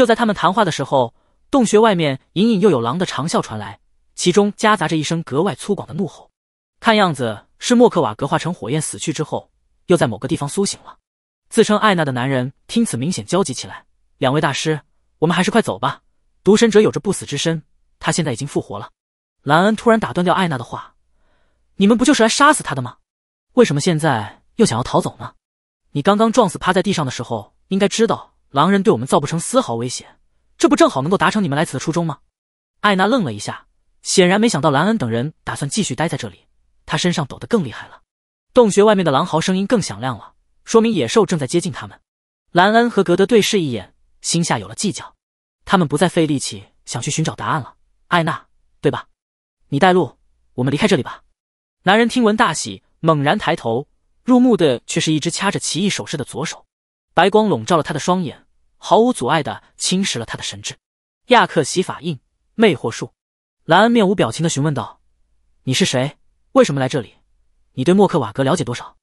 就在他们谈话的时候，洞穴外面隐隐又有狼的长啸传来，其中夹杂着一声格外粗犷的怒吼。看样子是莫克瓦格化成火焰死去之后，又在某个地方苏醒了。自称艾娜的男人听此明显焦急起来：“两位大师，我们还是快走吧。独神者有着不死之身，他现在已经复活了。”兰恩突然打断掉艾娜的话：“你们不就是来杀死他的吗？为什么现在又想要逃走呢？你刚刚撞死趴在地上的时候，应该知道。”狼人对我们造不成丝毫威胁，这不正好能够达成你们来此的初衷吗？艾娜愣了一下，显然没想到兰恩等人打算继续待在这里。她身上抖得更厉害了，洞穴外面的狼嚎声音更响亮了，说明野兽正在接近他们。兰恩和格德对视一眼，心下有了计较。他们不再费力气想去寻找答案了。艾娜，对吧？你带路，我们离开这里吧。男人听闻大喜，猛然抬头，入目的却是一只掐着奇异手势的左手，白光笼罩了他的双眼。毫无阻碍的侵蚀了他的神智。亚克洗法印，魅惑术。兰恩面无表情的询问道：“你是谁？为什么来这里？你对莫克瓦格了解多少？”“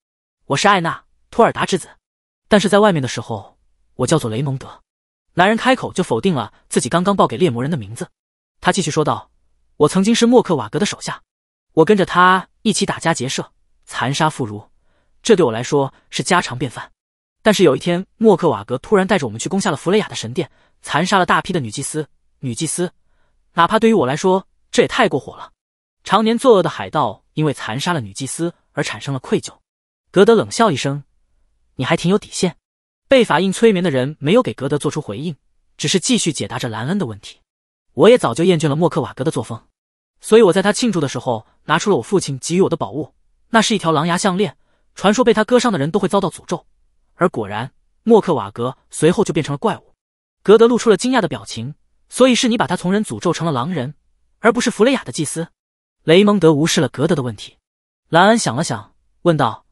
我是艾娜·托尔达之子，但是在外面的时候，我叫做雷蒙德。”男人开口就否定了自己刚刚报给猎魔人的名字。他继续说道：“我曾经是莫克瓦格的手下，我跟着他一起打家劫舍，残杀妇孺，这对我来说是家常便饭。”但是有一天，莫克瓦格突然带着我们去攻下了弗雷亚的神殿，残杀了大批的女祭司。女祭司，哪怕对于我来说，这也太过火了。常年作恶的海盗，因为残杀了女祭司而产生了愧疚。格德冷笑一声：“你还挺有底线。”被法印催眠的人没有给格德做出回应，只是继续解答着兰恩的问题。我也早就厌倦了莫克瓦格的作风，所以我在他庆祝的时候拿出了我父亲给予我的宝物，那是一条狼牙项链。传说被他割伤的人都会遭到诅咒。而果然，莫克瓦格随后就变成了怪物。格德露出了惊讶的表情。所以是你把他从人诅咒成了狼人，而不是弗雷亚的祭司。雷蒙德无视了格德的问题。兰恩想了想，问道：“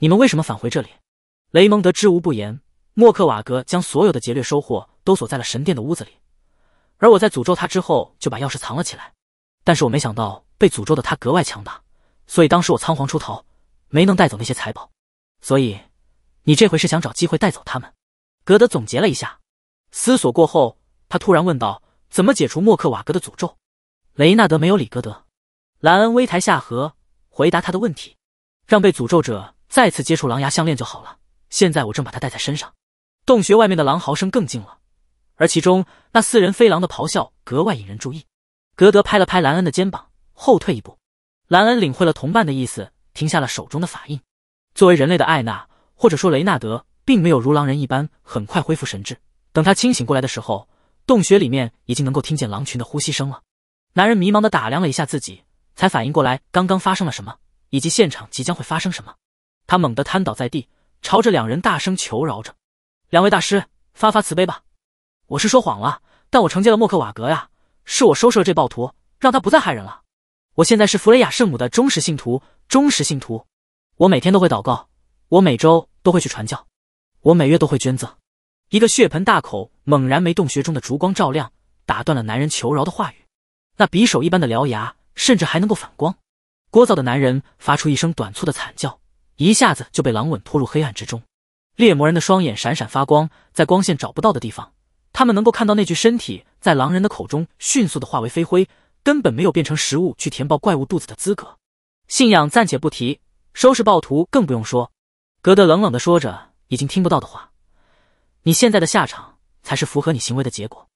你们为什么返回这里？”雷蒙德知无不言。莫克瓦格将所有的劫掠收获都锁在了神殿的屋子里，而我在诅咒他之后就把钥匙藏了起来。但是我没想到被诅咒的他格外强大，所以当时我仓皇出逃，没能带走那些财宝。所以。你这回是想找机会带走他们？格德总结了一下，思索过后，他突然问道：“怎么解除莫克瓦格的诅咒？”雷纳德没有理格德，兰恩微抬下颌回答他的问题：“让被诅咒者再次接触狼牙项链就好了。现在我正把它戴在身上。”洞穴外面的狼嚎声更近了，而其中那四人飞狼的咆哮格外引人注意。格德拍了拍兰恩的肩膀，后退一步。兰恩领会了同伴的意思，停下了手中的法印。作为人类的艾娜。或者说，雷纳德并没有如狼人一般很快恢复神智。等他清醒过来的时候，洞穴里面已经能够听见狼群的呼吸声了。男人迷茫地打量了一下自己，才反应过来刚刚发生了什么，以及现场即将会发生什么。他猛地瘫倒在地，朝着两人大声求饶着：“两位大师，发发慈悲吧！我是说谎了，但我承接了莫克瓦格呀，是我收拾了这暴徒，让他不再害人了。我现在是弗雷亚圣母的忠实信徒，忠实信徒，我每天都会祷告。”我每周都会去传教，我每月都会捐赠。一个血盆大口猛然没洞穴中的烛光照亮，打断了男人求饶的话语。那匕首一般的獠牙甚至还能够反光。聒噪的男人发出一声短促的惨叫，一下子就被狼吻拖入黑暗之中。猎魔人的双眼闪闪发光，在光线找不到的地方，他们能够看到那具身体在狼人的口中迅速的化为飞灰，根本没有变成食物去填饱怪物肚子的资格。信仰暂且不提，收拾暴徒更不用说。格德冷冷的说着已经听不到的话，你现在的下场才是符合你行为的结果。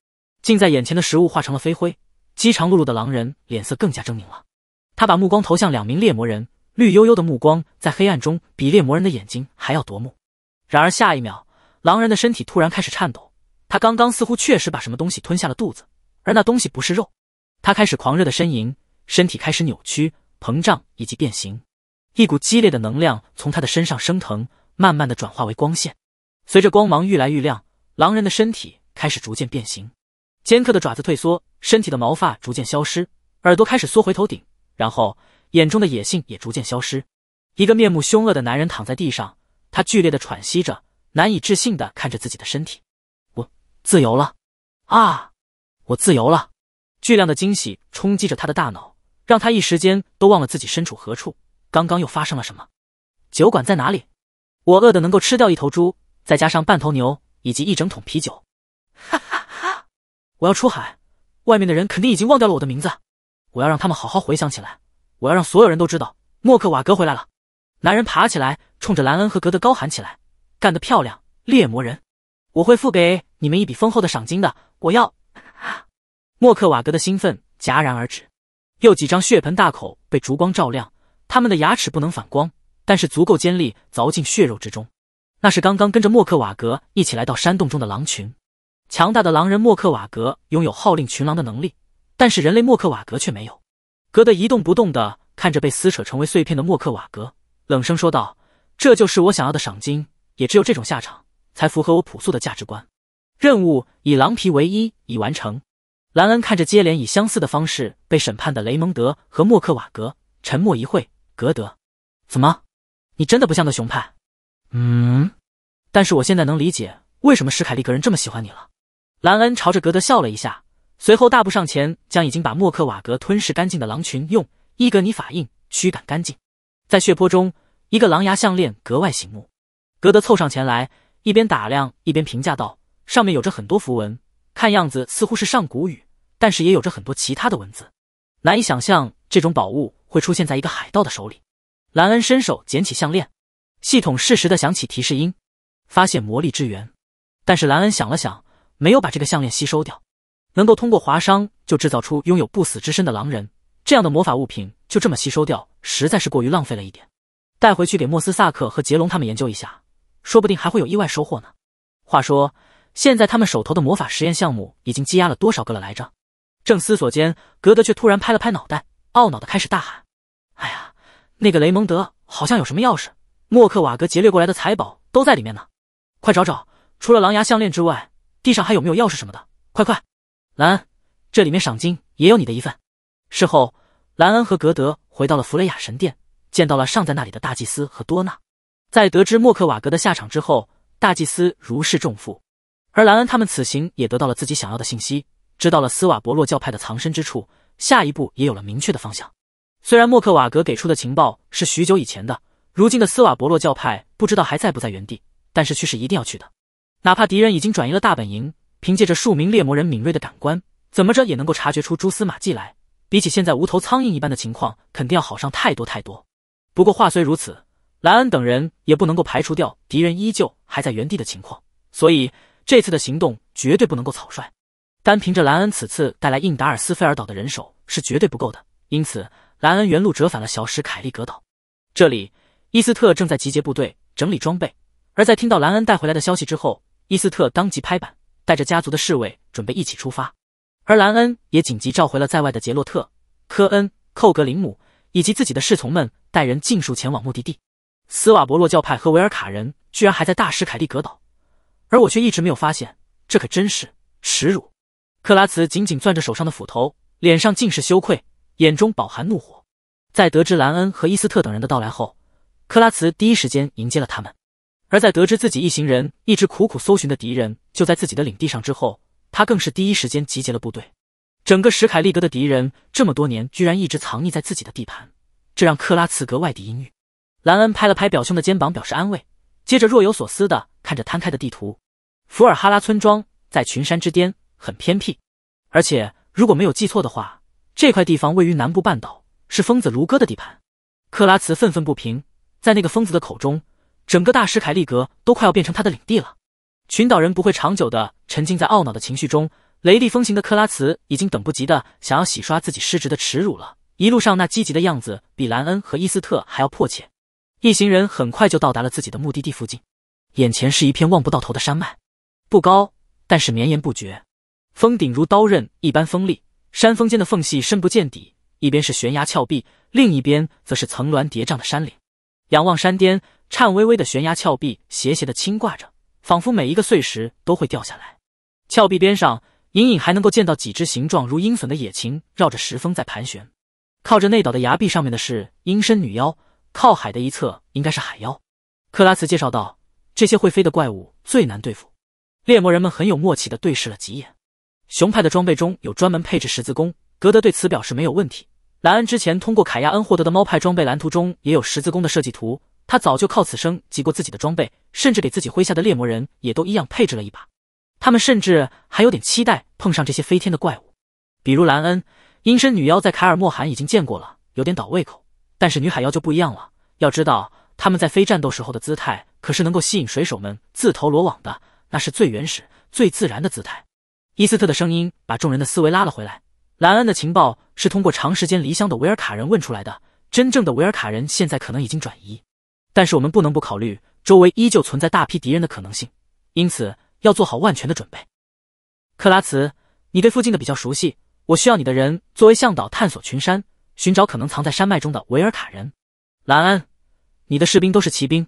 近在眼前的食物化成了飞灰，饥肠辘辘的狼人脸色更加狰狞了。他把目光投向两名猎魔人，绿幽幽的目光在黑暗中比猎魔人的眼睛还要夺目。然而下一秒，狼人的身体突然开始颤抖，他刚刚似乎确实把什么东西吞下了肚子，而那东西不是肉。他开始狂热的呻吟，身体开始扭曲、膨胀以及变形。一股激烈的能量从他的身上升腾，慢慢的转化为光线。随着光芒愈来愈亮，狼人的身体开始逐渐变形，尖刻的爪子退缩，身体的毛发逐渐消失，耳朵开始缩回头顶，然后眼中的野性也逐渐消失。一个面目凶恶的男人躺在地上，他剧烈的喘息着，难以置信的看着自己的身体：“我自由了啊！我自由了！”巨量的惊喜冲击着他的大脑，让他一时间都忘了自己身处何处。刚刚又发生了什么？酒馆在哪里？我饿的能够吃掉一头猪，再加上半头牛以及一整桶啤酒。哈哈哈！我要出海，外面的人肯定已经忘掉了我的名字。我要让他们好好回想起来。我要让所有人都知道莫克瓦格回来了。男人爬起来，冲着兰恩和格德高喊起来：“干得漂亮，猎魔人！我会付给你们一笔丰厚的赏金的。”我要……莫克瓦格的兴奋戛然而止，又几张血盆大口被烛光照亮。他们的牙齿不能反光，但是足够尖利，凿进血肉之中。那是刚刚跟着莫克瓦格一起来到山洞中的狼群。强大的狼人莫克瓦格拥有号令群狼的能力，但是人类莫克瓦格却没有。格德一动不动地看着被撕扯成为碎片的莫克瓦格，冷声说道：“这就是我想要的赏金，也只有这种下场才符合我朴素的价值观。任务以狼皮为一，已完成。”兰恩看着接连以相似的方式被审判的雷蒙德和莫克瓦格，沉默一会。格德，怎么？你真的不像个熊派。嗯，但是我现在能理解为什么史凯利格人这么喜欢你了。兰恩朝着格德笑了一下，随后大步上前，将已经把莫克瓦格吞噬干净的狼群用伊格尼法印驱赶干净。在血泊中，一个狼牙项链格外醒目。格德凑上前来，一边打量一边评价道：“上面有着很多符文，看样子似乎是上古语，但是也有着很多其他的文字，难以想象这种宝物。”会出现在一个海盗的手里。兰恩伸手捡起项链，系统适时的响起提示音，发现魔力之源。但是兰恩想了想，没有把这个项链吸收掉。能够通过划伤就制造出拥有不死之身的狼人，这样的魔法物品就这么吸收掉，实在是过于浪费了一点。带回去给莫斯萨克和杰隆他们研究一下，说不定还会有意外收获呢。话说，现在他们手头的魔法实验项目已经积压了多少个了来着？正思索间，格德却突然拍了拍脑袋。懊恼的开始大喊：“哎呀，那个雷蒙德好像有什么钥匙，莫克瓦格劫掠过来的财宝都在里面呢！快找找，除了狼牙项链之外，地上还有没有钥匙什么的？快快！兰恩，这里面赏金也有你的一份。”事后，兰恩和格德回到了弗雷亚神殿，见到了尚在那里的大祭司和多纳。在得知莫克瓦格的下场之后，大祭司如释重负，而兰恩他们此行也得到了自己想要的信息，知道了斯瓦伯洛教派的藏身之处。下一步也有了明确的方向。虽然莫克瓦格给出的情报是许久以前的，如今的斯瓦伯洛教派不知道还在不在原地，但是去是一定要去的。哪怕敌人已经转移了大本营，凭借着数名猎魔人敏锐的感官，怎么着也能够察觉出蛛丝马迹来。比起现在无头苍蝇一般的情况，肯定要好上太多太多。不过话虽如此，莱恩等人也不能够排除掉敌人依旧还在原地的情况，所以这次的行动绝对不能够草率。单凭着兰恩此次带来应达尔斯菲尔岛的人手是绝对不够的，因此兰恩原路折返了小史凯利格岛。这里，伊斯特正在集结部队，整理装备。而在听到兰恩带回来的消息之后，伊斯特当即拍板，带着家族的侍卫准备一起出发。而兰恩也紧急召回了在外的杰洛特、科恩、寇格林姆以及自己的侍从们，带人尽数前往目的地。斯瓦伯洛教派和维尔卡人居然还在大使凯利格岛，而我却一直没有发现，这可真是耻辱！克拉茨紧紧攥着手上的斧头，脸上尽是羞愧，眼中饱含怒火。在得知兰恩和伊斯特等人的到来后，克拉茨第一时间迎接了他们；而在得知自己一行人一直苦苦搜寻的敌人就在自己的领地上之后，他更是第一时间集结了部队。整个史凯利格的敌人这么多年居然一直藏匿在自己的地盘，这让克拉茨格外的阴郁。兰恩拍了拍表兄的肩膀，表示安慰，接着若有所思的看着摊开的地图。伏尔哈拉村庄在群山之巅。很偏僻，而且如果没有记错的话，这块地方位于南部半岛，是疯子卢哥的地盘。克拉茨愤愤不平，在那个疯子的口中，整个大师凯利格都快要变成他的领地了。群岛人不会长久的沉浸在懊恼的情绪中，雷厉风行的克拉茨已经等不及的想要洗刷自己失职的耻辱了。一路上那积极的样子比兰恩和伊斯特还要迫切。一行人很快就到达了自己的目的地附近，眼前是一片望不到头的山脉，不高，但是绵延不绝。峰顶如刀刃一般锋利，山峰间的缝隙深不见底。一边是悬崖峭壁，另一边则是层峦叠嶂的山岭。仰望山巅，颤巍巍的悬崖峭壁斜斜的倾挂着，仿佛每一个碎石都会掉下来。峭壁边上，隐隐还能够见到几只形状如鹰隼的野禽绕着石峰在盘旋。靠着内岛的崖壁上面的是阴身女妖，靠海的一侧应该是海妖。克拉茨介绍道：“这些会飞的怪物最难对付。”猎魔人们很有默契地对视了几眼。雄派的装备中有专门配置十字弓，格德对此表示没有问题。莱恩之前通过凯亚恩获得的猫派装备蓝图中也有十字弓的设计图，他早就靠此升级过自己的装备，甚至给自己麾下的猎魔人也都一样配置了一把。他们甚至还有点期待碰上这些飞天的怪物，比如兰恩、阴身女妖，在凯尔莫罕已经见过了，有点倒胃口。但是女海妖就不一样了，要知道他们在非战斗时候的姿态可是能够吸引水手们自投罗网的，那是最原始、最自然的姿态。伊斯特的声音把众人的思维拉了回来。兰恩的情报是通过长时间离乡的维尔卡人问出来的。真正的维尔卡人现在可能已经转移，但是我们不能不考虑周围依旧存在大批敌人的可能性，因此要做好万全的准备。克拉茨，你对附近的比较熟悉，我需要你的人作为向导探索群山，寻找可能藏在山脉中的维尔卡人。兰恩，你的士兵都是骑兵，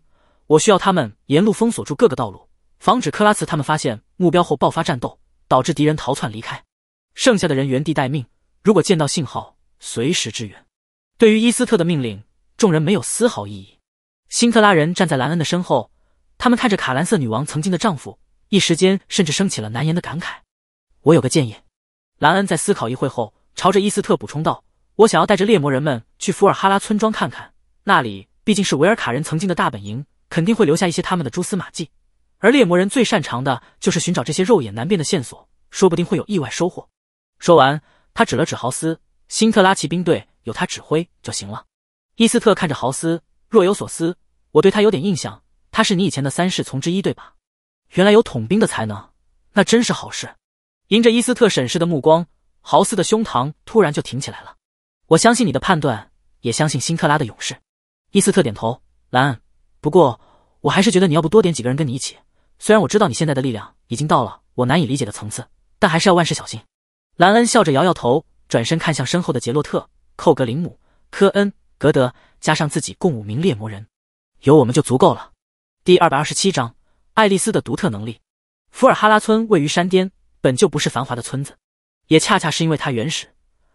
我需要他们沿路封锁住各个道路，防止克拉茨他们发现目标后爆发战斗。导致敌人逃窜离开，剩下的人原地待命，如果见到信号，随时支援。对于伊斯特的命令，众人没有丝毫异议。辛特拉人站在兰恩的身后，他们看着卡兰瑟女王曾经的丈夫，一时间甚至升起了难言的感慨。我有个建议，兰恩在思考一会后，朝着伊斯特补充道：“我想要带着猎魔人们去伏尔哈拉村庄看看，那里毕竟是维尔卡人曾经的大本营，肯定会留下一些他们的蛛丝马迹。”而猎魔人最擅长的就是寻找这些肉眼难辨的线索，说不定会有意外收获。说完，他指了指豪斯，辛特拉骑兵队由他指挥就行了。伊斯特看着豪斯，若有所思：“我对他有点印象，他是你以前的三世从之一，对吧？”原来有统兵的才能，那真是好事。迎着伊斯特审视的目光，豪斯的胸膛突然就挺起来了。我相信你的判断，也相信辛特拉的勇士。伊斯特点头：“兰，不过我还是觉得你要不多点几个人跟你一起。”虽然我知道你现在的力量已经到了我难以理解的层次，但还是要万事小心。兰恩笑着摇摇头，转身看向身后的杰洛特、寇格林姆、科恩、格德，加上自己，共五名猎魔人，有我们就足够了。第二百二十七章爱丽丝的独特能力。伏尔哈拉村位于山巅，本就不是繁华的村子，也恰恰是因为它原始，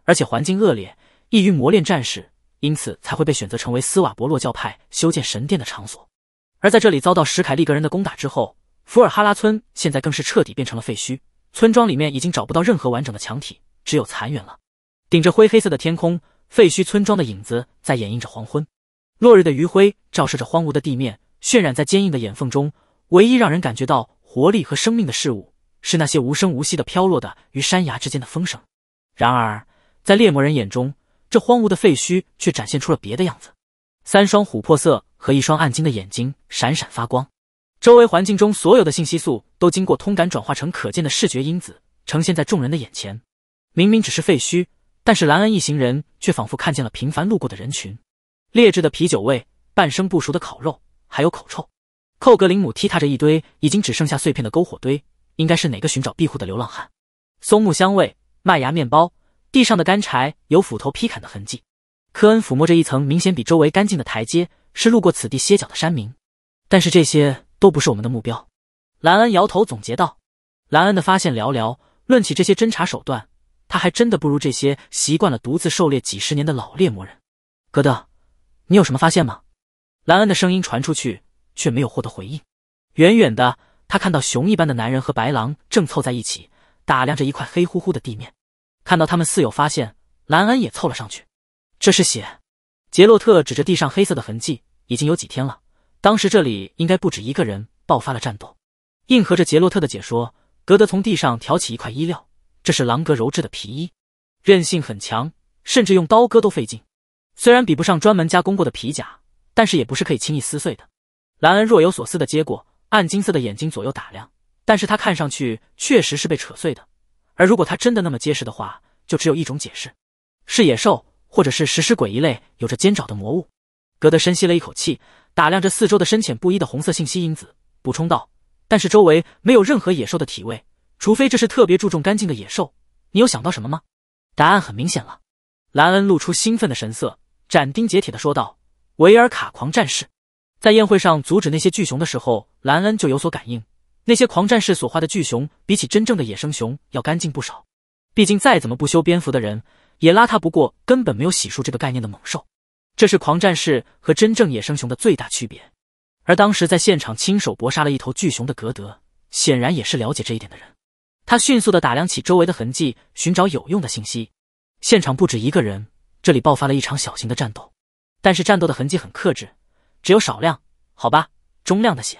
而且环境恶劣，易于磨练战士，因此才会被选择成为斯瓦伯洛教派修建神殿的场所。而在这里遭到史凯利格人的攻打之后，伏尔哈拉村现在更是彻底变成了废墟，村庄里面已经找不到任何完整的墙体，只有残垣了。顶着灰黑色的天空，废墟村庄的影子在掩映着黄昏，落日的余晖照射着荒芜的地面，渲染在坚硬的眼缝中。唯一让人感觉到活力和生命的事物，是那些无声无息的飘落的与山崖之间的风声。然而，在猎魔人眼中，这荒芜的废墟却展现出了别的样子，三双琥珀色和一双暗金的眼睛闪闪发光。周围环境中所有的信息素都经过通感转化成可见的视觉因子，呈现在众人的眼前。明明只是废墟，但是兰恩一行人却仿佛看见了平凡路过的人群。劣质的啤酒味、半生不熟的烤肉，还有口臭。寇格林姆踢踏着一堆已经只剩下碎片的篝火堆，应该是哪个寻找庇护的流浪汉。松木香味、麦芽面包，地上的干柴有斧头劈砍的痕迹。科恩抚摸着一层明显比周围干净的台阶，是路过此地歇脚的山民。但是这些。都不是我们的目标，兰恩摇头总结道。兰恩的发现寥寥，论起这些侦查手段，他还真的不如这些习惯了独自狩猎几十年的老猎魔人。格德，你有什么发现吗？兰恩的声音传出去，却没有获得回应。远远的，他看到熊一般的男人和白狼正凑在一起，打量着一块黑乎乎的地面。看到他们似有发现，兰恩也凑了上去。这是血，杰洛特指着地上黑色的痕迹，已经有几天了。当时这里应该不止一个人爆发了战斗，应和着杰洛特的解说，格德从地上挑起一块衣料，这是狼革鞣制的皮衣，韧性很强，甚至用刀割都费劲。虽然比不上专门加工过的皮甲，但是也不是可以轻易撕碎的。兰恩若有所思的接过，暗金色的眼睛左右打量，但是他看上去确实是被扯碎的。而如果他真的那么结实的话，就只有一种解释，是野兽或者是食尸鬼一类有着尖爪的魔物。格德深吸了一口气，打量着四周的深浅不一的红色信息因子，补充道：“但是周围没有任何野兽的体味，除非这是特别注重干净的野兽。你有想到什么吗？”答案很明显了。兰恩露出兴奋的神色，斩钉截铁地说道：“维尔卡狂战士，在宴会上阻止那些巨熊的时候，兰恩就有所感应。那些狂战士所化的巨熊，比起真正的野生熊要干净不少。毕竟再怎么不修边幅的人，也邋遢不过根本没有洗漱这个概念的猛兽。”这是狂战士和真正野生熊的最大区别，而当时在现场亲手搏杀了一头巨熊的格德，显然也是了解这一点的人。他迅速的打量起周围的痕迹，寻找有用的信息。现场不止一个人，这里爆发了一场小型的战斗，但是战斗的痕迹很克制，只有少量，好吧，中量的血。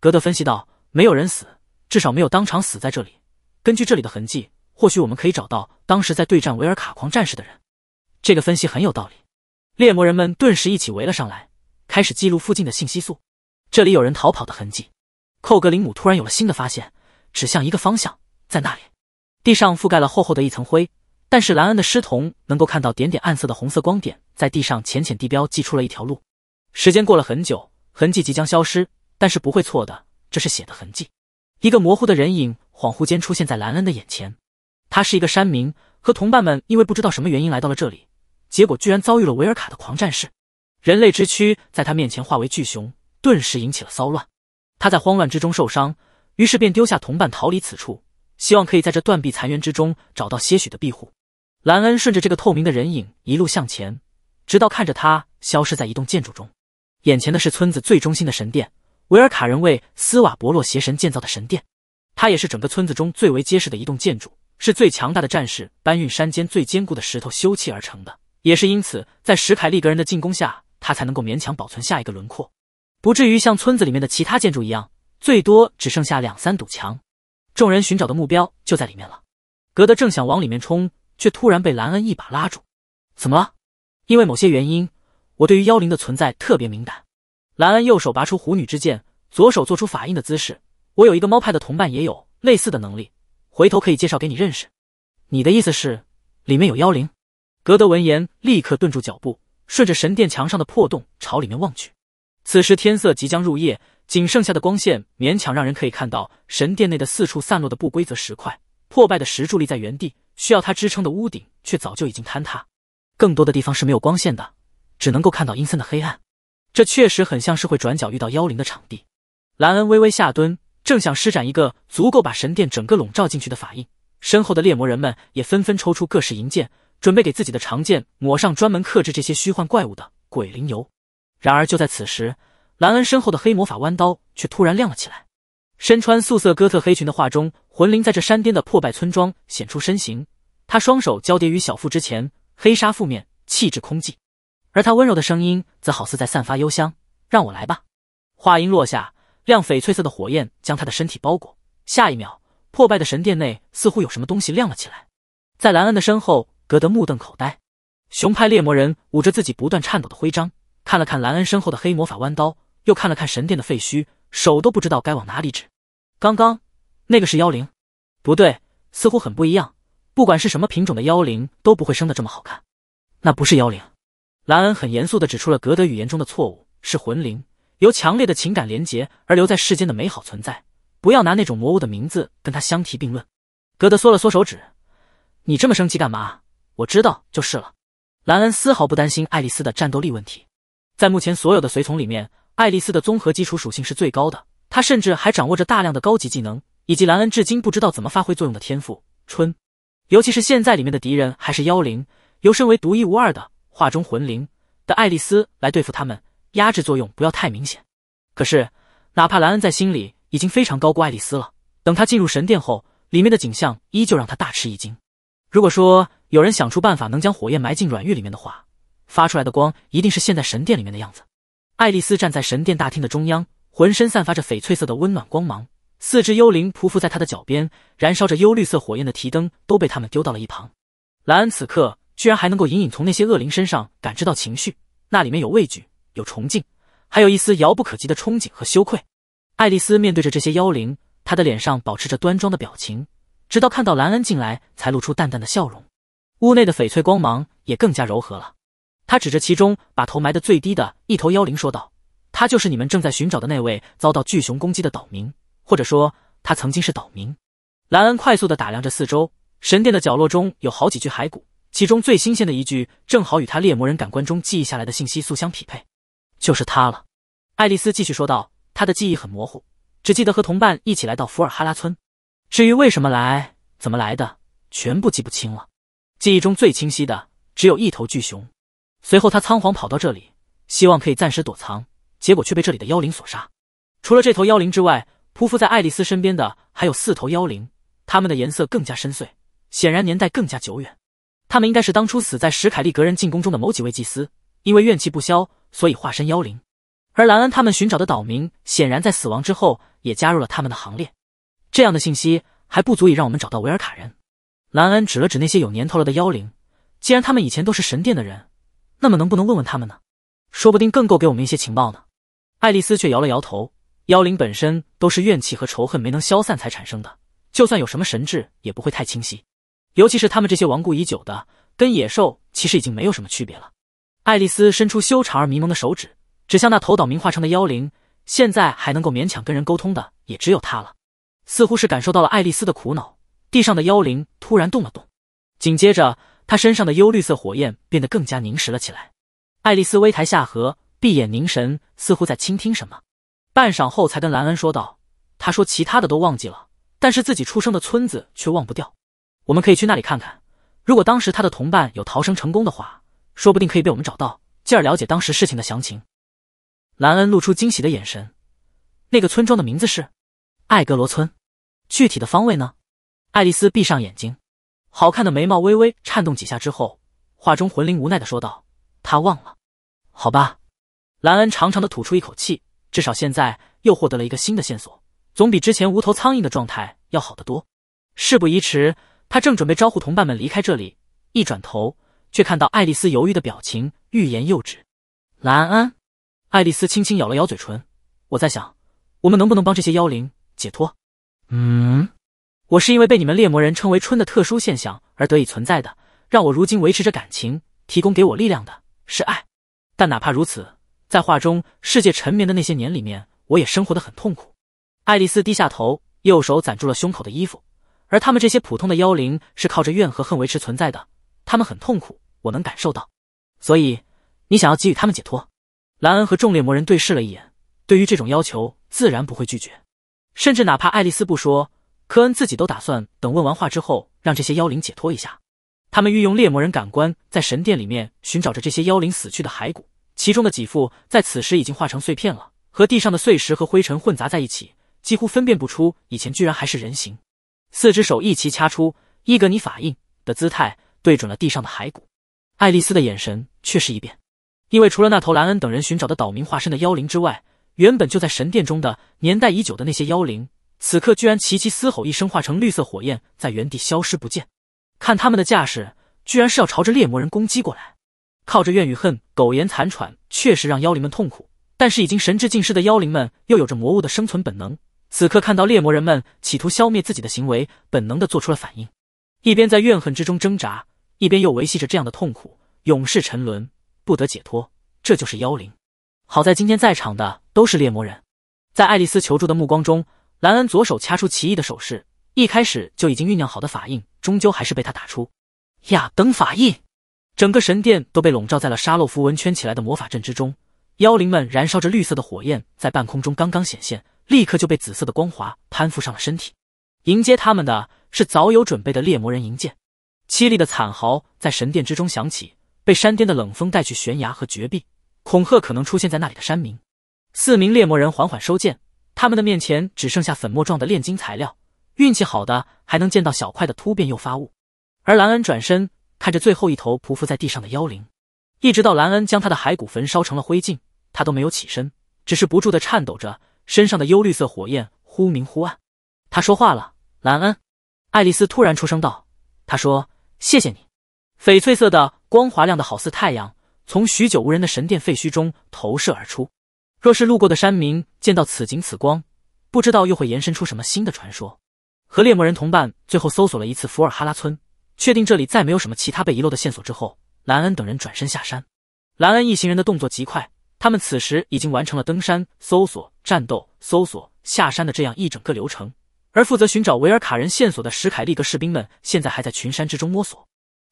格德分析道：“没有人死，至少没有当场死在这里。根据这里的痕迹，或许我们可以找到当时在对战维尔卡狂战士的人。”这个分析很有道理。猎魔人们顿时一起围了上来，开始记录附近的信息素。这里有人逃跑的痕迹。寇格林姆突然有了新的发现，指向一个方向，在那里，地上覆盖了厚厚的一层灰。但是兰恩的尸瞳能够看到点点暗色的红色光点，在地上浅浅地标记出了一条路。时间过了很久，痕迹即将消失，但是不会错的，这是血的痕迹。一个模糊的人影恍惚间出现在兰恩的眼前，他是一个山民，和同伴们因为不知道什么原因来到了这里。结果居然遭遇了维尔卡的狂战士，人类之躯在他面前化为巨熊，顿时引起了骚乱。他在慌乱之中受伤，于是便丢下同伴逃离此处，希望可以在这断壁残垣之中找到些许的庇护。兰恩顺着这个透明的人影一路向前，直到看着他消失在一栋建筑中。眼前的是村子最中心的神殿，维尔卡人为斯瓦伯洛邪神建造的神殿，它也是整个村子中最为结实的一栋建筑，是最强大的战士搬运山间最坚固的石头修砌而成的。也是因此，在史凯利格人的进攻下，他才能够勉强保存下一个轮廓，不至于像村子里面的其他建筑一样，最多只剩下两三堵墙。众人寻找的目标就在里面了。格德正想往里面冲，却突然被兰恩一把拉住。怎么了？因为某些原因，我对于妖灵的存在特别敏感。兰恩右手拔出虎女之剑，左手做出法印的姿势。我有一个猫派的同伴，也有类似的能力，回头可以介绍给你认识。你的意思是，里面有妖灵？格德闻言，立刻顿住脚步，顺着神殿墙上的破洞朝里面望去。此时天色即将入夜，仅剩下的光线勉强让人可以看到神殿内的四处散落的不规则石块，破败的石柱立在原地，需要它支撑的屋顶却早就已经坍塌。更多的地方是没有光线的，只能够看到阴森的黑暗。这确实很像是会转角遇到妖灵的场地。兰恩微微下蹲，正想施展一个足够把神殿整个笼罩进去的法印，身后的猎魔人们也纷纷抽出各式银剑。准备给自己的长剑抹上专门克制这些虚幻怪物的鬼灵油，然而就在此时，兰恩身后的黑魔法弯刀却突然亮了起来。身穿素色哥特黑裙的画中魂灵在这山巅的破败村庄显出身形，他双手交叠于小腹之前，黑纱覆面，气质空寂，而他温柔的声音则好似在散发幽香：“让我来吧。”话音落下，亮翡翠色的火焰将他的身体包裹。下一秒，破败的神殿内似乎有什么东西亮了起来，在兰恩的身后。格德目瞪口呆，熊派猎魔人捂着自己不断颤抖的徽章，看了看兰恩身后的黑魔法弯刀，又看了看神殿的废墟，手都不知道该往哪里指。刚刚那个是妖灵？不对，似乎很不一样。不管是什么品种的妖灵，都不会生得这么好看。那不是妖灵。兰恩很严肃的指出了格德语言中的错误：是魂灵，由强烈的情感连结而留在世间的美好存在。不要拿那种魔物的名字跟他相提并论。格德缩了缩手指：“你这么生气干嘛？”我知道就是了。兰恩丝毫不担心爱丽丝的战斗力问题，在目前所有的随从里面，爱丽丝的综合基础属性是最高的。她甚至还掌握着大量的高级技能，以及兰恩至今不知道怎么发挥作用的天赋春。尤其是现在里面的敌人还是妖灵，由身为独一无二的画中魂灵的爱丽丝来对付他们，压制作用不要太明显。可是，哪怕兰恩在心里已经非常高估爱丽丝了，等他进入神殿后，里面的景象依旧让他大吃一惊。如果说……有人想出办法能将火焰埋进软玉里面的话，发出来的光一定是现在神殿里面的样子。爱丽丝站在神殿大厅的中央，浑身散发着翡翠色的温暖光芒，四只幽灵匍匐在她的脚边，燃烧着幽绿色火焰的提灯都被他们丢到了一旁。兰恩此刻居然还能够隐隐从那些恶灵身上感知到情绪，那里面有畏惧，有崇敬，还有一丝遥不可及的憧憬和羞愧。爱丽丝面对着这些妖灵，她的脸上保持着端庄的表情，直到看到兰恩进来，才露出淡淡的笑容。屋内的翡翠光芒也更加柔和了。他指着其中把头埋得最低的一头妖灵说道：“他就是你们正在寻找的那位遭到巨熊攻击的岛民，或者说他曾经是岛民。”兰恩快速的打量着四周，神殿的角落中有好几具骸骨，其中最新鲜的一具正好与他猎魔人感官中记忆下来的信息素相匹配，就是他了。爱丽丝继续说道：“他的记忆很模糊，只记得和同伴一起来到伏尔哈拉村，至于为什么来、怎么来的，全部记不清了。”记忆中最清晰的只有一头巨熊，随后他仓皇跑到这里，希望可以暂时躲藏，结果却被这里的妖灵所杀。除了这头妖灵之外，匍匐在爱丽丝身边的还有四头妖灵，它们的颜色更加深邃，显然年代更加久远。他们应该是当初死在史凯利格人进攻中的某几位祭司，因为怨气不消，所以化身妖灵。而兰恩他们寻找的岛民，显然在死亡之后也加入了他们的行列。这样的信息还不足以让我们找到维尔卡人。兰恩指了指那些有年头了的妖灵，既然他们以前都是神殿的人，那么能不能问问他们呢？说不定更够给我们一些情报呢。爱丽丝却摇了摇头，妖灵本身都是怨气和仇恨没能消散才产生的，就算有什么神智，也不会太清晰。尤其是他们这些亡故已久的，跟野兽其实已经没有什么区别了。爱丽丝伸出修长而迷蒙的手指，指向那头倒明化成的妖灵，现在还能够勉强跟人沟通的也只有他了。似乎是感受到了爱丽丝的苦恼。地上的妖灵突然动了动，紧接着他身上的幽绿色火焰变得更加凝实了起来。爱丽丝微抬下颌，闭眼凝神，似乎在倾听什么。半晌后，才跟兰恩说道：“他说其他的都忘记了，但是自己出生的村子却忘不掉。我们可以去那里看看。如果当时他的同伴有逃生成功的话，说不定可以被我们找到，进而了解当时事情的详情。”兰恩露出惊喜的眼神：“那个村庄的名字是艾格罗村，具体的方位呢？”爱丽丝闭上眼睛，好看的眉毛微微颤动几下之后，画中魂灵无奈的说道：“他忘了。”好吧，兰恩长长的吐出一口气，至少现在又获得了一个新的线索，总比之前无头苍蝇的状态要好得多。事不宜迟，他正准备招呼同伴们离开这里，一转头却看到爱丽丝犹豫的表情，欲言又止。兰恩，爱丽丝轻轻咬了咬嘴唇：“我在想，我们能不能帮这些妖灵解脱？”嗯。我是因为被你们猎魔人称为“春”的特殊现象而得以存在的，让我如今维持着感情、提供给我力量的是爱。但哪怕如此，在画中世界沉眠的那些年里面，我也生活的很痛苦。爱丽丝低下头，右手攒住了胸口的衣服。而他们这些普通的妖灵是靠着怨和恨维持存在的，他们很痛苦，我能感受到。所以，你想要给予他们解脱？兰恩和众猎魔人对视了一眼，对于这种要求自然不会拒绝，甚至哪怕爱丽丝不说。科恩自己都打算等问完话之后，让这些妖灵解脱一下。他们运用猎魔人感官，在神殿里面寻找着这些妖灵死去的骸骨，其中的几副在此时已经化成碎片了，和地上的碎石和灰尘混杂在一起，几乎分辨不出以前居然还是人形。四只手一齐掐出伊格尼法印的姿态，对准了地上的骸骨。爱丽丝的眼神却是一变，因为除了那头莱恩等人寻找的岛民化身的妖灵之外，原本就在神殿中的年代已久的那些妖灵。此刻居然齐齐嘶吼一声，化成绿色火焰，在原地消失不见。看他们的架势，居然是要朝着猎魔人攻击过来。靠着怨与恨苟延残喘，确实让妖灵们痛苦。但是已经神智尽失的妖灵们，又有着魔物的生存本能。此刻看到猎魔人们企图消灭自己的行为，本能的做出了反应，一边在怨恨之中挣扎，一边又维系着这样的痛苦，永世沉沦，不得解脱。这就是妖灵。好在今天在场的都是猎魔人，在爱丽丝求助的目光中。兰恩左手掐出奇异的手势，一开始就已经酝酿好的法印，终究还是被他打出。亚登法印，整个神殿都被笼罩在了沙漏符文圈起来的魔法阵之中。妖灵们燃烧着绿色的火焰，在半空中刚刚显现，立刻就被紫色的光华攀附上了身体。迎接他们的是早有准备的猎魔人银剑。凄厉的惨嚎在神殿之中响起，被山巅的冷风带去悬崖和绝壁，恐吓可能出现在那里的山民。四名猎魔人缓缓收剑。他们的面前只剩下粉末状的炼金材料，运气好的还能见到小块的突变诱发物。而兰恩转身看着最后一头匍匐在地上的妖灵，一直到兰恩将他的骸骨焚烧成了灰烬，他都没有起身，只是不住的颤抖着，身上的幽绿色火焰忽明忽暗。他说话了，兰恩。爱丽丝突然出声道：“他说，谢谢你。”翡翠色的光滑亮的好似太阳，从许久无人的神殿废墟中投射而出。若是路过的山民见到此景此光，不知道又会延伸出什么新的传说。和猎魔人同伴最后搜索了一次福尔哈拉村，确定这里再没有什么其他被遗漏的线索之后，兰恩等人转身下山。兰恩一行人的动作极快，他们此时已经完成了登山、搜索、战斗、搜索、下山的这样一整个流程。而负责寻找维尔卡人线索的史凯利格士兵们，现在还在群山之中摸索。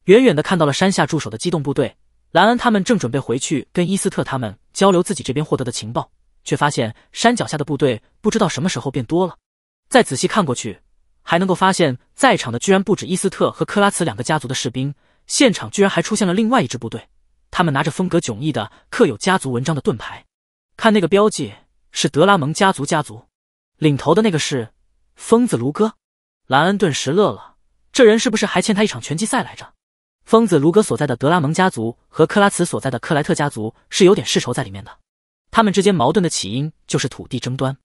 远远的看到了山下驻守的机动部队。兰恩他们正准备回去跟伊斯特他们交流自己这边获得的情报，却发现山脚下的部队不知道什么时候变多了。再仔细看过去，还能够发现，在场的居然不止伊斯特和克拉茨两个家族的士兵，现场居然还出现了另外一支部队。他们拿着风格迥异的刻有家族文章的盾牌，看那个标记是德拉蒙家族家族，领头的那个是疯子卢哥。兰恩顿时乐了，这人是不是还欠他一场拳击赛来着？疯子卢格所在的德拉蒙家族和克拉茨所在的克莱特家族是有点世仇在里面的，他们之间矛盾的起因就是土地争端，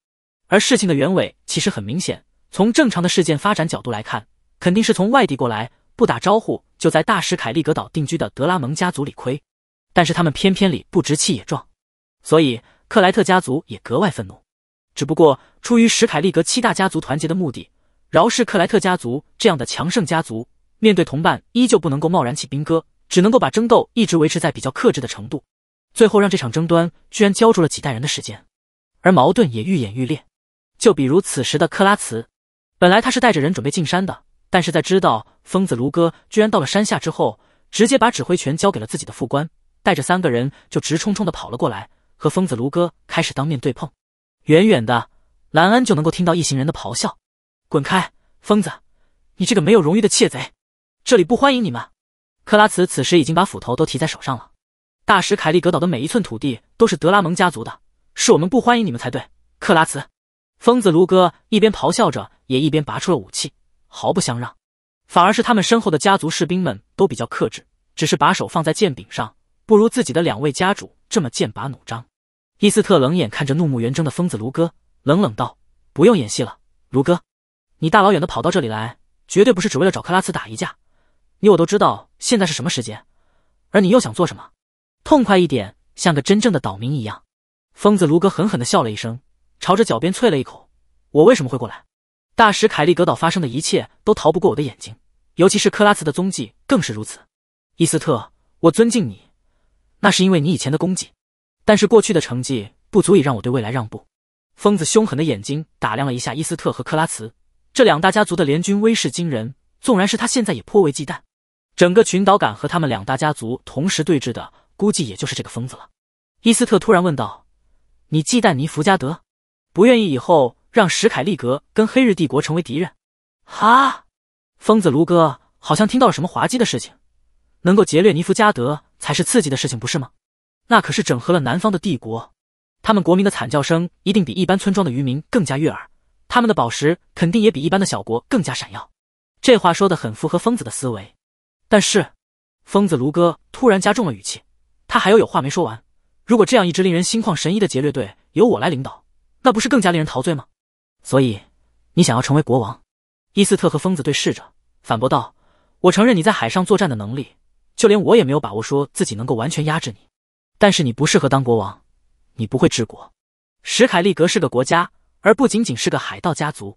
而事情的原委其实很明显。从正常的事件发展角度来看，肯定是从外地过来不打招呼就在大石凯利格岛定居的德拉蒙家族理亏，但是他们偏偏理不直气也壮，所以克莱特家族也格外愤怒。只不过出于史凯利格七大家族团结的目的，饶是克莱特家族这样的强盛家族。面对同伴，依旧不能够贸然起兵戈，只能够把争斗一直维持在比较克制的程度，最后让这场争端居然胶着了几代人的时间，而矛盾也愈演愈烈。就比如此时的克拉茨，本来他是带着人准备进山的，但是在知道疯子卢哥居然到了山下之后，直接把指挥权交给了自己的副官，带着三个人就直冲冲的跑了过来，和疯子卢哥开始当面对碰。远远的，兰恩就能够听到一行人的咆哮：“滚开，疯子！你这个没有荣誉的窃贼！”这里不欢迎你们，克拉茨。此时已经把斧头都提在手上了。大使凯利格岛的每一寸土地都是德拉蒙家族的，是我们不欢迎你们才对。克拉茨，疯子卢哥一边咆哮着，也一边拔出了武器，毫不相让。反而是他们身后的家族士兵们都比较克制，只是把手放在剑柄上，不如自己的两位家主这么剑拔弩张。伊斯特冷眼看着怒目圆睁的疯子卢哥，冷冷道：“不用演戏了，卢哥，你大老远的跑到这里来，绝对不是只为了找克拉茨打一架。”你我都知道现在是什么时间，而你又想做什么？痛快一点，像个真正的岛民一样。疯子卢哥狠狠的笑了一声，朝着脚边啐了一口。我为什么会过来？大使凯利格岛发生的一切都逃不过我的眼睛，尤其是克拉茨的踪迹更是如此。伊斯特，我尊敬你，那是因为你以前的功绩，但是过去的成绩不足以让我对未来让步。疯子凶狠的眼睛打量了一下伊斯特和克拉茨这两大家族的联军，威势惊人，纵然是他现在也颇为忌惮。整个群岛敢和他们两大家族同时对峙的，估计也就是这个疯子了。伊斯特突然问道：“你忌惮尼弗加德，不愿意以后让史凯利格跟黑日帝国成为敌人？”哈，疯子卢哥好像听到了什么滑稽的事情。能够劫掠尼弗加德才是刺激的事情，不是吗？那可是整合了南方的帝国，他们国民的惨叫声一定比一般村庄的渔民更加悦耳，他们的宝石肯定也比一般的小国更加闪耀。这话说的很符合疯子的思维。但是，疯子卢哥突然加重了语气，他还有有话没说完。如果这样一支令人心旷神怡的劫掠队由我来领导，那不是更加令人陶醉吗？所以，你想要成为国王？伊斯特和疯子对视着，反驳道：“我承认你在海上作战的能力，就连我也没有把握说自己能够完全压制你。但是你不适合当国王，你不会治国。史凯利格是个国家，而不仅仅是个海盗家族。”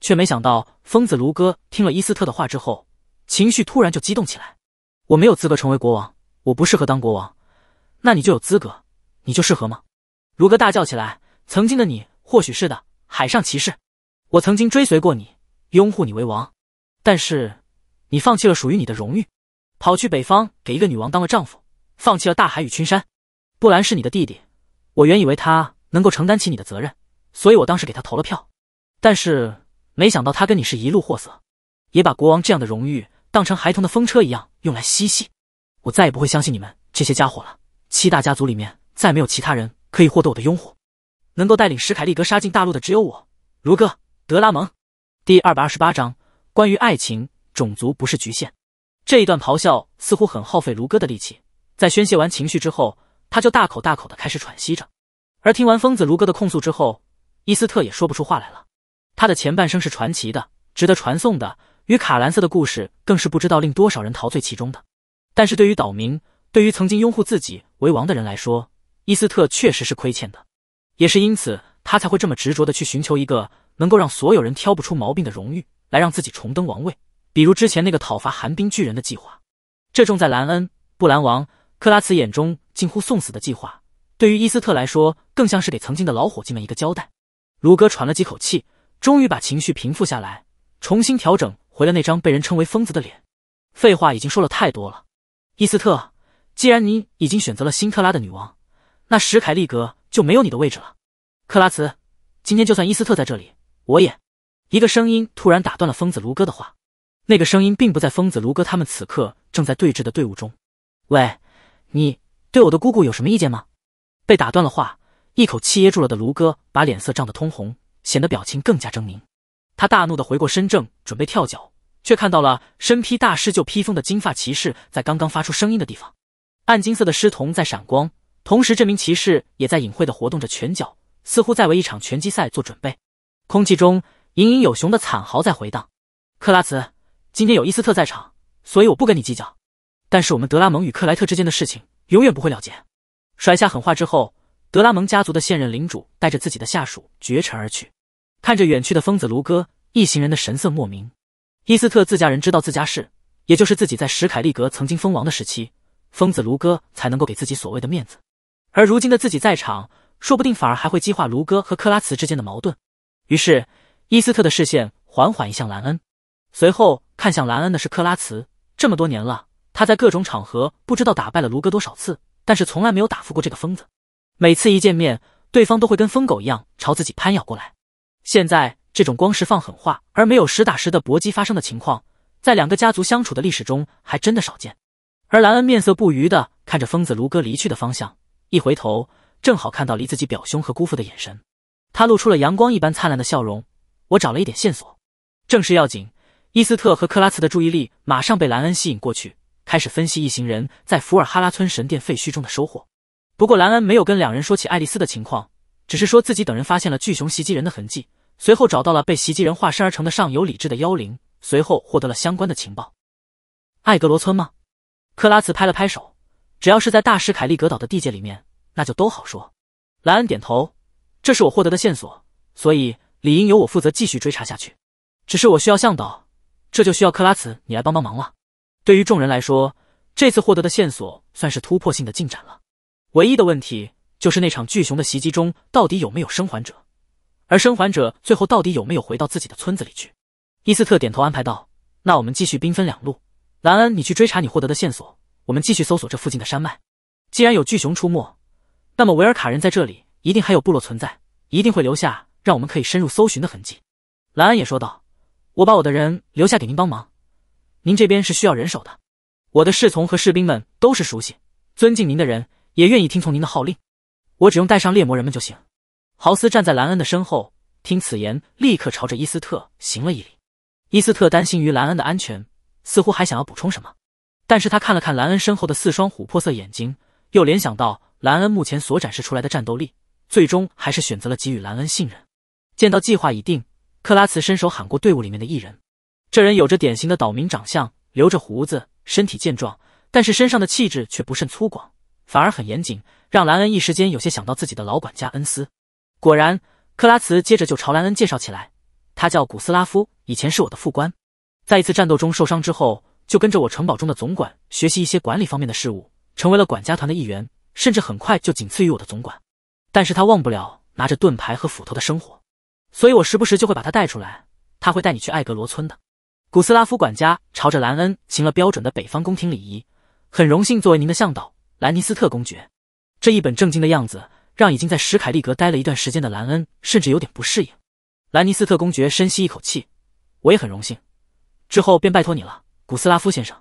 却没想到疯子卢哥听了伊斯特的话之后。情绪突然就激动起来，我没有资格成为国王，我不适合当国王。那你就有资格，你就适合吗？如歌大叫起来。曾经的你，或许是的，海上骑士，我曾经追随过你，拥护你为王。但是，你放弃了属于你的荣誉，跑去北方给一个女王当了丈夫，放弃了大海与群山。布兰是你的弟弟，我原以为他能够承担起你的责任，所以我当时给他投了票。但是没想到他跟你是一路货色，也把国王这样的荣誉。当成孩童的风车一样用来嬉戏，我再也不会相信你们这些家伙了。七大家族里面再没有其他人可以获得我的拥护，能够带领史凯利格杀进大陆的只有我。如歌德拉蒙，第二百二十八章关于爱情，种族不是局限。这一段咆哮似乎很耗费如歌的力气，在宣泄完情绪之后，他就大口大口的开始喘息着。而听完疯子如歌的控诉之后，伊斯特也说不出话来了。他的前半生是传奇的，值得传颂的。与卡兰色的故事更是不知道令多少人陶醉其中的，但是对于岛民，对于曾经拥护自己为王的人来说，伊斯特确实是亏欠的，也是因此他才会这么执着的去寻求一个能够让所有人挑不出毛病的荣誉，来让自己重登王位。比如之前那个讨伐寒冰巨人的计划，这种在兰恩、布兰王、克拉茨眼中近乎送死的计划，对于伊斯特来说，更像是给曾经的老伙计们一个交代。卢哥喘了几口气，终于把情绪平复下来，重新调整。回了那张被人称为疯子的脸，废话已经说了太多了。伊斯特，既然你已经选择了辛特拉的女王，那史凯利格就没有你的位置了。克拉茨，今天就算伊斯特在这里，我也……一个声音突然打断了疯子卢哥的话。那个声音并不在疯子卢哥他们此刻正在对峙的队伍中。喂，你对我的姑姑有什么意见吗？被打断了话，一口气噎住了的卢哥把脸色涨得通红，显得表情更加狰狞。他大怒的回过身，正准备跳脚，却看到了身披大师鹫披风的金发骑士在刚刚发出声音的地方，暗金色的狮瞳在闪光，同时这名骑士也在隐晦的活动着拳脚，似乎在为一场拳击赛做准备。空气中隐隐有熊的惨嚎在回荡。克拉茨，今天有伊斯特在场，所以我不跟你计较。但是我们德拉蒙与克莱特之间的事情永远不会了结。甩下狠话之后，德拉蒙家族的现任领主带着自己的下属绝尘而去。看着远去的疯子卢哥，一行人的神色莫名，伊斯特自家人知道自家事，也就是自己在史凯利格曾经封王的时期，疯子卢哥才能够给自己所谓的面子，而如今的自己在场，说不定反而还会激化卢哥和克拉茨之间的矛盾。于是，伊斯特的视线缓缓移向兰恩，随后看向兰恩的是克拉茨。这么多年了，他在各种场合不知道打败了卢哥多少次，但是从来没有打服过这个疯子。每次一见面，对方都会跟疯狗一样朝自己攀咬过来。现在这种光是放狠话而没有实打实的搏击发生的情况，在两个家族相处的历史中还真的少见。而兰恩面色不渝的看着疯子卢哥离去的方向，一回头正好看到离自己表兄和姑父的眼神，他露出了阳光一般灿烂的笑容。我找了一点线索，正事要紧。伊斯特和克拉茨的注意力马上被兰恩吸引过去，开始分析一行人在伏尔哈拉村神殿废墟中的收获。不过兰恩没有跟两人说起爱丽丝的情况。只是说自己等人发现了巨熊袭击人的痕迹，随后找到了被袭击人化身而成的尚有理智的妖灵，随后获得了相关的情报。艾格罗村吗？克拉茨拍了拍手，只要是在大石凯利格岛的地界里面，那就都好说。莱恩点头，这是我获得的线索，所以理应由我负责继续追查下去。只是我需要向导，这就需要克拉茨你来帮帮忙了。对于众人来说，这次获得的线索算是突破性的进展了。唯一的问题。就是那场巨熊的袭击中，到底有没有生还者？而生还者最后到底有没有回到自己的村子里去？伊斯特点头安排道：“那我们继续兵分两路，兰恩，你去追查你获得的线索，我们继续搜索这附近的山脉。既然有巨熊出没，那么维尔卡人在这里一定还有部落存在，一定会留下让我们可以深入搜寻的痕迹。”兰恩也说道：“我把我的人留下给您帮忙，您这边是需要人手的。我的侍从和士兵们都是熟悉、尊敬您的人，也愿意听从您的号令。”我只用带上猎魔人们就行。豪斯站在兰恩的身后，听此言，立刻朝着伊斯特行了一礼。伊斯特担心于兰恩的安全，似乎还想要补充什么，但是他看了看兰恩身后的四双琥珀色眼睛，又联想到兰恩目前所展示出来的战斗力，最终还是选择了给予兰恩信任。见到计划已定，克拉茨伸手喊过队伍里面的一人。这人有着典型的岛民长相，留着胡子，身体健壮，但是身上的气质却不甚粗犷，反而很严谨。让兰恩一时间有些想到自己的老管家恩斯。果然，克拉茨接着就朝兰恩介绍起来：“他叫古斯拉夫，以前是我的副官，在一次战斗中受伤之后，就跟着我城堡中的总管学习一些管理方面的事物，成为了管家团的一员，甚至很快就仅次于我的总管。但是他忘不了拿着盾牌和斧头的生活，所以我时不时就会把他带出来。他会带你去艾格罗村的。”古斯拉夫管家朝着兰恩行了标准的北方宫廷礼仪：“很荣幸作为您的向导，兰尼斯特公爵。”这一本正经的样子，让已经在史凯利格待了一段时间的兰恩甚至有点不适应。兰尼斯特公爵深吸一口气：“我也很荣幸，之后便拜托你了，古斯拉夫先生。”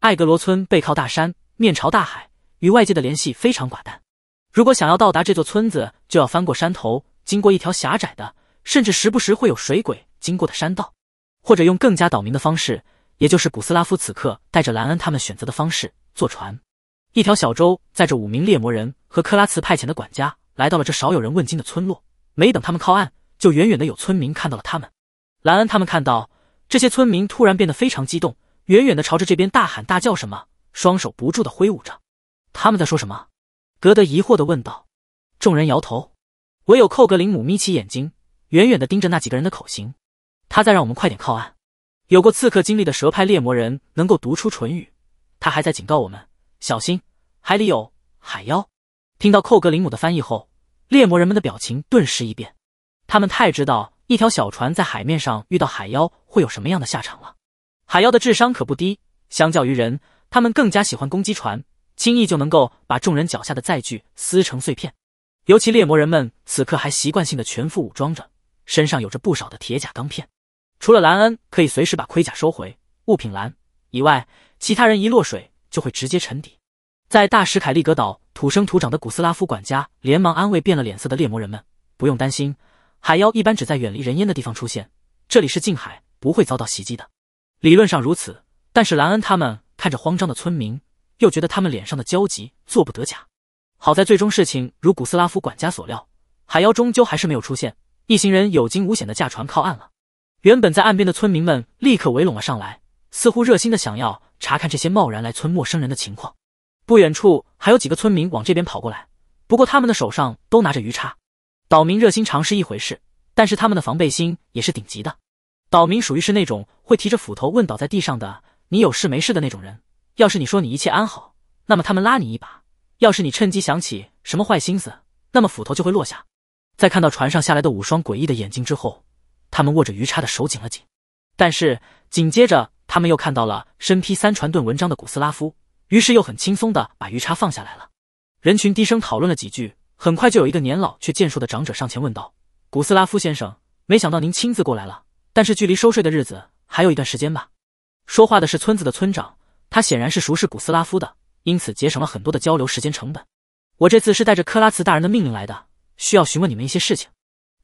艾格罗村背靠大山，面朝大海，与外界的联系非常寡淡。如果想要到达这座村子，就要翻过山头，经过一条狭窄的，甚至时不时会有水鬼经过的山道，或者用更加岛民的方式，也就是古斯拉夫此刻带着兰恩他们选择的方式——坐船。一条小舟载着五名猎魔人和克拉茨派遣的管家来到了这少有人问津的村落。没等他们靠岸，就远远的有村民看到了他们。兰恩他们看到这些村民突然变得非常激动，远远的朝着这边大喊大叫什么，双手不住的挥舞着。他们在说什么？格德疑惑的问道。众人摇头，唯有寇格林姆眯起眼睛，远远的盯着那几个人的口型。他在让我们快点靠岸。有过刺客经历的蛇派猎魔人能够读出唇语，他还在警告我们小心。海里有海妖。听到寇格林姆的翻译后，猎魔人们的表情顿时一变。他们太知道一条小船在海面上遇到海妖会有什么样的下场了。海妖的智商可不低，相较于人，他们更加喜欢攻击船，轻易就能够把众人脚下的载具撕成碎片。尤其猎魔人们此刻还习惯性的全副武装着，身上有着不少的铁甲钢片。除了兰恩可以随时把盔甲收回物品栏以外，其他人一落水就会直接沉底。在大石凯利格岛土生土长的古斯拉夫管家连忙安慰变了脸色的猎魔人们：“不用担心，海妖一般只在远离人烟的地方出现，这里是近海，不会遭到袭击的。”理论上如此，但是兰恩他们看着慌张的村民，又觉得他们脸上的焦急做不得假。好在最终事情如古斯拉夫管家所料，海妖终究还是没有出现，一行人有惊无险的驾船靠岸了。原本在岸边的村民们立刻围拢了上来，似乎热心的想要查看这些贸然来村陌生人的情况。不远处还有几个村民往这边跑过来，不过他们的手上都拿着鱼叉。岛民热心肠是一回事，但是他们的防备心也是顶级的。岛民属于是那种会提着斧头问倒在地上的“你有事没事”的那种人。要是你说你一切安好，那么他们拉你一把；要是你趁机想起什么坏心思，那么斧头就会落下。在看到船上下来的五双诡异的眼睛之后，他们握着鱼叉的手紧了紧。但是紧接着，他们又看到了身披三船盾纹章的古斯拉夫。于是又很轻松的把鱼叉放下来了。人群低声讨论了几句，很快就有一个年老却健硕的长者上前问道：“古斯拉夫先生，没想到您亲自过来了。但是距离收税的日子还有一段时间吧？”说话的是村子的村长，他显然是熟识古斯拉夫的，因此节省了很多的交流时间成本。我这次是带着克拉茨大人的命令来的，需要询问你们一些事情。”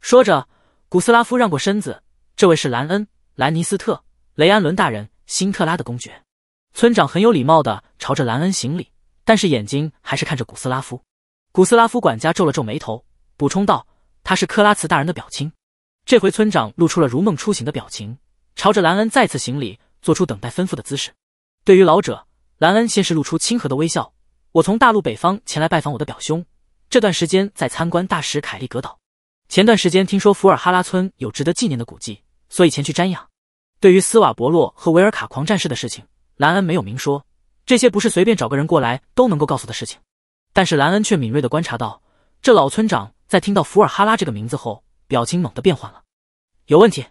说着，古斯拉夫让过身子，“这位是兰恩·兰尼斯特·雷安伦大人，辛特拉的公爵。”村长很有礼貌的朝着兰恩行礼，但是眼睛还是看着古斯拉夫。古斯拉夫管家皱了皱眉头，补充道：“他是克拉茨大人的表亲。”这回村长露出了如梦初醒的表情，朝着兰恩再次行礼，做出等待吩咐的姿势。对于老者，兰恩先是露出亲和的微笑：“我从大陆北方前来拜访我的表兄，这段时间在参观大使凯利格岛。前段时间听说伏尔哈拉村有值得纪念的古迹，所以前去瞻仰。对于斯瓦伯洛和维尔卡狂战士的事情。”兰恩没有明说，这些不是随便找个人过来都能够告诉的事情。但是兰恩却敏锐的观察到，这老村长在听到福尔哈拉这个名字后，表情猛地变换了。有问题。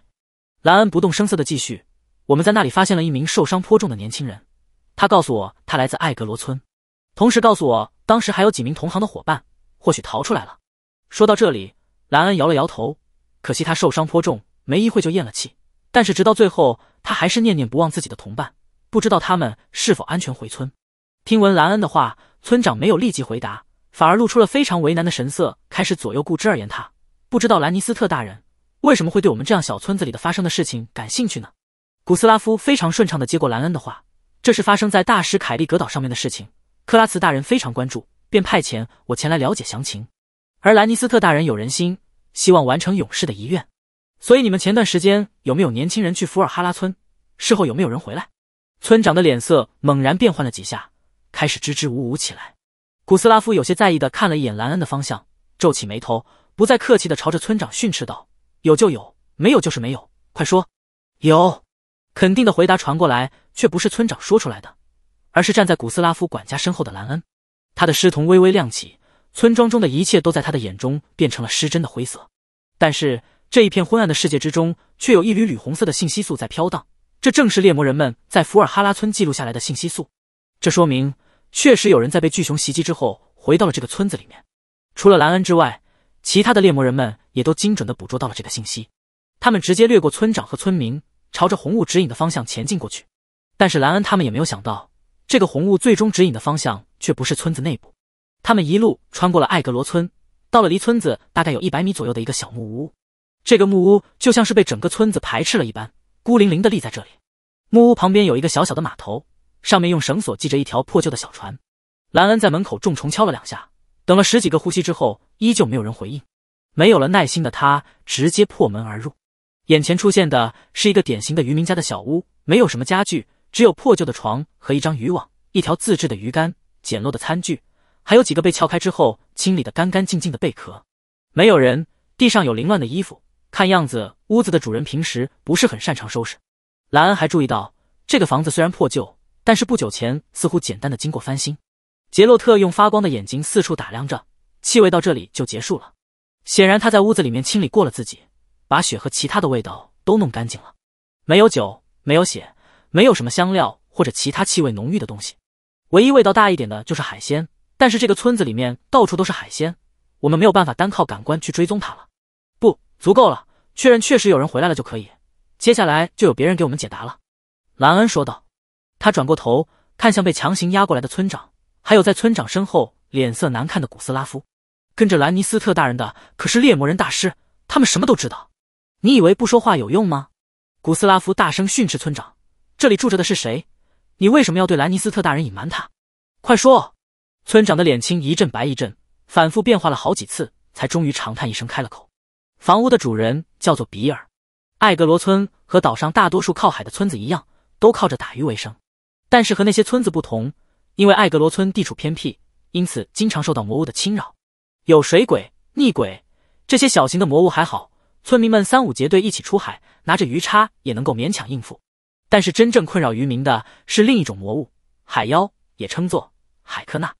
兰恩不动声色的继续：“我们在那里发现了一名受伤颇重的年轻人，他告诉我他来自艾格罗村，同时告诉我当时还有几名同行的伙伴或许逃出来了。”说到这里，兰恩摇了摇头，可惜他受伤颇重，没一会就咽了气。但是直到最后，他还是念念不忘自己的同伴。不知道他们是否安全回村。听闻兰恩的话，村长没有立即回答，反而露出了非常为难的神色，开始左右顾之而言：“他不知道兰尼斯特大人为什么会对我们这样小村子里的发生的事情感兴趣呢？”古斯拉夫非常顺畅的接过兰恩的话：“这是发生在大师凯利格岛上面的事情，克拉茨大人非常关注，便派遣我前来了解详情。而兰尼斯特大人有人心，希望完成勇士的遗愿，所以你们前段时间有没有年轻人去福尔哈拉村？事后有没有人回来？”村长的脸色猛然变换了几下，开始支支吾吾起来。古斯拉夫有些在意的看了一眼兰恩的方向，皱起眉头，不再客气的朝着村长训斥道：“有就有，没有就是没有，快说！”有，肯定的回答传过来，却不是村长说出来的，而是站在古斯拉夫管家身后的兰恩。他的师瞳微微亮起，村庄中的一切都在他的眼中变成了失真的灰色，但是这一片昏暗的世界之中，却有一缕缕红色的信息素在飘荡。这正是猎魔人们在伏尔哈拉村记录下来的信息素，这说明确实有人在被巨熊袭击之后回到了这个村子里面。除了兰恩之外，其他的猎魔人们也都精准地捕捉到了这个信息，他们直接掠过村长和村民，朝着红雾指引的方向前进过去。但是兰恩他们也没有想到，这个红雾最终指引的方向却不是村子内部。他们一路穿过了艾格罗村，到了离村子大概有一百米左右的一个小木屋。这个木屋就像是被整个村子排斥了一般。孤零零的立在这里，木屋旁边有一个小小的码头，上面用绳索系着一条破旧的小船。兰恩在门口重重敲了两下，等了十几个呼吸之后，依旧没有人回应。没有了耐心的他，直接破门而入。眼前出现的是一个典型的渔民家的小屋，没有什么家具，只有破旧的床和一张渔网，一条自制的鱼竿，简陋的餐具，还有几个被撬开之后清理的干干净净的贝壳。没有人，地上有凌乱的衣服。看样子，屋子的主人平时不是很擅长收拾。莱恩还注意到，这个房子虽然破旧，但是不久前似乎简单的经过翻新。杰洛特用发光的眼睛四处打量着，气味到这里就结束了。显然他在屋子里面清理过了，自己把血和其他的味道都弄干净了。没有酒，没有血，没有什么香料或者其他气味浓郁的东西。唯一味道大一点的就是海鲜，但是这个村子里面到处都是海鲜，我们没有办法单靠感官去追踪它了。足够了，确认确实有人回来了就可以。接下来就有别人给我们解答了。”兰恩说道。他转过头看向被强行压过来的村长，还有在村长身后脸色难看的古斯拉夫。跟着兰尼斯特大人的可是猎魔人大师，他们什么都知道。你以为不说话有用吗？”古斯拉夫大声训斥村长：“这里住着的是谁？你为什么要对兰尼斯特大人隐瞒？他，快说！”村长的脸青一阵白一阵，反复变化了好几次，才终于长叹一声，开了口。房屋的主人叫做比尔，艾格罗村和岛上大多数靠海的村子一样，都靠着打鱼为生。但是和那些村子不同，因为艾格罗村地处偏僻，因此经常受到魔物的侵扰。有水鬼、逆鬼这些小型的魔物还好，村民们三五结队一起出海，拿着鱼叉也能够勉强应付。但是真正困扰渔民的是另一种魔物——海妖，也称作海克纳。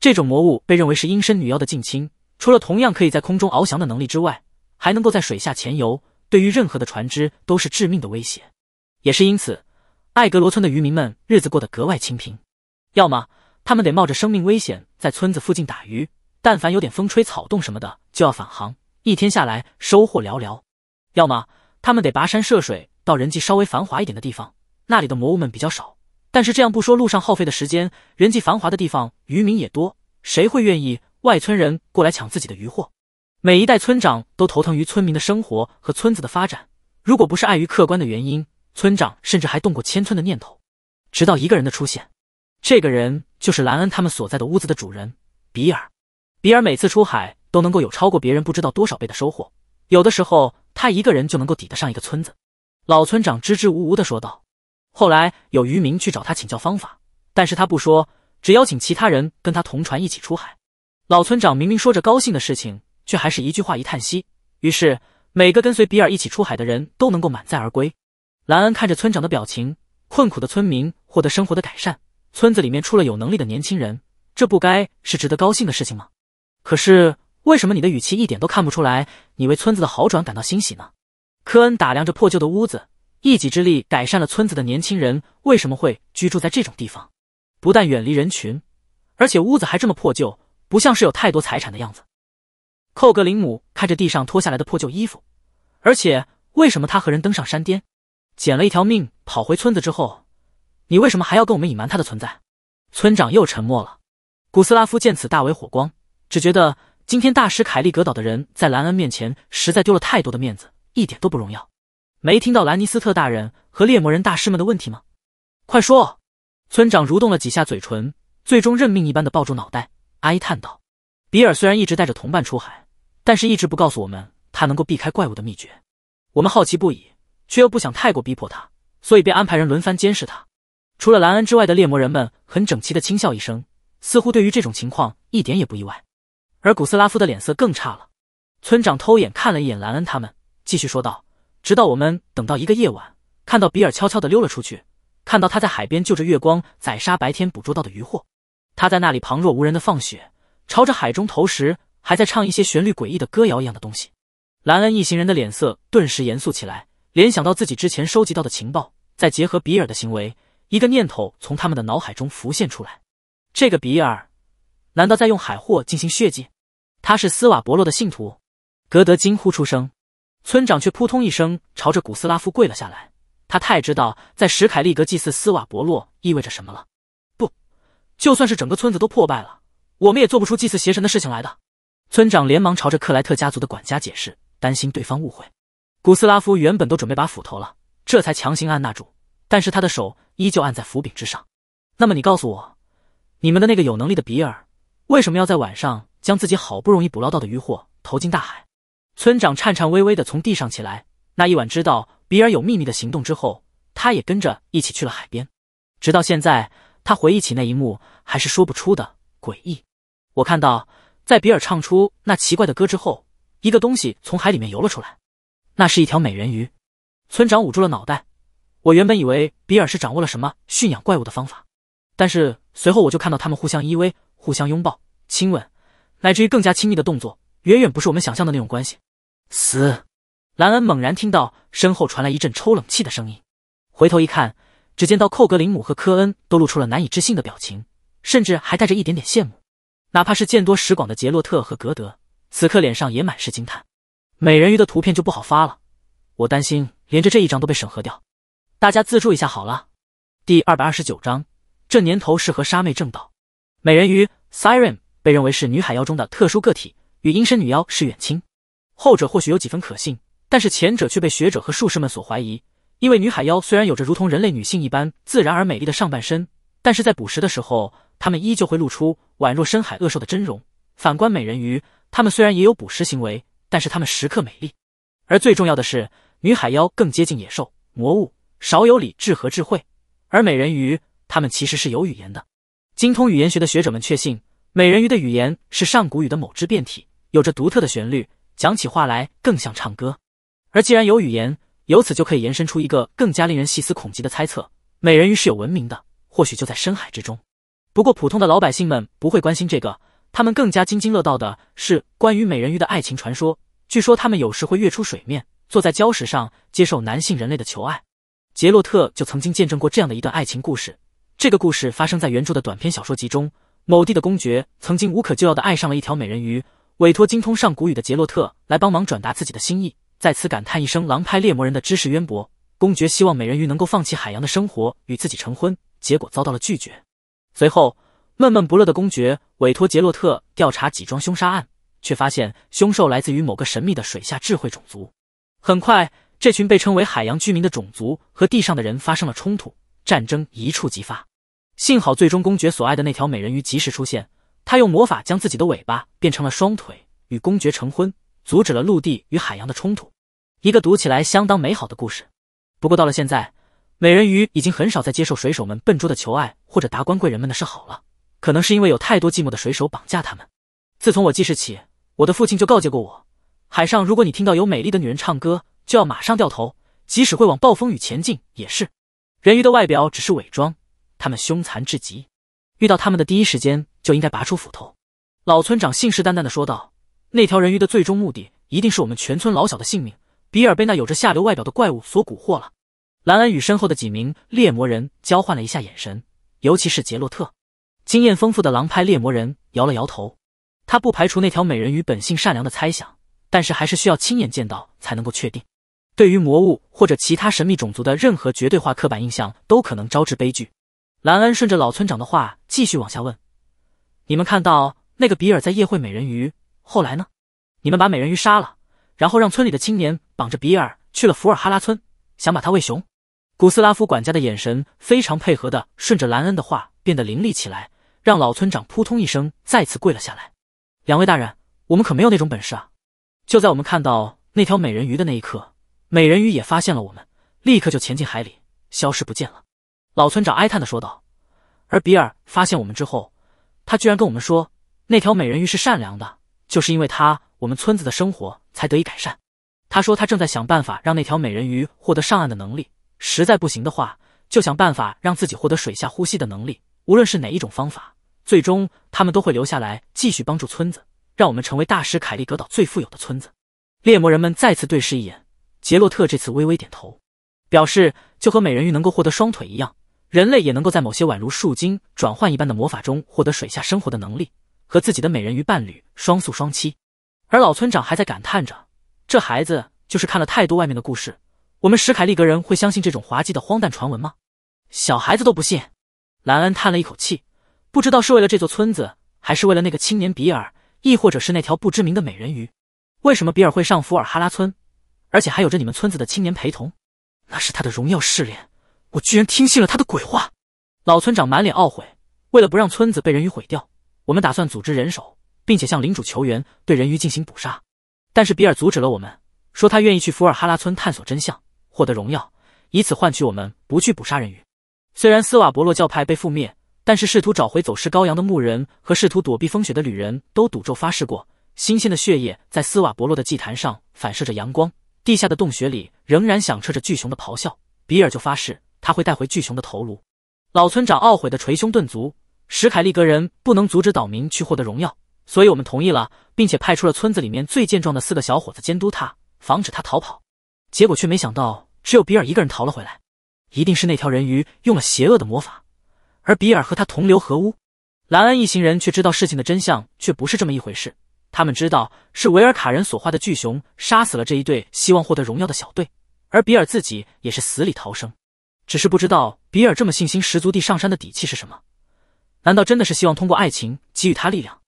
这种魔物被认为是阴身女妖的近亲，除了同样可以在空中翱翔的能力之外，还能够在水下潜游，对于任何的船只都是致命的威胁。也是因此，艾格罗村的渔民们日子过得格外清贫。要么他们得冒着生命危险在村子附近打鱼，但凡有点风吹草动什么的就要返航，一天下来收获寥寥；要么他们得跋山涉水到人迹稍微繁华一点的地方，那里的魔物们比较少。但是这样不说路上耗费的时间，人迹繁华的地方渔民也多，谁会愿意外村人过来抢自己的渔获？每一代村长都头疼于村民的生活和村子的发展。如果不是碍于客观的原因，村长甚至还动过迁村的念头。直到一个人的出现，这个人就是兰恩他们所在的屋子的主人比尔。比尔每次出海都能够有超过别人不知道多少倍的收获，有的时候他一个人就能够抵得上一个村子。老村长支支吾吾的说道：“后来有渔民去找他请教方法，但是他不说，只邀请其他人跟他同船一起出海。”老村长明明说着高兴的事情。却还是一句话一叹息。于是，每个跟随比尔一起出海的人都能够满载而归。兰恩看着村长的表情，困苦的村民获得生活的改善，村子里面出了有能力的年轻人，这不该是值得高兴的事情吗？可是，为什么你的语气一点都看不出来你为村子的好转感到欣喜呢？科恩打量着破旧的屋子，一己之力改善了村子的年轻人为什么会居住在这种地方？不但远离人群，而且屋子还这么破旧，不像是有太多财产的样子。寇格林姆看着地上脱下来的破旧衣服，而且为什么他和人登上山巅，捡了一条命跑回村子之后，你为什么还要跟我们隐瞒他的存在？村长又沉默了。古斯拉夫见此大为火光，只觉得今天大师凯利格岛的人在兰恩面前实在丢了太多的面子，一点都不荣耀。没听到兰尼斯特大人和猎魔人大师们的问题吗？快说！村长蠕动了几下嘴唇，最终认命一般的抱住脑袋，哀叹道：“比尔虽然一直带着同伴出海。”但是，一直不告诉我们他能够避开怪物的秘诀，我们好奇不已，却又不想太过逼迫他，所以便安排人轮番监视他。除了兰恩之外的猎魔人们很整齐的轻笑一声，似乎对于这种情况一点也不意外。而古斯拉夫的脸色更差了。村长偷眼看了一眼兰恩他们，继续说道：“直到我们等到一个夜晚，看到比尔悄悄地溜了出去，看到他在海边就着月光宰杀白天捕捉到的鱼货，他在那里旁若无人的放血，朝着海中投食。”还在唱一些旋律诡异的歌谣一样的东西，兰恩一行人的脸色顿时严肃起来，联想到自己之前收集到的情报，再结合比尔的行为，一个念头从他们的脑海中浮现出来：这个比尔难道在用海货进行血祭？他是斯瓦伯洛的信徒！格德惊呼出声，村长却扑通一声朝着古斯拉夫跪了下来。他太知道在史凯利格祭祀斯瓦伯洛意味着什么了。不，就算是整个村子都破败了，我们也做不出祭祀邪神的事情来的。村长连忙朝着克莱特家族的管家解释，担心对方误会。古斯拉夫原本都准备把斧头了，这才强行按捺住，但是他的手依旧按在斧柄之上。那么你告诉我，你们的那个有能力的比尔，为什么要在晚上将自己好不容易捕捞到的鱼货投进大海？村长颤颤巍巍的从地上起来。那一晚，知道比尔有秘密的行动之后，他也跟着一起去了海边。直到现在，他回忆起那一幕，还是说不出的诡异。我看到。在比尔唱出那奇怪的歌之后，一个东西从海里面游了出来，那是一条美人鱼。村长捂住了脑袋。我原本以为比尔是掌握了什么驯养怪物的方法，但是随后我就看到他们互相依偎、互相拥抱、亲吻，乃至于更加亲密的动作，远远不是我们想象的那种关系。死！兰恩猛然听到身后传来一阵抽冷气的声音，回头一看，只见到寇格林姆和科恩都露出了难以置信的表情，甚至还带着一点点羡慕。哪怕是见多识广的杰洛特和格德，此刻脸上也满是惊叹。美人鱼的图片就不好发了，我担心连着这一张都被审核掉。大家自助一下好了。第二百二十九章，这年头适合杀妹正道。美人鱼 （Siren） 被认为是女海妖中的特殊个体，与阴身女妖是远亲。后者或许有几分可信，但是前者却被学者和术士们所怀疑，因为女海妖虽然有着如同人类女性一般自然而美丽的上半身，但是在捕食的时候。他们依旧会露出宛若深海恶兽的真容。反观美人鱼，他们虽然也有捕食行为，但是他们时刻美丽。而最重要的是，女海妖更接近野兽、魔物，少有理智和智慧。而美人鱼，他们其实是有语言的。精通语言学的学者们确信，美人鱼的语言是上古语的某支变体，有着独特的旋律，讲起话来更像唱歌。而既然有语言，由此就可以延伸出一个更加令人细思恐极的猜测：美人鱼是有文明的，或许就在深海之中。不过，普通的老百姓们不会关心这个，他们更加津津乐道的是关于美人鱼的爱情传说。据说，他们有时会跃出水面，坐在礁石上，接受男性人类的求爱。杰洛特就曾经见证过这样的一段爱情故事。这个故事发生在原著的短篇小说集中。某地的公爵曾经无可救药的爱上了一条美人鱼，委托精通上古语的杰洛特来帮忙转达自己的心意。在此感叹一声，狼派猎魔人的知识渊博。公爵希望美人鱼能够放弃海洋的生活，与自己成婚，结果遭到了拒绝。随后，闷闷不乐的公爵委托杰洛特调查几桩凶杀案，却发现凶兽来自于某个神秘的水下智慧种族。很快，这群被称为海洋居民的种族和地上的人发生了冲突，战争一触即发。幸好，最终公爵所爱的那条美人鱼及时出现，他用魔法将自己的尾巴变成了双腿，与公爵成婚，阻止了陆地与海洋的冲突。一个读起来相当美好的故事。不过，到了现在。美人鱼已经很少在接受水手们笨拙的求爱或者达官贵人们的示好了，可能是因为有太多寂寞的水手绑架他们。自从我记事起，我的父亲就告诫过我，海上如果你听到有美丽的女人唱歌，就要马上掉头，即使会往暴风雨前进也是。人鱼的外表只是伪装，他们凶残至极，遇到他们的第一时间就应该拔出斧头。老村长信誓旦旦的说道：“那条人鱼的最终目的一定是我们全村老小的性命。”比尔被那有着下流外表的怪物所蛊惑了。兰恩与身后的几名猎魔人交换了一下眼神，尤其是杰洛特，经验丰富的狼派猎魔人摇了摇头。他不排除那条美人鱼本性善良的猜想，但是还是需要亲眼见到才能够确定。对于魔物或者其他神秘种族的任何绝对化刻板印象，都可能招致悲剧。兰恩顺着老村长的话继续往下问：“你们看到那个比尔在夜会美人鱼，后来呢？你们把美人鱼杀了，然后让村里的青年绑着比尔去了福尔哈拉村，想把他喂熊。”古斯拉夫管家的眼神非常配合的顺着兰恩的话变得凌厉起来，让老村长扑通一声再次跪了下来。两位大人，我们可没有那种本事啊！就在我们看到那条美人鱼的那一刻，美人鱼也发现了我们，立刻就潜进海里，消失不见了。老村长哀叹的说道。而比尔发现我们之后，他居然跟我们说，那条美人鱼是善良的，就是因为他，我们村子的生活才得以改善。他说他正在想办法让那条美人鱼获得上岸的能力。实在不行的话，就想办法让自己获得水下呼吸的能力。无论是哪一种方法，最终他们都会留下来继续帮助村子，让我们成为大师凯利格岛最富有的村子。猎魔人们再次对视一眼，杰洛特这次微微点头，表示就和美人鱼能够获得双腿一样，人类也能够在某些宛如树精转换一般的魔法中获得水下生活的能力，和自己的美人鱼伴侣双宿双栖。而老村长还在感叹着：“这孩子就是看了太多外面的故事。”我们史凯利格人会相信这种滑稽的荒诞传闻吗？小孩子都不信。兰恩叹了一口气，不知道是为了这座村子，还是为了那个青年比尔，亦或者是那条不知名的美人鱼。为什么比尔会上福尔哈拉村，而且还有着你们村子的青年陪同？那是他的荣耀试炼。我居然听信了他的鬼话。老村长满脸懊悔。为了不让村子被人鱼毁掉，我们打算组织人手，并且向领主求援，对人鱼进行捕杀。但是比尔阻止了我们，说他愿意去福尔哈拉村探索真相。获得荣耀，以此换取我们不去捕杀人鱼。虽然斯瓦伯洛教派被覆灭，但是试图找回走失羔羊的牧人和试图躲避风雪的旅人都赌咒发誓过。新鲜的血液在斯瓦伯洛的祭坛上反射着阳光，地下的洞穴里仍然响彻着巨熊的咆哮。比尔就发誓他会带回巨熊的头颅。老村长懊悔的捶胸顿足。史凯利格人不能阻止岛民去获得荣耀，所以我们同意了，并且派出了村子里面最健壮的四个小伙子监督他，防止他逃跑。结果却没想到。只有比尔一个人逃了回来，一定是那条人鱼用了邪恶的魔法，而比尔和他同流合污。兰恩一行人却知道事情的真相，却不是这么一回事。他们知道是维尔卡人所化的巨熊杀死了这一对希望获得荣耀的小队，而比尔自己也是死里逃生。只是不知道比尔这么信心十足地上山的底气是什么？难道真的是希望通过爱情给予他力量？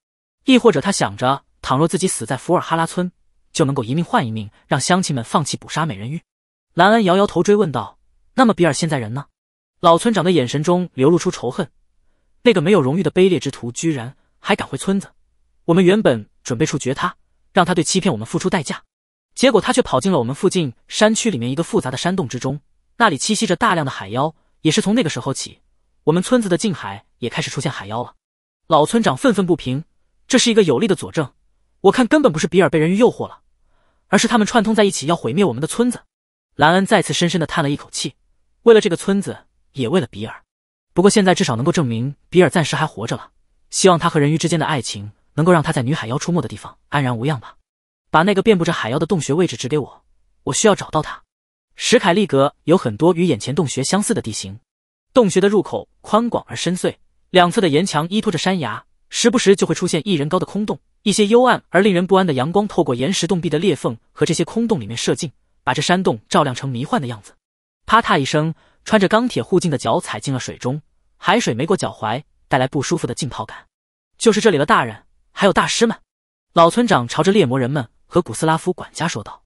亦或者他想着，倘若自己死在福尔哈拉村，就能够一命换一命，让乡亲们放弃捕杀美人鱼？兰恩摇摇头，追问道：“那么比尔现在人呢？”老村长的眼神中流露出仇恨。那个没有荣誉的卑劣之徒，居然还敢回村子！我们原本准备处决他，让他对欺骗我们付出代价，结果他却跑进了我们附近山区里面一个复杂的山洞之中。那里栖息着大量的海妖，也是从那个时候起，我们村子的近海也开始出现海妖了。老村长愤愤不平：“这是一个有力的佐证，我看根本不是比尔被人鱼诱惑了，而是他们串通在一起要毁灭我们的村子。”兰恩再次深深地叹了一口气，为了这个村子，也为了比尔。不过现在至少能够证明比尔暂时还活着了。希望他和人鱼之间的爱情能够让他在女海妖出没的地方安然无恙吧。把那个遍布着海妖的洞穴位置指给我，我需要找到它。石凯利格有很多与眼前洞穴相似的地形。洞穴的入口宽广而深邃，两侧的岩墙依托着山崖，时不时就会出现一人高的空洞。一些幽暗而令人不安的阳光透过岩石洞壁的裂缝和这些空洞里面射进。把这山洞照亮成迷幻的样子，啪嗒一声，穿着钢铁护镜的脚踩进了水中，海水没过脚踝，带来不舒服的浸泡感。就是这里了，大人，还有大师们。老村长朝着猎魔人们和古斯拉夫管家说道。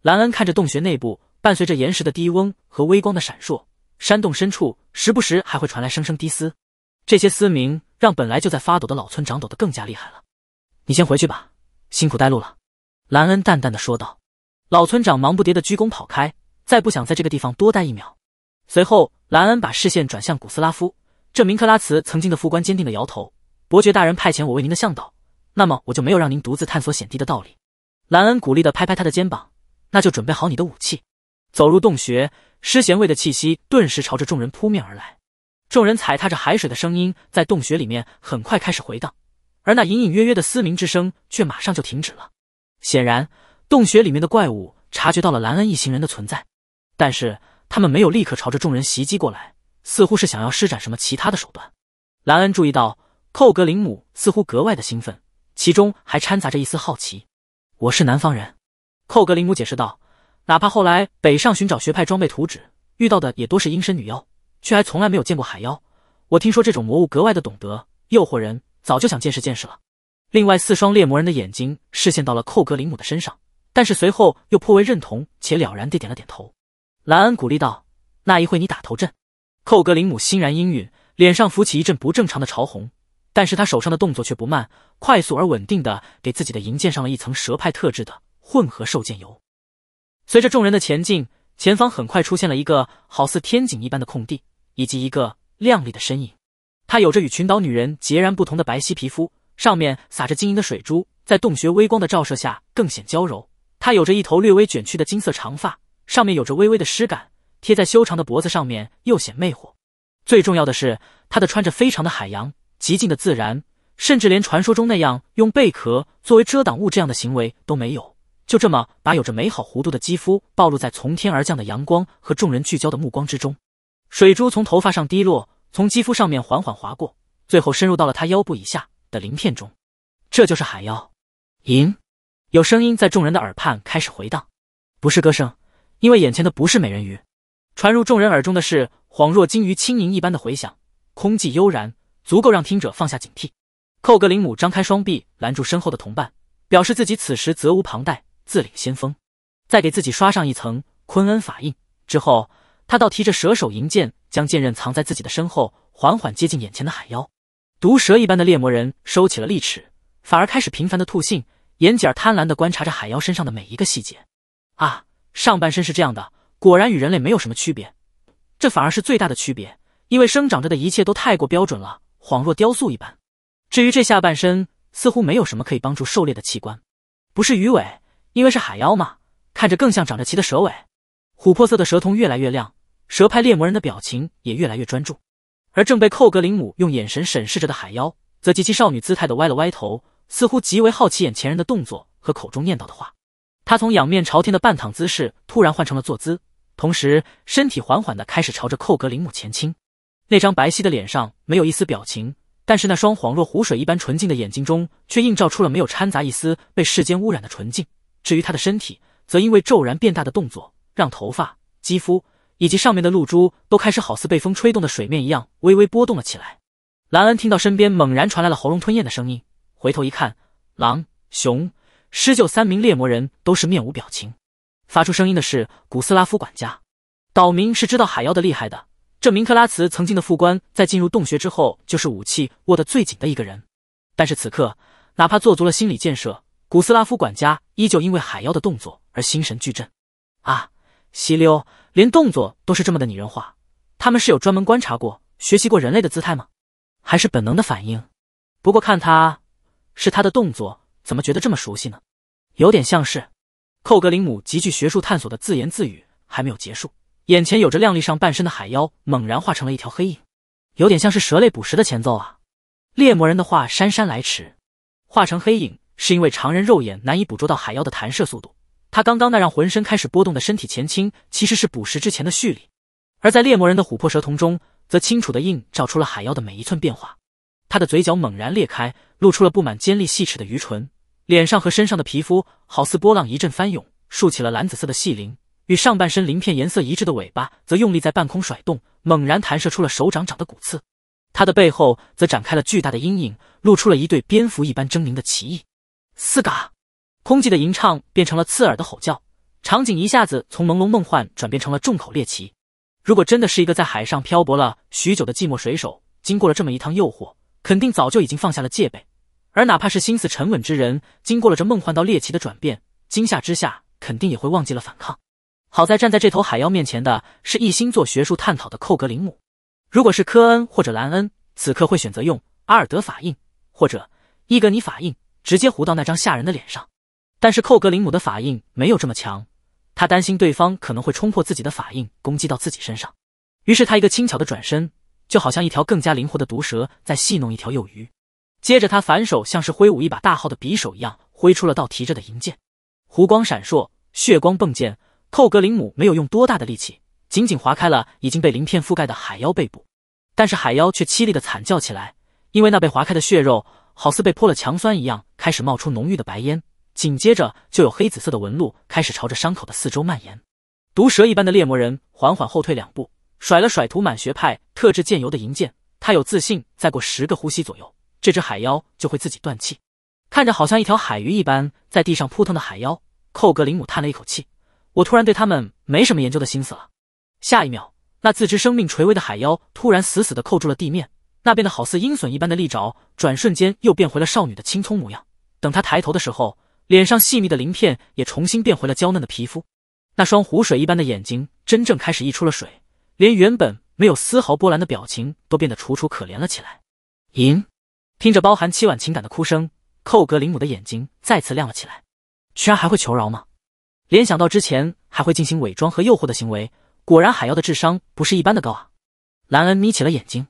兰恩看着洞穴内部，伴随着岩石的低温和微光的闪烁，山洞深处时不时还会传来声声低嘶。这些嘶鸣让本来就在发抖的老村长抖得更加厉害了。你先回去吧，辛苦带路了。兰恩淡淡的说道。老村长忙不迭的鞠躬跑开，再不想在这个地方多待一秒。随后，兰恩把视线转向古斯拉夫，这名克拉茨曾经的副官坚定的摇头：“伯爵大人派遣我为您的向导，那么我就没有让您独自探索险地的道理。”兰恩鼓励的拍拍他的肩膀：“那就准备好你的武器，走入洞穴。”湿咸味的气息顿时朝着众人扑面而来，众人踩踏着海水的声音在洞穴里面很快开始回荡，而那隐隐约约的嘶鸣之声却马上就停止了，显然。洞穴里面的怪物察觉到了兰恩一行人的存在，但是他们没有立刻朝着众人袭击过来，似乎是想要施展什么其他的手段。兰恩注意到，寇格林姆似乎格外的兴奋，其中还掺杂着一丝好奇。我是南方人，寇格林姆解释道，哪怕后来北上寻找学派装备图纸，遇到的也多是阴身女妖，却还从来没有见过海妖。我听说这种魔物格外的懂得诱惑人，早就想见识见识了。另外四双猎魔人的眼睛视线到了寇格林姆的身上。但是随后又颇为认同且了然地点了点头，兰恩鼓励道：“那一会你打头阵。”寇格林姆欣然应允，脸上浮起一阵不正常的潮红，但是他手上的动作却不慢，快速而稳定地给自己的银剑上了一层蛇派特质的混合兽剑油。随着众人的前进，前方很快出现了一个好似天井一般的空地，以及一个靓丽的身影。她有着与群岛女人截然不同的白皙皮肤，上面洒着晶莹的水珠，在洞穴微光的照射下更显娇柔。他有着一头略微卷曲的金色长发，上面有着微微的湿感，贴在修长的脖子上面又显魅惑。最重要的是，他的穿着非常的海洋，极尽的自然，甚至连传说中那样用贝壳作为遮挡物这样的行为都没有，就这么把有着美好弧度的肌肤暴露在从天而降的阳光和众人聚焦的目光之中。水珠从头发上滴落，从肌肤上面缓缓划过，最后深入到了他腰部以下的鳞片中。这就是海妖，银。有声音在众人的耳畔开始回荡，不是歌声，因为眼前的不是美人鱼，传入众人耳中的是恍若鲸鱼轻吟一般的回响，空寂悠然，足够让听者放下警惕。寇格林姆张开双臂拦住身后的同伴，表示自己此时责无旁贷，自领先锋。再给自己刷上一层昆恩法印之后，他倒提着蛇首银剑，将剑刃藏在自己的身后，缓缓接近眼前的海妖。毒蛇一般的猎魔人收起了利齿，反而开始频繁的吐信。眼睑贪婪地观察着海妖身上的每一个细节啊，上半身是这样的，果然与人类没有什么区别，这反而是最大的区别，因为生长着的一切都太过标准了，恍若雕塑一般。至于这下半身，似乎没有什么可以帮助狩猎的器官，不是鱼尾，因为是海妖嘛，看着更像长着鳍的蛇尾。琥珀色的蛇瞳越来越亮，蛇派猎魔人的表情也越来越专注，而正被寇格林姆用眼神审视着的海妖，则极其少女姿态的歪了歪头。似乎极为好奇眼前人的动作和口中念叨的话，他从仰面朝天的半躺姿势突然换成了坐姿，同时身体缓缓地开始朝着寇格林姆前倾。那张白皙的脸上没有一丝表情，但是那双恍若湖水一般纯净的眼睛中却映照出了没有掺杂一丝被世间污染的纯净。至于他的身体，则因为骤然变大的动作，让头发、肌肤以及上面的露珠都开始好似被风吹动的水面一样微微波动了起来。兰恩听到身边猛然传来了喉咙吞咽的声音。回头一看，狼、熊、狮鹫三名猎魔人都是面无表情。发出声音的是古斯拉夫管家。岛民是知道海妖的厉害的。这名克拉茨曾经的副官，在进入洞穴之后，就是武器握得最紧的一个人。但是此刻，哪怕做足了心理建设，古斯拉夫管家依旧因为海妖的动作而心神俱震。啊，西溜，连动作都是这么的拟人化。他们是有专门观察过、学习过人类的姿态吗？还是本能的反应？不过看他。是他的动作，怎么觉得这么熟悉呢？有点像是。寇格林姆极具学术探索的自言自语还没有结束，眼前有着靓丽上半身的海妖猛然化成了一条黑影，有点像是蛇类捕食的前奏啊！猎魔人的话姗姗来迟，化成黑影是因为常人肉眼难以捕捉到海妖的弹射速度，他刚刚那让浑身开始波动的身体前倾，其实是捕食之前的蓄力，而在猎魔人的琥珀蛇瞳中，则清楚的映照出了海妖的每一寸变化。他的嘴角猛然裂开。露出了布满尖利细齿的鱼唇，脸上和身上的皮肤好似波浪一阵翻涌，竖起了蓝紫色的细鳞；与上半身鳞片颜色一致的尾巴则用力在半空甩动，猛然弹射出了手掌长的骨刺。它的背后则展开了巨大的阴影，露出了一对蝙蝠一般狰狞的奇异。嘶嘎！空寂的吟唱变成了刺耳的吼叫，场景一下子从朦胧梦幻转变成了众口猎奇。如果真的是一个在海上漂泊了许久的寂寞水手，经过了这么一趟诱惑。肯定早就已经放下了戒备，而哪怕是心思沉稳之人，经过了这梦幻到猎奇的转变，惊吓之下肯定也会忘记了反抗。好在站在这头海妖面前的是一心做学术探讨的寇格林姆，如果是科恩或者兰恩，此刻会选择用阿尔德法印或者伊格尼法印直接糊到那张吓人的脸上。但是寇格林姆的法印没有这么强，他担心对方可能会冲破自己的法印攻击到自己身上，于是他一个轻巧的转身。就好像一条更加灵活的毒蛇在戏弄一条幼鱼，接着他反手像是挥舞一把大号的匕首一样挥出了倒提着的银剑，弧光闪烁，血光迸溅。寇格林姆没有用多大的力气，仅仅划开了已经被鳞片覆盖的海妖背部，但是海妖却凄厉的惨叫起来，因为那被划开的血肉好似被泼了强酸一样，开始冒出浓郁的白烟，紧接着就有黑紫色的纹路开始朝着伤口的四周蔓延。毒蛇一般的猎魔人缓缓后退两步。甩了甩涂满学派特制剑油的银剑，他有自信，再过十个呼吸左右，这只海妖就会自己断气。看着好像一条海鱼一般在地上扑腾的海妖，寇格林姆叹了一口气：“我突然对他们没什么研究的心思了。”下一秒，那自知生命垂危的海妖突然死死地扣住了地面，那变得好似鹰隼一般的利爪，转瞬间又变回了少女的青葱模样。等他抬头的时候，脸上细密的鳞片也重新变回了娇嫩的皮肤，那双湖水一般的眼睛真正开始溢出了水。连原本没有丝毫波澜的表情都变得楚楚可怜了起来。赢，听着包含凄婉情感的哭声，寇格林姆的眼睛再次亮了起来。居然还会求饶吗？联想到之前还会进行伪装和诱惑的行为，果然海妖的智商不是一般的高啊！兰恩眯起了眼睛，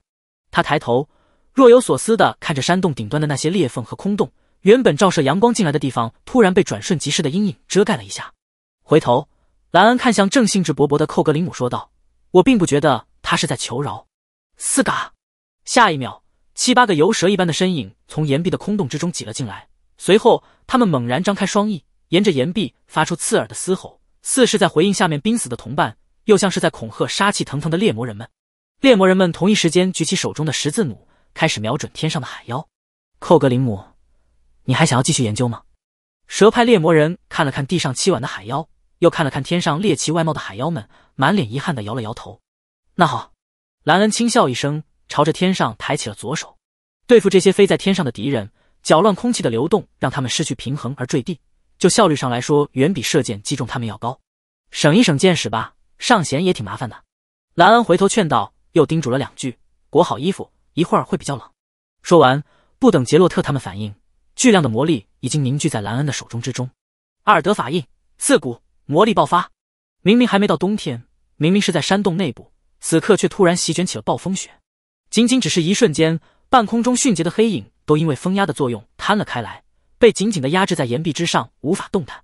他抬头若有所思的看着山洞顶端的那些裂缝和空洞，原本照射阳光进来的地方突然被转瞬即逝的阴影遮盖了一下。回头，兰恩看向正兴致勃勃的寇格林姆说道。我并不觉得他是在求饶。嘶嘎！下一秒，七八个游蛇一般的身影从岩壁的空洞之中挤了进来，随后他们猛然张开双翼，沿着岩壁发出刺耳的嘶吼，似是在回应下面濒死的同伴，又像是在恐吓杀气腾腾的猎魔人们。猎魔人们同一时间举起手中的十字弩，开始瞄准天上的海妖。寇格林姆，你还想要继续研究吗？蛇派猎魔人看了看地上凄婉的海妖。又看了看天上猎奇外貌的海妖们，满脸遗憾的摇了摇头。那好，兰恩轻笑一声，朝着天上抬起了左手。对付这些飞在天上的敌人，搅乱空气的流动，让他们失去平衡而坠地，就效率上来说，远比射箭击中他们要高。省一省箭矢吧，上弦也挺麻烦的。兰恩回头劝道，又叮嘱了两句，裹好衣服，一会儿会比较冷。说完，不等杰洛特他们反应，巨量的魔力已经凝聚在兰恩的手中之中。阿尔德法印，刺骨。魔力爆发，明明还没到冬天，明明是在山洞内部，此刻却突然席卷起了暴风雪。仅仅只是一瞬间，半空中迅捷的黑影都因为风压的作用摊了开来，被紧紧的压制在岩壁之上，无法动弹。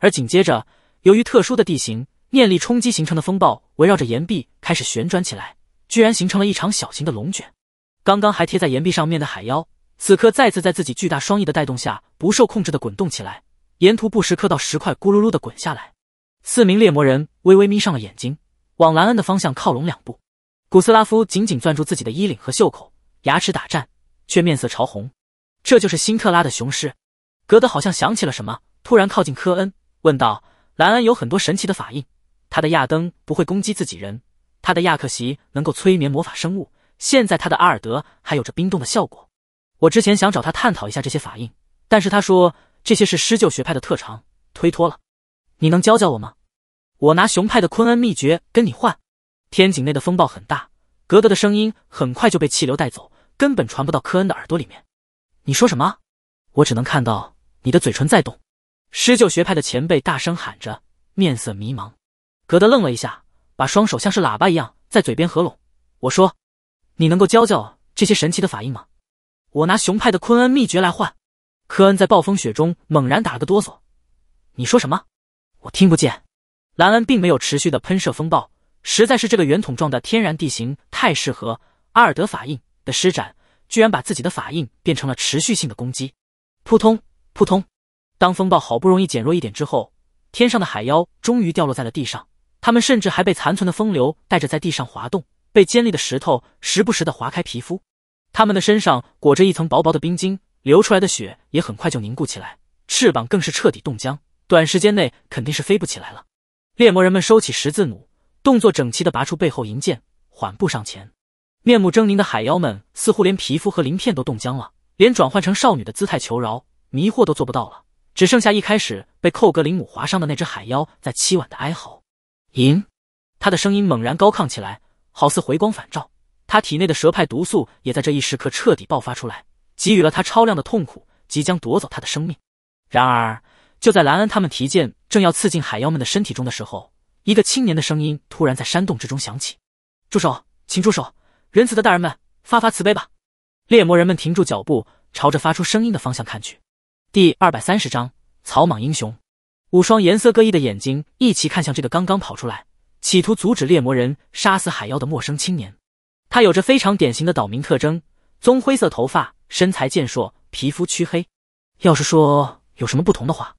而紧接着，由于特殊的地形，念力冲击形成的风暴围绕着岩壁开始旋转起来，居然形成了一场小型的龙卷。刚刚还贴在岩壁上面的海妖，此刻再次在自己巨大双翼的带动下，不受控制的滚动起来，沿途不时磕到石块，咕噜噜的滚下来。四名猎魔人微微眯上了眼睛，往兰恩的方向靠拢两步。古斯拉夫紧紧攥住自己的衣领和袖口，牙齿打颤，却面色潮红。这就是辛特拉的雄狮。格德好像想起了什么，突然靠近科恩，问道：“兰恩有很多神奇的法印，他的亚登不会攻击自己人，他的亚克席能够催眠魔法生物，现在他的阿尔德还有着冰冻的效果。我之前想找他探讨一下这些法印，但是他说这些是施救学派的特长，推脱了。”你能教教我吗？我拿雄派的昆恩秘诀跟你换。天井内的风暴很大，格格的声音很快就被气流带走，根本传不到科恩的耳朵里面。你说什么？我只能看到你的嘴唇在动。施救学派的前辈大声喊着，面色迷茫。格德愣了一下，把双手像是喇叭一样在嘴边合拢。我说，你能够教教这些神奇的法印吗？我拿雄派的昆恩秘诀来换。科恩在暴风雪中猛然打了个哆嗦。你说什么？我听不见，兰恩并没有持续的喷射风暴，实在是这个圆筒状的天然地形太适合阿尔德法印的施展，居然把自己的法印变成了持续性的攻击。扑通扑通，当风暴好不容易减弱一点之后，天上的海妖终于掉落在了地上，他们甚至还被残存的风流带着在地上滑动，被尖利的石头时不时的划开皮肤，他们的身上裹着一层薄薄的冰晶，流出来的血也很快就凝固起来，翅膀更是彻底冻僵。短时间内肯定是飞不起来了。猎魔人们收起十字弩，动作整齐地拔出背后银剑，缓步上前。面目狰狞的海妖们似乎连皮肤和鳞片都冻僵了，连转换成少女的姿态求饶、迷惑都做不到了，只剩下一开始被寇格林姆划伤的那只海妖在凄婉的哀嚎。银，他的声音猛然高亢起来，好似回光返照。他体内的蛇派毒素也在这一时刻彻底爆发出来，给予了他超量的痛苦，即将夺走他的生命。然而。就在兰恩他们提剑正要刺进海妖们的身体中的时候，一个青年的声音突然在山洞之中响起：“住手，请住手！仁慈的大人们，发发慈悲吧！”猎魔人们停住脚步，朝着发出声音的方向看去。第二百三十章草莽英雄。五双颜色各异的眼睛一起看向这个刚刚跑出来、企图阻止猎魔人杀死海妖的陌生青年。他有着非常典型的岛民特征：棕灰色头发，身材健硕，皮肤黢黑。要是说有什么不同的话，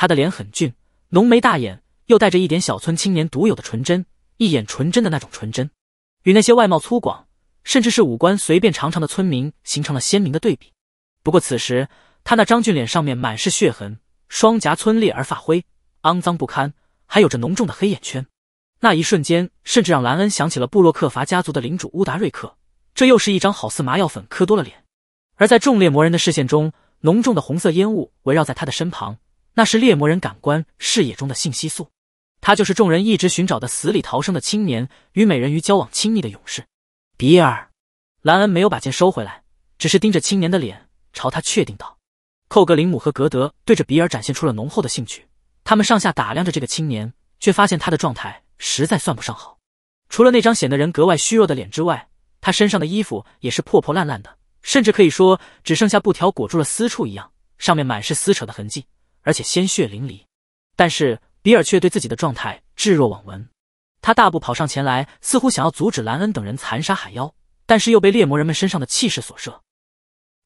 他的脸很俊，浓眉大眼，又带着一点小村青年独有的纯真，一眼纯真的那种纯真，与那些外貌粗犷，甚至是五官随便、长长的村民形成了鲜明的对比。不过此时，他那张俊脸上面满是血痕，双颊村裂而发灰，肮脏不堪，还有着浓重的黑眼圈。那一瞬间，甚至让兰恩想起了布洛克伐家族的领主乌达瑞克，这又是一张好似麻药粉磕多了脸。而在众烈魔人的视线中，浓重的红色烟雾围绕在他的身旁。那是猎魔人感官视野中的信息素，他就是众人一直寻找的死里逃生的青年，与美人鱼交往亲密的勇士比尔。兰恩没有把剑收回来，只是盯着青年的脸，朝他确定道：“寇格林姆和格德对着比尔展现出了浓厚的兴趣，他们上下打量着这个青年，却发现他的状态实在算不上好。除了那张显得人格外虚弱的脸之外，他身上的衣服也是破破烂烂的，甚至可以说只剩下布条裹住了私处一样，上面满是撕扯的痕迹。”而且鲜血淋漓，但是比尔却对自己的状态置若罔闻。他大步跑上前来，似乎想要阻止兰恩等人残杀海妖，但是又被猎魔人们身上的气势所慑。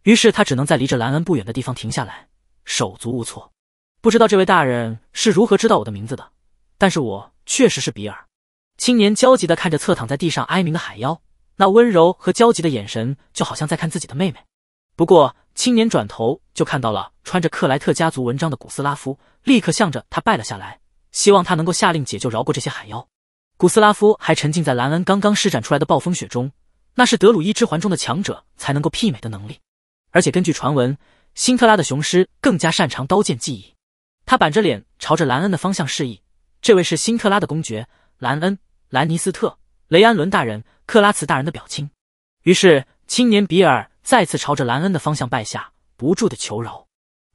于是他只能在离着兰恩不远的地方停下来，手足无措，不知道这位大人是如何知道我的名字的。但是我确实是比尔。青年焦急的看着侧躺在地上哀鸣的海妖，那温柔和焦急的眼神就好像在看自己的妹妹。不过。青年转头就看到了穿着克莱特家族纹章的古斯拉夫，立刻向着他拜了下来，希望他能够下令解救、饶过这些海妖。古斯拉夫还沉浸在兰恩刚刚施展出来的暴风雪中，那是德鲁伊之环中的强者才能够媲美的能力。而且根据传闻，辛特拉的雄狮更加擅长刀剑技艺。他板着脸朝着兰恩的方向示意：“这位是辛特拉的公爵兰恩·兰尼斯特·雷安伦大人，克拉茨大人的表亲。”于是青年比尔。再次朝着兰恩的方向拜下，不住的求饶。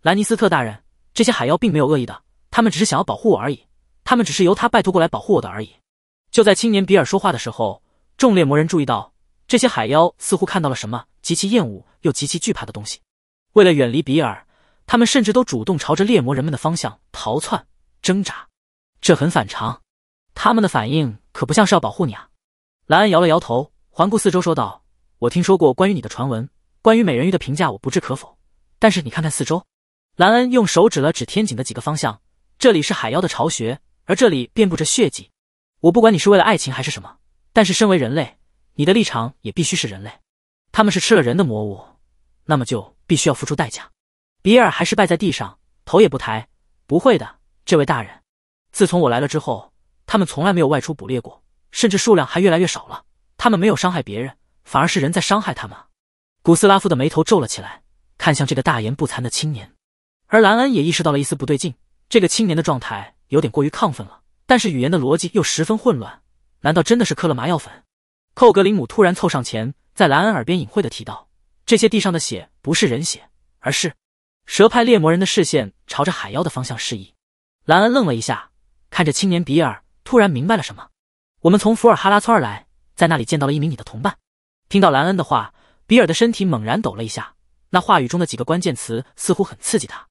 兰尼斯特大人，这些海妖并没有恶意的，他们只是想要保护我而已。他们只是由他拜托过来保护我的而已。就在青年比尔说话的时候，众猎魔人注意到，这些海妖似乎看到了什么极其厌恶又极其惧怕的东西。为了远离比尔，他们甚至都主动朝着猎魔人们的方向逃窜、挣扎。这很反常，他们的反应可不像是要保护你啊。兰恩摇了摇头，环顾四周说道：“我听说过关于你的传闻。”关于美人鱼的评价，我不置可否。但是你看看四周，兰恩用手指了指天井的几个方向，这里是海妖的巢穴，而这里遍布着血迹。我不管你是为了爱情还是什么，但是身为人类，你的立场也必须是人类。他们是吃了人的魔物，那么就必须要付出代价。比尔还是败在地上，头也不抬。不会的，这位大人，自从我来了之后，他们从来没有外出捕猎过，甚至数量还越来越少了。他们没有伤害别人，反而是人在伤害他们。古斯拉夫的眉头皱了起来，看向这个大言不惭的青年，而兰恩也意识到了一丝不对劲。这个青年的状态有点过于亢奋了，但是语言的逻辑又十分混乱。难道真的是嗑了麻药粉？寇格林姆突然凑上前，在兰恩耳边隐晦的提到：“这些地上的血不是人血，而是……”蛇派猎魔人的视线朝着海妖的方向示意。兰恩愣了一下，看着青年比尔，突然明白了什么：“我们从福尔哈拉村来，在那里见到了一名你的同伴。”听到兰恩的话。比尔的身体猛然抖了一下，那话语中的几个关键词似乎很刺激他。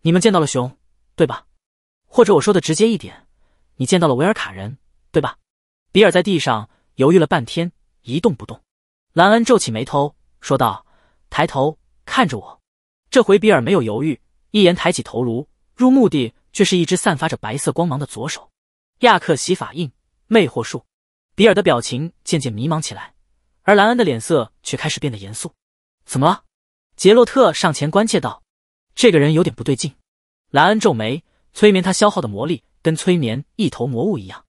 你们见到了熊，对吧？或者我说的直接一点，你见到了维尔卡人，对吧？比尔在地上犹豫了半天，一动不动。兰恩皱起眉头说道：“抬头看着我。”这回比尔没有犹豫，一眼抬起头颅，入目的却是一只散发着白色光芒的左手。亚克西法印，魅惑术。比尔的表情渐渐迷茫起来。而兰恩的脸色却开始变得严肃。怎么了？杰洛特上前关切道：“这个人有点不对劲。”兰恩皱眉：“催眠他消耗的魔力，跟催眠一头魔物一样，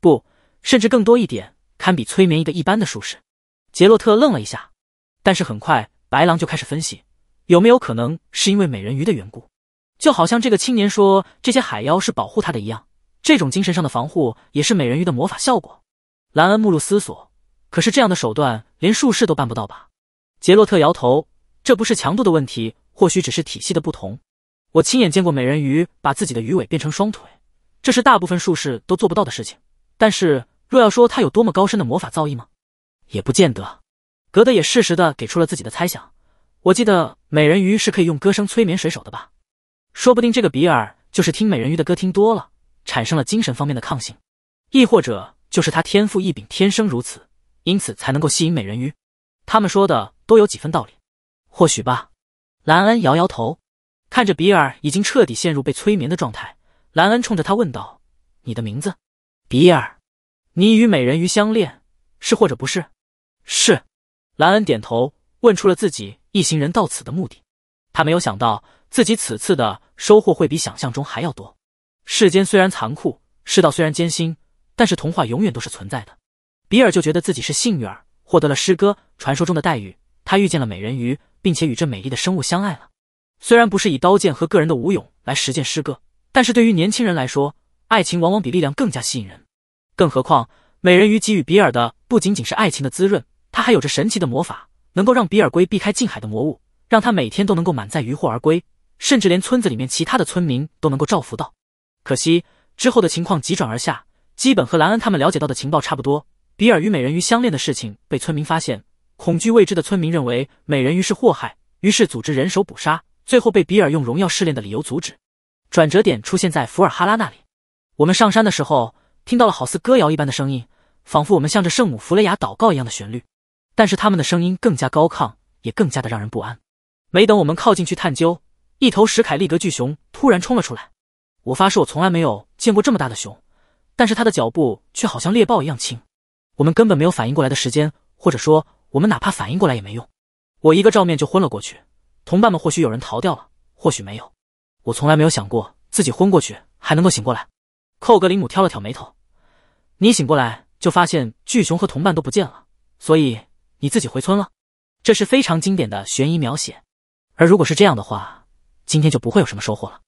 不，甚至更多一点，堪比催眠一个一般的术士。”杰洛特愣了一下，但是很快白狼就开始分析：“有没有可能是因为美人鱼的缘故？就好像这个青年说这些海妖是保护他的一样，这种精神上的防护也是美人鱼的魔法效果。”兰恩目露思索。可是这样的手段连术士都办不到吧？杰洛特摇头，这不是强度的问题，或许只是体系的不同。我亲眼见过美人鱼把自己的鱼尾变成双腿，这是大部分术士都做不到的事情。但是若要说他有多么高深的魔法造诣吗？也不见得。格德也适时的给出了自己的猜想。我记得美人鱼是可以用歌声催眠水手的吧？说不定这个比尔就是听美人鱼的歌听多了，产生了精神方面的抗性，亦或者就是他天赋异禀，天生如此。因此才能够吸引美人鱼，他们说的都有几分道理，或许吧。兰恩摇摇头，看着比尔已经彻底陷入被催眠的状态，兰恩冲着他问道：“你的名字？比尔，你与美人鱼相恋是或者不是？”“是。”兰恩点头，问出了自己一行人到此的目的。他没有想到自己此次的收获会比想象中还要多。世间虽然残酷，世道虽然艰辛，但是童话永远都是存在的。比尔就觉得自己是幸运儿，获得了诗歌传说中的待遇。他遇见了美人鱼，并且与这美丽的生物相爱了。虽然不是以刀剑和个人的武勇来实践诗歌，但是对于年轻人来说，爱情往往比力量更加吸引人。更何况，美人鱼给予比尔的不仅仅是爱情的滋润，她还有着神奇的魔法，能够让比尔龟避开近海的魔物，让他每天都能够满载渔获而归，甚至连村子里面其他的村民都能够照拂到。可惜之后的情况急转而下，基本和兰恩他们了解到的情报差不多。比尔与美人鱼相恋的事情被村民发现，恐惧未知的村民认为美人鱼是祸害，于是组织人手捕杀。最后被比尔用荣耀试炼的理由阻止。转折点出现在福尔哈拉那里。我们上山的时候，听到了好似歌谣一般的声音，仿佛我们向着圣母弗雷雅祷告一样的旋律。但是他们的声音更加高亢，也更加的让人不安。没等我们靠近去探究，一头史凯利格巨熊突然冲了出来。我发誓我从来没有见过这么大的熊，但是它的脚步却好像猎豹一样轻。我们根本没有反应过来的时间，或者说，我们哪怕反应过来也没用。我一个照面就昏了过去，同伴们或许有人逃掉了，或许没有。我从来没有想过自己昏过去还能够醒过来。寇格林姆挑了挑眉头：“你醒过来就发现巨熊和同伴都不见了，所以你自己回村了？这是非常经典的悬疑描写。而如果是这样的话，今天就不会有什么收获了。”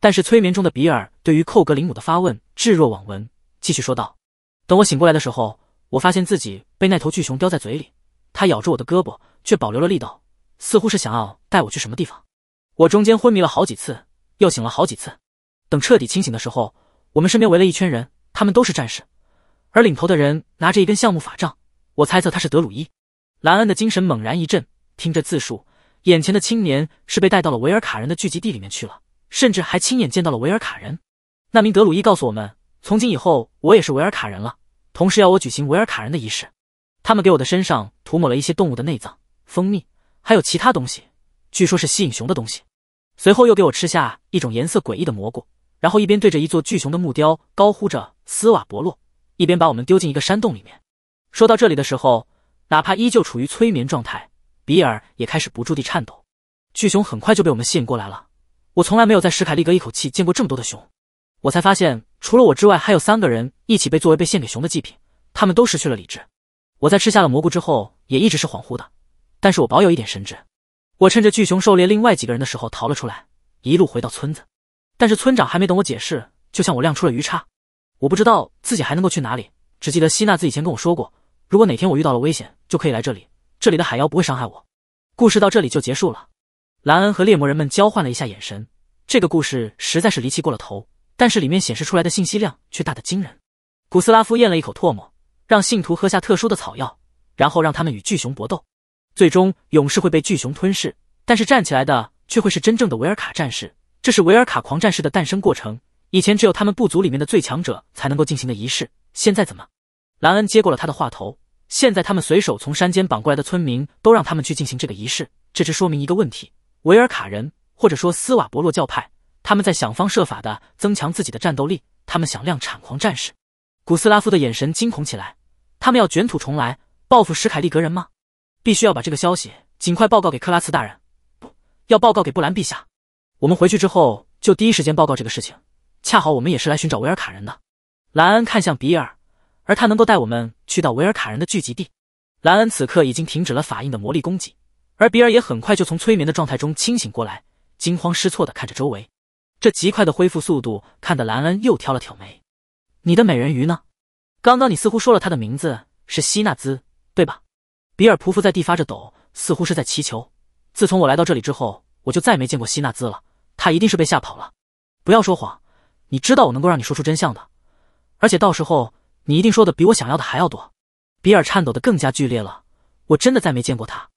但是催眠中的比尔对于寇格林姆的发问置若罔闻，继续说道：“等我醒过来的时候。”我发现自己被那头巨熊叼在嘴里，它咬住我的胳膊，却保留了力道，似乎是想要带我去什么地方。我中间昏迷了好几次，又醒了好几次。等彻底清醒的时候，我们身边围了一圈人，他们都是战士，而领头的人拿着一根橡木法杖。我猜测他是德鲁伊。兰恩的精神猛然一震，听着自述，眼前的青年是被带到了维尔卡人的聚集地里面去了，甚至还亲眼见到了维尔卡人。那名德鲁伊告诉我们，从今以后，我也是维尔卡人了。同时要我举行维尔卡人的仪式，他们给我的身上涂抹了一些动物的内脏、蜂蜜，还有其他东西，据说是吸引熊的东西。随后又给我吃下一种颜色诡异的蘑菇，然后一边对着一座巨熊的木雕高呼着“斯瓦伯洛”，一边把我们丢进一个山洞里面。说到这里的时候，哪怕依旧处于催眠状态，比尔也开始不住地颤抖。巨熊很快就被我们吸引过来了。我从来没有在史凯利格一口气见过这么多的熊，我才发现。除了我之外，还有三个人一起被作为被献给熊的祭品，他们都失去了理智。我在吃下了蘑菇之后，也一直是恍惚的，但是我保有一点神智。我趁着巨熊狩猎另外几个人的时候逃了出来，一路回到村子。但是村长还没等我解释，就向我亮出了鱼叉。我不知道自己还能够去哪里，只记得希娜自以前跟我说过，如果哪天我遇到了危险，就可以来这里，这里的海妖不会伤害我。故事到这里就结束了。兰恩和猎魔人们交换了一下眼神，这个故事实在是离奇过了头。但是里面显示出来的信息量却大得惊人。古斯拉夫咽了一口唾沫，让信徒喝下特殊的草药，然后让他们与巨熊搏斗，最终勇士会被巨熊吞噬，但是站起来的却会是真正的维尔卡战士。这是维尔卡狂战士的诞生过程，以前只有他们部族里面的最强者才能够进行的仪式。现在怎么？兰恩接过了他的话头。现在他们随手从山间绑过来的村民都让他们去进行这个仪式，这只说明一个问题：维尔卡人，或者说斯瓦伯洛教派。他们在想方设法的增强自己的战斗力，他们想量产狂战士。古斯拉夫的眼神惊恐起来，他们要卷土重来，报复史凯利格人吗？必须要把这个消息尽快报告给克拉茨大人，不要报告给布兰陛下。我们回去之后就第一时间报告这个事情。恰好我们也是来寻找维尔卡人的。兰恩看向比尔，而他能够带我们去到维尔卡人的聚集地。兰恩此刻已经停止了法印的魔力攻击，而比尔也很快就从催眠的状态中清醒过来，惊慌失措的看着周围。这极快的恢复速度看得兰恩又挑了挑眉。你的美人鱼呢？刚刚你似乎说了她的名字是希纳兹，对吧？比尔匍匐在地发着抖，似乎是在祈求。自从我来到这里之后，我就再没见过希纳兹了。他一定是被吓跑了。不要说谎，你知道我能够让你说出真相的。而且到时候你一定说的比我想要的还要多。比尔颤抖得更加剧烈了。我真的再没见过他。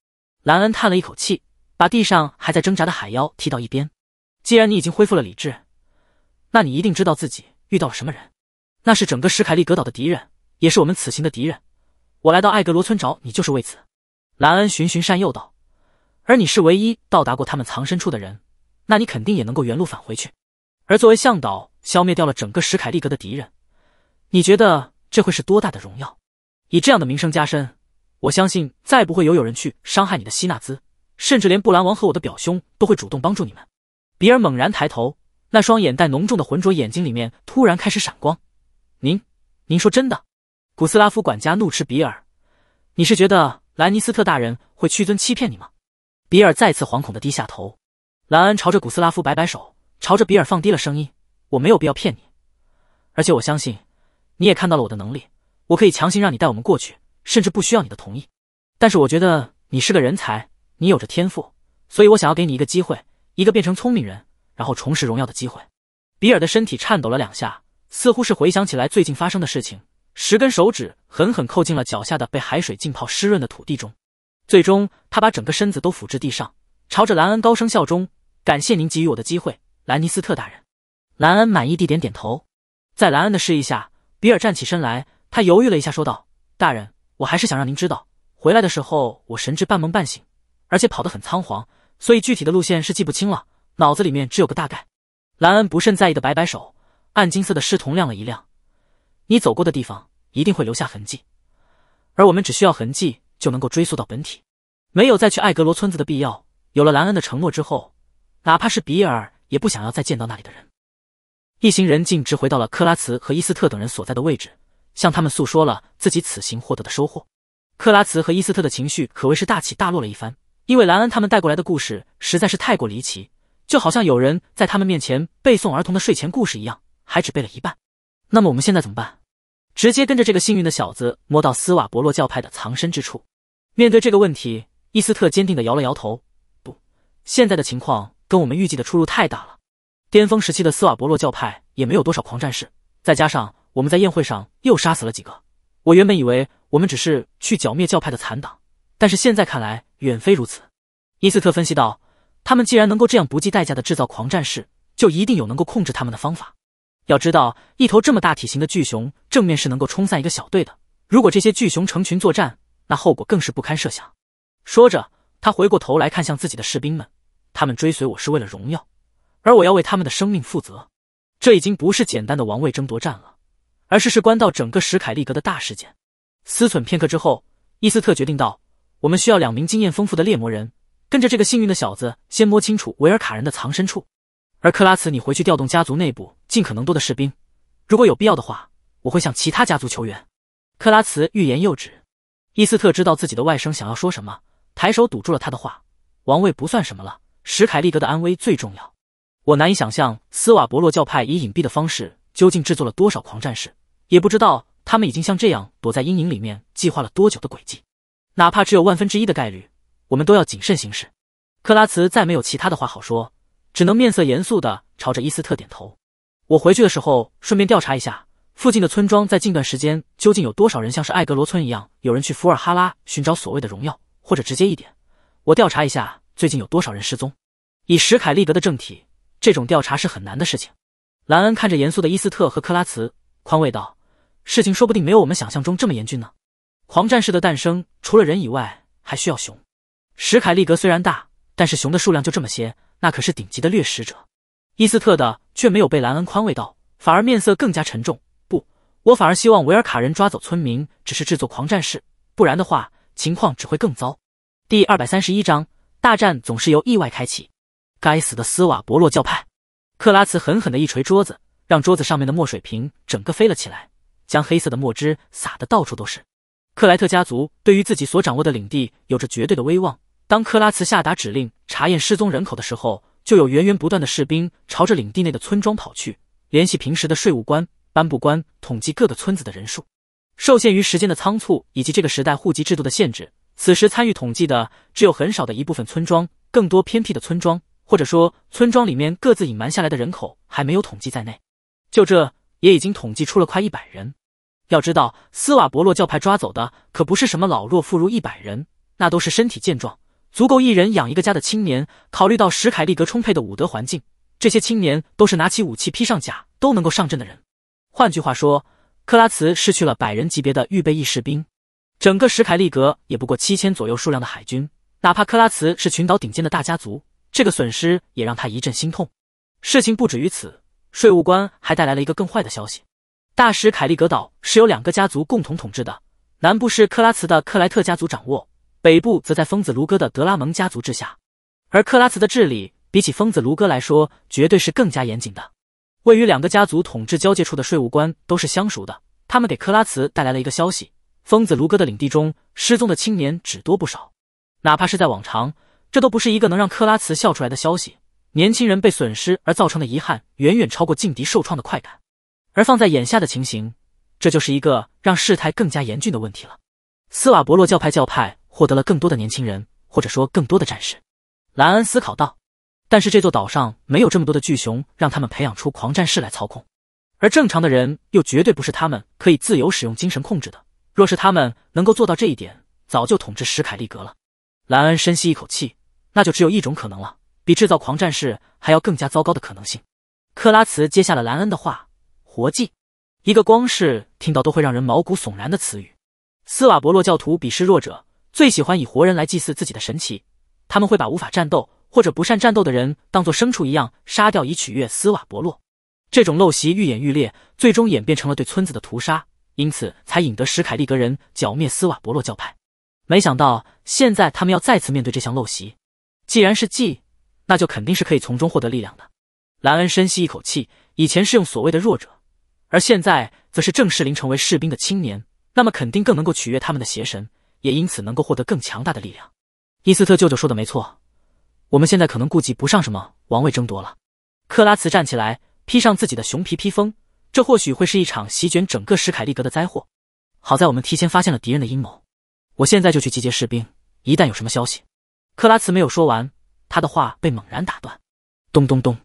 兰恩叹了一口气，把地上还在挣扎的海妖踢到一边。既然你已经恢复了理智，那你一定知道自己遇到了什么人，那是整个史凯利格岛的敌人，也是我们此行的敌人。我来到艾格罗村找你就是为此。兰恩循循善诱道，而你是唯一到达过他们藏身处的人，那你肯定也能够原路返回去。而作为向导，消灭掉了整个史凯利格的敌人，你觉得这会是多大的荣耀？以这样的名声加身，我相信再不会有有人去伤害你的希纳兹，甚至连布兰王和我的表兄都会主动帮助你们。比尔猛然抬头，那双眼带浓重的浑浊眼睛里面突然开始闪光。“您，您说真的？”古斯拉夫管家怒斥比尔，“你是觉得兰尼斯特大人会屈尊欺骗你吗？”比尔再次惶恐的低下头。兰恩朝着古斯拉夫摆摆手，朝着比尔放低了声音：“我没有必要骗你，而且我相信你也看到了我的能力，我可以强行让你带我们过去，甚至不需要你的同意。但是我觉得你是个人才，你有着天赋，所以我想要给你一个机会。”一个变成聪明人，然后重拾荣耀的机会。比尔的身体颤抖了两下，似乎是回想起来最近发生的事情。十根手指狠狠扣进了脚下的被海水浸泡、湿润的土地中。最终，他把整个身子都俯至地上，朝着兰恩高声笑中：“感谢您给予我的机会，兰尼斯特大人。”兰恩满意地点点头。在兰恩的示意下，比尔站起身来。他犹豫了一下，说道：“大人，我还是想让您知道，回来的时候我神志半梦半醒，而且跑得很仓皇。”所以具体的路线是记不清了，脑子里面只有个大概。兰恩不甚在意的摆摆手，暗金色的视瞳亮了一亮。你走过的地方一定会留下痕迹，而我们只需要痕迹就能够追溯到本体，没有再去艾格罗村子的必要。有了兰恩的承诺之后，哪怕是比尔也不想要再见到那里的人。一行人径直回到了克拉茨和伊斯特等人所在的位置，向他们诉说了自己此行获得的收获。克拉茨和伊斯特的情绪可谓是大起大落了一番。因为兰恩他们带过来的故事实在是太过离奇，就好像有人在他们面前背诵儿童的睡前故事一样，还只背了一半。那么我们现在怎么办？直接跟着这个幸运的小子摸到斯瓦伯洛教派的藏身之处？面对这个问题，伊斯特坚定的摇了摇头。不，现在的情况跟我们预计的出入太大了。巅峰时期的斯瓦伯洛教派也没有多少狂战士，再加上我们在宴会上又杀死了几个。我原本以为我们只是去剿灭教派的残党。但是现在看来远非如此，伊斯特分析道：“他们既然能够这样不计代价的制造狂战士，就一定有能够控制他们的方法。要知道，一头这么大体型的巨熊正面是能够冲散一个小队的。如果这些巨熊成群作战，那后果更是不堪设想。”说着，他回过头来看向自己的士兵们：“他们追随我是为了荣耀，而我要为他们的生命负责。这已经不是简单的王位争夺战了，而是事关到整个史凯利格的大事件。”思忖片刻之后，伊斯特决定道。我们需要两名经验丰富的猎魔人，跟着这个幸运的小子，先摸清楚维尔卡人的藏身处。而克拉茨，你回去调动家族内部尽可能多的士兵，如果有必要的话，我会向其他家族求援。克拉茨欲言又止，伊斯特知道自己的外甥想要说什么，抬手堵住了他的话。王位不算什么了，史凯利格的安危最重要。我难以想象斯瓦伯洛教派以隐蔽的方式究竟制作了多少狂战士，也不知道他们已经像这样躲在阴影里面计划了多久的诡计。哪怕只有万分之一的概率，我们都要谨慎行事。克拉茨再没有其他的话好说，只能面色严肃地朝着伊斯特点头。我回去的时候，顺便调查一下附近的村庄，在近段时间究竟有多少人像是艾格罗村一样，有人去福尔哈拉寻找所谓的荣耀，或者直接一点，我调查一下最近有多少人失踪。以史凯利格的政体，这种调查是很难的事情。兰恩看着严肃的伊斯特和克拉茨，宽慰道：“事情说不定没有我们想象中这么严峻呢。”狂战士的诞生除了人以外，还需要熊。史凯利格虽然大，但是熊的数量就这么些，那可是顶级的掠食者。伊斯特的却没有被兰恩宽慰到，反而面色更加沉重。不，我反而希望维尔卡人抓走村民，只是制作狂战士，不然的话，情况只会更糟。第二百三十一章大战总是由意外开启。该死的斯瓦伯洛教派！克拉茨狠狠的一锤桌子，让桌子上面的墨水瓶整个飞了起来，将黑色的墨汁撒得到处都是。克莱特家族对于自己所掌握的领地有着绝对的威望。当克拉茨下达指令查验失踪人口的时候，就有源源不断的士兵朝着领地内的村庄跑去，联系平时的税务官、颁布官，统计各个村子的人数。受限于时间的仓促以及这个时代户籍制度的限制，此时参与统计的只有很少的一部分村庄，更多偏僻的村庄，或者说村庄里面各自隐瞒下来的人口还没有统计在内。就这也已经统计出了快一百人。要知道，斯瓦伯洛教派抓走的可不是什么老弱妇孺一百人，那都是身体健壮、足够一人养一个家的青年。考虑到史凯利格充沛的武德环境，这些青年都是拿起武器、披上甲都能够上阵的人。换句话说，克拉茨失去了百人级别的预备役士兵，整个史凯利格也不过七千左右数量的海军。哪怕克拉茨是群岛顶尖的大家族，这个损失也让他一阵心痛。事情不止于此，税务官还带来了一个更坏的消息。大使凯利格岛是由两个家族共同统治的，南部是克拉茨的克莱特家族掌握，北部则在疯子卢戈的德拉蒙家族治下。而克拉茨的治理比起疯子卢戈来说，绝对是更加严谨的。位于两个家族统治交界处的税务官都是相熟的，他们给克拉茨带来了一个消息：疯子卢戈的领地中失踪的青年只多不少。哪怕是在往常，这都不是一个能让克拉茨笑出来的消息。年轻人被损失而造成的遗憾，远远超过劲敌受创的快感。而放在眼下的情形，这就是一个让事态更加严峻的问题了。斯瓦伯洛教派教派获得了更多的年轻人，或者说更多的战士。兰恩思考道：“但是这座岛上没有这么多的巨熊，让他们培养出狂战士来操控；而正常的人又绝对不是他们可以自由使用精神控制的。若是他们能够做到这一点，早就统治史凯利格了。”兰恩深吸一口气，那就只有一种可能了——比制造狂战士还要更加糟糕的可能性。克拉茨接下了兰恩的话。活祭，一个光是听到都会让人毛骨悚然的词语。斯瓦伯洛教徒鄙视弱者，最喜欢以活人来祭祀自己的神祇。他们会把无法战斗或者不善战斗的人当做牲畜一样杀掉，以取悦斯瓦伯洛。这种陋习愈演愈烈，最终演变成了对村子的屠杀，因此才引得史凯利格人剿灭斯瓦伯洛教派。没想到现在他们要再次面对这项陋习。既然是祭，那就肯定是可以从中获得力量的。兰恩深吸一口气，以前是用所谓的弱者。而现在，则是郑世林成为士兵的青年，那么肯定更能够取悦他们的邪神，也因此能够获得更强大的力量。伊斯特舅舅说的没错，我们现在可能顾及不上什么王位争夺了。克拉茨站起来，披上自己的熊皮披风。这或许会是一场席卷整个史凯利格的灾祸。好在我们提前发现了敌人的阴谋。我现在就去集结士兵，一旦有什么消息。克拉茨没有说完，他的话被猛然打断。咚咚咚，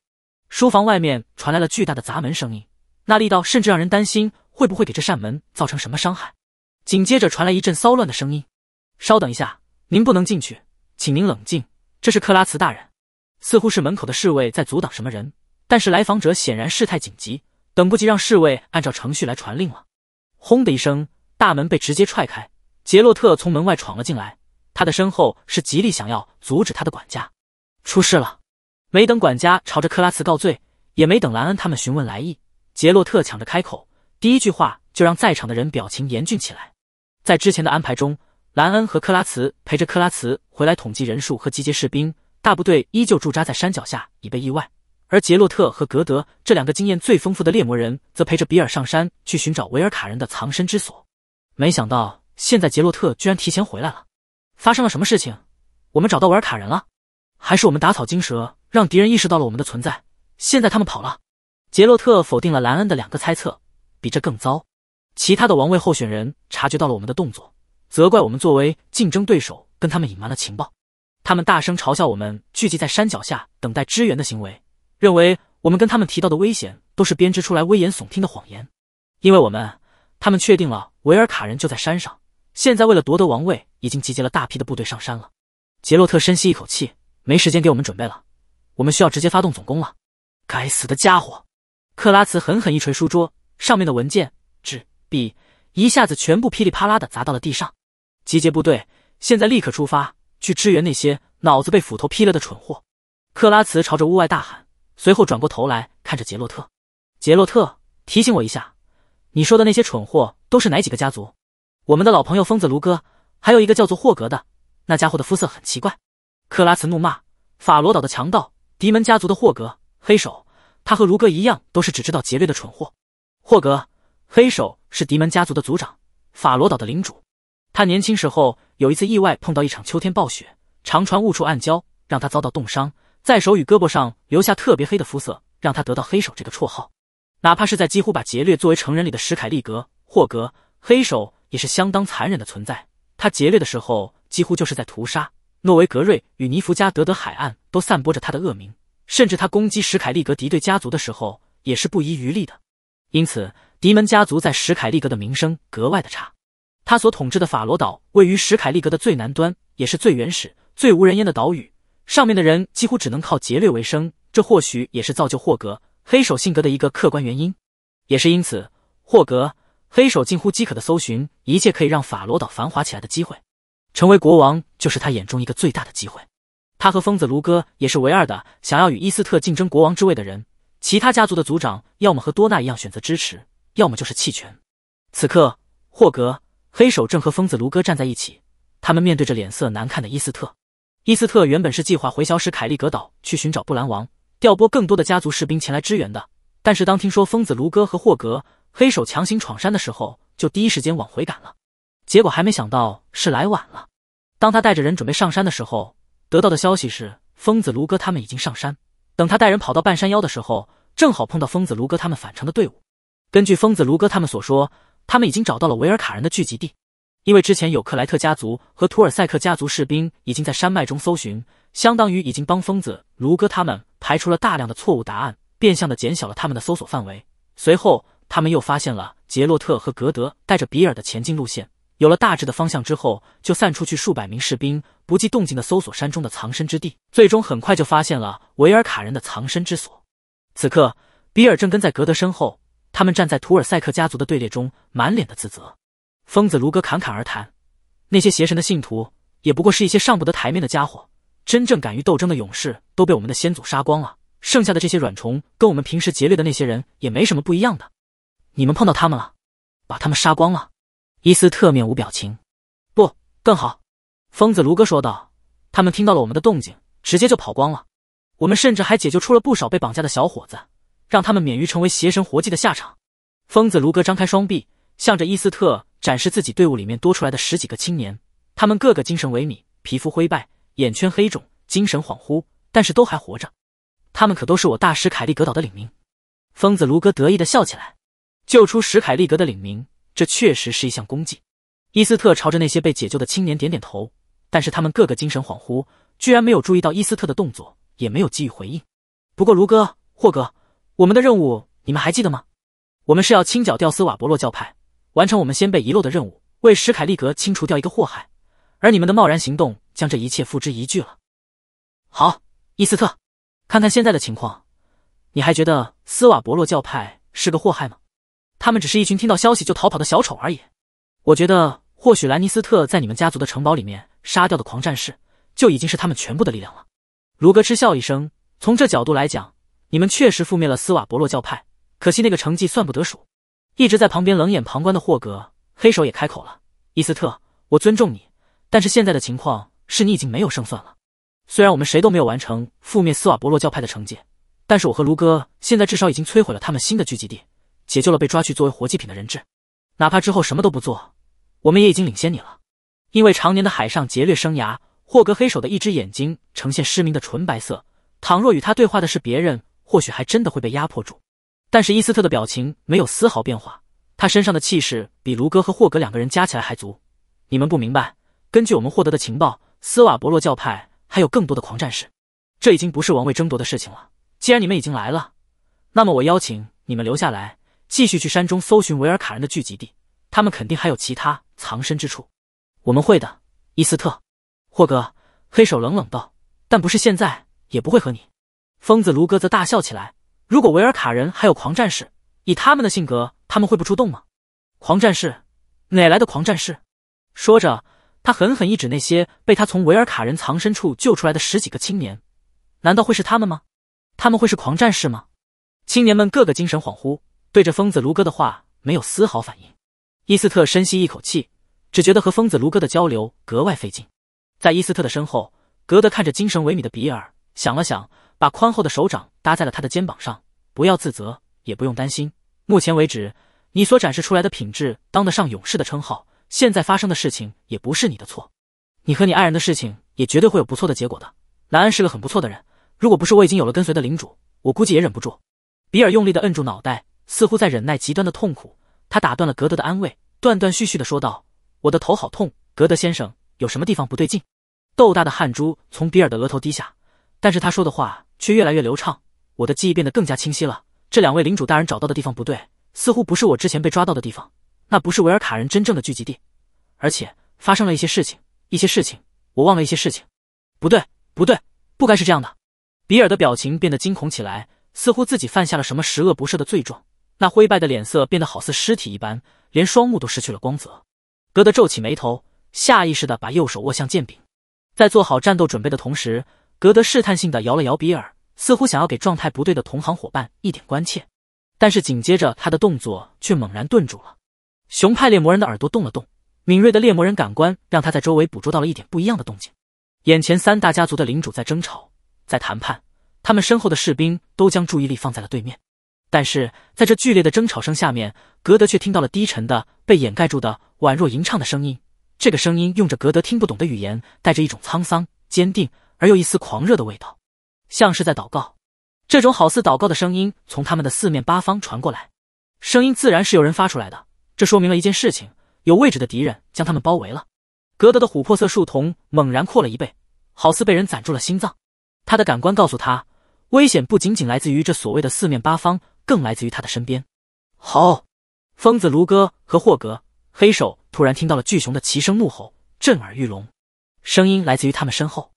书房外面传来了巨大的砸门声音。那力道甚至让人担心会不会给这扇门造成什么伤害。紧接着传来一阵骚乱的声音。稍等一下，您不能进去，请您冷静。这是克拉茨大人，似乎是门口的侍卫在阻挡什么人，但是来访者显然事态紧急，等不及让侍卫按照程序来传令了。轰的一声，大门被直接踹开，杰洛特从门外闯了进来，他的身后是极力想要阻止他的管家。出事了！没等管家朝着克拉茨告罪，也没等兰恩他们询问来意。杰洛特抢着开口，第一句话就让在场的人表情严峻起来。在之前的安排中，兰恩和克拉茨陪着克拉茨回来统计人数和集结士兵，大部队依旧驻扎在山脚下以备意外；而杰洛特和格德这两个经验最丰富的猎魔人，则陪着比尔上山去寻找维尔卡人的藏身之所。没想到现在杰洛特居然提前回来了，发生了什么事情？我们找到维尔卡人了，还是我们打草惊蛇，让敌人意识到了我们的存在，现在他们跑了？杰洛特否定了兰恩的两个猜测，比这更糟。其他的王位候选人察觉到了我们的动作，责怪我们作为竞争对手跟他们隐瞒了情报。他们大声嘲笑我们聚集在山脚下等待支援的行为，认为我们跟他们提到的危险都是编织出来危言耸听的谎言。因为我们，他们确定了维尔卡人就在山上，现在为了夺得王位，已经集结了大批的部队上山了。杰洛特深吸一口气，没时间给我们准备了，我们需要直接发动总攻了。该死的家伙！克拉茨狠狠一锤书桌上面的文件纸笔一下子全部噼里啪啦的砸到了地上。集结部队，现在立刻出发去支援那些脑子被斧头劈了的蠢货！克拉茨朝着屋外大喊，随后转过头来看着杰洛特。杰洛特，提醒我一下，你说的那些蠢货都是哪几个家族？我们的老朋友疯子卢哥，还有一个叫做霍格的，那家伙的肤色很奇怪。克拉茨怒骂：法罗岛的强盗，迪门家族的霍格，黑手。他和如歌一样，都是只知道劫掠的蠢货。霍格黑手是迪门家族的族长，法罗岛的领主。他年轻时候有一次意外碰到一场秋天暴雪，长船误触暗礁，让他遭到冻伤，在手与胳膊上留下特别黑的肤色，让他得到黑手这个绰号。哪怕是在几乎把劫掠作为成人礼的史凯利格，霍格黑手也是相当残忍的存在。他劫掠的时候几乎就是在屠杀。诺维格瑞与尼弗加德德海岸都散播着他的恶名。甚至他攻击史凯利格敌对家族的时候，也是不遗余力的。因此，迪门家族在史凯利格的名声格外的差。他所统治的法罗岛位于史凯利格的最南端，也是最原始、最无人烟的岛屿。上面的人几乎只能靠劫掠为生，这或许也是造就霍格黑手性格的一个客观原因。也是因此，霍格黑手近乎饥渴的搜寻一切可以让法罗岛繁华起来的机会，成为国王就是他眼中一个最大的机会。他和疯子卢哥也是唯二的想要与伊斯特竞争国王之位的人。其他家族的族长要么和多纳一样选择支持，要么就是弃权。此刻，霍格黑手正和疯子卢哥站在一起，他们面对着脸色难看的伊斯特。伊斯特原本是计划回小史凯利格岛去寻找布兰王，调拨更多的家族士兵前来支援的。但是当听说疯子卢哥和霍格黑手强行闯山的时候，就第一时间往回赶了。结果还没想到是来晚了。当他带着人准备上山的时候，得到的消息是，疯子卢哥他们已经上山。等他带人跑到半山腰的时候，正好碰到疯子卢哥他们返程的队伍。根据疯子卢哥他们所说，他们已经找到了维尔卡人的聚集地。因为之前有克莱特家族和图尔塞克家族士兵已经在山脉中搜寻，相当于已经帮疯子卢哥他们排除了大量的错误答案，变相的减小了他们的搜索范围。随后，他们又发现了杰洛特和格德带着比尔的前进路线。有了大致的方向之后，就散出去数百名士兵，不计动静的搜索山中的藏身之地。最终很快就发现了维尔卡人的藏身之所。此刻，比尔正跟在格德身后，他们站在图尔塞克家族的队列中，满脸的自责。疯子卢哥侃侃而谈：“那些邪神的信徒，也不过是一些上不得台面的家伙。真正敢于斗争的勇士，都被我们的先祖杀光了。剩下的这些软虫，跟我们平时劫掠的那些人也没什么不一样的。你们碰到他们了，把他们杀光了。”伊斯特面无表情，不更好？疯子卢哥说道：“他们听到了我们的动静，直接就跑光了。我们甚至还解救出了不少被绑架的小伙子，让他们免于成为邪神活祭的下场。”疯子卢哥张开双臂，向着伊斯特展示自己队伍里面多出来的十几个青年。他们个个精神萎靡，皮肤灰败，眼圈黑肿，精神恍惚，但是都还活着。他们可都是我大师凯利格岛的领民。疯子卢哥得意地笑起来：“救出石凯利格的领民。”这确实是一项功绩。伊斯特朝着那些被解救的青年点点头，但是他们个个精神恍惚，居然没有注意到伊斯特的动作，也没有给予回应。不过，卢哥、霍哥，我们的任务你们还记得吗？我们是要清剿掉斯瓦伯洛教派，完成我们先辈遗漏的任务，为史凯利格清除掉一个祸害。而你们的贸然行动，将这一切付之一炬了。好，伊斯特，看看现在的情况，你还觉得斯瓦伯洛教派是个祸害吗？他们只是一群听到消息就逃跑的小丑而已。我觉得，或许兰尼斯特在你们家族的城堡里面杀掉的狂战士，就已经是他们全部的力量了。卢哥嗤笑一声，从这角度来讲，你们确实覆灭了斯瓦伯洛教派，可惜那个成绩算不得数。一直在旁边冷眼旁观的霍格黑手也开口了：“伊斯特，我尊重你，但是现在的情况是你已经没有胜算了。虽然我们谁都没有完成覆灭斯瓦伯洛教派的成绩，但是我和卢哥现在至少已经摧毁了他们新的聚集地。”解救了被抓去作为活祭品的人质，哪怕之后什么都不做，我们也已经领先你了。因为常年的海上劫掠生涯，霍格黑手的一只眼睛呈现失明的纯白色。倘若与他对话的是别人，或许还真的会被压迫住。但是伊斯特的表情没有丝毫变化，他身上的气势比卢哥和霍格两个人加起来还足。你们不明白，根据我们获得的情报，斯瓦伯洛教派还有更多的狂战士。这已经不是王位争夺的事情了。既然你们已经来了，那么我邀请你们留下来。继续去山中搜寻维尔卡人的聚集地，他们肯定还有其他藏身之处。我们会的，伊斯特。霍格黑手冷冷道：“但不是现在，也不会和你。”疯子卢哥则大笑起来：“如果维尔卡人还有狂战士，以他们的性格，他们会不出动吗？”“狂战士？哪来的狂战士？”说着，他狠狠一指那些被他从维尔卡人藏身处救出来的十几个青年：“难道会是他们吗？他们会是狂战士吗？”青年们个个精神恍惚。对着疯子卢哥的话没有丝毫反应，伊斯特深吸一口气，只觉得和疯子卢哥的交流格外费劲。在伊斯特的身后，格德看着精神萎靡的比尔，想了想，把宽厚的手掌搭在了他的肩膀上：“不要自责，也不用担心。目前为止，你所展示出来的品质当得上勇士的称号。现在发生的事情也不是你的错，你和你爱人的事情也绝对会有不错的结果的。兰安是个很不错的人，如果不是我已经有了跟随的领主，我估计也忍不住。”比尔用力的摁住脑袋。似乎在忍耐极端的痛苦，他打断了格德的安慰，断断续续地说道：“我的头好痛，格德先生，有什么地方不对劲？”豆大的汗珠从比尔的额头滴下，但是他说的话却越来越流畅。我的记忆变得更加清晰了。这两位领主大人找到的地方不对，似乎不是我之前被抓到的地方，那不是维尔卡人真正的聚集地。而且发生了一些事情，一些事情，我忘了一些事情。不对，不对，不该是这样的。比尔的表情变得惊恐起来，似乎自己犯下了什么十恶不赦的罪状。那灰败的脸色变得好似尸体一般，连双目都失去了光泽。格德皱起眉头，下意识的把右手握向剑柄，在做好战斗准备的同时，格德试探性的摇了摇比尔，似乎想要给状态不对的同行伙伴一点关切。但是紧接着，他的动作却猛然顿住了。熊派猎魔人的耳朵动了动，敏锐的猎魔人感官让他在周围捕捉到了一点不一样的动静。眼前三大家族的领主在争吵，在谈判，他们身后的士兵都将注意力放在了对面。但是，在这剧烈的争吵声下面，格德却听到了低沉的、被掩盖住的、宛若吟唱的声音。这个声音用着格德听不懂的语言，带着一种沧桑、坚定而又一丝狂热的味道，像是在祷告。这种好似祷告的声音从他们的四面八方传过来，声音自然是有人发出来的。这说明了一件事情：有位置的敌人将他们包围了。格德的琥珀色树瞳猛然扩了一倍，好似被人攒住了心脏。他的感官告诉他，危险不仅仅来自于这所谓的四面八方。更来自于他的身边。好，疯子卢哥和霍格黑手突然听到了巨熊的齐声怒吼，震耳欲聋。声音来自于他们身后，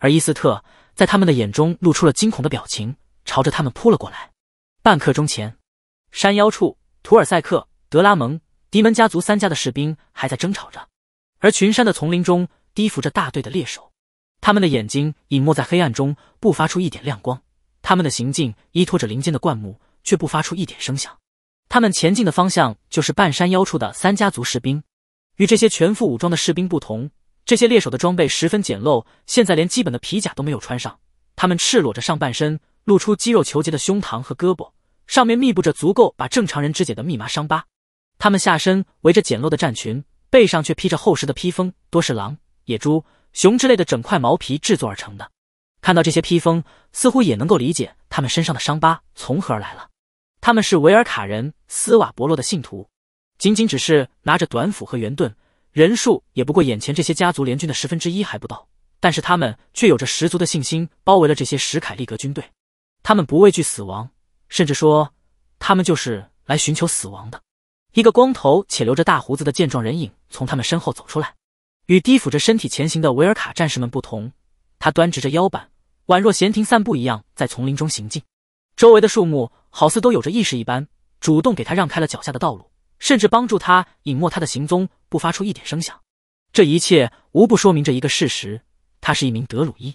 而伊斯特在他们的眼中露出了惊恐的表情，朝着他们扑了过来。半刻钟前，山腰处，图尔赛克、德拉蒙、迪门家族三家的士兵还在争吵着，而群山的丛林中低伏着大队的猎手，他们的眼睛隐没在黑暗中，不发出一点亮光。他们的行径依托着林间的灌木。却不发出一点声响。他们前进的方向就是半山腰处的三家族士兵。与这些全副武装的士兵不同，这些猎手的装备十分简陋，现在连基本的皮甲都没有穿上。他们赤裸着上半身，露出肌肉虬结的胸膛和胳膊，上面密布着足够把正常人肢解的密麻伤疤。他们下身围着简陋的战裙，背上却披着厚实的披风，多是狼、野猪、熊之类的整块毛皮制作而成的。看到这些披风，似乎也能够理解他们身上的伤疤从何而来了。他们是维尔卡人斯瓦伯洛的信徒，仅仅只是拿着短斧和圆盾，人数也不过眼前这些家族联军的十分之一还不到，但是他们却有着十足的信心包围了这些史凯利格军队。他们不畏惧死亡，甚至说他们就是来寻求死亡的。一个光头且留着大胡子的健壮人影从他们身后走出来，与低俯着身体前行的维尔卡战士们不同，他端直着腰板，宛若闲庭散步一样在丛林中行进，周围的树木。好似都有着意识一般，主动给他让开了脚下的道路，甚至帮助他隐没他的行踪，不发出一点声响。这一切无不说明着一个事实：他是一名德鲁伊。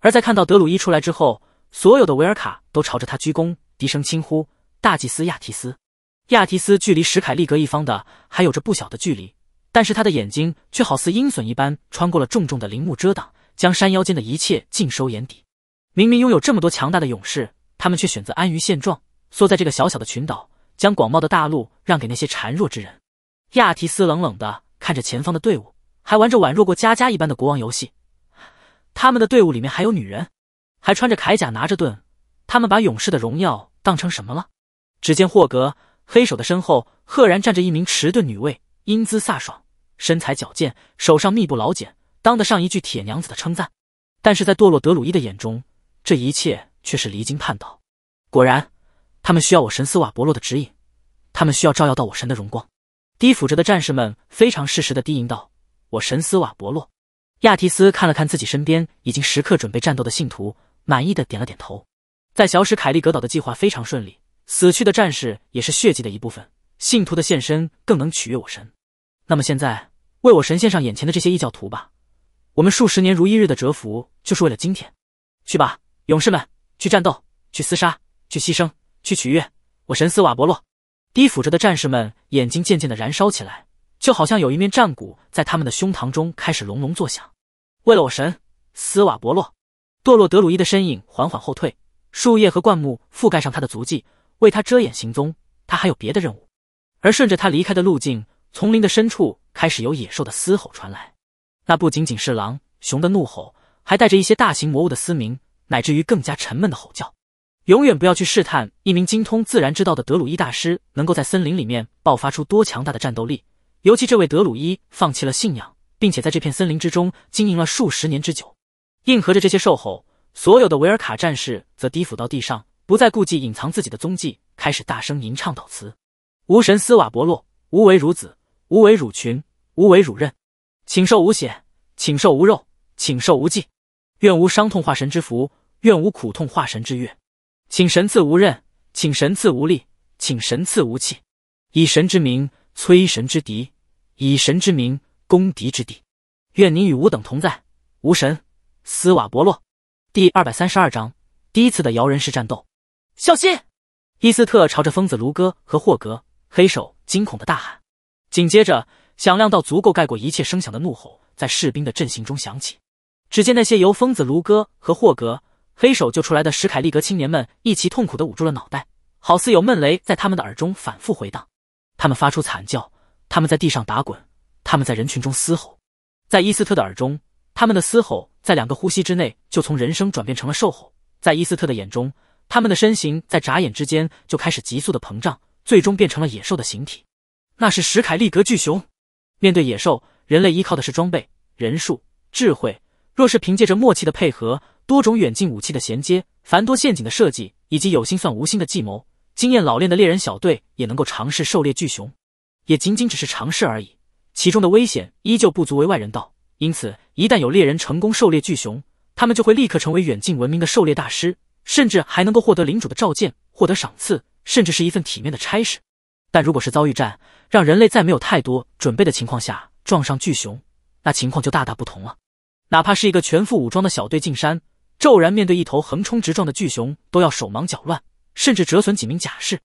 而在看到德鲁伊出来之后，所有的维尔卡都朝着他鞠躬，低声轻呼：“大祭司亚提斯。”亚提斯距离史凯利格一方的还有着不小的距离，但是他的眼睛却好似鹰隼一般，穿过了重重的林木遮挡，将山腰间的一切尽收眼底。明明拥有这么多强大的勇士，他们却选择安于现状。缩在这个小小的群岛，将广袤的大陆让给那些孱弱之人。亚提斯冷冷的看着前方的队伍，还玩着宛若过家家一般的国王游戏。他们的队伍里面还有女人，还穿着铠甲，拿着盾。他们把勇士的荣耀当成什么了？只见霍格黑手的身后，赫然站着一名迟钝女卫，英姿飒爽，身材矫健，手上密布老茧，当得上一句“铁娘子”的称赞。但是在堕落德鲁伊的眼中，这一切却是离经叛道。果然。他们需要我神斯瓦伯洛的指引，他们需要照耀到我神的荣光。低俯着的战士们非常适时的低吟道：“我神斯瓦伯洛。”亚提斯看了看自己身边已经时刻准备战斗的信徒，满意的点了点头。在小史凯利格岛的计划非常顺利，死去的战士也是血迹的一部分，信徒的献身更能取悦我神。那么现在，为我神献上眼前的这些异教徒吧！我们数十年如一日的蛰伏，就是为了今天。去吧，勇士们，去战斗，去厮杀，去牺牲。去取悦我，神斯瓦伯洛。低俯着的战士们眼睛渐渐的燃烧起来，就好像有一面战鼓在他们的胸膛中开始隆隆作响。为了我，神斯瓦伯洛。堕落德鲁伊的身影缓缓后退，树叶和灌木覆盖上他的足迹，为他遮掩行踪。他还有别的任务。而顺着他离开的路径，丛林的深处开始有野兽的嘶吼传来。那不仅仅是狼、熊的怒吼，还带着一些大型魔物的嘶鸣，乃至于更加沉闷的吼叫。永远不要去试探一名精通自然之道的德鲁伊大师能够在森林里面爆发出多强大的战斗力。尤其这位德鲁伊放弃了信仰，并且在这片森林之中经营了数十年之久。应和着这些兽吼，所有的维尔卡战士则低伏到地上，不再顾忌隐藏自己的踪迹，开始大声吟唱祷词：无神斯瓦伯洛，无为汝子，无为汝群，无为汝刃，请受无血，请受无肉，请受无祭，愿无伤痛化神之福，愿无苦痛化神之乐。请神赐无刃，请神赐无力，请神赐无气，以神之名摧神之敌，以神之名攻敌之地。愿您与吾等同在，吾神斯瓦伯洛。第二百三十二章第一次的摇人式战斗。小心！伊斯特朝着疯子卢戈和霍格黑手惊恐的大喊，紧接着响亮到足够盖过一切声响的怒吼在士兵的阵型中响起。只见那些由疯子卢戈和霍格黑手救出来的史凯利格青年们一齐痛苦的捂住了脑袋，好似有闷雷在他们的耳中反复回荡。他们发出惨叫，他们在地上打滚，他们在人群中嘶吼。在伊斯特的耳中，他们的嘶吼在两个呼吸之内就从人声转变成了兽吼。在伊斯特的眼中，他们的身形在眨眼之间就开始急速的膨胀，最终变成了野兽的形体。那是史凯利格巨熊。面对野兽，人类依靠的是装备、人数、智慧。若是凭借着默契的配合、多种远近武器的衔接、繁多陷阱的设计，以及有心算无心的计谋，经验老练的猎人小队也能够尝试狩猎巨熊，也仅仅只是尝试而已。其中的危险依旧不足为外人道。因此，一旦有猎人成功狩猎巨熊，他们就会立刻成为远近闻名的狩猎大师，甚至还能够获得领主的召见，获得赏赐，甚至是一份体面的差事。但如果是遭遇战，让人类在没有太多准备的情况下撞上巨熊，那情况就大大不同了。哪怕是一个全副武装的小队进山，骤然面对一头横冲直撞的巨熊，都要手忙脚乱，甚至折损几名甲士。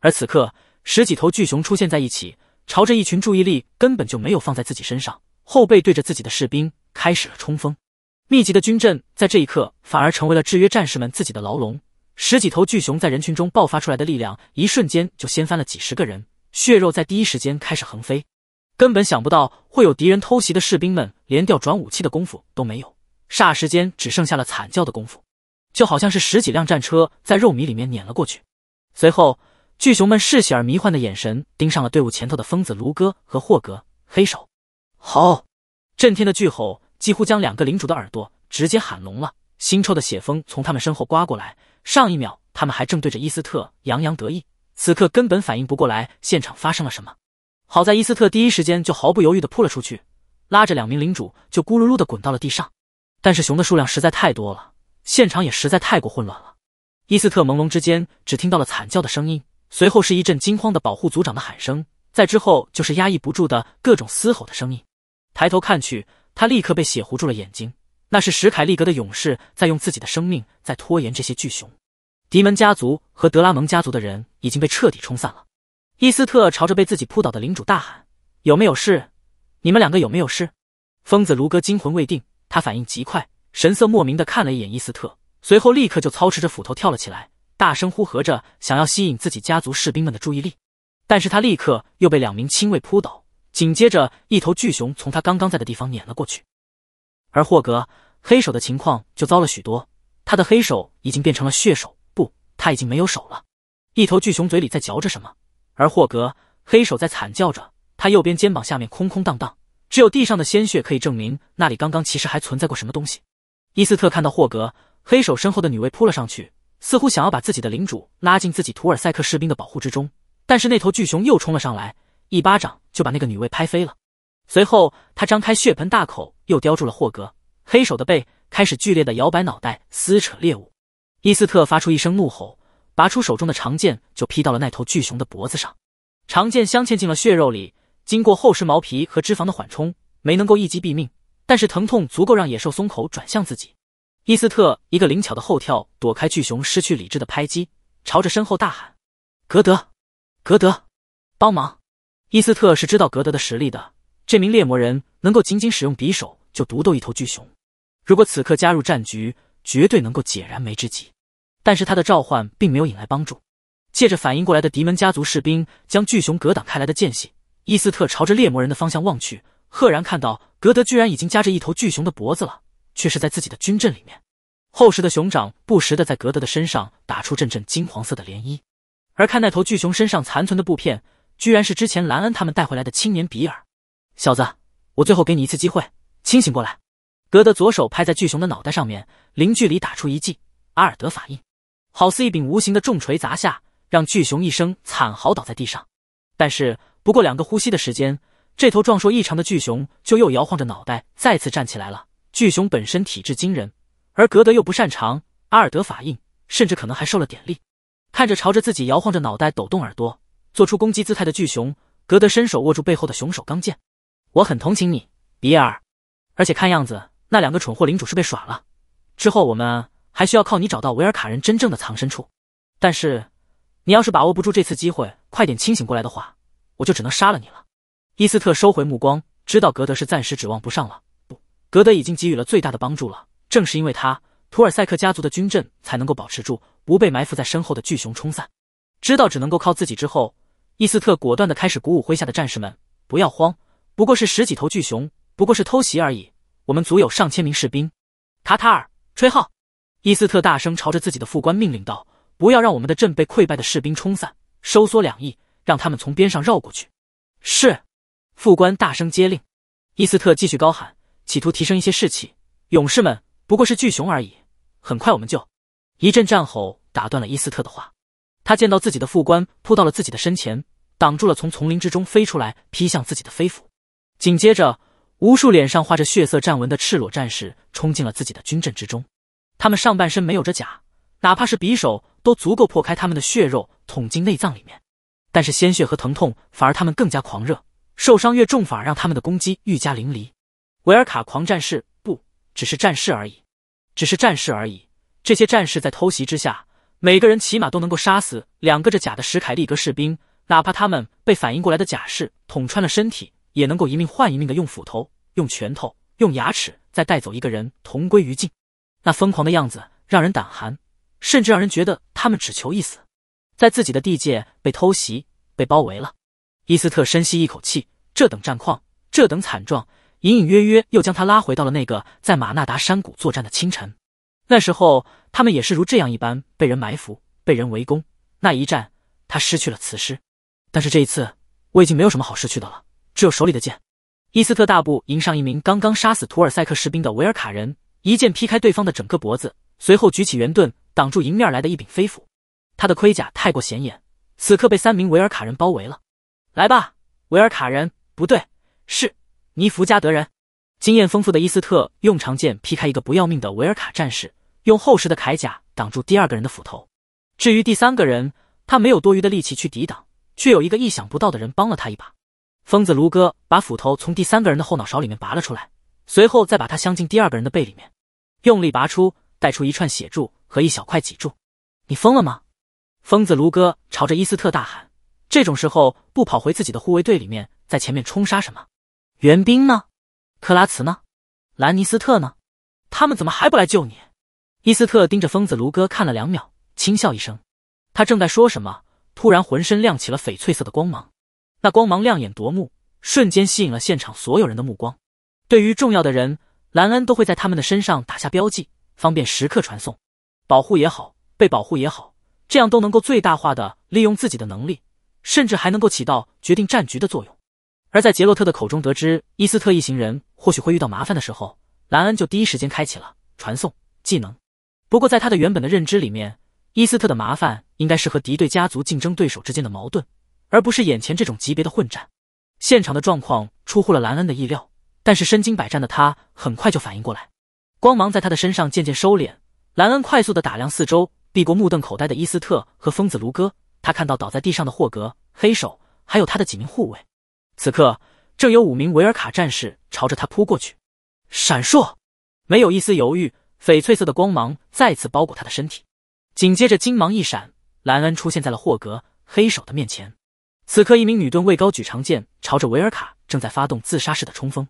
而此刻，十几头巨熊出现在一起，朝着一群注意力根本就没有放在自己身上、后背对着自己的士兵开始了冲锋。密集的军阵在这一刻反而成为了制约战士们自己的牢笼。十几头巨熊在人群中爆发出来的力量，一瞬间就掀翻了几十个人，血肉在第一时间开始横飞。根本想不到会有敌人偷袭的士兵们，连调转武器的功夫都没有，霎时间只剩下了惨叫的功夫，就好像是十几辆战车在肉糜里面碾了过去。随后，巨熊们嗜血而迷幻的眼神盯上了队伍前头的疯子卢哥和霍格黑手，好震天的巨吼几乎将两个领主的耳朵直接喊聋了。腥臭的血风从他们身后刮过来，上一秒他们还正对着伊斯特洋洋得意，此刻根本反应不过来现场发生了什么。好在伊斯特第一时间就毫不犹豫地扑了出去，拉着两名领主就咕噜噜地滚到了地上。但是熊的数量实在太多了，现场也实在太过混乱了。伊斯特朦胧之间只听到了惨叫的声音，随后是一阵惊慌的保护族长的喊声，再之后就是压抑不住的各种嘶吼的声音。抬头看去，他立刻被血糊住了眼睛。那是史凯利格的勇士在用自己的生命在拖延这些巨熊。迪门家族和德拉蒙家族的人已经被彻底冲散了。伊斯特朝着被自己扑倒的领主大喊：“有没有事？你们两个有没有事？”疯子卢哥惊魂未定，他反应极快，神色莫名的看了一眼伊斯特，随后立刻就操持着斧头跳了起来，大声呼喝着，想要吸引自己家族士兵们的注意力。但是他立刻又被两名亲卫扑倒，紧接着一头巨熊从他刚刚在的地方碾了过去。而霍格黑手的情况就糟了许多，他的黑手已经变成了血手，不，他已经没有手了。一头巨熊嘴里在嚼着什么。而霍格黑手在惨叫着，他右边肩膀下面空空荡荡，只有地上的鲜血可以证明那里刚刚其实还存在过什么东西。伊斯特看到霍格黑手身后的女卫扑了上去，似乎想要把自己的领主拉进自己图尔塞克士兵的保护之中，但是那头巨熊又冲了上来，一巴掌就把那个女卫拍飞了。随后，他张开血盆大口，又叼住了霍格黑手的背，开始剧烈的摇摆脑袋撕扯猎物。伊斯特发出一声怒吼。拔出手中的长剑，就劈到了那头巨熊的脖子上。长剑镶嵌进了血肉里，经过厚实毛皮和脂肪的缓冲，没能够一击毙命，但是疼痛足够让野兽松口转向自己。伊斯特一个灵巧的后跳，躲开巨熊失去理智的拍击，朝着身后大喊：“格德，格德，帮忙！”伊斯特是知道格德的实力的，这名猎魔人能够仅仅使用匕首就独斗一头巨熊，如果此刻加入战局，绝对能够解燃眉之急。但是他的召唤并没有引来帮助。借着反应过来的迪门家族士兵将巨熊隔挡开来的间隙，伊斯特朝着猎魔人的方向望去，赫然看到格德居然已经夹着一头巨熊的脖子了，却是在自己的军阵里面。厚实的熊掌不时的在格德的身上打出阵阵金黄色的涟漪，而看那头巨熊身上残存的布片，居然是之前兰恩他们带回来的青年比尔。小子，我最后给你一次机会，清醒过来！格德左手拍在巨熊的脑袋上面，零距离打出一记阿尔德法印。好似一柄无形的重锤砸下，让巨熊一声惨嚎倒在地上。但是不过两个呼吸的时间，这头壮硕异常的巨熊就又摇晃着脑袋，再次站起来了。巨熊本身体质惊人，而格德又不擅长阿尔德法印，甚至可能还受了点力。看着朝着自己摇晃着脑袋、抖动耳朵、做出攻击姿态的巨熊，格德伸手握住背后的熊手钢剑。我很同情你，比尔。而且看样子，那两个蠢货领主是被耍了。之后我们。还需要靠你找到维尔卡人真正的藏身处，但是，你要是把握不住这次机会，快点清醒过来的话，我就只能杀了你了。伊斯特收回目光，知道格德是暂时指望不上了。不，格德已经给予了最大的帮助了。正是因为他，图尔塞克家族的军阵才能够保持住，不被埋伏在身后的巨熊冲散。知道只能够靠自己之后，伊斯特果断的开始鼓舞麾下的战士们：“不要慌，不过是十几头巨熊，不过是偷袭而已。我们足有上千名士兵。”卡塔尔，吹号。伊斯特大声朝着自己的副官命令道：“不要让我们的阵被溃败的士兵冲散，收缩两翼，让他们从边上绕过去。”是，副官大声接令。伊斯特继续高喊，企图提升一些士气：“勇士们，不过是巨熊而已，很快我们就……”一阵战吼打断了伊斯特的话。他见到自己的副官扑到了自己的身前，挡住了从丛林之中飞出来劈向自己的飞斧。紧接着，无数脸上画着血色战纹的赤裸战士冲进了自己的军阵之中。他们上半身没有着甲，哪怕是匕首都足够破开他们的血肉，捅进内脏里面。但是鲜血和疼痛反而他们更加狂热，受伤越重，反而让他们的攻击愈加淋漓。维尔卡狂战士不只是战士而已，只是战士而已。这些战士在偷袭之下，每个人起码都能够杀死两个这甲的史凯利格士兵。哪怕他们被反应过来的甲士捅穿了身体，也能够一命换一命的用斧头、用拳头、用牙齿再带走一个人，同归于尽。那疯狂的样子让人胆寒，甚至让人觉得他们只求一死，在自己的地界被偷袭、被包围了。伊斯特深吸一口气，这等战况，这等惨状，隐隐约约又将他拉回到了那个在马纳达山谷作战的清晨。那时候他们也是如这样一般被人埋伏、被人围攻。那一战，他失去了雌狮，但是这一次我已经没有什么好失去的了，只有手里的剑。伊斯特大步迎上一名刚刚杀死图尔塞克士兵的维尔卡人。一剑劈开对方的整个脖子，随后举起圆盾挡住迎面来的一柄飞斧。他的盔甲太过显眼，此刻被三名维尔卡人包围了。来吧，维尔卡人！不对，是尼福加德人。经验丰富的伊斯特用长剑劈开一个不要命的维尔卡战士，用厚实的铠甲挡住第二个人的斧头。至于第三个人，他没有多余的力气去抵挡，却有一个意想不到的人帮了他一把。疯子卢哥把斧头从第三个人的后脑勺里面拔了出来，随后再把他镶进第二个人的背里面。用力拔出，带出一串血柱和一小块脊柱。你疯了吗？疯子卢哥朝着伊斯特大喊。这种时候不跑回自己的护卫队里面，在前面冲杀什么？援兵呢？克拉茨呢？兰尼斯特呢？他们怎么还不来救你？伊斯特盯着疯子卢哥看了两秒，轻笑一声。他正在说什么，突然浑身亮起了翡翠色的光芒。那光芒亮眼夺目，瞬间吸引了现场所有人的目光。对于重要的人。兰恩都会在他们的身上打下标记，方便时刻传送，保护也好，被保护也好，这样都能够最大化的利用自己的能力，甚至还能够起到决定战局的作用。而在杰洛特的口中得知伊斯特一行人或许会遇到麻烦的时候，兰恩就第一时间开启了传送技能。不过在他的原本的认知里面，伊斯特的麻烦应该是和敌对家族竞争对手之间的矛盾，而不是眼前这种级别的混战。现场的状况出乎了兰恩的意料。但是身经百战的他很快就反应过来，光芒在他的身上渐渐收敛。兰恩快速的打量四周，避过目瞪口呆的伊斯特和疯子卢戈，他看到倒在地上的霍格黑手，还有他的几名护卫。此刻，正有五名维尔卡战士朝着他扑过去。闪烁，没有一丝犹豫，翡翠色的光芒再次包裹他的身体。紧接着，金芒一闪，兰恩出现在了霍格黑手的面前。此刻，一名女盾位高举长剑，朝着维尔卡正在发动自杀式的冲锋。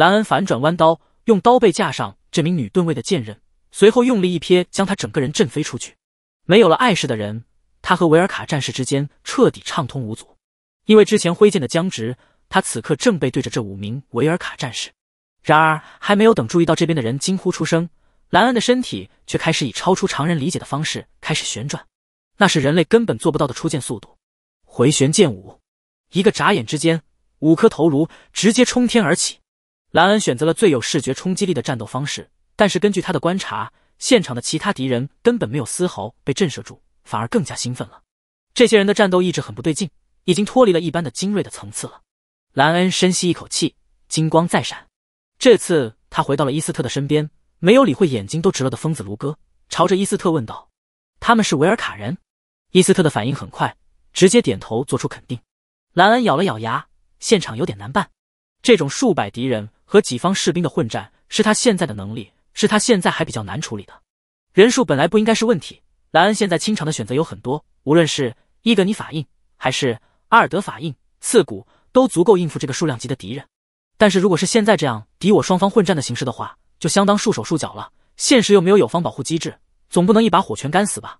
兰恩反转弯刀，用刀背架上这名女盾卫的剑刃，随后用力一瞥，将她整个人震飞出去。没有了碍事的人，他和维尔卡战士之间彻底畅通无阻。因为之前挥剑的僵直，他此刻正背对着这五名维尔卡战士。然而，还没有等注意到这边的人惊呼出声，兰恩的身体却开始以超出常人理解的方式开始旋转，那是人类根本做不到的出剑速度。回旋剑舞，一个眨眼之间，五颗头颅直接冲天而起。兰恩选择了最有视觉冲击力的战斗方式，但是根据他的观察，现场的其他敌人根本没有丝毫被震慑住，反而更加兴奋了。这些人的战斗意志很不对劲，已经脱离了一般的精锐的层次了。兰恩深吸一口气，金光再闪，这次他回到了伊斯特的身边，没有理会眼睛都直了的疯子卢哥，朝着伊斯特问道：“他们是维尔卡人？”伊斯特的反应很快，直接点头做出肯定。兰恩咬了咬牙，现场有点难办。这种数百敌人和己方士兵的混战，是他现在的能力，是他现在还比较难处理的。人数本来不应该是问题，兰恩现在清场的选择有很多，无论是伊格尼法印还是阿尔德法印，刺骨都足够应付这个数量级的敌人。但是如果是现在这样敌我双方混战的形式的话，就相当束手束脚了。现实又没有友方保护机制，总不能一把火全干死吧？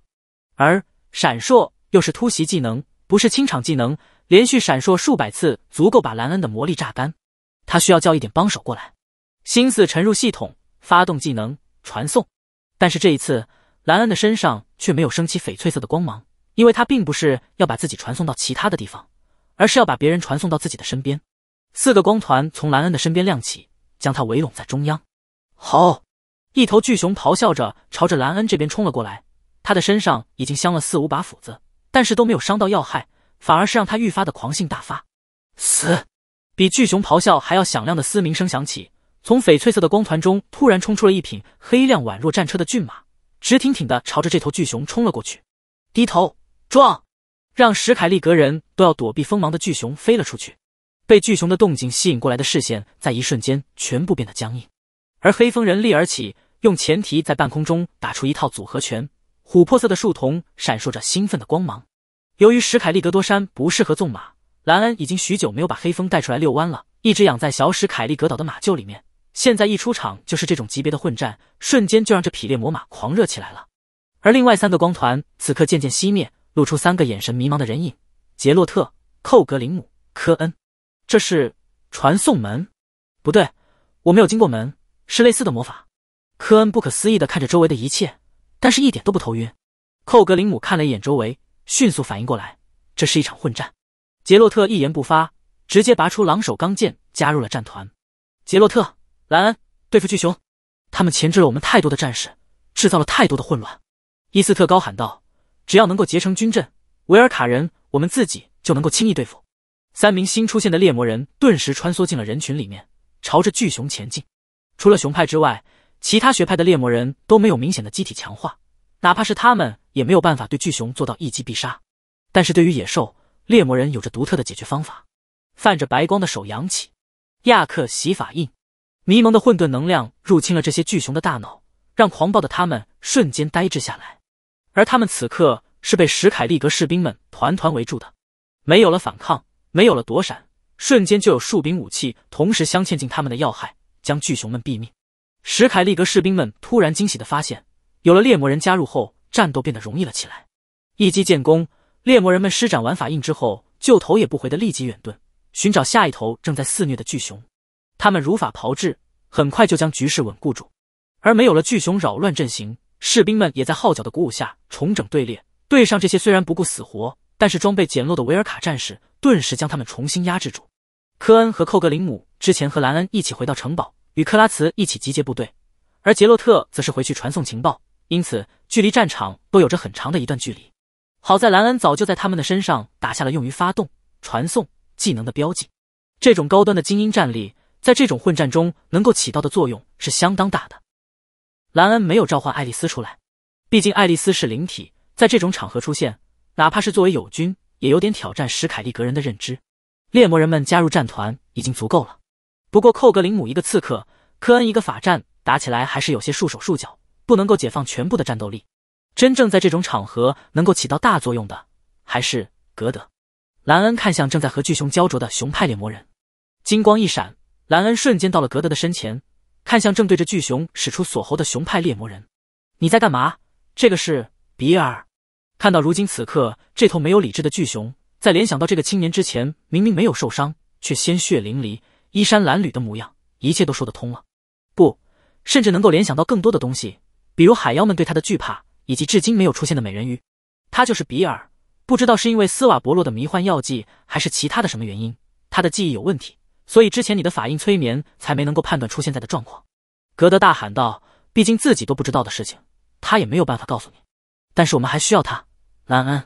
而闪烁又是突袭技能，不是清场技能，连续闪烁数百次，足够把兰恩的魔力榨干。他需要叫一点帮手过来，心思沉入系统，发动技能传送。但是这一次，兰恩的身上却没有升起翡翠色的光芒，因为他并不是要把自己传送到其他的地方，而是要把别人传送到自己的身边。四个光团从兰恩的身边亮起，将他围拢在中央。好，一头巨熊咆哮着朝着兰恩这边冲了过来，他的身上已经镶了四五把斧子，但是都没有伤到要害，反而是让他愈发的狂性大发。死！比巨熊咆哮还要响亮的嘶鸣声响起，从翡翠色的光团中突然冲出了一匹黑亮宛若战车的骏马，直挺挺地朝着这头巨熊冲了过去。低头撞，让史凯利格人都要躲避锋芒的巨熊飞了出去。被巨熊的动静吸引过来的视线，在一瞬间全部变得僵硬。而黑风人立而起，用前蹄在半空中打出一套组合拳，琥珀色的树瞳闪烁着兴奋的光芒。由于史凯利格多山不适合纵马。兰恩已经许久没有把黑风带出来遛弯了，一直养在小史凯利格岛的马厩里面。现在一出场就是这种级别的混战，瞬间就让这匹烈魔马狂热起来了。而另外三个光团此刻渐渐熄灭，露出三个眼神迷茫的人影：杰洛特、寇格林姆、科恩。这是传送门？不对，我没有经过门，是类似的魔法。科恩不可思议的看着周围的一切，但是一点都不头晕。寇格林姆看了一眼周围，迅速反应过来，这是一场混战。杰洛特一言不发，直接拔出狼首钢剑，加入了战团。杰洛特，莱恩，对付巨熊！他们钳制了我们太多的战士，制造了太多的混乱！伊斯特高喊道：“只要能够结成军阵，维尔卡人，我们自己就能够轻易对付。”三名新出现的猎魔人顿时穿梭进了人群里面，朝着巨熊前进。除了熊派之外，其他学派的猎魔人都没有明显的机体强化，哪怕是他们，也没有办法对巨熊做到一击必杀。但是对于野兽，猎魔人有着独特的解决方法，泛着白光的手扬起，亚克洗法印，迷蒙的混沌能量入侵了这些巨熊的大脑，让狂暴的他们瞬间呆滞下来。而他们此刻是被史凯利格士兵们团团围住的，没有了反抗，没有了躲闪，瞬间就有数柄武器同时镶嵌进他们的要害，将巨熊们毙命。史凯利格士兵们突然惊喜的发现，有了猎魔人加入后，战斗变得容易了起来，一击建功。猎魔人们施展完法印之后，就头也不回地立即远遁，寻找下一头正在肆虐的巨熊。他们如法炮制，很快就将局势稳固住。而没有了巨熊扰乱阵型，士兵们也在号角的鼓舞下重整队列。对上这些虽然不顾死活，但是装备简陋的维尔卡战士，顿时将他们重新压制住。科恩和寇格林姆之前和兰恩一起回到城堡，与克拉茨一起集结部队，而杰洛特则是回去传送情报，因此距离战场都有着很长的一段距离。好在兰恩早就在他们的身上打下了用于发动传送技能的标记，这种高端的精英战力，在这种混战中能够起到的作用是相当大的。兰恩没有召唤爱丽丝出来，毕竟爱丽丝是灵体，在这种场合出现，哪怕是作为友军，也有点挑战史凯利格人的认知。猎魔人们加入战团已经足够了，不过寇格林姆一个刺客，科恩一个法战，打起来还是有些束手束脚，不能够解放全部的战斗力。真正在这种场合能够起到大作用的，还是格德。兰恩看向正在和巨熊焦灼的熊派猎魔人，金光一闪，兰恩瞬间到了格德的身前，看向正对着巨熊使出锁喉的熊派猎魔人：“你在干嘛？”这个是比尔。看到如今此刻这头没有理智的巨熊，在联想到这个青年之前明明没有受伤，却鲜血淋漓、衣衫褴褛的模样，一切都说得通了。不，甚至能够联想到更多的东西，比如海妖们对他的惧怕。以及至今没有出现的美人鱼，他就是比尔。不知道是因为斯瓦伯洛的迷幻药剂，还是其他的什么原因，他的记忆有问题，所以之前你的法印催眠才没能够判断出现在的状况。格德大喊道：“毕竟自己都不知道的事情，他也没有办法告诉你。”但是我们还需要他。兰恩，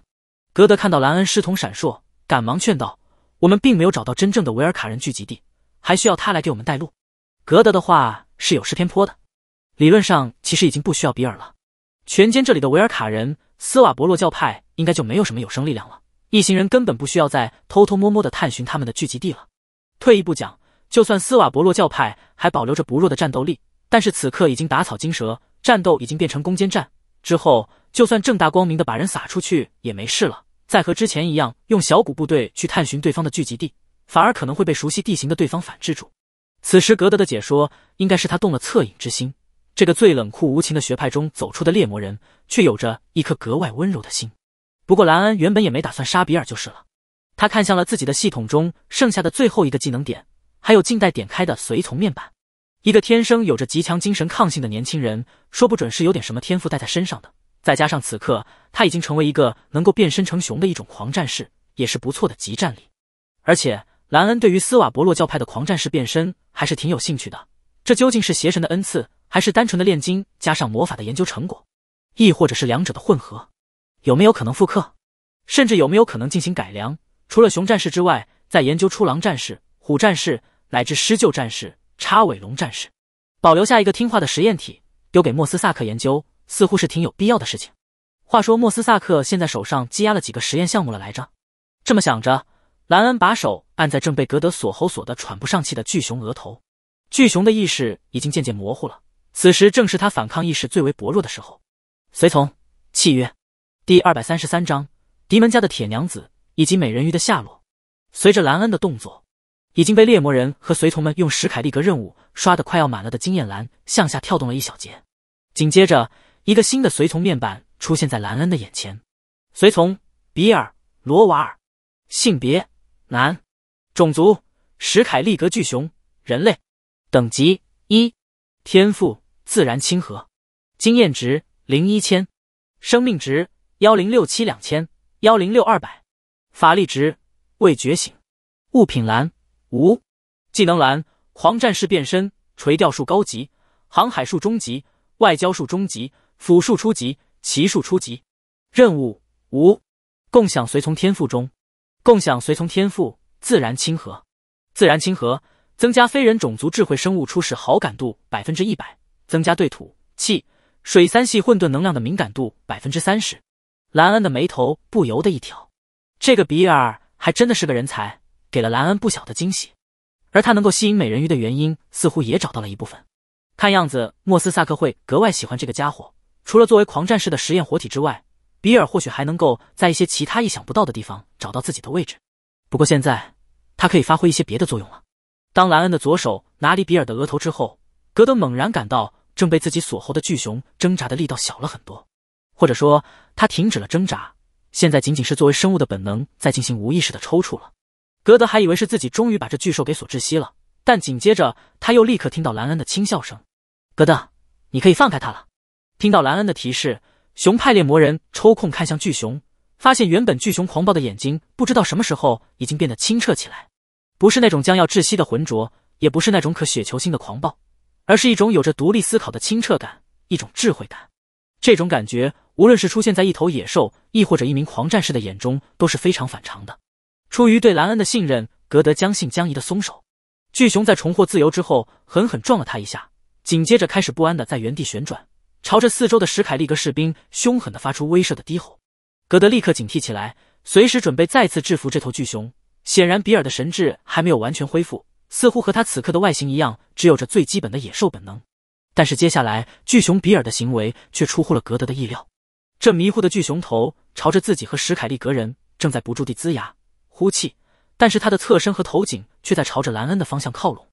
格德看到兰恩视瞳闪烁，赶忙劝道：“我们并没有找到真正的维尔卡人聚集地，还需要他来给我们带路。”格德的话是有失偏颇的，理论上其实已经不需要比尔了。全歼这里的维尔卡人，斯瓦博洛教派应该就没有什么有生力量了。一行人根本不需要再偷偷摸摸的探寻他们的聚集地了。退一步讲，就算斯瓦博洛教派还保留着不弱的战斗力，但是此刻已经打草惊蛇，战斗已经变成攻坚战。之后就算正大光明的把人撒出去也没事了。再和之前一样用小股部队去探寻对方的聚集地，反而可能会被熟悉地形的对方反制住。此时格德的解说，应该是他动了恻隐之心。这个最冷酷无情的学派中走出的猎魔人，却有着一颗格外温柔的心。不过，兰恩原本也没打算杀比尔就是了。他看向了自己的系统中剩下的最后一个技能点，还有静待点开的随从面板。一个天生有着极强精神抗性的年轻人，说不准是有点什么天赋带在身上的。再加上此刻他已经成为一个能够变身成熊的一种狂战士，也是不错的极战力。而且，兰恩对于斯瓦伯洛教派的狂战士变身还是挺有兴趣的。这究竟是邪神的恩赐？还是单纯的炼金加上魔法的研究成果，亦或者是两者的混合，有没有可能复刻？甚至有没有可能进行改良？除了熊战士之外，再研究出狼战士、虎战士，乃至狮鹫战士、叉尾龙战士，保留下一个听话的实验体，丢给莫斯萨克研究，似乎是挺有必要的事情。话说莫斯萨克现在手上积压了几个实验项目了来着？这么想着，兰恩把手按在正被格德锁喉锁的喘不上气的巨熊额头，巨熊的意识已经渐渐模糊了。此时正是他反抗意识最为薄弱的时候。随从契约，第二百三十三章：迪门家的铁娘子以及美人鱼的下落。随着兰恩的动作，已经被猎魔人和随从们用史凯利格任务刷的快要满了的经验栏向下跳动了一小节。紧接着，一个新的随从面板出现在兰恩的眼前。随从比尔罗瓦尔，性别男，种族史凯利格巨熊，人类，等级一，天赋。自然亲和，经验值零一千，生命值幺零六七两千幺零六二百，法力值未觉醒。物品栏无，技能栏：狂战士变身、垂钓术高级、航海术中级、外交术中级、辅术初级、骑术初级。任务无，共享随从天赋中，共享随从天赋：自然亲和。自然亲和增加非人种族智慧生物初始好感度百分之一百。增加对土、气、水三系混沌能量的敏感度百分之三十。兰恩的眉头不由得一挑，这个比尔还真的是个人才，给了兰恩不小的惊喜。而他能够吸引美人鱼的原因，似乎也找到了一部分。看样子，莫斯萨克会格外喜欢这个家伙。除了作为狂战士的实验活体之外，比尔或许还能够在一些其他意想不到的地方找到自己的位置。不过现在，他可以发挥一些别的作用了。当兰恩的左手拿离比尔的额头之后。格德猛然感到，正被自己锁喉的巨熊挣扎的力道小了很多，或者说他停止了挣扎，现在仅仅是作为生物的本能在进行无意识的抽搐了。格德还以为是自己终于把这巨兽给锁窒息了，但紧接着他又立刻听到兰恩的轻笑声：“格德，你可以放开他了。”听到兰恩的提示，熊派猎魔人抽空看向巨熊，发现原本巨熊狂暴的眼睛，不知道什么时候已经变得清澈起来，不是那种将要窒息的浑浊，也不是那种可雪球星的狂暴。而是一种有着独立思考的清澈感，一种智慧感。这种感觉，无论是出现在一头野兽，亦或者一名狂战士的眼中，都是非常反常的。出于对兰恩的信任，格德将信将疑的松手。巨熊在重获自由之后，狠狠撞了他一下，紧接着开始不安的在原地旋转，朝着四周的史凯利格士兵凶狠的发出威慑的低吼。格德立刻警惕起来，随时准备再次制服这头巨熊。显然，比尔的神智还没有完全恢复。似乎和他此刻的外形一样，只有着最基本的野兽本能。但是接下来，巨熊比尔的行为却出乎了格德的意料。这迷糊的巨熊头朝着自己和史凯利格人正在不住地龇牙呼气，但是他的侧身和头颈却在朝着兰恩的方向靠拢，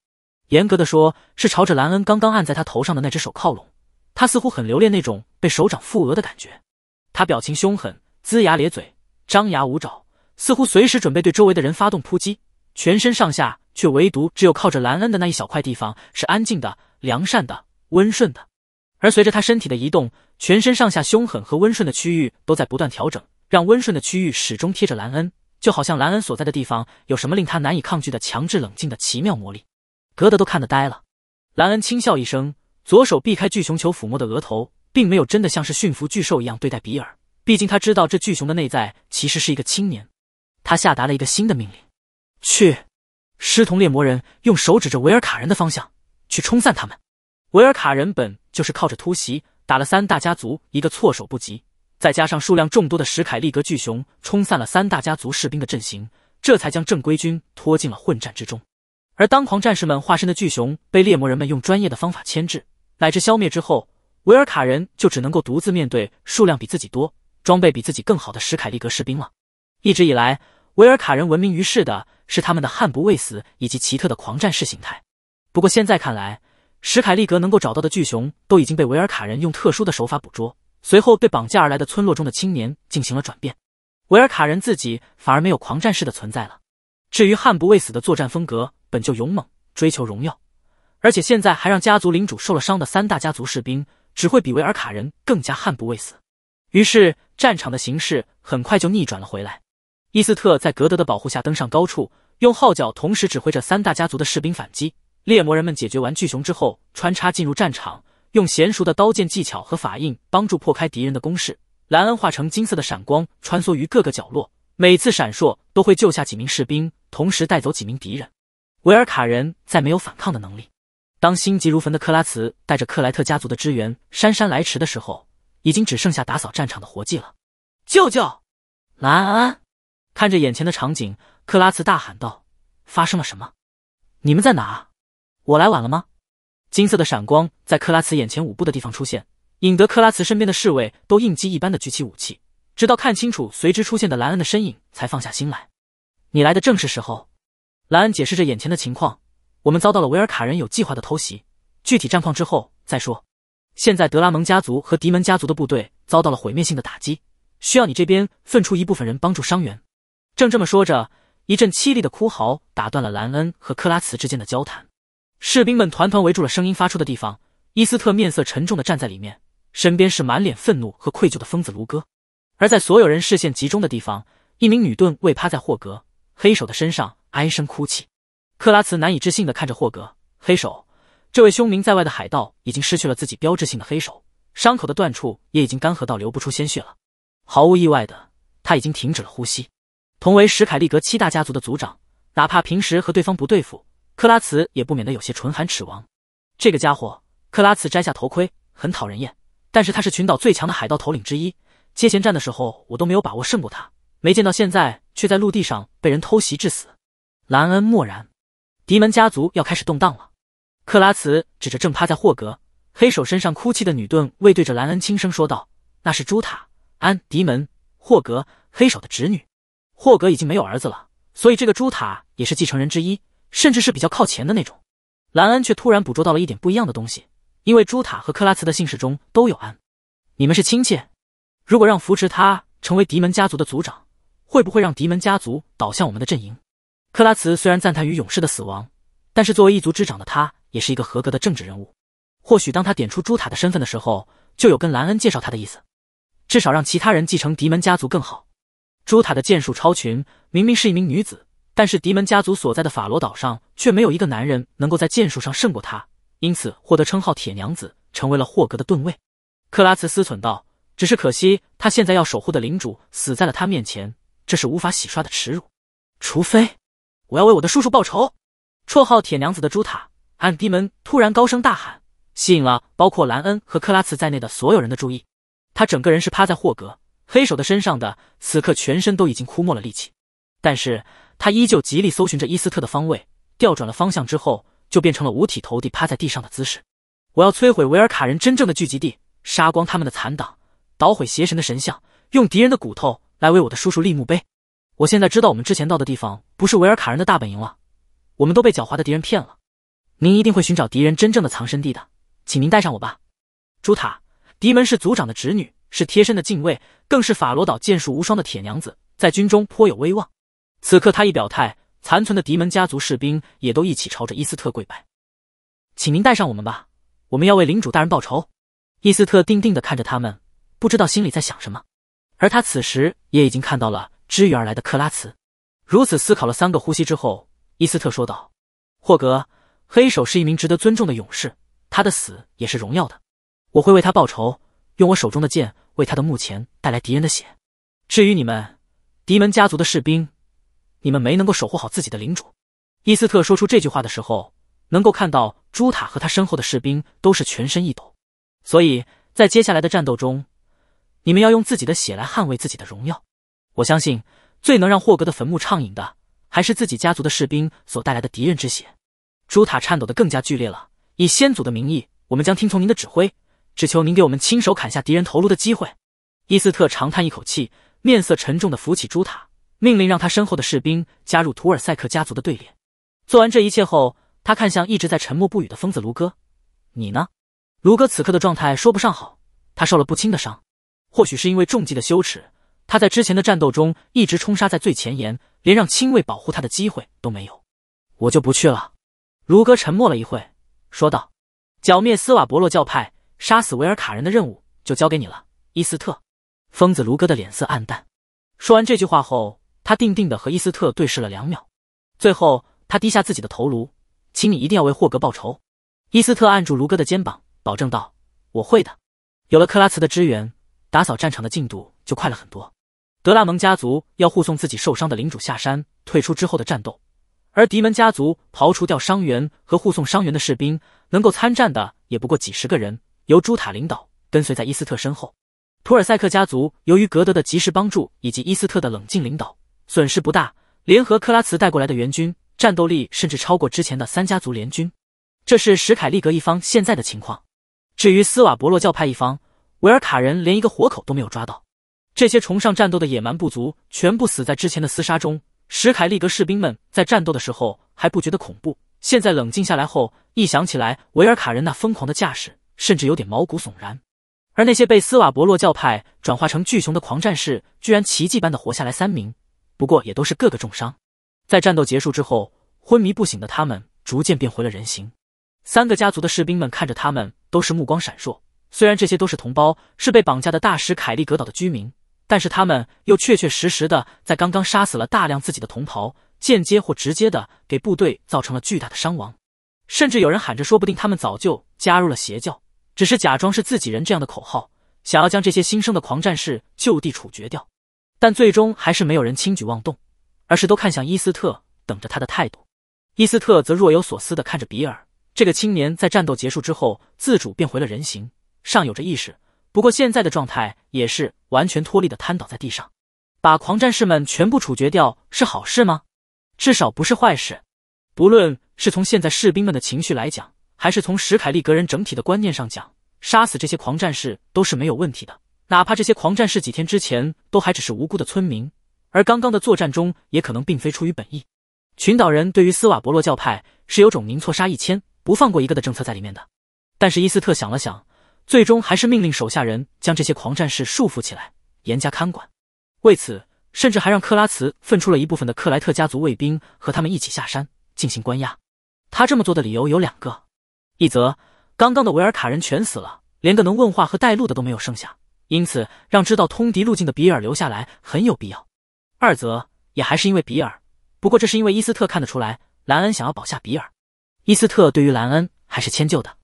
严格的说是朝着兰恩刚刚按在他头上的那只手靠拢。他似乎很留恋那种被手掌覆额的感觉。他表情凶狠，龇牙咧嘴，张牙舞爪，似乎随时准备对周围的人发动扑击。全身上下却唯独只有靠着兰恩的那一小块地方是安静的、良善的、温顺的，而随着他身体的移动，全身上下凶狠和温顺的区域都在不断调整，让温顺的区域始终贴着兰恩，就好像兰恩所在的地方有什么令他难以抗拒的强制冷静的奇妙魔力。格德都看得呆了。兰恩轻笑一声，左手避开巨熊球抚摸的额头，并没有真的像是驯服巨兽一样对待比尔，毕竟他知道这巨熊的内在其实是一个青年。他下达了一个新的命令。去，狮同猎魔人用手指着维尔卡人的方向，去冲散他们。维尔卡人本就是靠着突袭打了三大家族一个措手不及，再加上数量众多的史凯利格巨熊冲散了三大家族士兵的阵型，这才将正规军拖进了混战之中。而当狂战士们化身的巨熊被猎魔人们用专业的方法牵制乃至消灭之后，维尔卡人就只能够独自面对数量比自己多、装备比自己更好的史凯利格士兵了。一直以来。维尔卡人闻名于世的是他们的悍不畏死以及奇特的狂战士形态。不过现在看来，史凯利格能够找到的巨熊都已经被维尔卡人用特殊的手法捕捉，随后对绑架而来的村落中的青年进行了转变。维尔卡人自己反而没有狂战士的存在了。至于悍不畏死的作战风格，本就勇猛，追求荣耀，而且现在还让家族领主受了伤的三大家族士兵，只会比维尔卡人更加悍不畏死。于是战场的形势很快就逆转了回来。伊斯特在格德的保护下登上高处，用号角同时指挥着三大家族的士兵反击。猎魔人们解决完巨熊之后，穿插进入战场，用娴熟的刀剑技巧和法印帮助破开敌人的攻势。莱恩化成金色的闪光穿梭于各个角落，每次闪烁都会救下几名士兵，同时带走几名敌人。维尔卡人再没有反抗的能力。当心急如焚的克拉茨带着克莱特家族的支援姗姗来迟的时候，已经只剩下打扫战场的活计了。舅舅，兰恩。看着眼前的场景，克拉茨大喊道：“发生了什么？你们在哪？我来晚了吗？”金色的闪光在克拉茨眼前舞步的地方出现，引得克拉茨身边的侍卫都应激一般的举起武器，直到看清楚随之出现的兰恩的身影，才放下心来。“你来的正是时候。”兰恩解释着眼前的情况：“我们遭到了维尔卡人有计划的偷袭，具体战况之后再说。现在德拉蒙家族和迪门家族的部队遭到了毁灭性的打击，需要你这边分出一部分人帮助伤员。”正这么说着，一阵凄厉的哭嚎打断了兰恩和克拉茨之间的交谈。士兵们团团围住了声音发出的地方。伊斯特面色沉重的站在里面，身边是满脸愤怒和愧疚的疯子卢戈。而在所有人视线集中的地方，一名女盾卫趴在霍格黑手的身上，唉声哭泣。克拉茨难以置信的看着霍格黑手，这位凶名在外的海盗已经失去了自己标志性的黑手，伤口的断处也已经干涸到流不出鲜血了。毫无意外的，他已经停止了呼吸。同为史凯利格七大家族的族长，哪怕平时和对方不对付，克拉茨也不免得有些唇寒齿亡。这个家伙，克拉茨摘下头盔，很讨人厌。但是他是群岛最强的海盗头领之一，接前战的时候我都没有把握胜过他，没见到现在却在陆地上被人偷袭致死。兰恩默然，迪门家族要开始动荡了。克拉茨指着正趴在霍格黑手身上哭泣的女盾卫，对着兰恩轻声说道：“那是朱塔安迪门霍格黑手的侄女。”霍格已经没有儿子了，所以这个朱塔也是继承人之一，甚至是比较靠前的那种。兰恩却突然捕捉到了一点不一样的东西，因为朱塔和克拉茨的姓氏中都有安，你们是亲戚。如果让扶持他成为迪门家族的族长，会不会让迪门家族倒向我们的阵营？克拉茨虽然赞叹于勇士的死亡，但是作为一族之长的他也是一个合格的政治人物。或许当他点出朱塔的身份的时候，就有跟兰恩介绍他的意思，至少让其他人继承迪门家族更好。朱塔的剑术超群，明明是一名女子，但是迪门家族所在的法罗岛上却没有一个男人能够在剑术上胜过她，因此获得称号“铁娘子”，成为了霍格的盾卫。克拉茨思忖道：“只是可惜，他现在要守护的领主死在了他面前，这是无法洗刷的耻辱。除非，我要为我的叔叔报仇。”绰号“铁娘子”的朱塔·安迪门突然高声大喊，吸引了包括兰恩和克拉茨在内的所有人的注意。他整个人是趴在霍格。黑手的身上的此刻全身都已经枯没了力气，但是他依旧极力搜寻着伊斯特的方位，调转了方向之后，就变成了五体投地趴在地上的姿势。我要摧毁维尔卡人真正的聚集地，杀光他们的残党，捣毁邪神的神像，用敌人的骨头来为我的叔叔立墓碑。我现在知道我们之前到的地方不是维尔卡人的大本营了，我们都被狡猾的敌人骗了。您一定会寻找敌人真正的藏身地的，请您带上我吧，朱塔迪门是族长的侄女。是贴身的近卫，更是法罗岛剑术无双的铁娘子，在军中颇有威望。此刻他一表态，残存的敌门家族士兵也都一起朝着伊斯特跪拜，请您带上我们吧，我们要为领主大人报仇。伊斯特定定的看着他们，不知道心里在想什么。而他此时也已经看到了支援而来的克拉茨。如此思考了三个呼吸之后，伊斯特说道：“霍格，黑手是一名值得尊重的勇士，他的死也是荣耀的，我会为他报仇。”用我手中的剑为他的墓前带来敌人的血。至于你们，迪门家族的士兵，你们没能够守护好自己的领主。伊斯特说出这句话的时候，能够看到朱塔和他身后的士兵都是全身一抖。所以在接下来的战斗中，你们要用自己的血来捍卫自己的荣耀。我相信，最能让霍格的坟墓畅饮的，还是自己家族的士兵所带来的敌人之血。朱塔颤抖得更加剧烈了。以先祖的名义，我们将听从您的指挥。只求您给我们亲手砍下敌人头颅的机会。伊斯特长叹一口气，面色沉重的扶起朱塔，命令让他身后的士兵加入图尔塞克家族的队列。做完这一切后，他看向一直在沉默不语的疯子卢哥：“你呢？”卢哥此刻的状态说不上好，他受了不轻的伤。或许是因为重击的羞耻，他在之前的战斗中一直冲杀在最前沿，连让亲卫保护他的机会都没有。我就不去了。卢哥沉默了一会，说道：“剿灭斯瓦伯洛教派。”杀死维尔卡人的任务就交给你了，伊斯特。疯子卢哥的脸色暗淡。说完这句话后，他定定的和伊斯特对视了两秒，最后他低下自己的头颅。请你一定要为霍格报仇。伊斯特按住卢哥的肩膀，保证道：“我会的。”有了克拉茨的支援，打扫战场的进度就快了很多。德拉蒙家族要护送自己受伤的领主下山，退出之后的战斗；而迪门家族刨除掉伤员和护送伤员的士兵，能够参战的也不过几十个人。由朱塔领导，跟随在伊斯特身后。图尔塞克家族由于格德的及时帮助以及伊斯特的冷静领导，损失不大。联合克拉茨带过来的援军，战斗力甚至超过之前的三家族联军。这是史凯利格一方现在的情况。至于斯瓦伯洛教派一方，维尔卡人连一个活口都没有抓到。这些崇尚战斗的野蛮部族全部死在之前的厮杀中。史凯利格士兵们在战斗的时候还不觉得恐怖，现在冷静下来后，一想起来维尔卡人那疯狂的架势。甚至有点毛骨悚然，而那些被斯瓦伯洛教派转化成巨熊的狂战士，居然奇迹般的活下来三名，不过也都是个个重伤。在战斗结束之后，昏迷不醒的他们逐渐变回了人形。三个家族的士兵们看着他们，都是目光闪烁。虽然这些都是同胞，是被绑架的大使凯利格岛的居民，但是他们又确确实实的在刚刚杀死了大量自己的同袍，间接或直接的给部队造成了巨大的伤亡。甚至有人喊着，说不定他们早就加入了邪教。只是假装是自己人这样的口号，想要将这些新生的狂战士就地处决掉，但最终还是没有人轻举妄动，而是都看向伊斯特，等着他的态度。伊斯特则若有所思的看着比尔这个青年，在战斗结束之后自主变回了人形，尚有着意识，不过现在的状态也是完全脱力的瘫倒在地上。把狂战士们全部处决掉是好事吗？至少不是坏事。不论是从现在士兵们的情绪来讲。还是从史凯利格人整体的观念上讲，杀死这些狂战士都是没有问题的，哪怕这些狂战士几天之前都还只是无辜的村民，而刚刚的作战中也可能并非出于本意。群岛人对于斯瓦伯洛教派是有种宁错杀一千，不放过一个的政策在里面的。但是伊斯特想了想，最终还是命令手下人将这些狂战士束缚起来，严加看管。为此，甚至还让克拉茨分出了一部分的克莱特家族卫兵和他们一起下山进行关押。他这么做的理由有两个。一则，刚刚的维尔卡人全死了，连个能问话和带路的都没有剩下，因此让知道通敌路径的比尔留下来很有必要。二则，也还是因为比尔，不过这是因为伊斯特看得出来，兰恩想要保下比尔。伊斯特对于兰恩还是迁就的，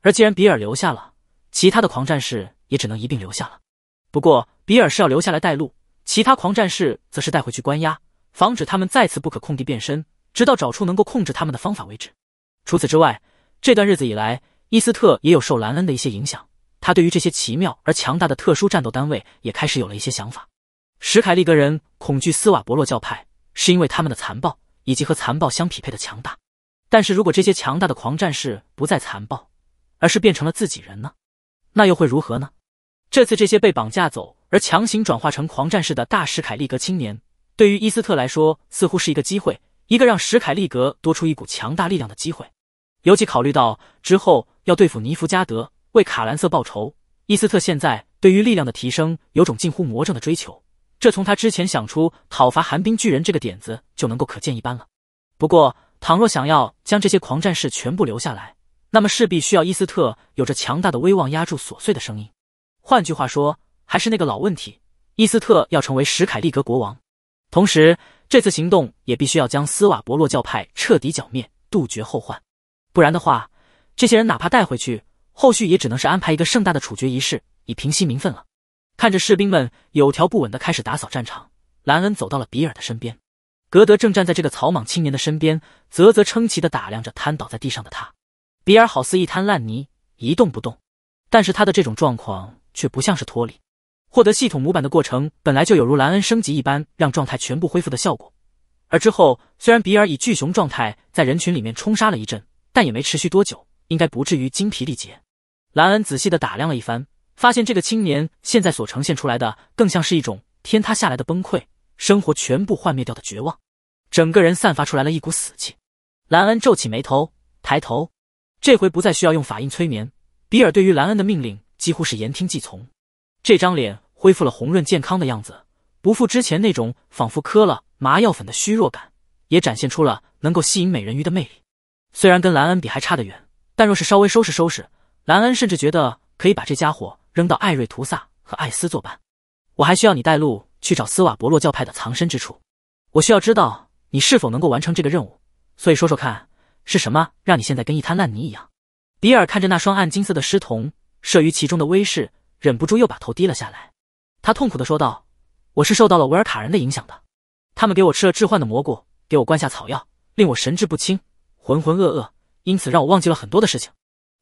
而既然比尔留下了，其他的狂战士也只能一并留下了。不过比尔是要留下来带路，其他狂战士则是带回去关押，防止他们再次不可控地变身，直到找出能够控制他们的方法为止。除此之外。这段日子以来，伊斯特也有受兰恩的一些影响。他对于这些奇妙而强大的特殊战斗单位也开始有了一些想法。史凯利格人恐惧斯瓦伯洛教派，是因为他们的残暴以及和残暴相匹配的强大。但是如果这些强大的狂战士不再残暴，而是变成了自己人呢？那又会如何呢？这次这些被绑架走而强行转化成狂战士的大史凯利格青年，对于伊斯特来说似乎是一个机会，一个让史凯利格多出一股强大力量的机会。尤其考虑到之后要对付尼弗加德，为卡兰瑟报仇，伊斯特现在对于力量的提升有种近乎魔怔的追求，这从他之前想出讨伐寒冰巨人这个点子就能够可见一斑了。不过，倘若想要将这些狂战士全部留下来，那么势必需要伊斯特有着强大的威望压住琐碎的声音。换句话说，还是那个老问题：伊斯特要成为史凯利格国王，同时这次行动也必须要将斯瓦伯洛教派彻底剿灭，杜绝后患。不然的话，这些人哪怕带回去，后续也只能是安排一个盛大的处决仪式，以平息民愤了。看着士兵们有条不紊的开始打扫战场，兰恩走到了比尔的身边。格德正站在这个草莽青年的身边，啧啧称奇地打量着瘫倒在地上的他。比尔好似一滩烂泥，一动不动。但是他的这种状况却不像是脱离获得系统模板的过程本来就有如兰恩升级一般让状态全部恢复的效果。而之后，虽然比尔以巨熊状态在人群里面冲杀了一阵。但也没持续多久，应该不至于精疲力竭。兰恩仔细的打量了一番，发现这个青年现在所呈现出来的，更像是一种天塌下来的崩溃，生活全部幻灭掉的绝望，整个人散发出来了一股死气。兰恩皱起眉头，抬头，这回不再需要用法印催眠。比尔对于兰恩的命令几乎是言听计从，这张脸恢复了红润健康的样子，不复之前那种仿佛磕了麻药粉的虚弱感，也展现出了能够吸引美人鱼的魅力。虽然跟兰恩比还差得远，但若是稍微收拾收拾，兰恩甚至觉得可以把这家伙扔到艾瑞图萨和艾斯作伴。我还需要你带路去找斯瓦伯洛教派的藏身之处。我需要知道你是否能够完成这个任务。所以说说看，是什么让你现在跟一滩烂泥一样？比尔看着那双暗金色的狮瞳，摄于其中的威势，忍不住又把头低了下来。他痛苦地说道：“我是受到了维尔卡人的影响的，他们给我吃了致幻的蘑菇，给我灌下草药，令我神志不清。”浑浑噩噩，因此让我忘记了很多的事情。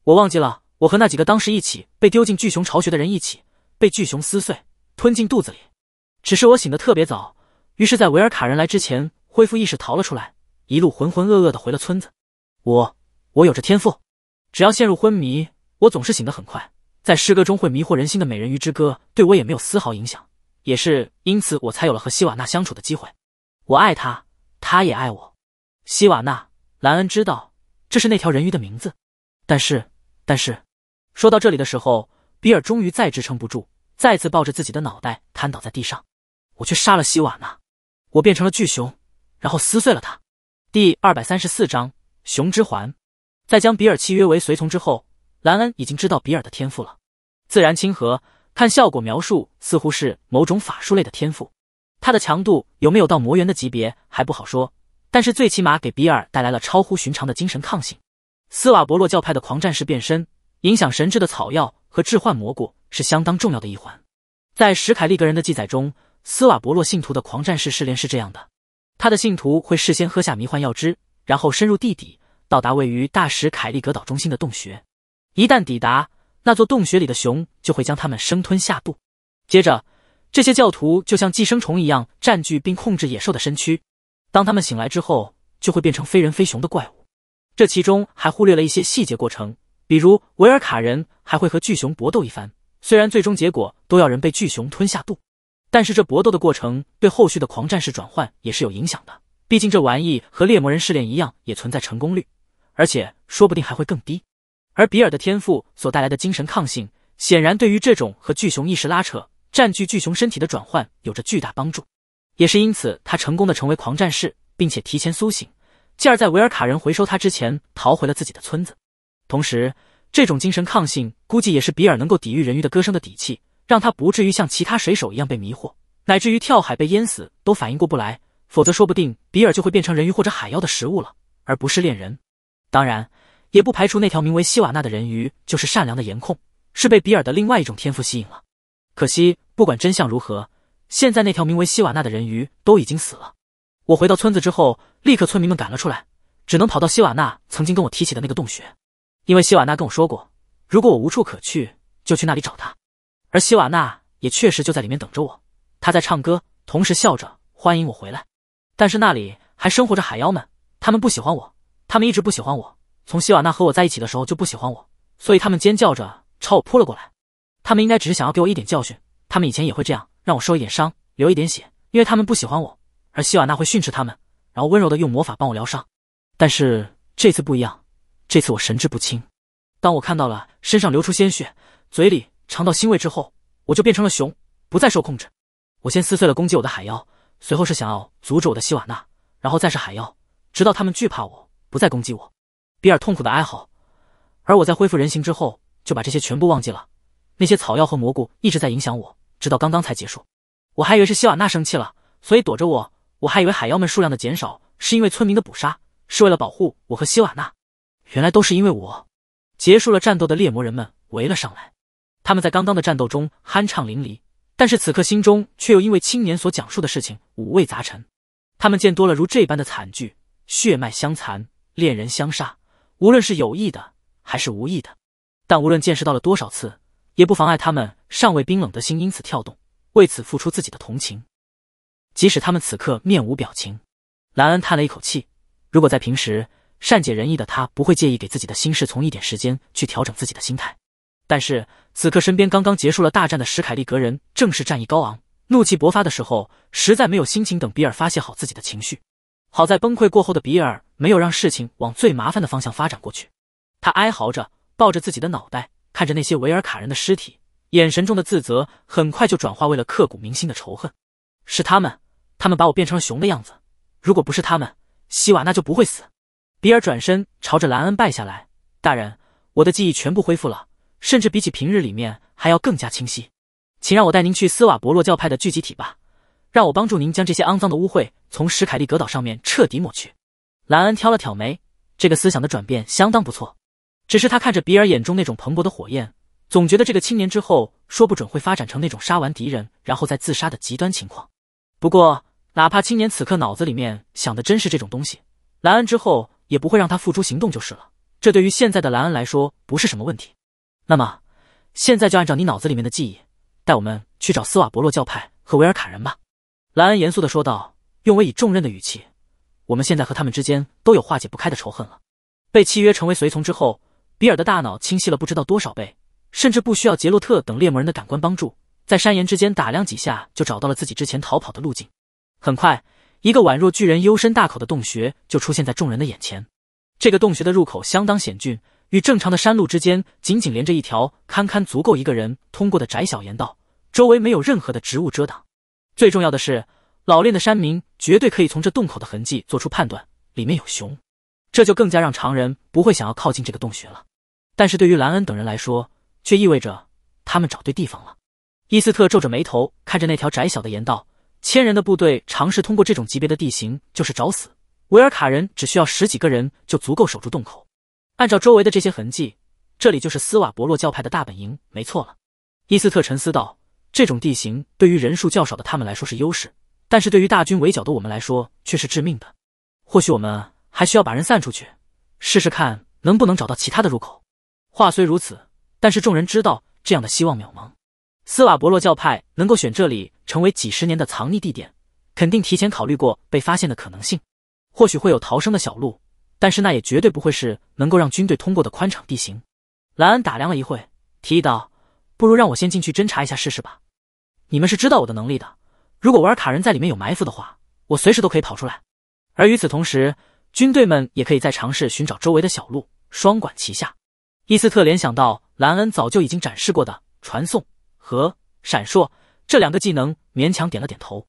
我忘记了我和那几个当时一起被丢进巨熊巢穴的人一起被巨熊撕碎、吞进肚子里。只是我醒得特别早，于是在维尔卡人来之前恢复意识，逃了出来，一路浑浑噩噩的回了村子。我我有着天赋，只要陷入昏迷，我总是醒得很快。在诗歌中会迷惑人心的美人鱼之歌对我也没有丝毫影响，也是因此我才有了和希瓦娜相处的机会。我爱她，她也爱我，希瓦娜，兰恩知道这是那条人鱼的名字，但是，但是，说到这里的时候，比尔终于再支撑不住，再次抱着自己的脑袋瘫倒在地上。我却杀了希瓦纳，我变成了巨熊，然后撕碎了它。第二百三十四章熊之环。在将比尔契约为随从之后，兰恩已经知道比尔的天赋了。自然亲和，看效果描述，似乎是某种法术类的天赋。它的强度有没有到魔猿的级别，还不好说。但是最起码给比尔带来了超乎寻常的精神抗性。斯瓦伯洛教派的狂战士变身、影响神智的草药和致幻蘑菇是相当重要的一环。在史凯利格人的记载中，斯瓦伯洛信徒的狂战士试炼是这样的：他的信徒会事先喝下迷幻药汁，然后深入地底，到达位于大史凯利格岛中心的洞穴。一旦抵达，那座洞穴里的熊就会将他们生吞下肚。接着，这些教徒就像寄生虫一样占据并控制野兽的身躯。当他们醒来之后，就会变成非人非熊的怪物。这其中还忽略了一些细节过程，比如维尔卡人还会和巨熊搏斗一番。虽然最终结果都要人被巨熊吞下肚，但是这搏斗的过程对后续的狂战士转换也是有影响的。毕竟这玩意和猎魔人试炼一样，也存在成功率，而且说不定还会更低。而比尔的天赋所带来的精神抗性，显然对于这种和巨熊意识拉扯、占据巨熊身体的转换有着巨大帮助。也是因此，他成功的成为狂战士，并且提前苏醒，继而在维尔卡人回收他之前逃回了自己的村子。同时，这种精神抗性估计也是比尔能够抵御人鱼的歌声的底气，让他不至于像其他水手一样被迷惑，乃至于跳海被淹死都反应过不来。否则，说不定比尔就会变成人鱼或者海妖的食物了，而不是恋人。当然，也不排除那条名为希瓦纳的人鱼就是善良的颜控，是被比尔的另外一种天赋吸引了。可惜，不管真相如何。现在那条名为西瓦纳的人鱼都已经死了。我回到村子之后，立刻村民们赶了出来，只能跑到西瓦纳曾经跟我提起的那个洞穴，因为西瓦纳跟我说过，如果我无处可去，就去那里找他。而西瓦纳也确实就在里面等着我，他在唱歌，同时笑着欢迎我回来。但是那里还生活着海妖们，他们不喜欢我，他们一直不喜欢我，从西瓦纳和我在一起的时候就不喜欢我，所以他们尖叫着朝我扑了过来。他们应该只是想要给我一点教训，他们以前也会这样。让我受一点伤，流一点血，因为他们不喜欢我，而希瓦娜会训斥他们，然后温柔的用魔法帮我疗伤。但是这次不一样，这次我神志不清。当我看到了身上流出鲜血，嘴里尝到腥味之后，我就变成了熊，不再受控制。我先撕碎了攻击我的海妖，随后是想要阻止我的希瓦娜，然后再是海妖，直到他们惧怕我，不再攻击我。比尔痛苦的哀嚎，而我在恢复人形之后，就把这些全部忘记了。那些草药和蘑菇一直在影响我。直到刚刚才结束，我还以为是希瓦娜生气了，所以躲着我。我还以为海妖们数量的减少是因为村民的捕杀，是为了保护我和希瓦娜。原来都是因为我。结束了战斗的猎魔人们围了上来，他们在刚刚的战斗中酣畅淋漓，但是此刻心中却又因为青年所讲述的事情五味杂陈。他们见多了如这般的惨剧，血脉相残，恋人相杀，无论是有意的还是无意的，但无论见识到了多少次，也不妨碍他们。尚未冰冷的心因此跳动，为此付出自己的同情。即使他们此刻面无表情，兰恩叹了一口气。如果在平时，善解人意的他不会介意给自己的心事从一点时间去调整自己的心态。但是此刻，身边刚刚结束了大战的史凯利格人正是战意高昂、怒气勃发的时候，实在没有心情等比尔发泄好自己的情绪。好在崩溃过后的比尔没有让事情往最麻烦的方向发展过去。他哀嚎着，抱着自己的脑袋，看着那些维尔卡人的尸体。眼神中的自责很快就转化为了刻骨铭心的仇恨。是他们，他们把我变成了熊的样子。如果不是他们，希瓦那就不会死。比尔转身朝着兰恩拜下来：“大人，我的记忆全部恢复了，甚至比起平日里面还要更加清晰。请让我带您去斯瓦博洛教派的聚集体吧，让我帮助您将这些肮脏的污秽从史凯利格岛上面彻底抹去。”兰恩挑了挑眉，这个思想的转变相当不错。只是他看着比尔眼中那种蓬勃的火焰。总觉得这个青年之后说不准会发展成那种杀完敌人然后再自杀的极端情况。不过，哪怕青年此刻脑子里面想的真是这种东西，兰恩之后也不会让他付诸行动就是了。这对于现在的兰恩来说不是什么问题。那么，现在就按照你脑子里面的记忆，带我们去找斯瓦伯洛教派和维尔卡人吧。”兰恩严肃的说道，用委以重任的语气：“我们现在和他们之间都有化解不开的仇恨了。被契约成为随从之后，比尔的大脑清晰了不知道多少倍。”甚至不需要杰洛特等猎魔人的感官帮助，在山岩之间打量几下，就找到了自己之前逃跑的路径。很快，一个宛若巨人幽深大口的洞穴就出现在众人的眼前。这个洞穴的入口相当险峻，与正常的山路之间仅仅连着一条堪堪足够一个人通过的窄小岩道，周围没有任何的植物遮挡。最重要的是，老练的山民绝对可以从这洞口的痕迹做出判断，里面有熊，这就更加让常人不会想要靠近这个洞穴了。但是对于兰恩等人来说，却意味着他们找对地方了。伊斯特皱着眉头看着那条窄小的岩道，千人的部队尝试通过这种级别的地形就是找死。维尔卡人只需要十几个人就足够守住洞口。按照周围的这些痕迹，这里就是斯瓦伯洛教派的大本营，没错了。伊斯特沉思道：“这种地形对于人数较少的他们来说是优势，但是对于大军围剿的我们来说却是致命的。或许我们还需要把人散出去，试试看能不能找到其他的入口。”话虽如此。但是众人知道这样的希望渺茫，斯瓦伯洛教派能够选这里成为几十年的藏匿地点，肯定提前考虑过被发现的可能性。或许会有逃生的小路，但是那也绝对不会是能够让军队通过的宽敞地形。兰安打量了一会，提议道：“不如让我先进去侦查一下试试吧。你们是知道我的能力的，如果瓦尔卡人在里面有埋伏的话，我随时都可以跑出来。而与此同时，军队们也可以再尝试寻找周围的小路，双管齐下。”伊斯特联想到。兰恩早就已经展示过的传送和闪烁这两个技能，勉强点了点头。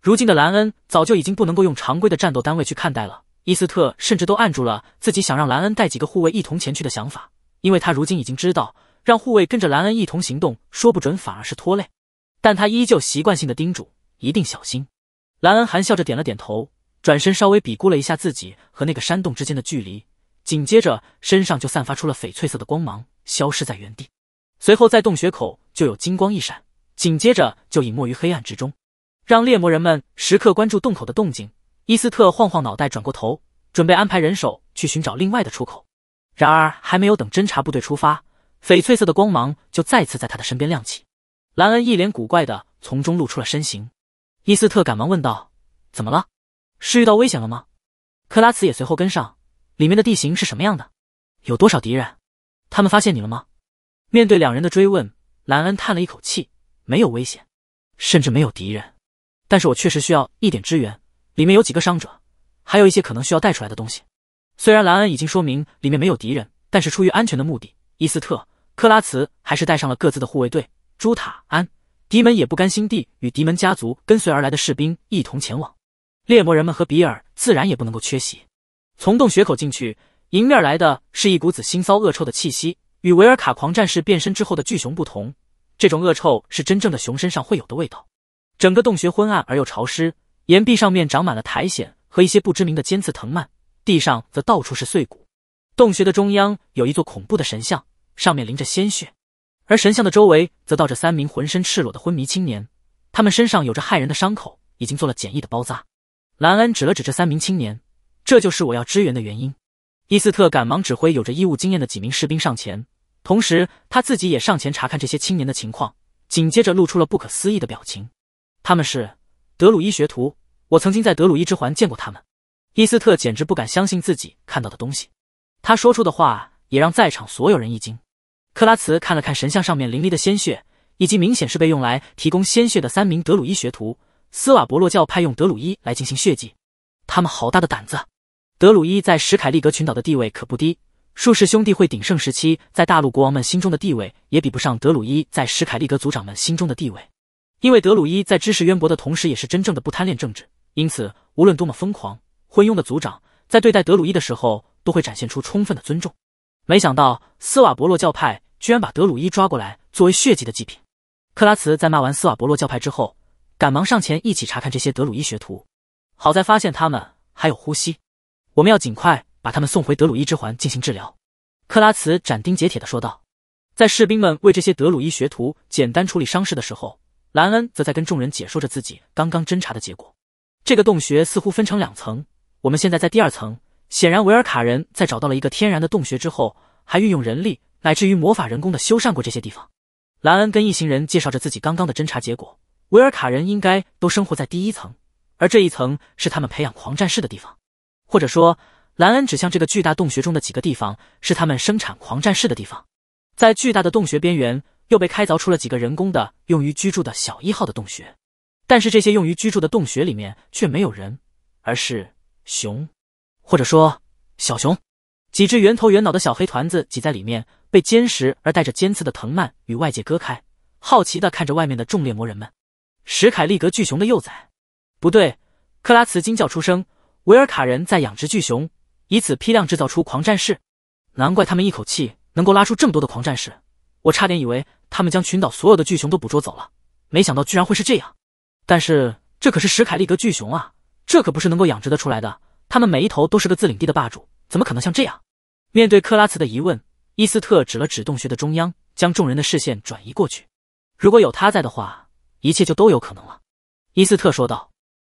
如今的兰恩早就已经不能够用常规的战斗单位去看待了。伊斯特甚至都按住了自己想让兰恩带几个护卫一同前去的想法，因为他如今已经知道，让护卫跟着兰恩一同行动，说不准反而是拖累。但他依旧习惯性的叮嘱：“一定小心。”兰恩含笑着点了点头，转身稍微比估了一下自己和那个山洞之间的距离，紧接着身上就散发出了翡翠色的光芒。消失在原地，随后在洞穴口就有金光一闪，紧接着就隐没于黑暗之中，让猎魔人们时刻关注洞口的动静。伊斯特晃晃脑袋，转过头，准备安排人手去寻找另外的出口。然而还没有等侦察部队出发，翡翠色的光芒就再次在他的身边亮起。兰恩一脸古怪的从中露出了身形。伊斯特赶忙问道：“怎么了？是遇到危险了吗？”克拉茨也随后跟上：“里面的地形是什么样的？有多少敌人？”他们发现你了吗？面对两人的追问，兰恩叹了一口气：“没有危险，甚至没有敌人，但是我确实需要一点支援。里面有几个伤者，还有一些可能需要带出来的东西。”虽然兰恩已经说明里面没有敌人，但是出于安全的目的，伊斯特、克拉茨还是带上了各自的护卫队。朱塔、安迪门也不甘心地与迪门家族跟随而来的士兵一同前往。猎魔人们和比尔自然也不能够缺席。从洞穴口进去。迎面来的是一股子腥骚恶臭的气息。与维尔卡狂战士变身之后的巨熊不同，这种恶臭是真正的熊身上会有的味道。整个洞穴昏暗而又潮湿，岩壁上面长满了苔藓和一些不知名的尖刺藤蔓，地上则到处是碎骨。洞穴的中央有一座恐怖的神像，上面淋着鲜血，而神像的周围则倒着三名浑身赤裸的昏迷青年，他们身上有着骇人的伤口，已经做了简易的包扎。兰恩指了指这三名青年：“这就是我要支援的原因。”伊斯特赶忙指挥有着医务经验的几名士兵上前，同时他自己也上前查看这些青年的情况，紧接着露出了不可思议的表情。他们是德鲁伊学徒，我曾经在德鲁伊之环见过他们。伊斯特简直不敢相信自己看到的东西，他说出的话也让在场所有人一惊。克拉茨看了看神像上面淋漓的鲜血，以及明显是被用来提供鲜血的三名德鲁伊学徒，斯瓦伯洛教派用德鲁伊来进行血祭，他们好大的胆子！德鲁伊在史凯利格群岛的地位可不低，术士兄弟会鼎盛时期，在大陆国王们心中的地位也比不上德鲁伊在史凯利格族长们心中的地位。因为德鲁伊在知识渊博的同时，也是真正的不贪恋政治，因此无论多么疯狂、昏庸的族长，在对待德鲁伊的时候，都会展现出充分的尊重。没想到斯瓦伯洛教派居然把德鲁伊抓过来作为血祭的祭品。克拉茨在骂完斯瓦伯洛教派之后，赶忙上前一起查看这些德鲁伊学徒，好在发现他们还有呼吸。我们要尽快把他们送回德鲁伊之环进行治疗。”克拉茨斩钉截铁地说道。在士兵们为这些德鲁伊学徒简单处理伤势的时候，兰恩则在跟众人解说着自己刚刚侦查的结果。这个洞穴似乎分成两层，我们现在在第二层。显然，维尔卡人在找到了一个天然的洞穴之后，还运用人力乃至于魔法人工的修缮过这些地方。兰恩跟一行人介绍着自己刚刚的侦查结果：维尔卡人应该都生活在第一层，而这一层是他们培养狂战士的地方。或者说，兰恩指向这个巨大洞穴中的几个地方，是他们生产狂战士的地方。在巨大的洞穴边缘，又被开凿出了几个人工的、用于居住的小一号的洞穴。但是这些用于居住的洞穴里面却没有人，而是熊，或者说小熊。几只圆头圆脑的小黑团子挤在里面，被坚实而带着尖刺的藤蔓与外界割开，好奇的看着外面的重猎魔人们。史凯利格巨熊的幼崽？不对！克拉茨惊叫出声。维尔卡人在养殖巨熊，以此批量制造出狂战士，难怪他们一口气能够拉出这么多的狂战士。我差点以为他们将群岛所有的巨熊都捕捉走了，没想到居然会是这样。但是这可是史凯利格巨熊啊，这可不是能够养殖的出来的。他们每一头都是个自领地的霸主，怎么可能像这样？面对克拉茨的疑问，伊斯特指了指洞穴的中央，将众人的视线转移过去。如果有他在的话，一切就都有可能了。伊斯特说道。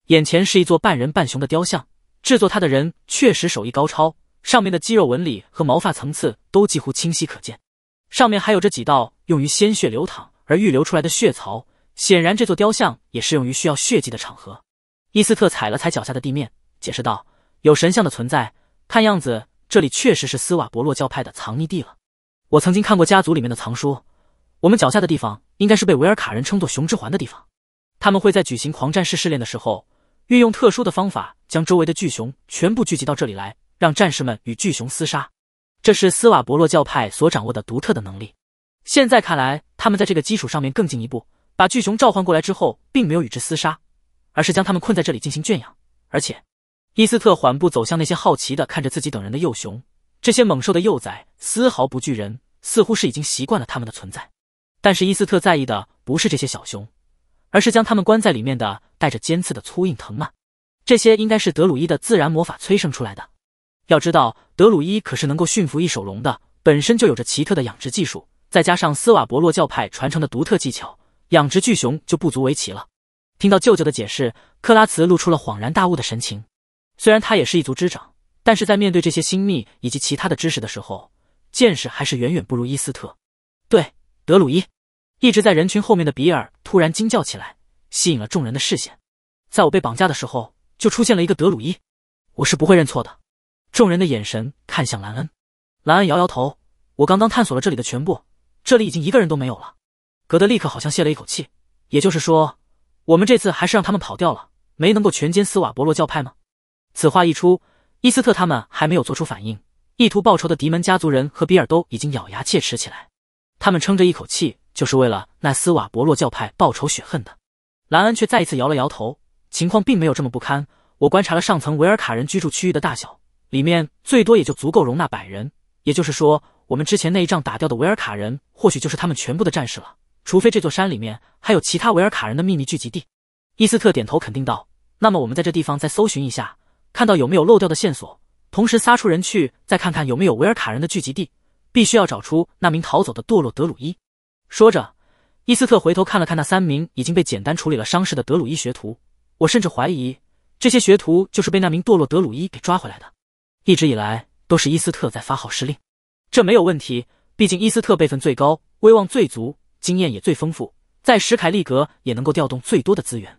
眼前是一座半人半熊的雕像。制作它的人确实手艺高超，上面的肌肉纹理和毛发层次都几乎清晰可见。上面还有着几道用于鲜血流淌而预留出来的血槽，显然这座雕像也适用于需要血迹的场合。伊斯特踩了踩脚下的地面，解释道：“有神像的存在，看样子这里确实是斯瓦伯洛教派的藏匿地了。我曾经看过家族里面的藏书，我们脚下的地方应该是被维尔卡人称作‘雄之环’的地方，他们会在举行狂战士试炼的时候。”运用特殊的方法，将周围的巨熊全部聚集到这里来，让战士们与巨熊厮杀，这是斯瓦伯洛教派所掌握的独特的能力。现在看来，他们在这个基础上面更进一步，把巨熊召唤过来之后，并没有与之厮杀，而是将他们困在这里进行圈养。而且，伊斯特缓步走向那些好奇的看着自己等人的幼熊，这些猛兽的幼崽丝毫不惧人，似乎是已经习惯了他们的存在。但是，伊斯特在意的不是这些小熊。而是将他们关在里面的带着尖刺的粗硬藤蔓，这些应该是德鲁伊的自然魔法催生出来的。要知道，德鲁伊可是能够驯服一手龙的，本身就有着奇特的养殖技术，再加上斯瓦伯洛教派传承的独特技巧，养殖巨熊就不足为奇了。听到舅舅的解释，克拉茨露出了恍然大悟的神情。虽然他也是一族之长，但是在面对这些新秘以及其他的知识的时候，见识还是远远不如伊斯特。对，德鲁伊。一直在人群后面的比尔突然惊叫起来，吸引了众人的视线。在我被绑架的时候，就出现了一个德鲁伊，我是不会认错的。众人的眼神看向兰恩，兰恩摇摇头：“我刚刚探索了这里的全部，这里已经一个人都没有了。”格德立刻好像泄了一口气。也就是说，我们这次还是让他们跑掉了，没能够全歼斯瓦伯洛教派吗？此话一出，伊斯特他们还没有做出反应，意图报仇的迪门家族人和比尔都已经咬牙切齿起来，他们撑着一口气。就是为了那斯瓦伯洛教派报仇雪恨的，兰恩却再一次摇了摇头。情况并没有这么不堪。我观察了上层维尔卡人居住区域的大小，里面最多也就足够容纳百人。也就是说，我们之前那一仗打掉的维尔卡人，或许就是他们全部的战士了。除非这座山里面还有其他维尔卡人的秘密聚集地。伊斯特点头肯定道：“那么我们在这地方再搜寻一下，看到有没有漏掉的线索。同时撒出人去，再看看有没有维尔卡人的聚集地。必须要找出那名逃走的堕落德鲁伊。”说着，伊斯特回头看了看那三名已经被简单处理了伤势的德鲁伊学徒。我甚至怀疑，这些学徒就是被那名堕落德鲁伊给抓回来的。一直以来都是伊斯特在发号施令，这没有问题。毕竟伊斯特辈分最高，威望最足，经验也最丰富，在史凯利格也能够调动最多的资源。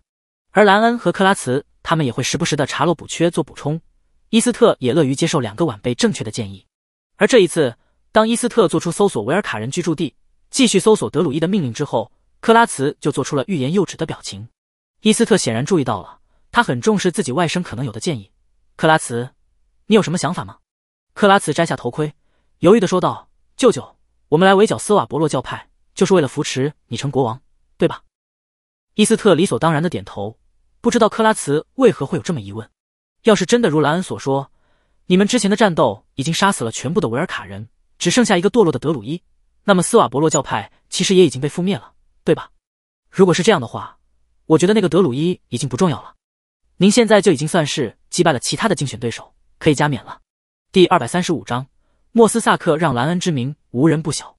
而兰恩和克拉茨他们也会时不时的查漏补缺做补充。伊斯特也乐于接受两个晚辈正确的建议。而这一次，当伊斯特做出搜索维尔卡人居住地。继续搜索德鲁伊的命令之后，克拉茨就做出了欲言又止的表情。伊斯特显然注意到了，他很重视自己外甥可能有的建议。克拉茨，你有什么想法吗？克拉茨摘下头盔，犹豫的说道：“舅舅，我们来围剿斯瓦伯洛教派，就是为了扶持你成国王，对吧？”伊斯特理所当然的点头。不知道克拉茨为何会有这么疑问。要是真的如莱恩所说，你们之前的战斗已经杀死了全部的维尔卡人，只剩下一个堕落的德鲁伊。那么斯瓦伯洛教派其实也已经被覆灭了，对吧？如果是这样的话，我觉得那个德鲁伊已经不重要了。您现在就已经算是击败了其他的竞选对手，可以加冕了。第二百三十五章，莫斯萨克让兰恩之名无人不晓。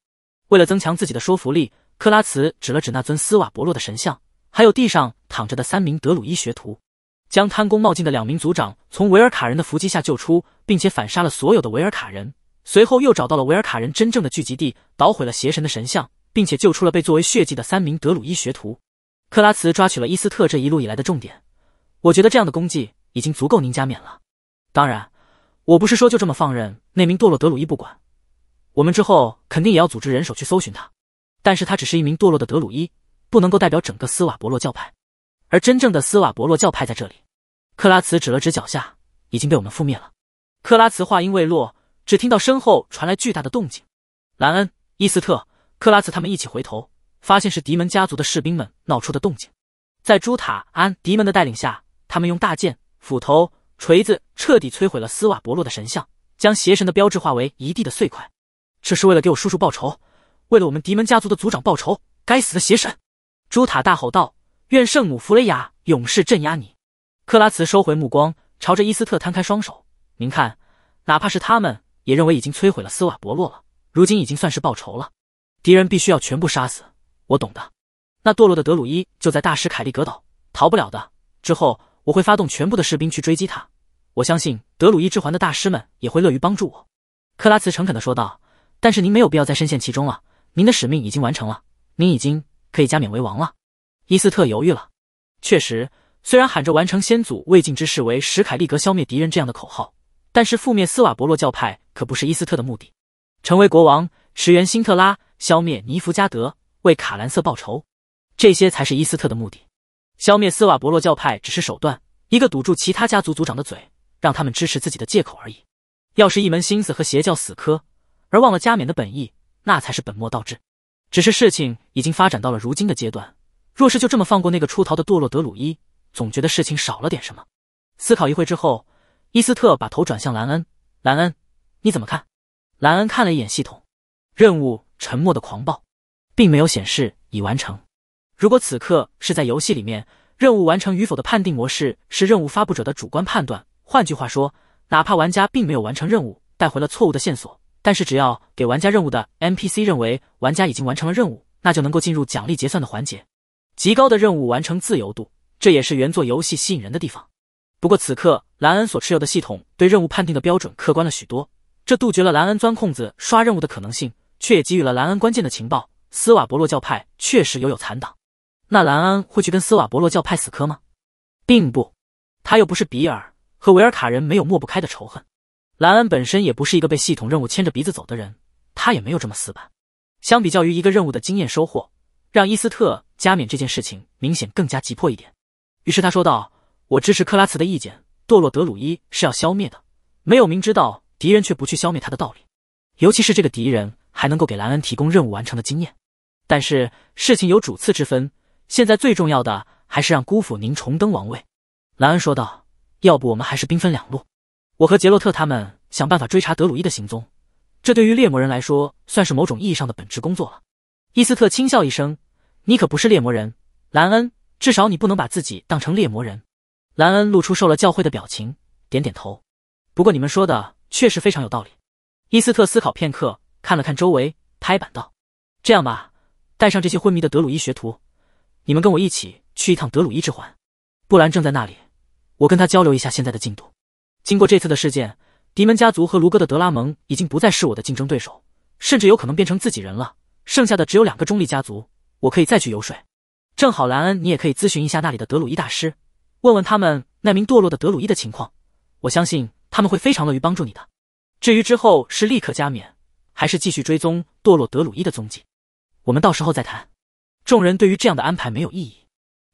为了增强自己的说服力，克拉茨指了指那尊斯瓦伯洛的神像，还有地上躺着的三名德鲁伊学徒，将贪功冒进的两名族长从维尔卡人的伏击下救出，并且反杀了所有的维尔卡人。随后又找到了维尔卡人真正的聚集地，捣毁了邪神的神像，并且救出了被作为血祭的三名德鲁伊学徒。克拉茨抓取了伊斯特这一路以来的重点，我觉得这样的功绩已经足够您加冕了。当然，我不是说就这么放任那名堕落德鲁伊不管，我们之后肯定也要组织人手去搜寻他。但是他只是一名堕落的德鲁伊，不能够代表整个斯瓦伯洛教派。而真正的斯瓦伯洛教派在这里。克拉茨指了指脚下，已经被我们覆灭了。克拉茨话音未落。只听到身后传来巨大的动静，兰恩、伊斯特、克拉茨他们一起回头，发现是迪门家族的士兵们闹出的动静。在朱塔安迪门的带领下，他们用大剑、斧头、锤子彻底摧毁了斯瓦伯洛的神像，将邪神的标志化为一地的碎块。这是为了给我叔叔报仇，为了我们迪门家族的族长报仇！该死的邪神！朱塔大吼道：“愿圣母弗雷亚永世镇压你！”克拉茨收回目光，朝着伊斯特摊开双手：“您看，哪怕是他们。”也认为已经摧毁了斯瓦伯洛了，如今已经算是报仇了。敌人必须要全部杀死，我懂的。那堕落的德鲁伊就在大师凯利格岛，逃不了的。之后我会发动全部的士兵去追击他。我相信德鲁伊之环的大师们也会乐于帮助我。克拉茨诚恳的说道。但是您没有必要再深陷其中了，您的使命已经完成了，您已经可以加冕为王了。伊斯特犹豫了。确实，虽然喊着完成先祖未尽之事，为史凯利格消灭敌人这样的口号。但是覆灭斯瓦伯洛教派可不是伊斯特的目的，成为国王，驰援辛特拉，消灭尼弗加德，为卡兰瑟报仇，这些才是伊斯特的目的。消灭斯瓦伯洛教派只是手段，一个堵住其他家族族长的嘴，让他们支持自己的借口而已。要是一门心思和邪教死磕，而忘了加冕的本意，那才是本末倒置。只是事情已经发展到了如今的阶段，若是就这么放过那个出逃的堕落德鲁伊，总觉得事情少了点什么。思考一会之后。伊斯特把头转向兰恩，兰恩，你怎么看？兰恩看了一眼系统，任务“沉默的狂暴”并没有显示已完成。如果此刻是在游戏里面，任务完成与否的判定模式是任务发布者的主观判断。换句话说，哪怕玩家并没有完成任务，带回了错误的线索，但是只要给玩家任务的 NPC 认为玩家已经完成了任务，那就能够进入奖励结算的环节。极高的任务完成自由度，这也是原作游戏吸引人的地方。不过此刻，兰恩所持有的系统对任务判定的标准客观了许多，这杜绝了兰恩钻空子刷任务的可能性，却也给予了兰恩关键的情报：斯瓦伯洛教派确实留有残党。那兰恩会去跟斯瓦伯洛教派死磕吗？并不，他又不是比尔，和维尔卡人没有抹不开的仇恨。兰恩本身也不是一个被系统任务牵着鼻子走的人，他也没有这么死板。相比较于一个任务的经验收获，让伊斯特加冕这件事情明显更加急迫一点。于是他说道。我支持克拉茨的意见，堕落德鲁伊是要消灭的，没有明知道敌人却不去消灭他的道理。尤其是这个敌人还能够给兰恩提供任务完成的经验。但是事情有主次之分，现在最重要的还是让姑父您重登王位。”兰恩说道，“要不我们还是兵分两路，我和杰洛特他们想办法追查德鲁伊的行踪，这对于猎魔人来说算是某种意义上的本职工作了。”伊斯特轻笑一声，“你可不是猎魔人，兰恩，至少你不能把自己当成猎魔人。”兰恩露出受了教诲的表情，点点头。不过你们说的确实非常有道理。伊斯特思考片刻，看了看周围，拍板道：“这样吧，带上这些昏迷的德鲁伊学徒，你们跟我一起去一趟德鲁伊之环。布兰正在那里，我跟他交流一下现在的进度。经过这次的事件，迪门家族和卢哥的德拉蒙已经不再是我的竞争对手，甚至有可能变成自己人了。剩下的只有两个中立家族，我可以再去游说。正好，兰恩，你也可以咨询一下那里的德鲁伊大师。”问问他们那名堕落的德鲁伊的情况，我相信他们会非常乐于帮助你的。至于之后是立刻加冕还是继续追踪堕落德鲁伊的踪迹，我们到时候再谈。众人对于这样的安排没有异议。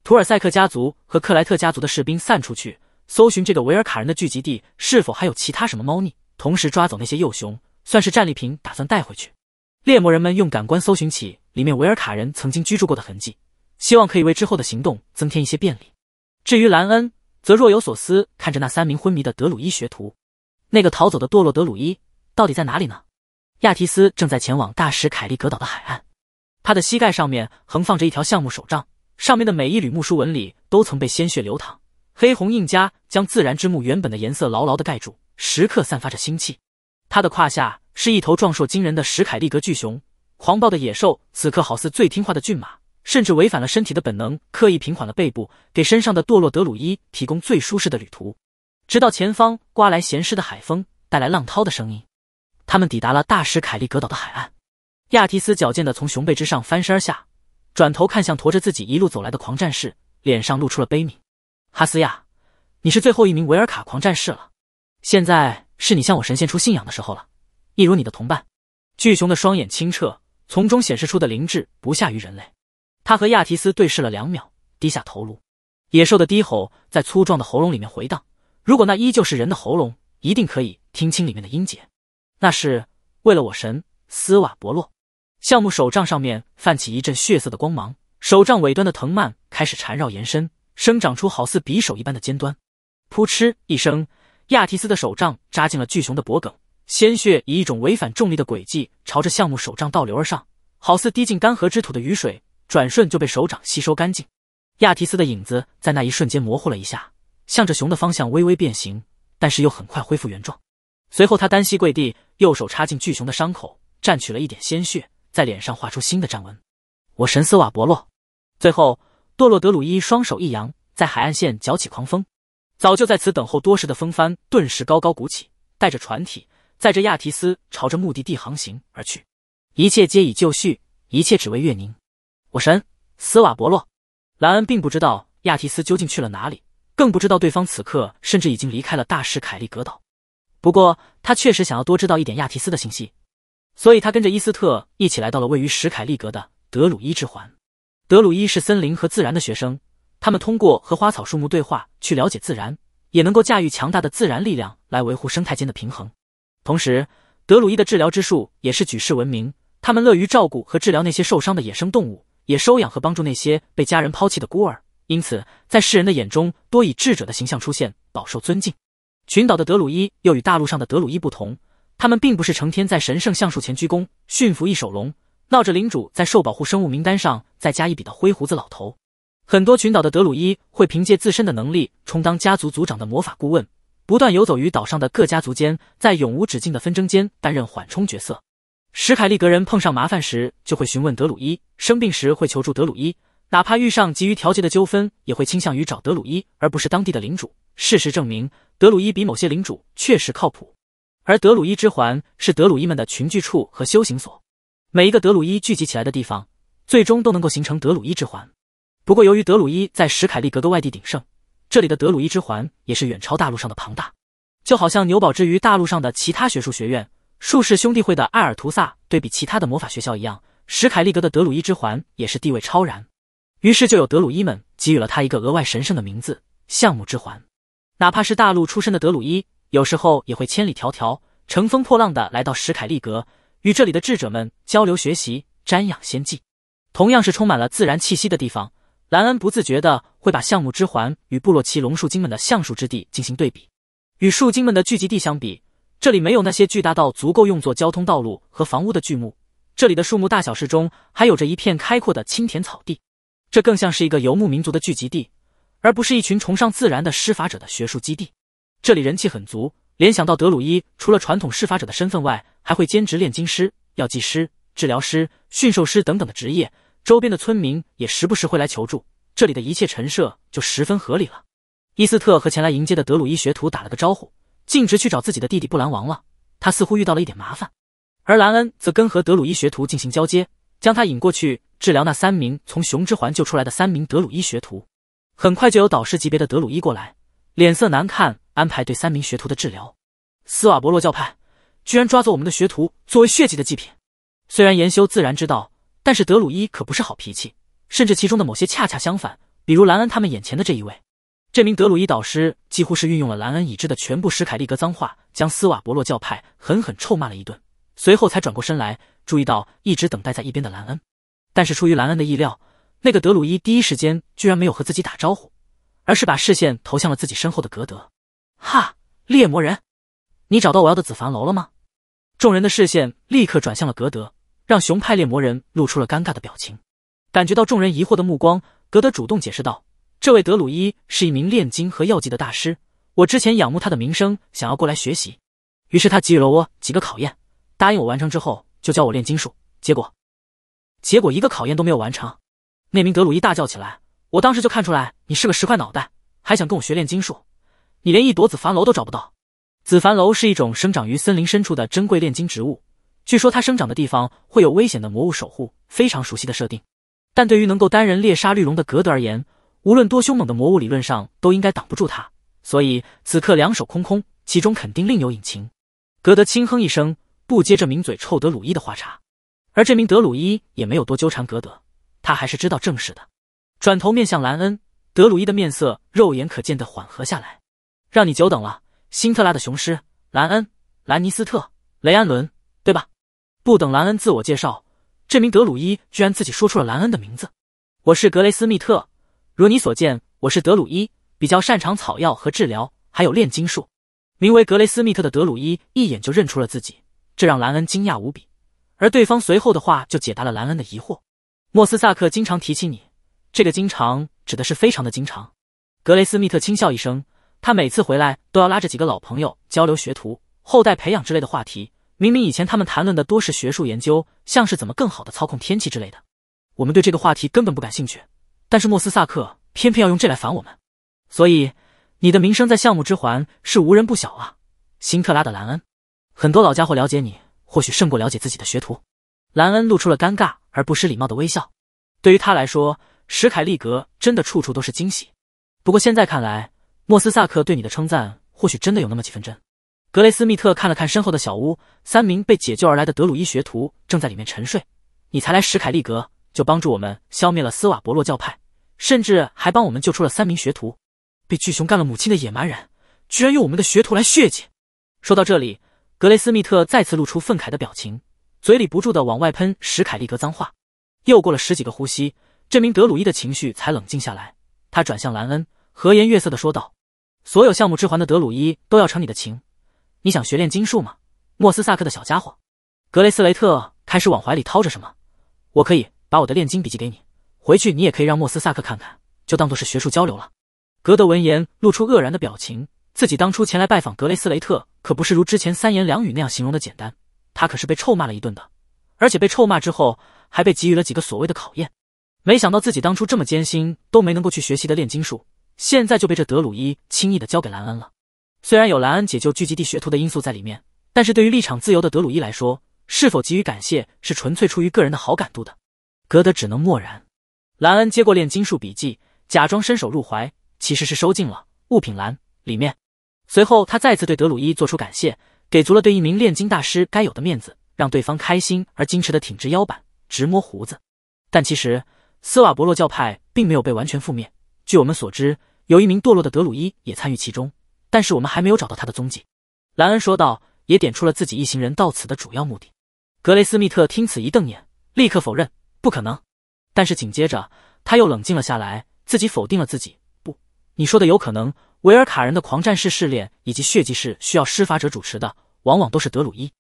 图尔塞克家族和克莱特家族的士兵散出去搜寻这个维尔卡人的聚集地是否还有其他什么猫腻，同时抓走那些幼熊算是战利品，打算带回去。猎魔人们用感官搜寻起里面维尔卡人曾经居住过的痕迹，希望可以为之后的行动增添一些便利。至于兰恩，则若有所思看着那三名昏迷的德鲁伊学徒，那个逃走的堕落德鲁伊到底在哪里呢？亚提斯正在前往大使凯利格岛的海岸，他的膝盖上面横放着一条橡木手杖，上面的每一缕木梳纹理都曾被鲜血流淌，黑红印加将自然之木原本的颜色牢牢的盖住，时刻散发着腥气。他的胯下是一头壮硕惊人的石凯利格巨熊，狂暴的野兽此刻好似最听话的骏马。甚至违反了身体的本能，刻意平缓了背部，给身上的堕落德鲁伊提供最舒适的旅途。直到前方刮来咸湿的海风，带来浪涛的声音，他们抵达了大石凯利格岛的海岸。亚提斯矫健地从熊背之上翻身而下，转头看向驮着自己一路走来的狂战士，脸上露出了悲悯。哈斯亚，你是最后一名维尔卡狂战士了。现在是你向我神献出信仰的时候了，一如你的同伴。巨熊的双眼清澈，从中显示出的灵智不下于人类。他和亚提斯对视了两秒，低下头颅。野兽的低吼在粗壮的喉咙里面回荡。如果那依旧是人的喉咙，一定可以听清里面的音节。那是为了我神斯瓦伯洛。项目手杖上面泛起一阵血色的光芒，手杖尾端的藤蔓开始缠绕延伸，生长出好似匕首一般的尖端。扑哧一声，亚提斯的手杖扎进了巨熊的脖颈，鲜血以一种违反重力的轨迹朝着项目手杖倒流而上，好似滴进干涸之土的雨水。转瞬就被手掌吸收干净，亚提斯的影子在那一瞬间模糊了一下，向着熊的方向微微变形，但是又很快恢复原状。随后他单膝跪地，右手插进巨熊的伤口，蘸取了一点鲜血，在脸上画出新的战纹。我神斯瓦伯洛。最后，堕落德鲁伊双手一扬，在海岸线搅起狂风，早就在此等候多时的风帆顿时高高鼓起，带着船体载着亚提斯朝着目的地航行而去。一切皆已就绪，一切只为月宁。火神斯瓦伯洛，莱恩并不知道亚提斯究竟去了哪里，更不知道对方此刻甚至已经离开了大使凯利格岛。不过他确实想要多知道一点亚提斯的信息，所以他跟着伊斯特一起来到了位于史凯利格的德鲁伊之环。德鲁伊是森林和自然的学生，他们通过和花草树木对话去了解自然，也能够驾驭强大的自然力量来维护生态间的平衡。同时，德鲁伊的治疗之术也是举世闻名，他们乐于照顾和治疗那些受伤的野生动物。也收养和帮助那些被家人抛弃的孤儿，因此在世人的眼中多以智者的形象出现，饱受尊敬。群岛的德鲁伊又与大陆上的德鲁伊不同，他们并不是成天在神圣橡树前鞠躬、驯服一手龙、闹着领主在受保护生物名单上再加一笔的灰胡子老头。很多群岛的德鲁伊会凭借自身的能力充当家族族长的魔法顾问，不断游走于岛上的各家族间，在永无止境的纷争间担任缓冲角色。史凯利格人碰上麻烦时，就会询问德鲁伊；生病时会求助德鲁伊；哪怕遇上急于调节的纠纷，也会倾向于找德鲁伊，而不是当地的领主。事实证明，德鲁伊比某些领主确实靠谱。而德鲁伊之环是德鲁伊们的群聚处和修行所。每一个德鲁伊聚集起来的地方，最终都能够形成德鲁伊之环。不过，由于德鲁伊在史凯利格的外地鼎盛，这里的德鲁伊之环也是远超大陆上的庞大，就好像牛堡之于大陆上的其他学术学院。术士兄弟会的埃尔图萨，对比其他的魔法学校一样，史凯利格的德鲁伊之环也是地位超然，于是就有德鲁伊们给予了他一个额外神圣的名字——橡木之环。哪怕是大陆出身的德鲁伊，有时候也会千里迢迢、乘风破浪的来到史凯利格，与这里的智者们交流学习、瞻仰先迹。同样是充满了自然气息的地方，兰恩不自觉的会把橡木之环与部落奇龙树精们的橡树之地进行对比。与树精们的聚集地相比，这里没有那些巨大到足够用作交通道路和房屋的巨木，这里的树木大小适中，还有着一片开阔的青田草地，这更像是一个游牧民族的聚集地，而不是一群崇尚自然的施法者的学术基地。这里人气很足，联想到德鲁伊除了传统施法者的身份外，还会兼职炼金师、药剂师、治疗师、驯兽师等等的职业，周边的村民也时不时会来求助，这里的一切陈设就十分合理了。伊斯特和前来迎接的德鲁伊学徒打了个招呼。径直去找自己的弟弟布兰王了，他似乎遇到了一点麻烦，而兰恩则跟和德鲁伊学徒进行交接，将他引过去治疗那三名从熊之环救出来的三名德鲁伊学徒。很快就有导师级别的德鲁伊过来，脸色难看，安排对三名学徒的治疗。斯瓦伯洛教派居然抓走我们的学徒作为血祭的祭品，虽然研修自然知道，但是德鲁伊可不是好脾气，甚至其中的某些恰恰相反，比如兰恩他们眼前的这一位。这名德鲁伊导师几乎是运用了兰恩已知的全部史凯利格脏话，将斯瓦伯洛教派狠狠臭骂了一顿，随后才转过身来，注意到一直等待在一边的兰恩。但是出于兰恩的意料，那个德鲁伊第一时间居然没有和自己打招呼，而是把视线投向了自己身后的格德。哈，猎魔人，你找到我要的紫凡楼了吗？众人的视线立刻转向了格德，让雄派猎魔人露出了尴尬的表情。感觉到众人疑惑的目光，格德主动解释道。这位德鲁伊是一名炼金和药剂的大师，我之前仰慕他的名声，想要过来学习，于是他给予了我几个考验，答应我完成之后就教我炼金术。结果，结果一个考验都没有完成。那名德鲁伊大叫起来，我当时就看出来你是个石块脑袋，还想跟我学炼金术，你连一朵紫樊楼都找不到。紫樊楼是一种生长于森林深处的珍贵炼金植物，据说它生长的地方会有危险的魔物守护，非常熟悉的设定。但对于能够单人猎杀绿龙的格德而言。无论多凶猛的魔物，理论上都应该挡不住他。所以此刻两手空空，其中肯定另有隐情。格德轻哼一声，不接这名嘴臭德鲁伊的话茬。而这名德鲁伊也没有多纠缠格德，他还是知道正事的。转头面向兰恩，德鲁伊的面色肉眼可见的缓和下来。让你久等了，辛特拉的雄狮兰恩·兰尼斯特·雷安伦，对吧？不等兰恩自我介绍，这名德鲁伊居然自己说出了兰恩的名字。我是格雷斯密特。如你所见，我是德鲁伊，比较擅长草药和治疗，还有炼金术。名为格雷斯密特的德鲁伊一眼就认出了自己，这让兰恩惊讶无比。而对方随后的话就解答了兰恩的疑惑。莫斯萨克经常提起你，这个“经常”指的是非常的经常。格雷斯密特轻笑一声，他每次回来都要拉着几个老朋友交流学徒、后代培养之类的话题。明明以前他们谈论的多是学术研究，像是怎么更好的操控天气之类的。我们对这个话题根本不感兴趣。但是莫斯萨克偏偏要用这来烦我们，所以你的名声在项目之环是无人不晓啊，辛特拉的兰恩，很多老家伙了解你，或许胜过了解自己的学徒。兰恩露出了尴尬而不失礼貌的微笑。对于他来说，史凯利格真的处处都是惊喜。不过现在看来，莫斯萨克对你的称赞，或许真的有那么几分真。格雷斯密特看了看身后的小屋，三名被解救而来的德鲁伊学徒正在里面沉睡。你才来史凯利格。就帮助我们消灭了斯瓦伯洛教派，甚至还帮我们救出了三名学徒。被巨熊干了母亲的野蛮人，居然用我们的学徒来血祭。说到这里，格雷斯密特再次露出愤慨的表情，嘴里不住的往外喷史凯利格脏话。又过了十几个呼吸，这名德鲁伊的情绪才冷静下来。他转向兰恩，和颜悦色的说道：“所有项目之环的德鲁伊都要成你的情。你想学炼金术吗，莫斯萨克的小家伙？”格雷斯雷特开始往怀里掏着什么。我可以。把我的炼金笔记给你，回去你也可以让莫斯萨克看看，就当做是学术交流了。格德闻言露出愕然的表情，自己当初前来拜访格雷斯雷特，可不是如之前三言两语那样形容的简单，他可是被臭骂了一顿的，而且被臭骂之后还被给予了几个所谓的考验。没想到自己当初这么艰辛都没能够去学习的炼金术，现在就被这德鲁伊轻易的交给兰恩了。虽然有兰恩解救聚集地学徒的因素在里面，但是对于立场自由的德鲁伊来说，是否给予感谢是纯粹出于个人的好感度的。格德只能默然。兰恩接过炼金术笔记，假装伸手入怀，其实是收进了物品栏里面。随后，他再次对德鲁伊做出感谢，给足了对一名炼金大师该有的面子，让对方开心而矜持的挺直腰板，直摸胡子。但其实，斯瓦伯洛教派并没有被完全覆灭。据我们所知，有一名堕落的德鲁伊也参与其中，但是我们还没有找到他的踪迹。兰恩说道，也点出了自己一行人到此的主要目的。格雷斯密特听此一瞪眼，立刻否认。不可能，但是紧接着他又冷静了下来，自己否定了自己。不，你说的有可能。维尔卡人的狂战士试炼以及血祭是需要施法者主持的，往往都是德鲁伊。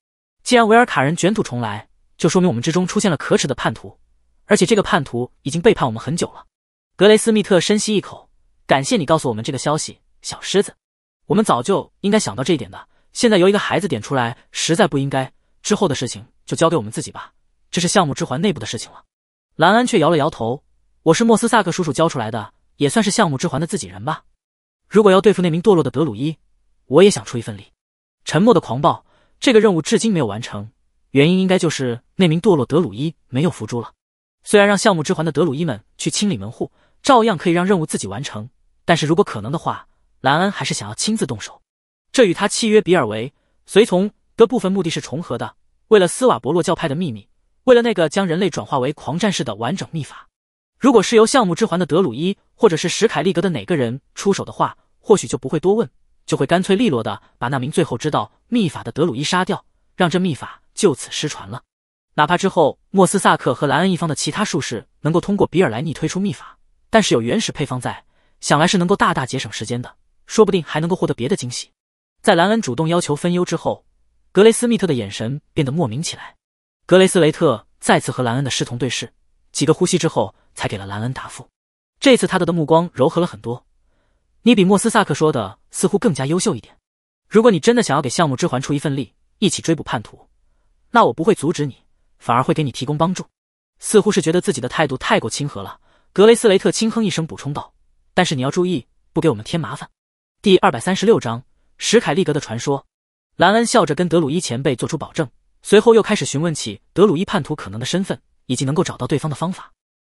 既然维尔卡人卷土重来，就说明我们之中出现了可耻的叛徒，而且这个叛徒已经背叛我们很久了。格雷斯密特深吸一口，感谢你告诉我们这个消息，小狮子。我们早就应该想到这一点的，现在由一个孩子点出来，实在不应该。之后的事情就交给我们自己吧，这是项目之环内部的事情了。兰安却摇了摇头：“我是莫斯萨克叔叔教出来的，也算是项目之环的自己人吧。如果要对付那名堕落的德鲁伊，我也想出一份力。沉默的狂暴这个任务至今没有完成，原因应该就是那名堕落德鲁伊没有伏诛了。虽然让项目之环的德鲁伊们去清理门户，照样可以让任务自己完成，但是如果可能的话，兰恩还是想要亲自动手。这与他契约比尔维随从的部分目的是重合的，为了斯瓦伯洛教派的秘密。”为了那个将人类转化为狂战士的完整秘法，如果是由项目之环的德鲁伊，或者是史凯利格的哪个人出手的话，或许就不会多问，就会干脆利落的把那名最后知道秘法的德鲁伊杀掉，让这秘法就此失传了。哪怕之后莫斯萨克和莱恩一方的其他术士能够通过比尔莱尼推出秘法，但是有原始配方在，想来是能够大大节省时间的，说不定还能够获得别的惊喜。在兰恩主动要求分忧之后，格雷斯密特的眼神变得莫名起来。格雷斯雷特再次和兰恩的侍从对视，几个呼吸之后才给了兰恩答复。这次他的目光柔和了很多。你比莫斯萨克说的似乎更加优秀一点。如果你真的想要给项目之环出一份力，一起追捕叛徒，那我不会阻止你，反而会给你提供帮助。似乎是觉得自己的态度太过亲和了，格雷斯雷特轻哼一声，补充道：“但是你要注意，不给我们添麻烦。”第二百三十六章史凯利格的传说。兰恩笑着跟德鲁伊前辈做出保证。随后又开始询问起德鲁伊叛徒可能的身份以及能够找到对方的方法。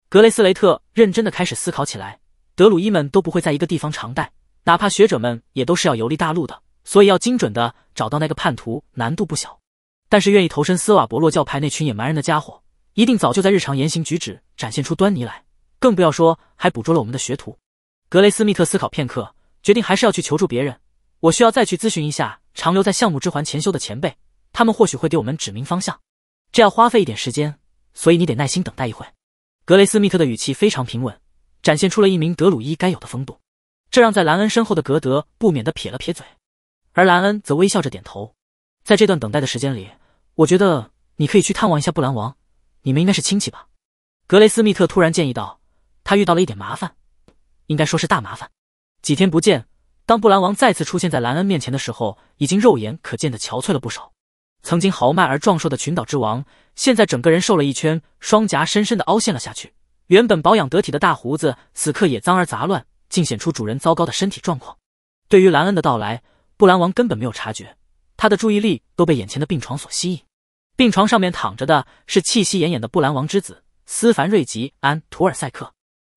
格雷斯雷特认真的开始思考起来。德鲁伊们都不会在一个地方常待，哪怕学者们也都是要游历大陆的，所以要精准的找到那个叛徒难度不小。但是愿意投身斯瓦伯洛教派那群野蛮人的家伙，一定早就在日常言行举止展现出端倪来，更不要说还捕捉了我们的学徒。格雷斯密特思考片刻，决定还是要去求助别人。我需要再去咨询一下长留在项目之环前修的前辈。他们或许会给我们指明方向，这要花费一点时间，所以你得耐心等待一会格雷斯密特的语气非常平稳，展现出了一名德鲁伊该有的风度，这让在兰恩身后的格德不免的撇了撇嘴，而兰恩则微笑着点头。在这段等待的时间里，我觉得你可以去探望一下布兰王，你们应该是亲戚吧？格雷斯密特突然建议道。他遇到了一点麻烦，应该说是大麻烦。几天不见，当布兰王再次出现在兰恩面前的时候，已经肉眼可见的憔悴了不少。曾经豪迈而壮硕的群岛之王，现在整个人瘦了一圈，双颊深深的凹陷了下去。原本保养得体的大胡子，此刻也脏而杂乱，尽显出主人糟糕的身体状况。对于兰恩的到来，布兰王根本没有察觉，他的注意力都被眼前的病床所吸引。病床上面躺着的是气息奄奄的布兰王之子斯凡瑞吉安·图尔赛克。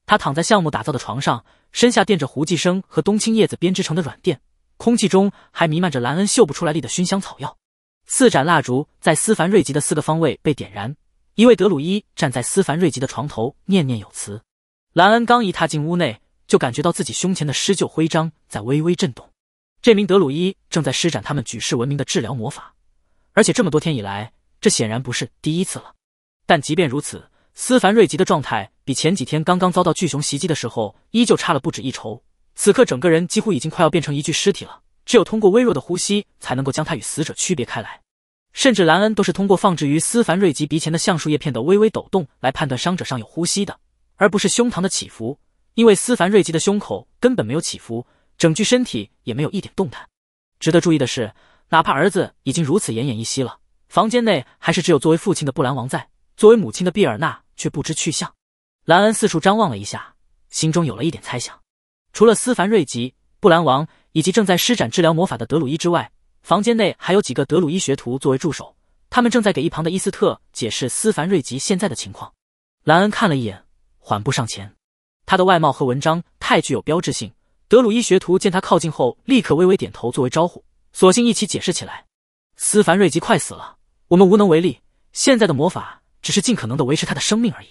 他躺在橡木打造的床上，身下垫着胡蓟生和冬青叶子编织成的软垫，空气中还弥漫着兰恩嗅不出来力的熏香草药。四盏蜡烛在斯凡瑞吉的四个方位被点燃，一位德鲁伊站在斯凡瑞吉的床头念念有词。兰恩刚一踏进屋内，就感觉到自己胸前的施救徽章在微微震动。这名德鲁伊正在施展他们举世闻名的治疗魔法，而且这么多天以来，这显然不是第一次了。但即便如此，斯凡瑞吉的状态比前几天刚刚遭到巨熊袭击的时候依旧差了不止一筹，此刻整个人几乎已经快要变成一具尸体了。只有通过微弱的呼吸，才能够将他与死者区别开来。甚至兰恩都是通过放置于斯凡瑞吉鼻前的橡树叶片的微微抖动来判断伤者上有呼吸的，而不是胸膛的起伏，因为斯凡瑞吉的胸口根本没有起伏，整具身体也没有一点动弹。值得注意的是，哪怕儿子已经如此奄奄一息了，房间内还是只有作为父亲的布兰王在，作为母亲的碧尔娜却不知去向。兰恩四处张望了一下，心中有了一点猜想：除了斯凡瑞吉，布兰王。以及正在施展治疗魔法的德鲁伊之外，房间内还有几个德鲁伊学徒作为助手，他们正在给一旁的伊斯特解释斯凡瑞吉现在的情况。兰恩看了一眼，缓步上前。他的外貌和文章太具有标志性，德鲁伊学徒见他靠近后，立刻微微点头作为招呼，索性一起解释起来。斯凡瑞吉快死了，我们无能为力，现在的魔法只是尽可能的维持他的生命而已。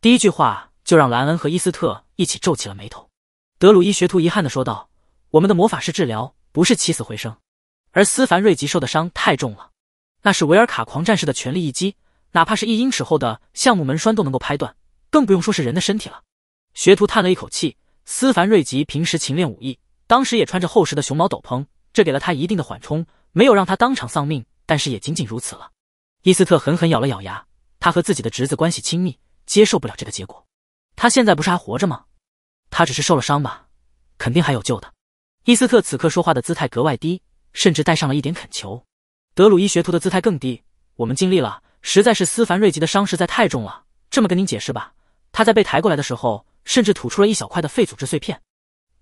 第一句话就让兰恩和伊斯特一起皱起了眉头。德鲁伊学徒遗憾的说道。我们的魔法师治疗不是起死回生，而斯凡瑞吉受的伤太重了，那是维尔卡狂战士的全力一击，哪怕是一英尺厚的橡木门栓都能够拍断，更不用说是人的身体了。学徒叹了一口气，斯凡瑞吉平时勤练武艺，当时也穿着厚实的熊猫斗篷，这给了他一定的缓冲，没有让他当场丧命，但是也仅仅如此了。伊斯特狠狠咬了咬牙，他和自己的侄子关系亲密，接受不了这个结果。他现在不是还活着吗？他只是受了伤吧，肯定还有救的。伊斯特此刻说话的姿态格外低，甚至带上了一点恳求。德鲁伊学徒的姿态更低。我们尽力了，实在是斯凡瑞吉的伤实在太重了。这么跟您解释吧，他在被抬过来的时候，甚至吐出了一小块的肺组织碎片。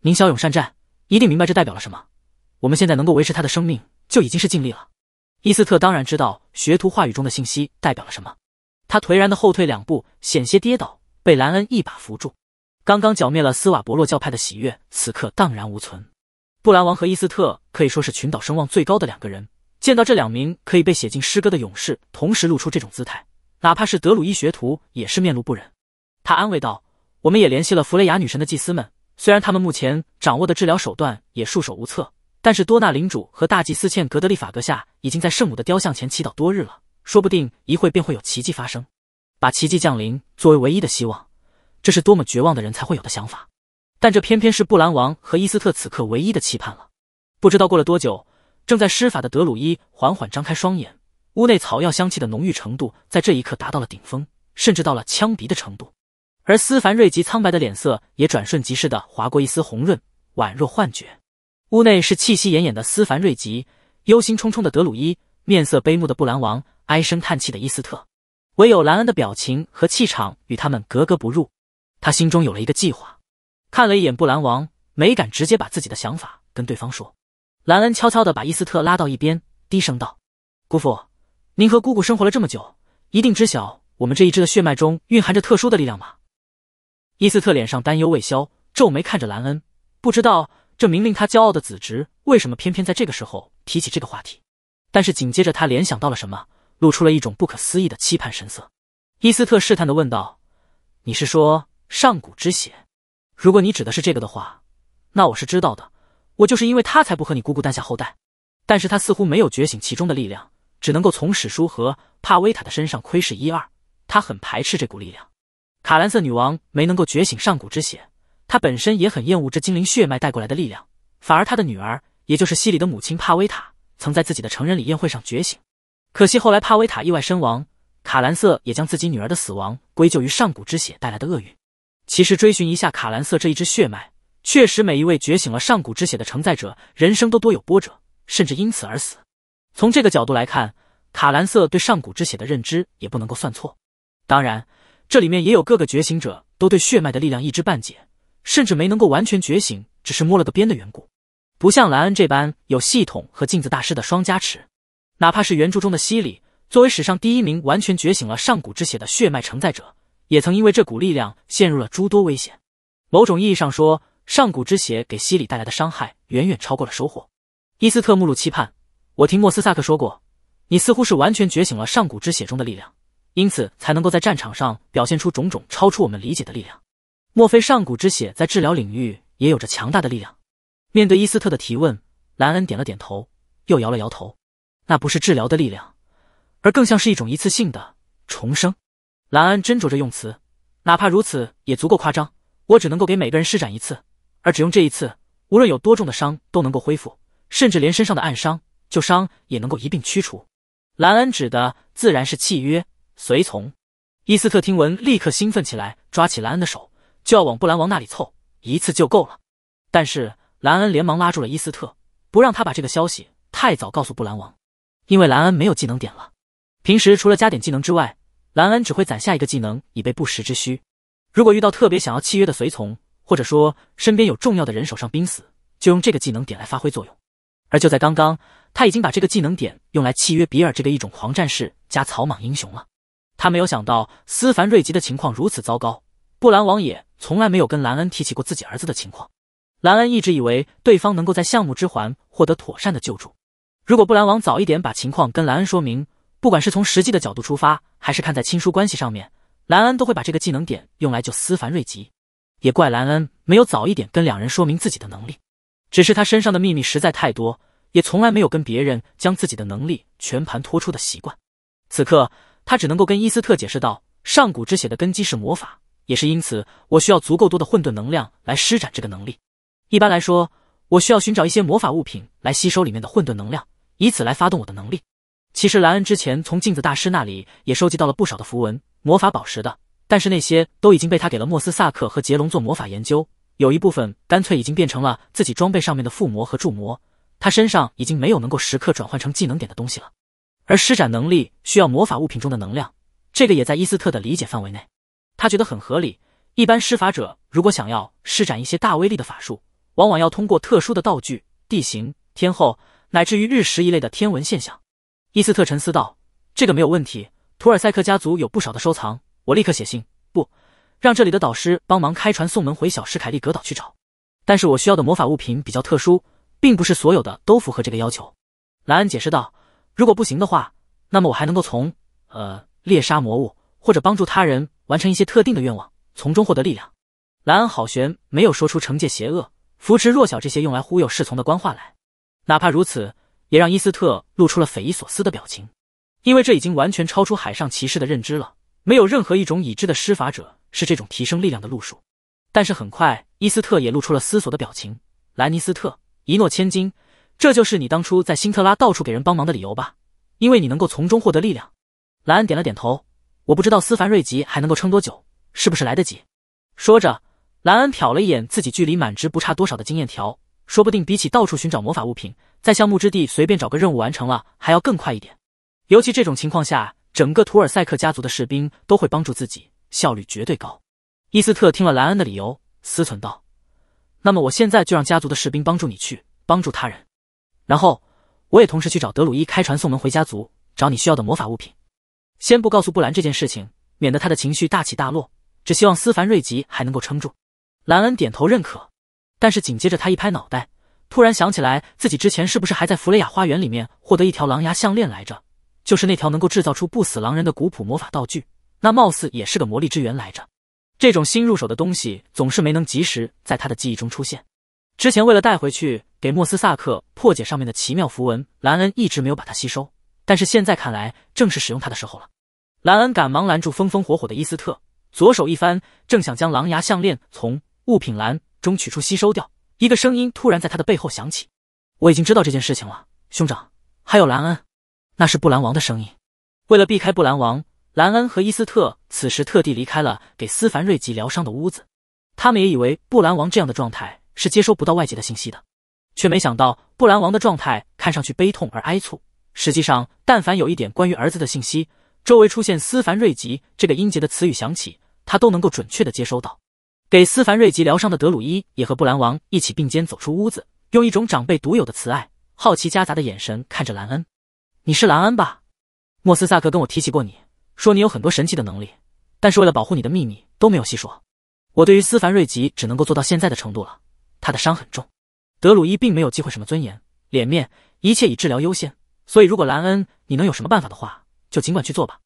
您骁勇善战，一定明白这代表了什么。我们现在能够维持他的生命，就已经是尽力了。伊斯特当然知道学徒话语中的信息代表了什么，他颓然的后退两步，险些跌倒，被莱恩一把扶住。刚刚剿灭了斯瓦伯洛教派的喜悦，此刻荡然无存。布兰王和伊斯特可以说是群岛声望最高的两个人。见到这两名可以被写进诗歌的勇士同时露出这种姿态，哪怕是德鲁伊学徒也是面露不忍。他安慰道：“我们也联系了弗雷雅女神的祭司们，虽然他们目前掌握的治疗手段也束手无策，但是多纳领主和大祭司茜格德利法阁下已经在圣母的雕像前祈祷多日了，说不定一会便会有奇迹发生。把奇迹降临作为唯一的希望，这是多么绝望的人才会有的想法。”但这偏偏是布兰王和伊斯特此刻唯一的期盼了。不知道过了多久，正在施法的德鲁伊缓缓张开双眼，屋内草药香气的浓郁程度在这一刻达到了顶峰，甚至到了呛鼻的程度。而斯凡瑞吉苍白的脸色也转瞬即逝的划过一丝红润，宛若幻觉。屋内是气息奄奄的斯凡瑞吉，忧心忡忡的德鲁伊，面色悲目的布兰王，唉声叹气的伊斯特，唯有兰恩的表情和气场与他们格格不入。他心中有了一个计划。看了一眼布兰王，没敢直接把自己的想法跟对方说。兰恩悄悄地把伊斯特拉到一边，低声道：“姑父，您和姑姑生活了这么久，一定知晓我们这一支的血脉中蕴含着特殊的力量吧？”伊斯特脸上担忧未消，皱眉看着兰恩，不知道这明令他骄傲的子侄为什么偏偏在这个时候提起这个话题。但是紧接着他联想到了什么，露出了一种不可思议的期盼神色。伊斯特试探地问道：“你是说上古之血？”如果你指的是这个的话，那我是知道的。我就是因为他才不和你姑姑诞下后代。但是他似乎没有觉醒其中的力量，只能够从史书和帕维塔的身上窥视一二。他很排斥这股力量。卡兰色女王没能够觉醒上古之血，她本身也很厌恶这精灵血脉带过来的力量。反而她的女儿，也就是西里的母亲帕维塔，曾在自己的成人礼宴会上觉醒。可惜后来帕维塔意外身亡，卡兰色也将自己女儿的死亡归咎于上古之血带来的厄运。其实追寻一下卡兰色这一支血脉，确实每一位觉醒了上古之血的承载者，人生都多有波折，甚至因此而死。从这个角度来看，卡兰色对上古之血的认知也不能够算错。当然，这里面也有各个觉醒者都对血脉的力量一知半解，甚至没能够完全觉醒，只是摸了个边的缘故。不像莱恩这般有系统和镜子大师的双加持，哪怕是原著中的西里，作为史上第一名完全觉醒了上古之血的血脉承载者。也曾因为这股力量陷入了诸多危险，某种意义上说，上古之血给希里带来的伤害远远超过了收获。伊斯特目露期盼，我听莫斯萨克说过，你似乎是完全觉醒了上古之血中的力量，因此才能够在战场上表现出种种超出我们理解的力量。莫非上古之血在治疗领域也有着强大的力量？面对伊斯特的提问，兰恩点了点头，又摇了摇头。那不是治疗的力量，而更像是一种一次性的重生。兰恩斟酌着用词，哪怕如此也足够夸张。我只能够给每个人施展一次，而只用这一次，无论有多重的伤都能够恢复，甚至连身上的暗伤、旧伤也能够一并驱除。兰恩指的自然是契约随从。伊斯特听闻，立刻兴奋起来，抓起兰恩的手就要往布兰王那里凑。一次就够了。但是兰恩连忙拉住了伊斯特，不让他把这个消息太早告诉布兰王，因为兰恩没有技能点了。平时除了加点技能之外。兰恩只会攒下一个技能，以备不时之需。如果遇到特别想要契约的随从，或者说身边有重要的人手上濒死，就用这个技能点来发挥作用。而就在刚刚，他已经把这个技能点用来契约比尔这个一种狂战士加草莽英雄了。他没有想到斯凡瑞吉的情况如此糟糕。布兰王也从来没有跟兰恩提起过自己儿子的情况。兰恩一直以为对方能够在项目之环获得妥善的救助。如果布兰王早一点把情况跟兰恩说明，不管是从实际的角度出发，还是看在亲疏关系上面，兰恩都会把这个技能点用来救斯凡瑞吉。也怪兰恩没有早一点跟两人说明自己的能力，只是他身上的秘密实在太多，也从来没有跟别人将自己的能力全盘托出的习惯。此刻，他只能够跟伊斯特解释道：“上古之血的根基是魔法，也是因此，我需要足够多的混沌能量来施展这个能力。一般来说，我需要寻找一些魔法物品来吸收里面的混沌能量，以此来发动我的能力。”其实，莱恩之前从镜子大师那里也收集到了不少的符文、魔法宝石的，但是那些都已经被他给了莫斯萨克和杰隆做魔法研究，有一部分干脆已经变成了自己装备上面的附魔和铸魔。他身上已经没有能够时刻转换成技能点的东西了，而施展能力需要魔法物品中的能量，这个也在伊斯特的理解范围内，他觉得很合理。一般施法者如果想要施展一些大威力的法术，往往要通过特殊的道具、地形、天后乃至于日食一类的天文现象。伊斯特沉思道：“这个没有问题，图尔塞克家族有不少的收藏，我立刻写信，不让这里的导师帮忙开传送门回小史凯利格岛去找。但是我需要的魔法物品比较特殊，并不是所有的都符合这个要求。”莱恩解释道：“如果不行的话，那么我还能够从呃猎杀魔物，或者帮助他人完成一些特定的愿望，从中获得力量。”莱恩好悬没有说出惩戒邪恶、扶持弱小这些用来忽悠侍从的官话来。哪怕如此。也让伊斯特露出了匪夷所思的表情，因为这已经完全超出海上骑士的认知了。没有任何一种已知的施法者是这种提升力量的路数。但是很快，伊斯特也露出了思索的表情。兰尼斯特一诺千金，这就是你当初在辛特拉到处给人帮忙的理由吧？因为你能够从中获得力量。兰恩点了点头。我不知道斯凡瑞吉还能够撑多久，是不是来得及？说着，兰恩瞟了一眼自己距离满值不差多少的经验条。说不定比起到处寻找魔法物品，在橡木之地随便找个任务完成了还要更快一点。尤其这种情况下，整个图尔塞克家族的士兵都会帮助自己，效率绝对高。伊斯特听了莱恩的理由，思忖道：“那么我现在就让家族的士兵帮助你去帮助他人，然后我也同时去找德鲁伊开传送门回家族，找你需要的魔法物品。先不告诉布兰这件事情，免得他的情绪大起大落。只希望斯凡瑞吉还能够撑住。”兰恩点头认可。但是紧接着他一拍脑袋，突然想起来自己之前是不是还在弗雷亚花园里面获得一条狼牙项链来着？就是那条能够制造出不死狼人的古朴魔法道具，那貌似也是个魔力之源来着。这种新入手的东西总是没能及时在他的记忆中出现。之前为了带回去给莫斯萨克破解上面的奇妙符文，兰恩一直没有把它吸收。但是现在看来，正是使用它的时候了。兰恩赶忙拦住风风火火的伊斯特，左手一翻，正想将狼牙项链从物品栏。中取出吸收掉，一个声音突然在他的背后响起。我已经知道这件事情了，兄长，还有兰恩，那是布兰王的声音。为了避开布兰王，兰恩和伊斯特此时特地离开了给斯凡瑞吉疗伤的屋子。他们也以为布兰王这样的状态是接收不到外界的信息的，却没想到布兰王的状态看上去悲痛而哀促，实际上，但凡有一点关于儿子的信息，周围出现斯凡瑞吉这个音节的词语响起，他都能够准确的接收到。给斯凡瑞吉疗伤的德鲁伊也和布兰王一起并肩走出屋子，用一种长辈独有的慈爱、好奇夹杂的眼神看着兰恩：“你是兰恩吧？莫斯萨克跟我提起过你，说你有很多神奇的能力，但是为了保护你的秘密，都没有细说。我对于斯凡瑞吉只能够做到现在的程度了，他的伤很重。”德鲁伊并没有忌讳什么尊严、脸面，一切以治疗优先。所以如果兰恩你能有什么办法的话，就尽管去做吧。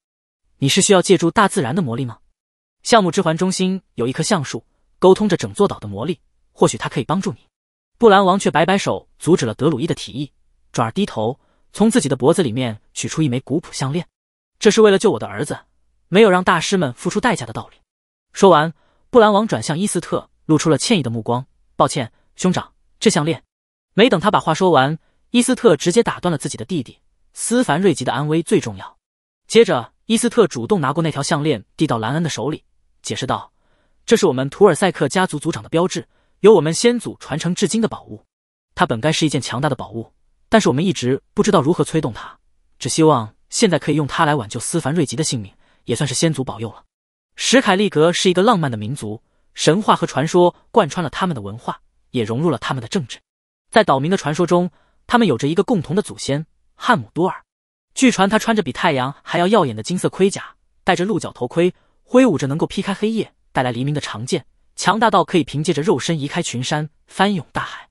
你是需要借助大自然的魔力吗？项目之环中心有一棵橡树。沟通着整座岛的魔力，或许他可以帮助你。布兰王却摆摆手，阻止了德鲁伊的提议，转而低头从自己的脖子里面取出一枚古朴项链。这是为了救我的儿子，没有让大师们付出代价的道理。说完，布兰王转向伊斯特，露出了歉意的目光：“抱歉，兄长，这项链……”没等他把话说完，伊斯特直接打断了自己的弟弟：“斯凡瑞吉的安危最重要。”接着，伊斯特主动拿过那条项链，递到兰恩的手里，解释道。这是我们图尔塞克家族族长的标志，由我们先祖传承至今的宝物。它本该是一件强大的宝物，但是我们一直不知道如何催动它。只希望现在可以用它来挽救斯凡瑞吉的性命，也算是先祖保佑了。史凯利格是一个浪漫的民族，神话和传说贯穿了他们的文化，也融入了他们的政治。在岛民的传说中，他们有着一个共同的祖先——汉姆多尔。据传，他穿着比太阳还要耀眼的金色盔甲，戴着鹿角头盔，挥舞着能够劈开黑夜。带来黎明的长剑，强大到可以凭借着肉身移开群山、翻涌大海。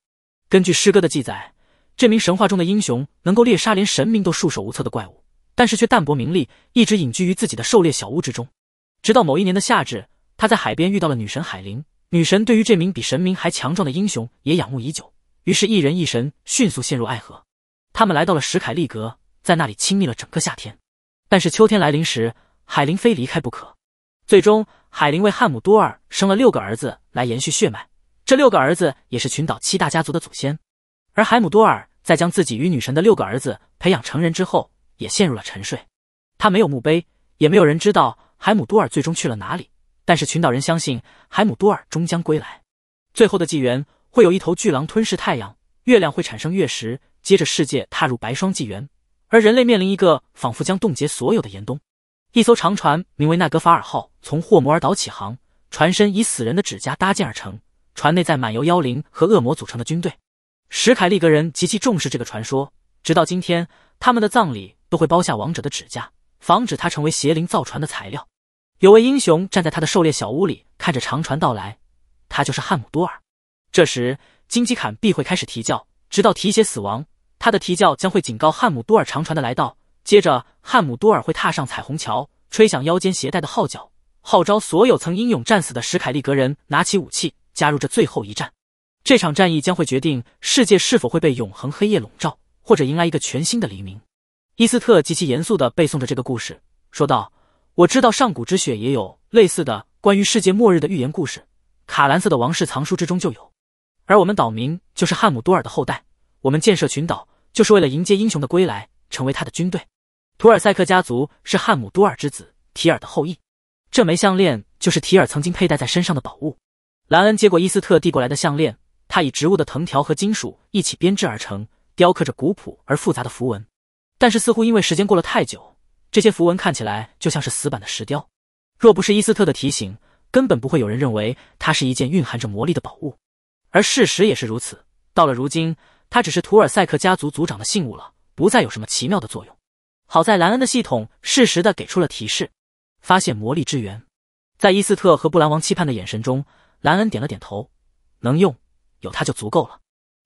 根据诗歌的记载，这名神话中的英雄能够猎杀连神明都束手无策的怪物，但是却淡泊名利，一直隐居于自己的狩猎小屋之中。直到某一年的夏至，他在海边遇到了女神海灵。女神对于这名比神明还强壮的英雄也仰慕已久，于是，一人一神迅速陷入爱河。他们来到了史凯利格，在那里亲密了整个夏天。但是秋天来临时，海灵非离开不可。最终。海灵为汉姆多尔生了六个儿子来延续血脉，这六个儿子也是群岛七大家族的祖先。而海姆多尔在将自己与女神的六个儿子培养成人之后，也陷入了沉睡。他没有墓碑，也没有人知道海姆多尔最终去了哪里。但是群岛人相信海姆多尔终将归来。最后的纪元会有一头巨狼吞噬太阳，月亮会产生月食，接着世界踏入白霜纪元，而人类面临一个仿佛将冻结所有的严冬。一艘长船名为纳格法尔号，从霍摩尔岛起航。船身以死人的指甲搭建而成。船内载满由妖灵和恶魔组成的军队。史凯利格人极其重视这个传说，直到今天，他们的葬礼都会包下王者的指甲，防止他成为邪灵造船的材料。有位英雄站在他的狩猎小屋里，看着长船到来，他就是汉姆多尔。这时，金基坎必会开始啼叫，直到啼血死亡，他的啼叫将会警告汉姆多尔长船的来到。接着，汉姆多尔会踏上彩虹桥，吹响腰间携带的号角，号召所有曾英勇战死的史凯利格人拿起武器，加入这最后一战。这场战役将会决定世界是否会被永恒黑夜笼罩，或者迎来一个全新的黎明。伊斯特极其严肃的背诵着这个故事，说道：“我知道上古之血也有类似的关于世界末日的预言故事，卡兰色的王室藏书之中就有。而我们岛民就是汉姆多尔的后代，我们建设群岛就是为了迎接英雄的归来，成为他的军队。”图尔赛克家族是汉姆多尔之子提尔的后裔，这枚项链就是提尔曾经佩戴在身上的宝物。莱恩接过伊斯特递过来的项链，它以植物的藤条和金属一起编织而成，雕刻着古朴而复杂的符文。但是似乎因为时间过了太久，这些符文看起来就像是死板的石雕。若不是伊斯特的提醒，根本不会有人认为它是一件蕴含着魔力的宝物。而事实也是如此，到了如今，它只是图尔赛克家族族长的信物了，不再有什么奇妙的作用。好在兰恩的系统适时的给出了提示，发现魔力之源，在伊斯特和布兰王期盼的眼神中，兰恩点了点头，能用，有它就足够了。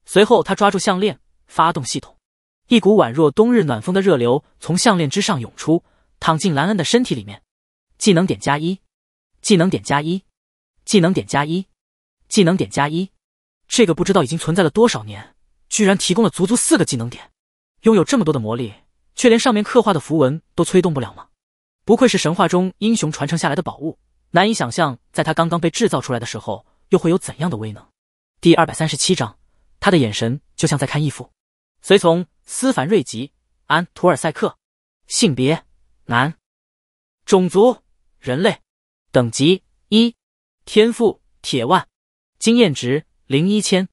随后他抓住项链，发动系统，一股宛若冬日暖风的热流从项链之上涌出，淌进兰恩的身体里面。技能点加一，技能点加一，技能点加一，技能点加一，这个不知道已经存在了多少年，居然提供了足足四个技能点，拥有这么多的魔力。却连上面刻画的符文都催动不了吗？不愧是神话中英雄传承下来的宝物，难以想象，在他刚刚被制造出来的时候，又会有怎样的威能。第二百三十七章，他的眼神就像在看义父。随从：斯凡瑞吉·安图尔赛克，性别：男，种族：人类，等级：一，天赋：铁腕，经验值：零一千，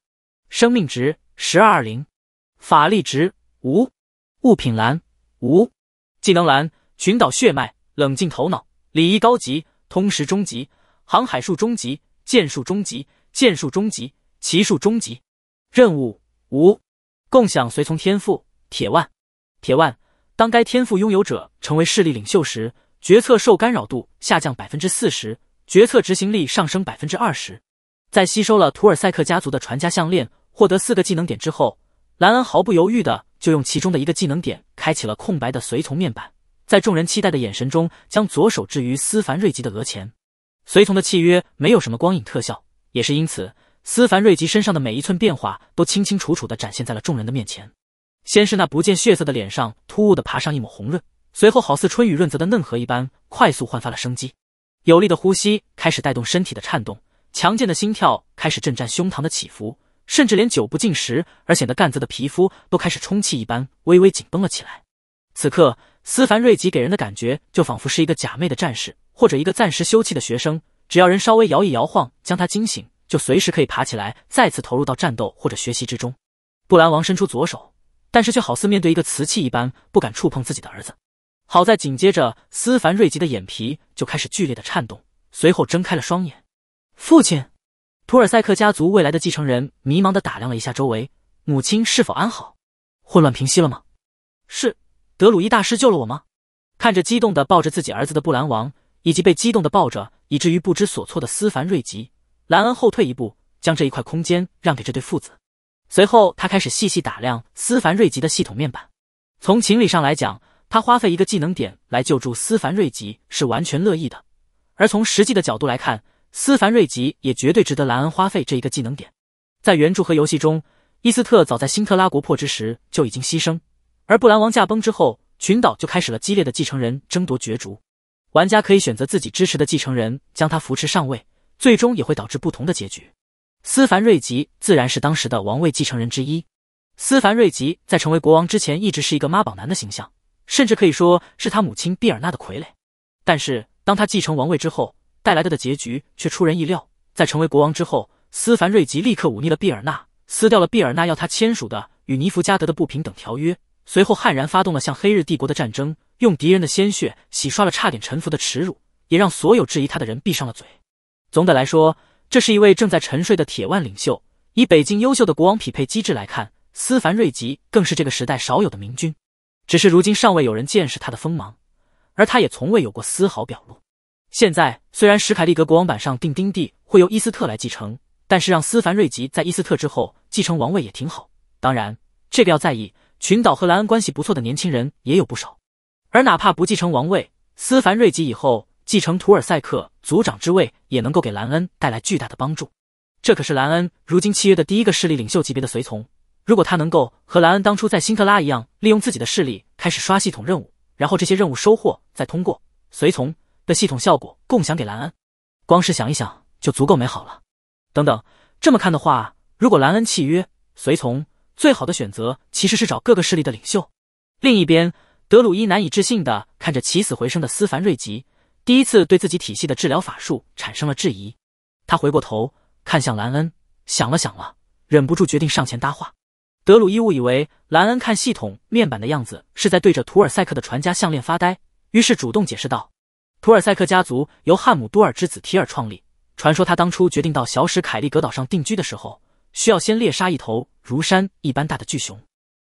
生命值：十二二零，法力值：五，物品栏。五技能栏：群岛血脉、冷静头脑、礼仪高级、通识中级、航海术中级、剑术中级、剑术中级、骑术中级。任务五：共享随从天赋铁腕。铁腕：当该天赋拥有者成为势力领袖时，决策受干扰度下降百分之四十，决策执行力上升百分之二十。在吸收了图尔塞克家族的传家项链，获得四个技能点之后，兰恩毫不犹豫的。就用其中的一个技能点开启了空白的随从面板，在众人期待的眼神中，将左手置于斯凡瑞吉的额前。随从的契约没有什么光影特效，也是因此，斯凡瑞吉身上的每一寸变化都清清楚楚地展现在了众人的面前。先是那不见血色的脸上突兀地爬上一抹红润，随后好似春雨润泽的嫩荷一般，快速焕发了生机。有力的呼吸开始带动身体的颤动，强健的心跳开始震颤胸膛的起伏。甚至连久不进食而显得干涩的皮肤都开始充气一般微微紧绷了起来。此刻，斯凡瑞吉给人的感觉就仿佛是一个假寐的战士，或者一个暂时休憩的学生。只要人稍微摇一摇晃，将他惊醒，就随时可以爬起来再次投入到战斗或者学习之中。布兰王伸出左手，但是却好似面对一个瓷器一般，不敢触碰自己的儿子。好在紧接着，斯凡瑞吉的眼皮就开始剧烈的颤动，随后睁开了双眼。父亲。图尔塞克家族未来的继承人迷茫的打量了一下周围，母亲是否安好？混乱平息了吗？是德鲁伊大师救了我吗？看着激动的抱着自己儿子的布兰王，以及被激动的抱着以至于不知所措的斯凡瑞吉，兰恩后退一步，将这一块空间让给这对父子。随后他开始细细打量斯凡瑞吉的系统面板。从情理上来讲，他花费一个技能点来救助斯凡瑞吉是完全乐意的，而从实际的角度来看。斯凡瑞吉也绝对值得兰恩花费这一个技能点。在原著和游戏中，伊斯特早在辛特拉国破之时就已经牺牲，而布兰王驾崩之后，群岛就开始了激烈的继承人争夺角逐。玩家可以选择自己支持的继承人，将他扶持上位，最终也会导致不同的结局。斯凡瑞吉自然是当时的王位继承人之一。斯凡瑞吉在成为国王之前，一直是一个妈宝男的形象，甚至可以说是他母亲毕尔纳的傀儡。但是当他继承王位之后，带来的的结局却出人意料，在成为国王之后，斯凡瑞吉立刻忤逆了毕尔纳，撕掉了毕尔纳要他签署的与尼弗加德的不平等条约，随后悍然发动了向黑日帝国的战争，用敌人的鲜血洗刷了差点臣服的耻辱，也让所有质疑他的人闭上了嘴。总的来说，这是一位正在沉睡的铁腕领袖。以北京优秀的国王匹配机制来看，斯凡瑞吉更是这个时代少有的明君，只是如今尚未有人见识他的锋芒，而他也从未有过丝毫表露。现在虽然史凯利格国王版上定丁地会由伊斯特来继承，但是让斯凡瑞吉在伊斯特之后继承王位也挺好。当然，这个要在意。群岛和兰恩关系不错的年轻人也有不少。而哪怕不继承王位，斯凡瑞吉以后继承图尔塞克族长之位，也能够给兰恩带来巨大的帮助。这可是兰恩如今契约的第一个势力领袖级别的随从。如果他能够和兰恩当初在辛特拉一样，利用自己的势力开始刷系统任务，然后这些任务收获再通过随从。的系统效果共享给兰恩，光是想一想就足够美好了。等等，这么看的话，如果兰恩契约随从，最好的选择其实是找各个势力的领袖。另一边，德鲁伊难以置信的看着起死回生的斯凡瑞吉，第一次对自己体系的治疗法术产生了质疑。他回过头看向兰恩，想了想了，忍不住决定上前搭话。德鲁伊误以为兰恩看系统面板的样子是在对着图尔赛克的传家项链发呆，于是主动解释道。图尔塞克家族由汉姆多尔之子提尔创立。传说他当初决定到小史凯利格岛上定居的时候，需要先猎杀一头如山一般大的巨熊。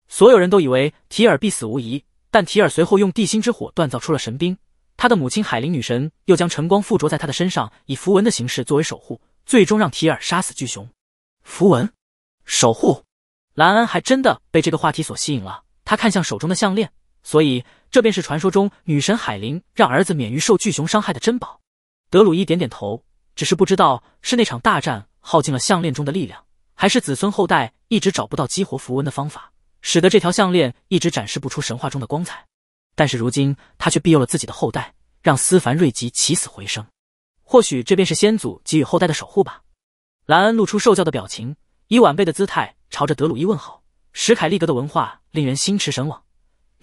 所有人都以为提尔必死无疑，但提尔随后用地心之火锻造出了神兵。他的母亲海灵女神又将晨光附着在他的身上，以符文的形式作为守护，最终让提尔杀死巨熊。符文守护，兰恩还真的被这个话题所吸引了。他看向手中的项链。所以，这便是传说中女神海灵让儿子免于受巨熊伤害的珍宝。德鲁伊点点头，只是不知道是那场大战耗尽了项链中的力量，还是子孙后代一直找不到激活符文的方法，使得这条项链一直展示不出神话中的光彩。但是如今，他却庇佑了自己的后代，让斯凡瑞吉起死回生。或许这便是先祖给予后代的守护吧。兰恩露出受教的表情，以晚辈的姿态朝着德鲁伊问好。史凯利格的文化令人心驰神往。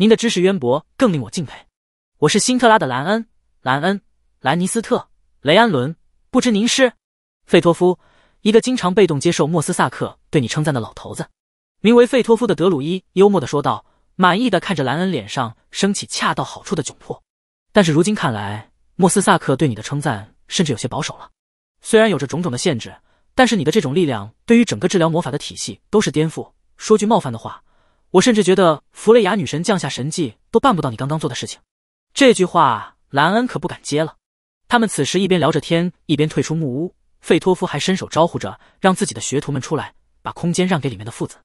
您的知识渊博，更令我敬佩。我是辛特拉的兰恩，兰恩，兰尼斯特，雷安伦。不知您是？费托夫，一个经常被动接受莫斯萨克对你称赞的老头子。名为费托夫的德鲁伊幽默的说道，满意的看着兰恩脸上升起恰到好处的窘迫。但是如今看来，莫斯萨克对你的称赞甚至有些保守了。虽然有着种种的限制，但是你的这种力量对于整个治疗魔法的体系都是颠覆。说句冒犯的话。我甚至觉得，弗雷雅女神降下神迹都办不到你刚刚做的事情。这句话，兰恩可不敢接了。他们此时一边聊着天，一边退出木屋。费托夫还伸手招呼着，让自己的学徒们出来，把空间让给里面的父子。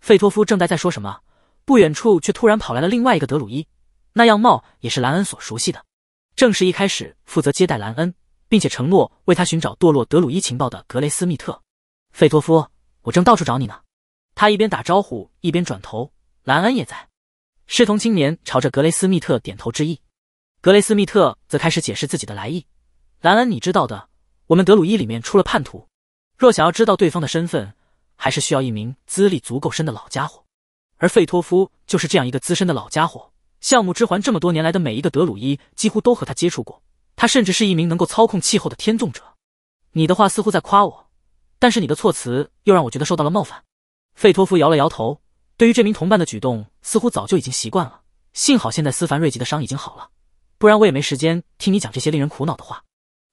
费托夫正在说什么，不远处却突然跑来了另外一个德鲁伊，那样貌也是兰恩所熟悉的，正是一开始负责接待兰恩，并且承诺为他寻找堕落德鲁伊情报的格雷斯密特。费托夫，我正到处找你呢。他一边打招呼，一边转头，兰恩也在。侍从青年朝着格雷斯密特点头致意，格雷斯密特则开始解释自己的来意：“兰恩，你知道的，我们德鲁伊里面出了叛徒。若想要知道对方的身份，还是需要一名资历足够深的老家伙。而费托夫就是这样一个资深的老家伙。项目之环这么多年来的每一个德鲁伊，几乎都和他接触过。他甚至是一名能够操控气候的天纵者。你的话似乎在夸我，但是你的措辞又让我觉得受到了冒犯。”费托夫摇了摇头，对于这名同伴的举动，似乎早就已经习惯了。幸好现在斯凡瑞吉的伤已经好了，不然我也没时间听你讲这些令人苦恼的话。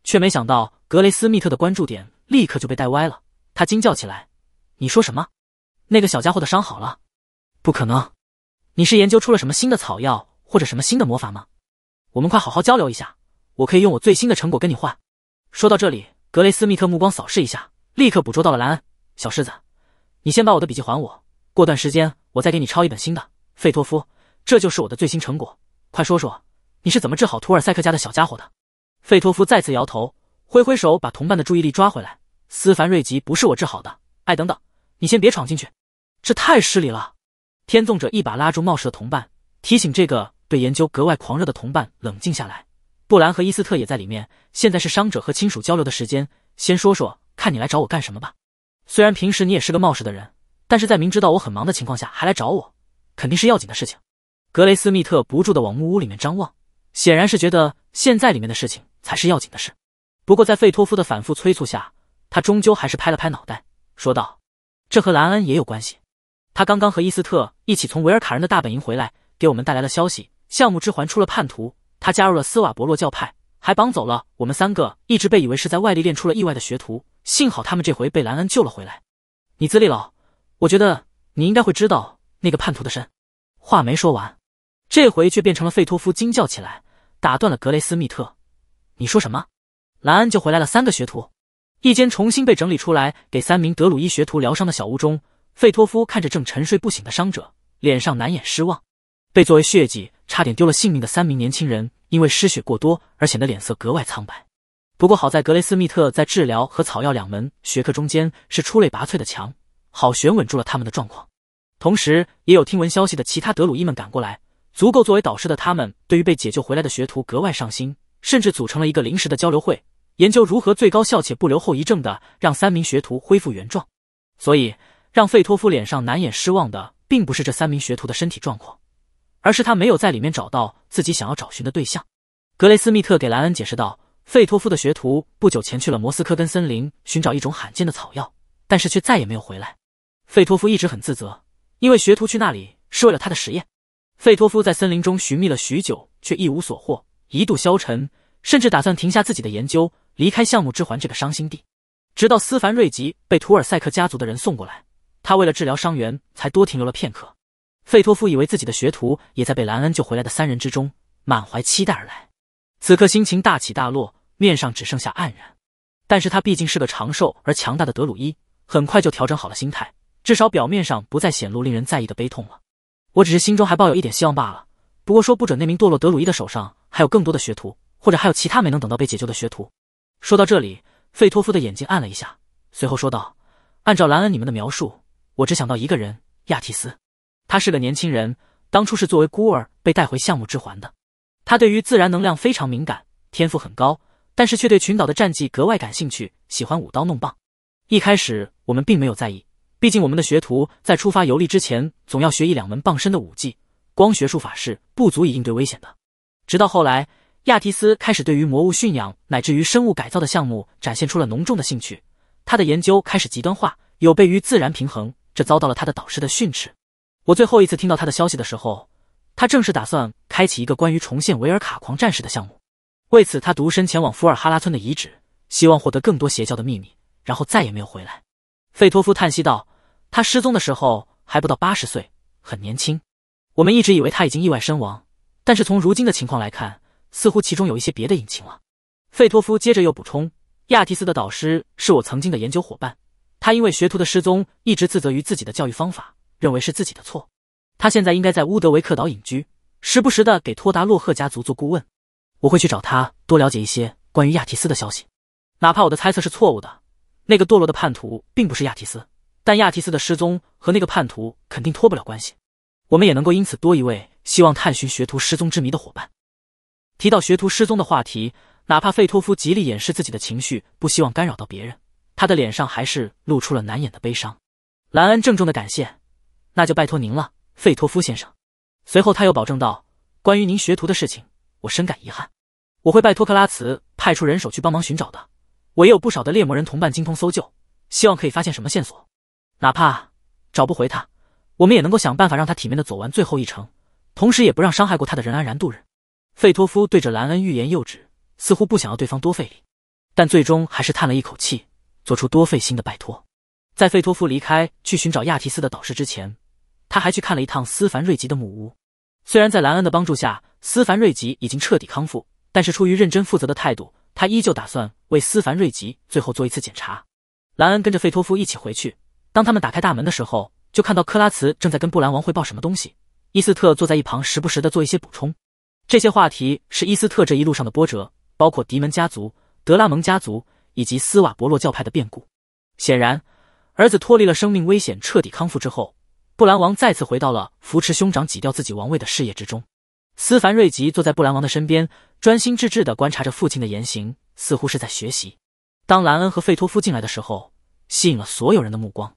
却没想到格雷斯密特的关注点立刻就被带歪了，他惊叫起来：“你说什么？那个小家伙的伤好了？不可能！你是研究出了什么新的草药，或者什么新的魔法吗？我们快好好交流一下，我可以用我最新的成果跟你换。”说到这里，格雷斯密特目光扫视一下，立刻捕捉到了兰恩小狮子。你先把我的笔记还我，过段时间我再给你抄一本新的。费托夫，这就是我的最新成果。快说说你是怎么治好图尔塞克家的小家伙的？费托夫再次摇头，挥挥手把同伴的注意力抓回来。斯凡瑞吉不是我治好的。哎，等等，你先别闯进去，这太失礼了。天纵者一把拉住冒失的同伴，提醒这个对研究格外狂热的同伴冷静下来。布兰和伊斯特也在里面，现在是伤者和亲属交流的时间，先说说看你来找我干什么吧。虽然平时你也是个冒失的人，但是在明知道我很忙的情况下还来找我，肯定是要紧的事情。格雷斯密特不住的往木屋里面张望，显然是觉得现在里面的事情才是要紧的事。不过在费托夫的反复催促下，他终究还是拍了拍脑袋，说道：“这和兰恩也有关系。他刚刚和伊斯特一起从维尔卡人的大本营回来，给我们带来了消息：项目之环出了叛徒，他加入了斯瓦伯洛教派，还绑走了我们三个一直被以为是在外力练出了意外的学徒。”幸好他们这回被兰恩救了回来。你资历老，我觉得你应该会知道那个叛徒的身。话没说完，这回却变成了费托夫惊叫起来，打断了格雷斯密特。你说什么？兰恩就回来了三个学徒。一间重新被整理出来，给三名德鲁伊学徒疗伤的小屋中，费托夫看着正沉睡不醒的伤者，脸上难掩失望。被作为血迹差点丢了性命的三名年轻人，因为失血过多而显得脸色格外苍白。不过好在格雷斯密特在治疗和草药两门学科中间是出类拔萃的强，好悬稳住了他们的状况。同时也有听闻消息的其他德鲁伊们赶过来，足够作为导师的他们对于被解救回来的学徒格外上心，甚至组成了一个临时的交流会，研究如何最高效且不留后遗症的让三名学徒恢复原状。所以让费托夫脸上难掩失望的并不是这三名学徒的身体状况，而是他没有在里面找到自己想要找寻的对象。格雷斯密特给莱恩解释道。费托夫的学徒不久前去了莫斯科根森林寻找一种罕见的草药，但是却再也没有回来。费托夫一直很自责，因为学徒去那里是为了他的实验。费托夫在森林中寻觅了许久，却一无所获，一度消沉，甚至打算停下自己的研究，离开项目之环这个伤心地。直到斯凡瑞吉被图尔塞克家族的人送过来，他为了治疗伤员才多停留了片刻。费托夫以为自己的学徒也在被兰恩救回来的三人之中，满怀期待而来。此刻心情大起大落，面上只剩下黯然。但是他毕竟是个长寿而强大的德鲁伊，很快就调整好了心态，至少表面上不再显露令人在意的悲痛了。我只是心中还抱有一点希望罢了。不过说不准那名堕落德鲁伊的手上还有更多的学徒，或者还有其他没能等到被解救的学徒。说到这里，费托夫的眼睛暗了一下，随后说道：“按照兰恩你们的描述，我只想到一个人——亚提斯。他是个年轻人，当初是作为孤儿被带回项目之环的。”他对于自然能量非常敏感，天赋很高，但是却对群岛的战绩格外感兴趣，喜欢舞刀弄棒。一开始我们并没有在意，毕竟我们的学徒在出发游历之前，总要学一两门傍身的武技，光学术法是不足以应对危险的。直到后来，亚提斯开始对于魔物驯养乃至于生物改造的项目展现出了浓重的兴趣，他的研究开始极端化，有悖于自然平衡，这遭到了他的导师的训斥。我最后一次听到他的消息的时候。他正式打算开启一个关于重现维尔卡狂战士的项目，为此他独身前往伏尔哈拉村的遗址，希望获得更多邪教的秘密，然后再也没有回来。费托夫叹息道：“他失踪的时候还不到八十岁，很年轻。我们一直以为他已经意外身亡，但是从如今的情况来看，似乎其中有一些别的隐情了。”费托夫接着又补充：“亚提斯的导师是我曾经的研究伙伴，他因为学徒的失踪一直自责于自己的教育方法，认为是自己的错。”他现在应该在乌德维克岛隐居，时不时的给托达洛赫家族做顾问。我会去找他，多了解一些关于亚提斯的消息。哪怕我的猜测是错误的，那个堕落的叛徒并不是亚提斯，但亚提斯的失踪和那个叛徒肯定脱不了关系。我们也能够因此多一位希望探寻学徒失踪之谜的伙伴。提到学徒失踪的话题，哪怕费托夫极力掩饰自己的情绪，不希望干扰到别人，他的脸上还是露出了难掩的悲伤。兰恩郑重的感谢，那就拜托您了。费托夫先生，随后他又保证道：“关于您学徒的事情，我深感遗憾。我会拜托克拉茨派出人手去帮忙寻找的。我也有不少的猎魔人同伴精通搜救，希望可以发现什么线索。哪怕找不回他，我们也能够想办法让他体面的走完最后一程，同时也不让伤害过他的人安然度日。”费托夫对着兰恩欲言又止，似乎不想要对方多费力，但最终还是叹了一口气，做出多费心的拜托。在费托夫离开去寻找亚提斯的导师之前。他还去看了一趟斯凡瑞吉的母屋，虽然在兰恩的帮助下，斯凡瑞吉已经彻底康复，但是出于认真负责的态度，他依旧打算为斯凡瑞吉最后做一次检查。兰恩跟着费托夫一起回去，当他们打开大门的时候，就看到克拉茨正在跟布兰王汇报什么东西，伊斯特坐在一旁，时不时的做一些补充。这些话题是伊斯特这一路上的波折，包括迪门家族、德拉蒙家族以及斯瓦伯洛教派的变故。显然，儿子脱离了生命危险，彻底康复之后。布兰王再次回到了扶持兄长、挤掉自己王位的事业之中。斯凡瑞吉坐在布兰王的身边，专心致志地观察着父亲的言行，似乎是在学习。当兰恩和费托夫进来的时候，吸引了所有人的目光，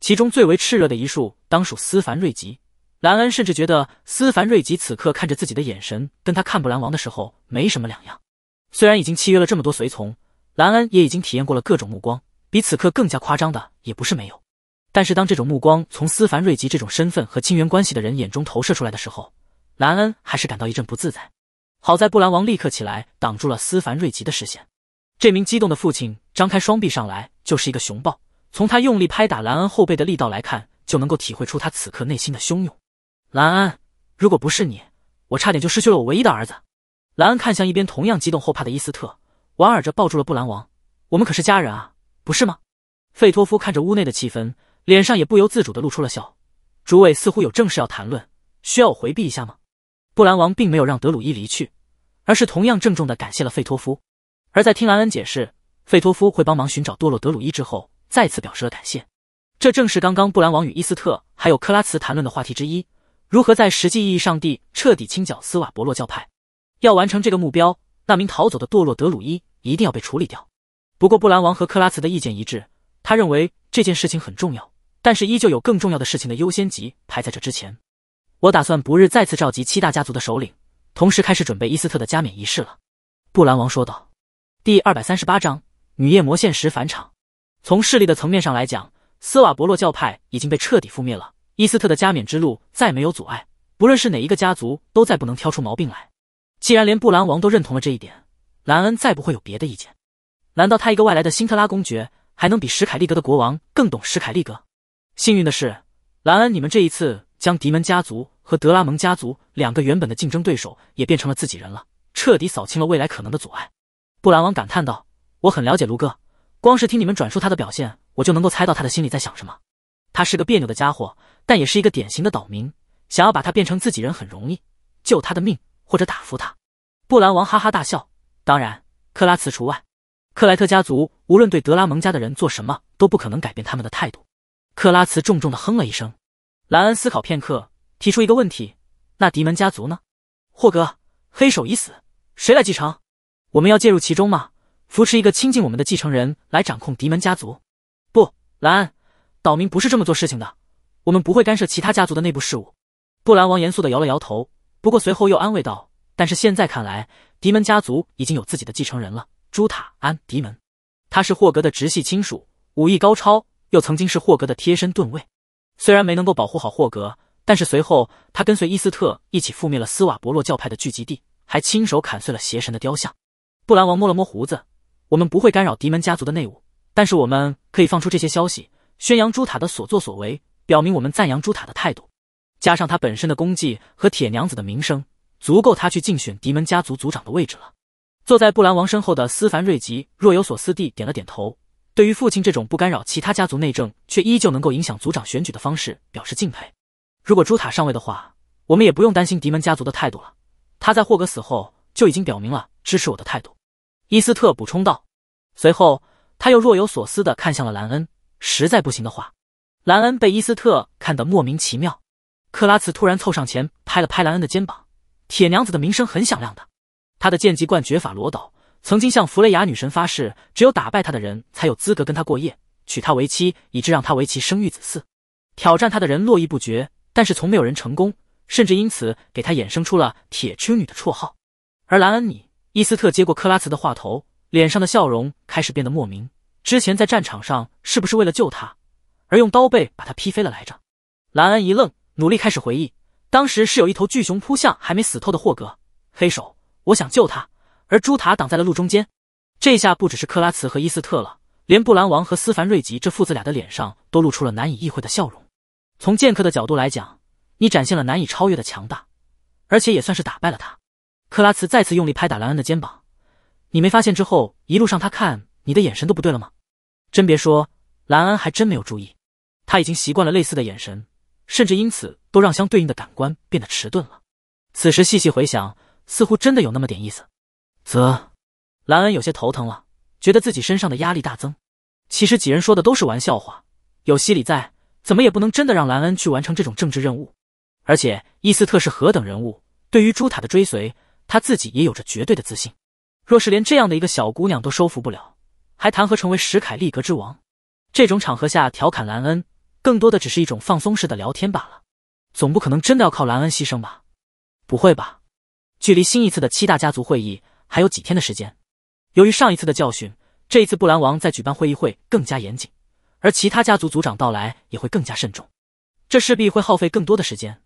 其中最为炽热的一束，当属斯凡瑞吉。兰恩甚至觉得斯凡瑞吉此刻看着自己的眼神，跟他看布兰王的时候没什么两样。虽然已经契约了这么多随从，兰恩也已经体验过了各种目光，比此刻更加夸张的也不是没有。但是当这种目光从斯凡瑞吉这种身份和亲缘关系的人眼中投射出来的时候，兰恩还是感到一阵不自在。好在布兰王立刻起来挡住了斯凡瑞吉的视线。这名激动的父亲张开双臂上来就是一个熊抱，从他用力拍打兰恩后背的力道来看，就能够体会出他此刻内心的汹涌。兰恩，如果不是你，我差点就失去了我唯一的儿子。兰恩看向一边同样激动后怕的伊斯特，莞尔着抱住了布兰王。我们可是家人啊，不是吗？费托夫看着屋内的气氛。脸上也不由自主的露出了笑。诸位似乎有正事要谈论，需要我回避一下吗？布兰王并没有让德鲁伊离去，而是同样郑重的感谢了费托夫。而在听兰恩解释费托夫会帮忙寻找堕落德鲁伊之后，再次表示了感谢。这正是刚刚布兰王与伊斯特还有克拉茨谈论的话题之一：如何在实际意义上地彻底清剿斯瓦伯洛教派。要完成这个目标，那名逃走的堕落德鲁伊一定要被处理掉。不过布兰王和克拉茨的意见一致，他认为这件事情很重要。但是依旧有更重要的事情的优先级排在这之前，我打算不日再次召集七大家族的首领，同时开始准备伊斯特的加冕仪式了。布兰王说道。第二百三十八章女夜魔现实返场。从势力的层面上来讲，斯瓦伯洛教派已经被彻底覆灭了，伊斯特的加冕之路再没有阻碍，不论是哪一个家族都再不能挑出毛病来。既然连布兰王都认同了这一点，兰恩再不会有别的意见。难道他一个外来的辛特拉公爵还能比史凯利格的国王更懂史凯利格？幸运的是，兰恩，你们这一次将迪门家族和德拉蒙家族两个原本的竞争对手也变成了自己人了，彻底扫清了未来可能的阻碍。布兰王感叹道：“我很了解卢哥，光是听你们转述他的表现，我就能够猜到他的心里在想什么。他是个别扭的家伙，但也是一个典型的岛民。想要把他变成自己人很容易，救他的命或者打服他。”布兰王哈哈大笑，当然克拉茨除外。克莱特家族无论对德拉蒙家的人做什么，都不可能改变他们的态度。克拉茨重重的哼了一声，兰恩思考片刻，提出一个问题：“那迪门家族呢？霍格黑手已死，谁来继承？我们要介入其中吗？扶持一个亲近我们的继承人来掌控迪门家族？不，兰恩，岛民不是这么做事情的。我们不会干涉其他家族的内部事务。”布兰王严肃的摇了摇头，不过随后又安慰道：“但是现在看来，迪门家族已经有自己的继承人了。朱塔安迪门，他是霍格的直系亲属，武艺高超。”又曾经是霍格的贴身盾卫，虽然没能够保护好霍格，但是随后他跟随伊斯特一起覆灭了斯瓦伯洛教派的聚集地，还亲手砍碎了邪神的雕像。布兰王摸了摸胡子，我们不会干扰迪门家族的内务，但是我们可以放出这些消息，宣扬朱塔的所作所为，表明我们赞扬朱塔的态度。加上他本身的功绩和铁娘子的名声，足够他去竞选迪门家族族长的位置了。坐在布兰王身后的斯凡瑞吉若有所思地点了点头。对于父亲这种不干扰其他家族内政，却依旧能够影响族长选举的方式表示敬佩。如果朱塔上位的话，我们也不用担心迪门家族的态度了。他在霍格死后就已经表明了支持我的态度。伊斯特补充道。随后，他又若有所思地看向了兰恩。实在不行的话，兰恩被伊斯特看得莫名其妙。克拉茨突然凑上前，拍了拍兰恩的肩膀。铁娘子的名声很响亮的，她的剑级冠绝法罗岛。曾经向弗雷雅女神发誓，只有打败她的人才有资格跟她过夜，娶她为妻，以致让她为其生育子嗣。挑战她的人络绎不绝，但是从没有人成功，甚至因此给她衍生出了“铁痴女”的绰号。而兰恩，你伊斯特接过克拉茨的话头，脸上的笑容开始变得莫名。之前在战场上，是不是为了救他而用刀背把他劈飞了来着？兰恩一愣，努力开始回忆，当时是有一头巨熊扑向还没死透的霍格黑手，我想救他。而朱塔挡在了路中间，这下不只是克拉茨和伊斯特了，连布兰王和斯凡瑞吉这父子俩的脸上都露出了难以意会的笑容。从剑客的角度来讲，你展现了难以超越的强大，而且也算是打败了他。克拉茨再次用力拍打兰恩的肩膀：“你没发现之后一路上他看你的眼神都不对了吗？”真别说，兰恩还真没有注意，他已经习惯了类似的眼神，甚至因此都让相对应的感官变得迟钝了。此时细细回想，似乎真的有那么点意思。则，兰恩有些头疼了，觉得自己身上的压力大增。其实几人说的都是玩笑话，有西里在，怎么也不能真的让兰恩去完成这种政治任务。而且伊斯特是何等人物，对于朱塔的追随，他自己也有着绝对的自信。若是连这样的一个小姑娘都收服不了，还谈何成为史凯利格之王？这种场合下调侃兰恩，更多的只是一种放松式的聊天罢了。总不可能真的要靠兰恩牺牲吧？不会吧？距离新一次的七大家族会议。还有几天的时间，由于上一次的教训，这一次布兰王在举办会议会更加严谨，而其他家族族长到来也会更加慎重，这势必会耗费更多的时间。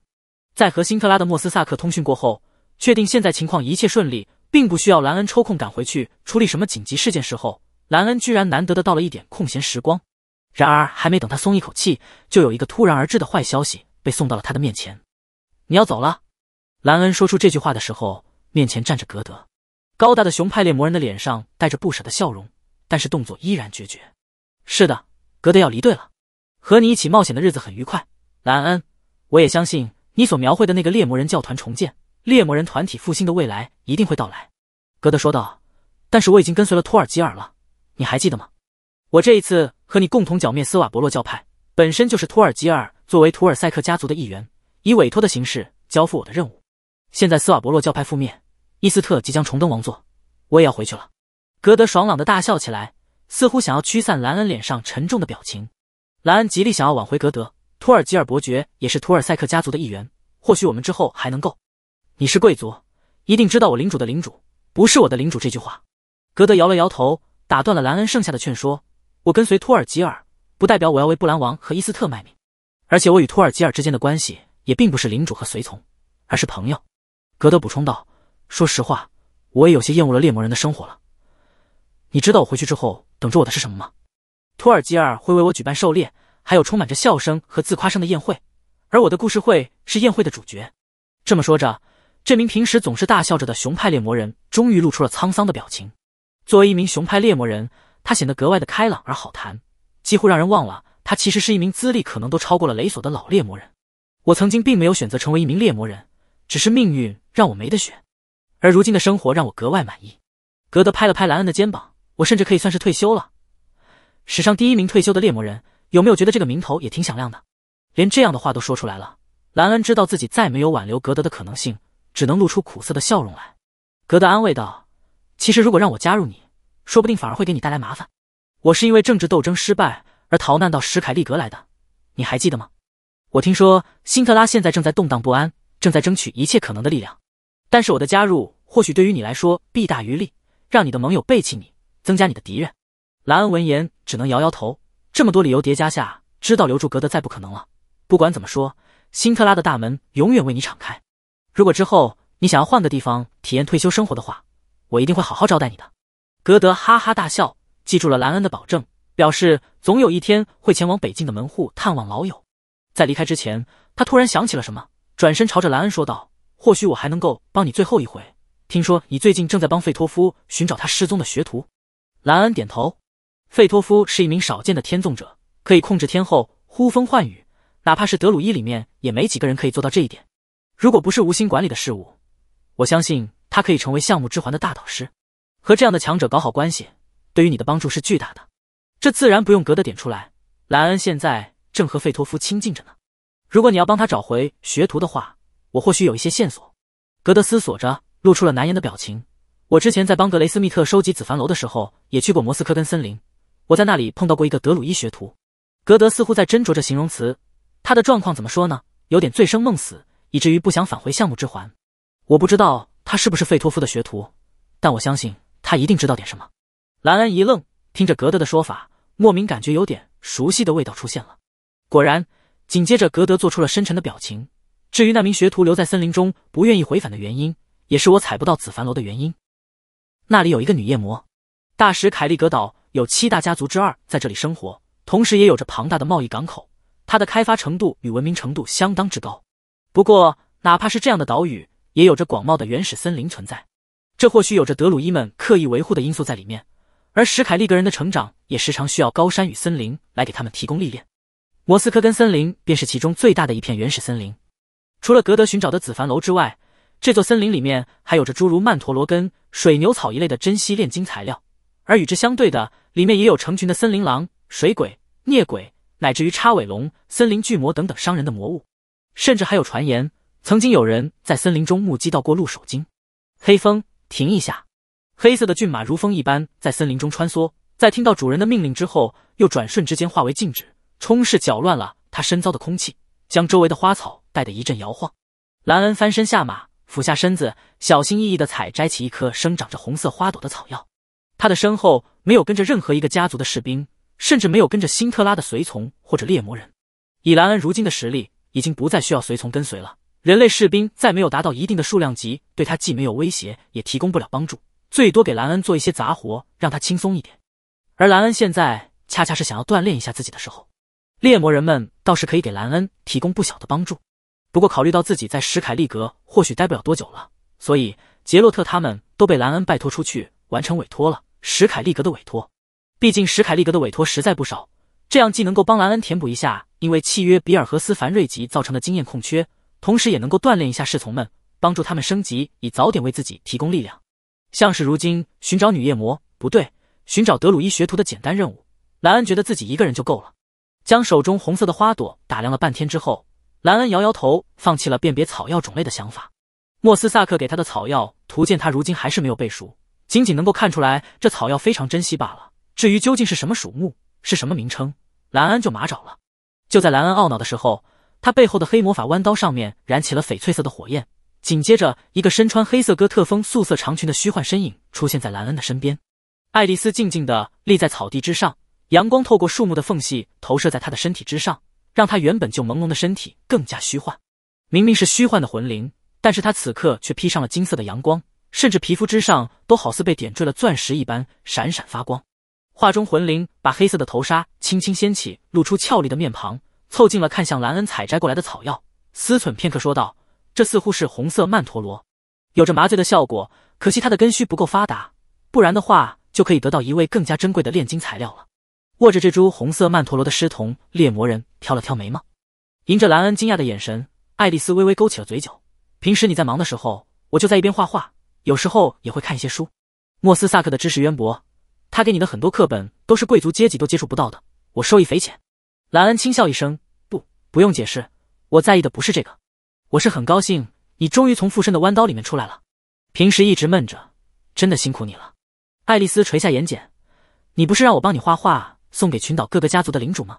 在和辛特拉的莫斯萨克通讯过后，确定现在情况一切顺利，并不需要兰恩抽空赶回去处理什么紧急事件时候，兰恩居然难得的到了一点空闲时光。然而还没等他松一口气，就有一个突然而至的坏消息被送到了他的面前。你要走了？兰恩说出这句话的时候，面前站着格德。高大的雄派猎魔人的脸上带着不舍的笑容，但是动作依然决绝。是的，格德要离队了。和你一起冒险的日子很愉快，兰恩。我也相信你所描绘的那个猎魔人教团重建、猎魔人团体复兴的未来一定会到来。格德说道。但是我已经跟随了托尔基尔了，你还记得吗？我这一次和你共同剿灭斯瓦伯洛教派，本身就是托尔基尔作为图尔塞克家族的一员，以委托的形式交付我的任务。现在斯瓦伯洛教派覆灭。伊斯特即将重登王座，我也要回去了。格德爽朗的大笑起来，似乎想要驱散兰恩脸上沉重的表情。兰恩极力想要挽回格德，托尔吉尔伯爵也是托尔塞克家族的一员，或许我们之后还能够。你是贵族，一定知道我领主的领主不是我的领主这句话。格德摇了摇头，打断了兰恩剩下的劝说。我跟随托尔吉尔，不代表我要为布兰王和伊斯特卖命，而且我与托尔吉尔之间的关系也并不是领主和随从，而是朋友。格德补充道。说实话，我也有些厌恶了猎魔人的生活了。你知道我回去之后等着我的是什么吗？托尔基尔会为我举办狩猎，还有充满着笑声和自夸声的宴会，而我的故事会是宴会的主角。这么说着，这名平时总是大笑着的雄派猎魔人终于露出了沧桑的表情。作为一名雄派猎魔人，他显得格外的开朗而好谈，几乎让人忘了他其实是一名资历可能都超过了雷索的老猎魔人。我曾经并没有选择成为一名猎魔人，只是命运让我没得选。而如今的生活让我格外满意。格德拍了拍兰恩的肩膀，我甚至可以算是退休了，史上第一名退休的猎魔人。有没有觉得这个名头也挺响亮的？连这样的话都说出来了，兰恩知道自己再没有挽留格德的可能性，只能露出苦涩的笑容来。格德安慰道：“其实如果让我加入你，说不定反而会给你带来麻烦。我是因为政治斗争失败而逃难到史凯利格来的，你还记得吗？我听说辛特拉现在正在动荡不安，正在争取一切可能的力量。”但是我的加入，或许对于你来说弊大于利，让你的盟友背弃你，增加你的敌人。兰恩闻言只能摇摇头，这么多理由叠加下，知道留住格德再不可能了。不管怎么说，辛特拉的大门永远为你敞开。如果之后你想要换个地方体验退休生活的话，我一定会好好招待你的。格德哈哈大笑，记住了兰恩的保证，表示总有一天会前往北境的门户探望老友。在离开之前，他突然想起了什么，转身朝着兰恩说道。或许我还能够帮你最后一回。听说你最近正在帮费托夫寻找他失踪的学徒。兰恩点头。费托夫是一名少见的天纵者，可以控制天后呼风唤雨。哪怕是德鲁伊里面，也没几个人可以做到这一点。如果不是无心管理的事物，我相信他可以成为项目之环的大导师。和这样的强者搞好关系，对于你的帮助是巨大的。这自然不用格的点出来。兰恩现在正和费托夫亲近着呢。如果你要帮他找回学徒的话。我或许有一些线索，格德思索着，露出了难言的表情。我之前在帮格雷斯密特收集紫凡楼的时候，也去过莫斯科根森林。我在那里碰到过一个德鲁伊学徒。格德似乎在斟酌着形容词，他的状况怎么说呢？有点醉生梦死，以至于不想返回项目之环。我不知道他是不是费托夫的学徒，但我相信他一定知道点什么。兰恩一愣，听着格德的说法，莫名感觉有点熟悉的味道出现了。果然，紧接着格德做出了深沉的表情。至于那名学徒留在森林中不愿意回返的原因，也是我采不到紫凡楼的原因。那里有一个女夜魔，大使凯利格岛有七大家族之二在这里生活，同时也有着庞大的贸易港口。它的开发程度与文明程度相当之高。不过，哪怕是这样的岛屿，也有着广袤的原始森林存在。这或许有着德鲁伊们刻意维护的因素在里面，而史凯利格人的成长也时常需要高山与森林来给他们提供历练。摩斯科根森林便是其中最大的一片原始森林。除了格德寻找的紫凡楼之外，这座森林里面还有着诸如曼陀罗根、水牛草一类的珍稀炼金材料，而与之相对的，里面也有成群的森林狼、水鬼、孽鬼，乃至于叉尾龙、森林巨魔等等伤人的魔物。甚至还有传言，曾经有人在森林中目击到过鹿首鲸。黑风，停一下！黑色的骏马如风一般在森林中穿梭，在听到主人的命令之后，又转瞬之间化为静止，充斥搅乱了它身遭的空气，将周围的花草。带的一阵摇晃，兰恩翻身下马，俯下身子，小心翼翼地采摘起一颗生长着红色花朵的草药。他的身后没有跟着任何一个家族的士兵，甚至没有跟着辛特拉的随从或者猎魔人。以兰恩如今的实力，已经不再需要随从跟随了。人类士兵再没有达到一定的数量级，对他既没有威胁，也提供不了帮助，最多给兰恩做一些杂活，让他轻松一点。而兰恩现在恰恰是想要锻炼一下自己的时候，猎魔人们倒是可以给兰恩提供不小的帮助。不过，考虑到自己在史凯利格或许待不了多久了，所以杰洛特他们都被兰恩拜托出去完成委托了。史凯利格的委托，毕竟史凯利格的委托实在不少。这样既能够帮兰恩填补一下因为契约比尔和斯凡瑞吉造成的经验空缺，同时也能够锻炼一下侍从们，帮助他们升级，以早点为自己提供力量。像是如今寻找女夜魔，不对，寻找德鲁伊学徒的简单任务，兰恩觉得自己一个人就够了。将手中红色的花朵打量了半天之后。兰恩摇摇头，放弃了辨别草药种类的想法。莫斯萨克给他的草药图鉴，他如今还是没有背熟，仅仅能够看出来这草药非常珍惜罢了。至于究竟是什么属木，是什么名称，兰恩就麻爪了。就在兰恩懊恼的时候，他背后的黑魔法弯刀上面燃起了翡翠色的火焰，紧接着，一个身穿黑色哥特风素色长裙的虚幻身影出现在兰恩的身边。爱丽丝静静的立在草地之上，阳光透过树木的缝隙投射在她的身体之上。让他原本就朦胧的身体更加虚幻，明明是虚幻的魂灵，但是他此刻却披上了金色的阳光，甚至皮肤之上都好似被点缀了钻石一般闪闪发光。画中魂灵把黑色的头纱轻轻掀起，露出俏丽的面庞，凑近了看向兰恩采摘过来的草药，思忖片刻说道：“这似乎是红色曼陀罗，有着麻醉的效果，可惜它的根须不够发达，不然的话就可以得到一位更加珍贵的炼金材料了。”握着这株红色曼陀罗的狮童猎魔人挑了挑眉毛，迎着兰恩惊讶的眼神，爱丽丝微微勾起了嘴角。平时你在忙的时候，我就在一边画画，有时候也会看一些书。莫斯萨克的知识渊博，他给你的很多课本都是贵族阶级都接触不到的，我受益匪浅。兰恩轻笑一声：“不，不用解释，我在意的不是这个，我是很高兴你终于从附身的弯刀里面出来了。平时一直闷着，真的辛苦你了。”爱丽丝垂下眼睑：“你不是让我帮你画画？”送给群岛各个家族的领主吗？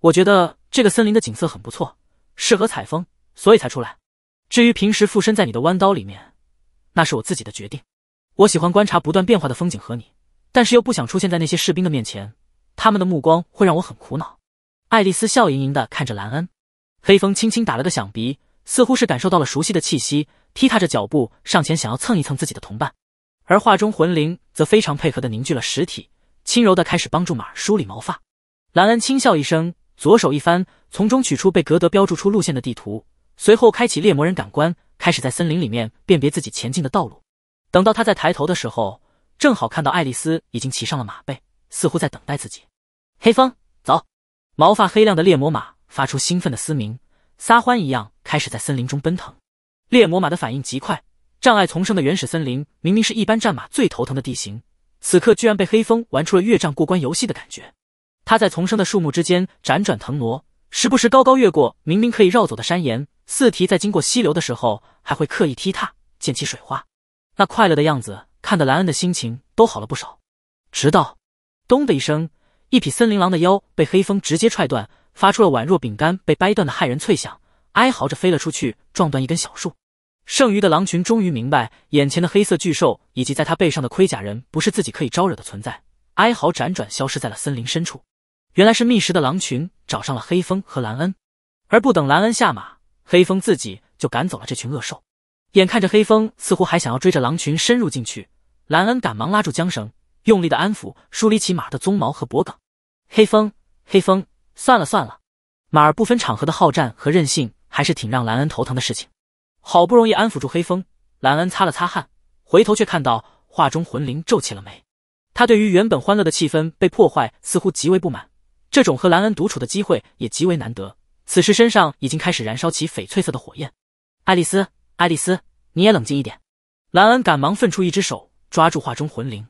我觉得这个森林的景色很不错，适合采风，所以才出来。至于平时附身在你的弯刀里面，那是我自己的决定。我喜欢观察不断变化的风景和你，但是又不想出现在那些士兵的面前，他们的目光会让我很苦恼。爱丽丝笑盈盈地看着兰恩，黑风轻轻打了个响鼻，似乎是感受到了熟悉的气息，踢踏着脚步上前，想要蹭一蹭自己的同伴。而画中魂灵则非常配合地凝聚了实体。轻柔的开始帮助马梳理毛发，兰恩轻笑一声，左手一翻，从中取出被格德标注出路线的地图，随后开启猎魔人感官，开始在森林里面辨别自己前进的道路。等到他在抬头的时候，正好看到爱丽丝已经骑上了马背，似乎在等待自己。黑风走，毛发黑亮的猎魔马发出兴奋的嘶鸣，撒欢一样开始在森林中奔腾。猎魔马的反应极快，障碍丛生的原始森林明明是一般战马最头疼的地形。此刻居然被黑风玩出了越障过关游戏的感觉，他在丛生的树木之间辗转腾挪，时不时高高越过明明可以绕走的山岩，四蹄在经过溪流的时候还会刻意踢踏，溅起水花。那快乐的样子，看得莱恩的心情都好了不少。直到，咚的一声，一匹森林狼的腰被黑风直接踹断，发出了宛若饼干被掰断的骇人脆响，哀嚎着飞了出去，撞断一根小树。剩余的狼群终于明白，眼前的黑色巨兽以及在他背上的盔甲人不是自己可以招惹的存在，哀嚎辗转，消失在了森林深处。原来是觅食的狼群找上了黑风和兰恩，而不等兰恩下马，黑风自己就赶走了这群恶兽。眼看着黑风似乎还想要追着狼群深入进去，兰恩赶忙拉住缰绳，用力的安抚、梳理起马的鬃毛和脖梗。黑风，黑风，算了算了，马儿不分场合的好战和任性，还是挺让兰恩头疼的事情。好不容易安抚住黑风，兰恩擦了擦汗，回头却看到画中魂灵皱起了眉。他对于原本欢乐的气氛被破坏，似乎极为不满。这种和兰恩独处的机会也极为难得。此时身上已经开始燃烧起翡翠色的火焰。爱丽丝，爱丽丝，你也冷静一点！兰恩赶忙分出一只手抓住画中魂灵。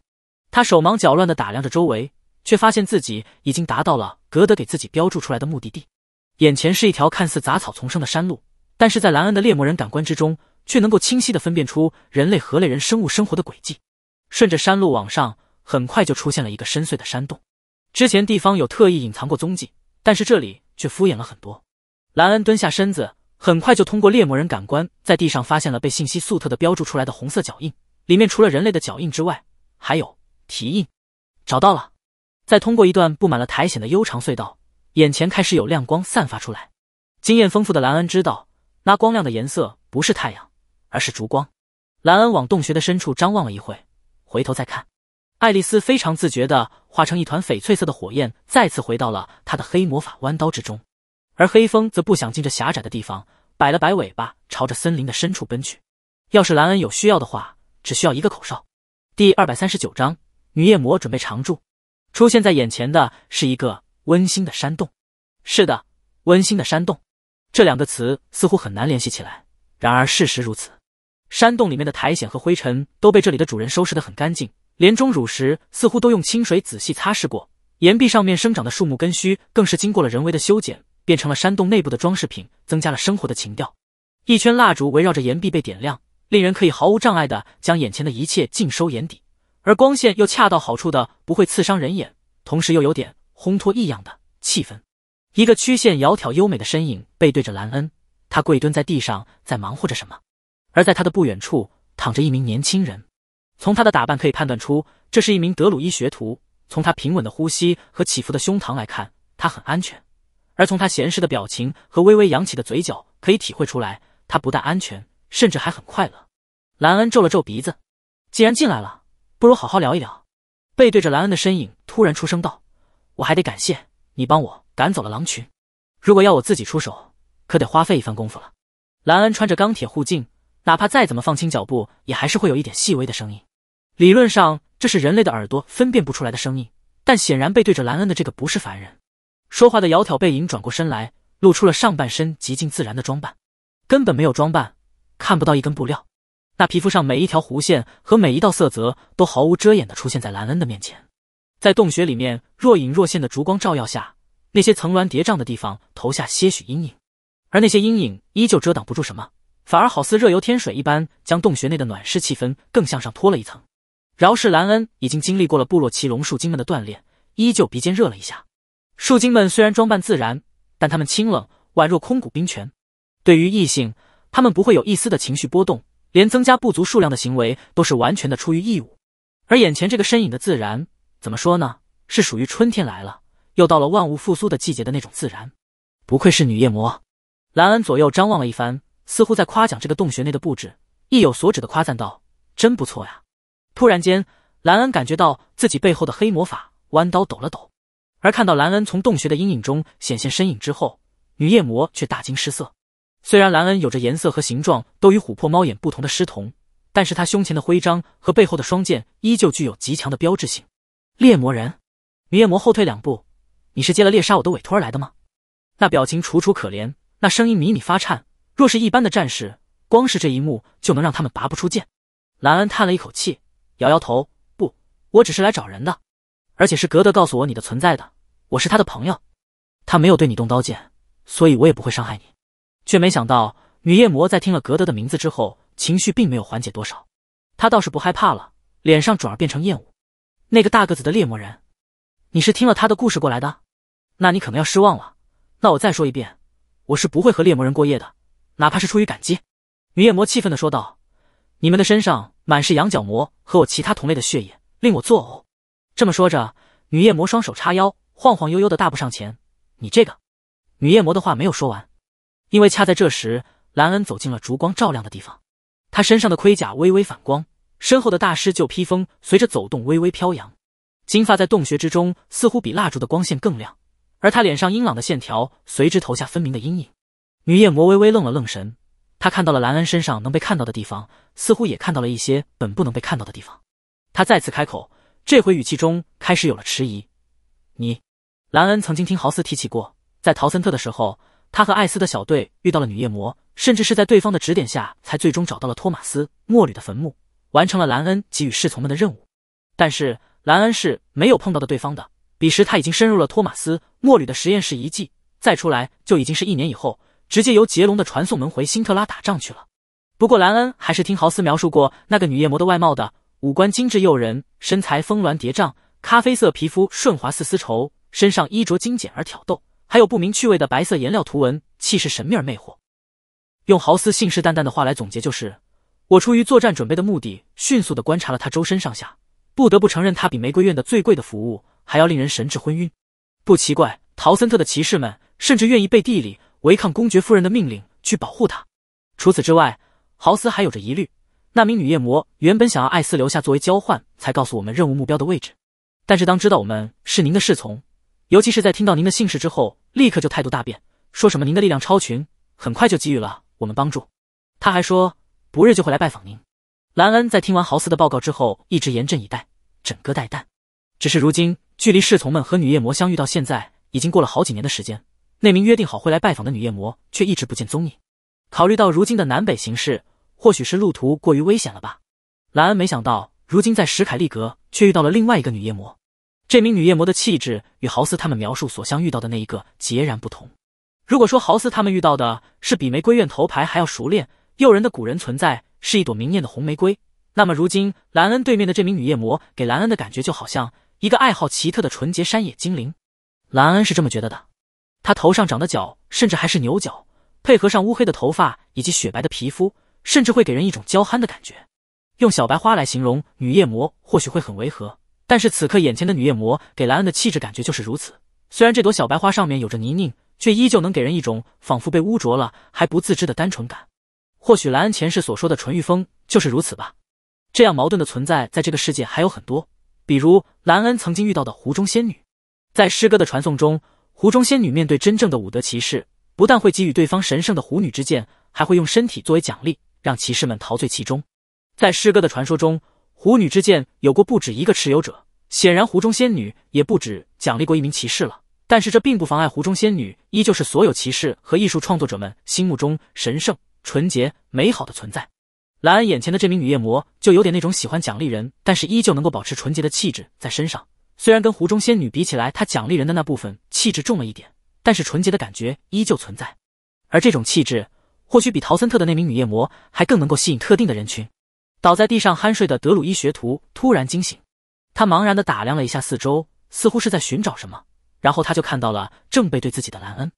他手忙脚乱地打量着周围，却发现自己已经达到了格德给自己标注出来的目的地。眼前是一条看似杂草丛生的山路。但是在兰恩的猎魔人感官之中，却能够清晰的分辨出人类和类人生物生活的轨迹。顺着山路往上，很快就出现了一个深邃的山洞。之前地方有特意隐藏过踪迹，但是这里却敷衍了很多。兰恩蹲下身子，很快就通过猎魔人感官在地上发现了被信息素特的标注出来的红色脚印。里面除了人类的脚印之外，还有蹄印。找到了。再通过一段布满了苔藓的悠长隧道，眼前开始有亮光散发出来。经验丰富的兰恩知道。发光亮的颜色不是太阳，而是烛光。兰恩往洞穴的深处张望了一会，回头再看，爱丽丝非常自觉的化成一团翡翠色的火焰，再次回到了她的黑魔法弯刀之中。而黑风则不想进这狭窄的地方，摆了摆尾巴，朝着森林的深处奔去。要是兰恩有需要的话，只需要一个口哨。第二百三十九章女夜魔准备常驻。出现在眼前的是一个温馨的山洞，是的，温馨的山洞。这两个词似乎很难联系起来，然而事实如此。山洞里面的苔藓和灰尘都被这里的主人收拾得很干净，连钟乳石似乎都用清水仔细擦拭过。岩壁上面生长的树木根须更是经过了人为的修剪，变成了山洞内部的装饰品，增加了生活的情调。一圈蜡烛围绕着岩壁被点亮，令人可以毫无障碍地将眼前的一切尽收眼底，而光线又恰到好处的，不会刺伤人眼，同时又有点烘托异样的气氛。一个曲线窈窕优美的身影背对着兰恩，他跪蹲在地上，在忙活着什么。而在他的不远处躺着一名年轻人，从他的打扮可以判断出，这是一名德鲁伊学徒。从他平稳的呼吸和起伏的胸膛来看，他很安全。而从他闲适的表情和微微扬起的嘴角，可以体会出来，他不但安全，甚至还很快乐。兰恩皱了皱鼻子，既然进来了，不如好好聊一聊。背对着兰恩的身影突然出声道：“我还得感谢。”你帮我赶走了狼群，如果要我自己出手，可得花费一番功夫了。兰恩穿着钢铁护镜，哪怕再怎么放轻脚步，也还是会有一点细微的声音。理论上，这是人类的耳朵分辨不出来的声音，但显然背对着兰恩的这个不是凡人。说话的窈窕背影转过身来，露出了上半身极尽自然的装扮，根本没有装扮，看不到一根布料。那皮肤上每一条弧线和每一道色泽，都毫无遮掩地出现在兰恩的面前。在洞穴里面，若隐若现的烛光照耀下，那些层峦叠嶂的地方投下些许阴影，而那些阴影依旧遮挡不住什么，反而好似热油添水一般，将洞穴内的暖湿气氛更向上拖了一层。饶是兰恩已经经历过了部落奇龙树精们的锻炼，依旧鼻尖热了一下。树精们虽然装扮自然，但他们清冷，宛若空谷冰泉。对于异性，他们不会有一丝的情绪波动，连增加不足数量的行为都是完全的出于义务。而眼前这个身影的自然。怎么说呢？是属于春天来了，又到了万物复苏的季节的那种自然。不愧是女夜魔，兰恩左右张望了一番，似乎在夸奖这个洞穴内的布置，意有所指的夸赞道：“真不错呀！”突然间，兰恩感觉到自己背后的黑魔法弯刀抖了抖，而看到兰恩从洞穴的阴影中显现身影之后，女夜魔却大惊失色。虽然兰恩有着颜色和形状都与琥珀猫眼不同的狮瞳，但是他胸前的徽章和背后的双剑依旧具有极强的标志性。猎魔人，女夜魔后退两步，你是接了猎杀我的委托而来的吗？那表情楚楚可怜，那声音迷你发颤。若是一般的战士，光是这一幕就能让他们拔不出剑。兰恩叹了一口气，摇摇头，不，我只是来找人的，而且是格德告诉我你的存在的，我是他的朋友，他没有对你动刀剑，所以我也不会伤害你。却没想到，女夜魔在听了格德的名字之后，情绪并没有缓解多少，他倒是不害怕了，脸上转而变成厌恶。那个大个子的猎魔人，你是听了他的故事过来的？那你可能要失望了。那我再说一遍，我是不会和猎魔人过夜的，哪怕是出于感激。女夜魔气愤的说道：“你们的身上满是羊角魔和我其他同类的血液，令我作呕。”这么说着，女夜魔双手叉腰，晃晃悠悠的大步上前。你这个女夜魔的话没有说完，因为恰在这时，兰恩走进了烛光照亮的地方，他身上的盔甲微微反光。身后的大师旧披风随着走动微微飘扬，金发在洞穴之中似乎比蜡烛的光线更亮，而他脸上阴朗的线条随之投下分明的阴影。女夜魔微微愣了愣神，她看到了兰恩身上能被看到的地方，似乎也看到了一些本不能被看到的地方。她再次开口，这回语气中开始有了迟疑：“你，兰恩曾经听豪斯提起过，在陶森特的时候，他和艾斯的小队遇到了女夜魔，甚至是在对方的指点下才最终找到了托马斯·莫吕的坟墓。”完成了兰恩给予侍从们的任务，但是兰恩是没有碰到的对方的。彼时他已经深入了托马斯·莫吕的实验室遗迹，再出来就已经是一年以后，直接由杰隆的传送门回辛特拉打仗去了。不过兰恩还是听豪斯描述过那个女夜魔的外貌的：五官精致诱人，身材峰峦叠嶂，咖啡色皮肤顺滑似丝绸，身上衣着精简而挑逗，还有不明趣味的白色颜料图文，气势神秘而魅惑。用豪斯信誓旦旦的话来总结就是。我出于作战准备的目的，迅速的观察了他周身上下，不得不承认，他比玫瑰院的最贵的服务还要令人神志昏晕。不奇怪，陶森特的骑士们甚至愿意背地里违抗公爵夫人的命令去保护他。除此之外，豪斯还有着疑虑。那名女夜魔原本想要艾斯留下作为交换，才告诉我们任务目标的位置。但是当知道我们是您的侍从，尤其是在听到您的姓氏之后，立刻就态度大变，说什么您的力量超群，很快就给予了我们帮助。他还说。不日就会来拜访您。兰恩在听完豪斯的报告之后，一直严阵以待，整个待旦。只是如今距离侍从们和女夜魔相遇到现在，已经过了好几年的时间，那名约定好会来拜访的女夜魔却一直不见踪影。考虑到如今的南北形势，或许是路途过于危险了吧？兰恩没想到，如今在史凯利格却遇到了另外一个女夜魔。这名女夜魔的气质与豪斯他们描述所相遇到的那一个截然不同。如果说豪斯他们遇到的是比玫瑰院头牌还要熟练，诱人的古人存在是一朵明艳的红玫瑰，那么如今兰恩对面的这名女夜魔给兰恩的感觉就好像一个爱好奇特的纯洁山野精灵，兰恩是这么觉得的。她头上长的角甚至还是牛角，配合上乌黑的头发以及雪白的皮肤，甚至会给人一种娇憨的感觉。用小白花来形容女夜魔或许会很违和，但是此刻眼前的女夜魔给兰恩的气质感觉就是如此。虽然这朵小白花上面有着泥泞，却依旧能给人一种仿佛被污浊了还不自知的单纯感。或许兰恩前世所说的纯玉峰就是如此吧。这样矛盾的存在在这个世界还有很多，比如兰恩曾经遇到的湖中仙女。在诗歌的传颂中，湖中仙女面对真正的武德骑士，不但会给予对方神圣的湖女之剑，还会用身体作为奖励，让骑士们陶醉其中。在诗歌的传说中，湖女之剑有过不止一个持有者，显然湖中仙女也不止奖励过一名骑士了。但是这并不妨碍湖中仙女依旧是所有骑士和艺术创作者们心目中神圣。纯洁美好的存在，兰恩眼前的这名女夜魔就有点那种喜欢奖励人，但是依旧能够保持纯洁的气质在身上。虽然跟湖中仙女比起来，她奖励人的那部分气质重了一点，但是纯洁的感觉依旧存在。而这种气质，或许比陶森特的那名女夜魔还更能够吸引特定的人群。倒在地上酣睡的德鲁伊学徒突然惊醒，他茫然的打量了一下四周，似乎是在寻找什么，然后他就看到了正背对自己的兰恩。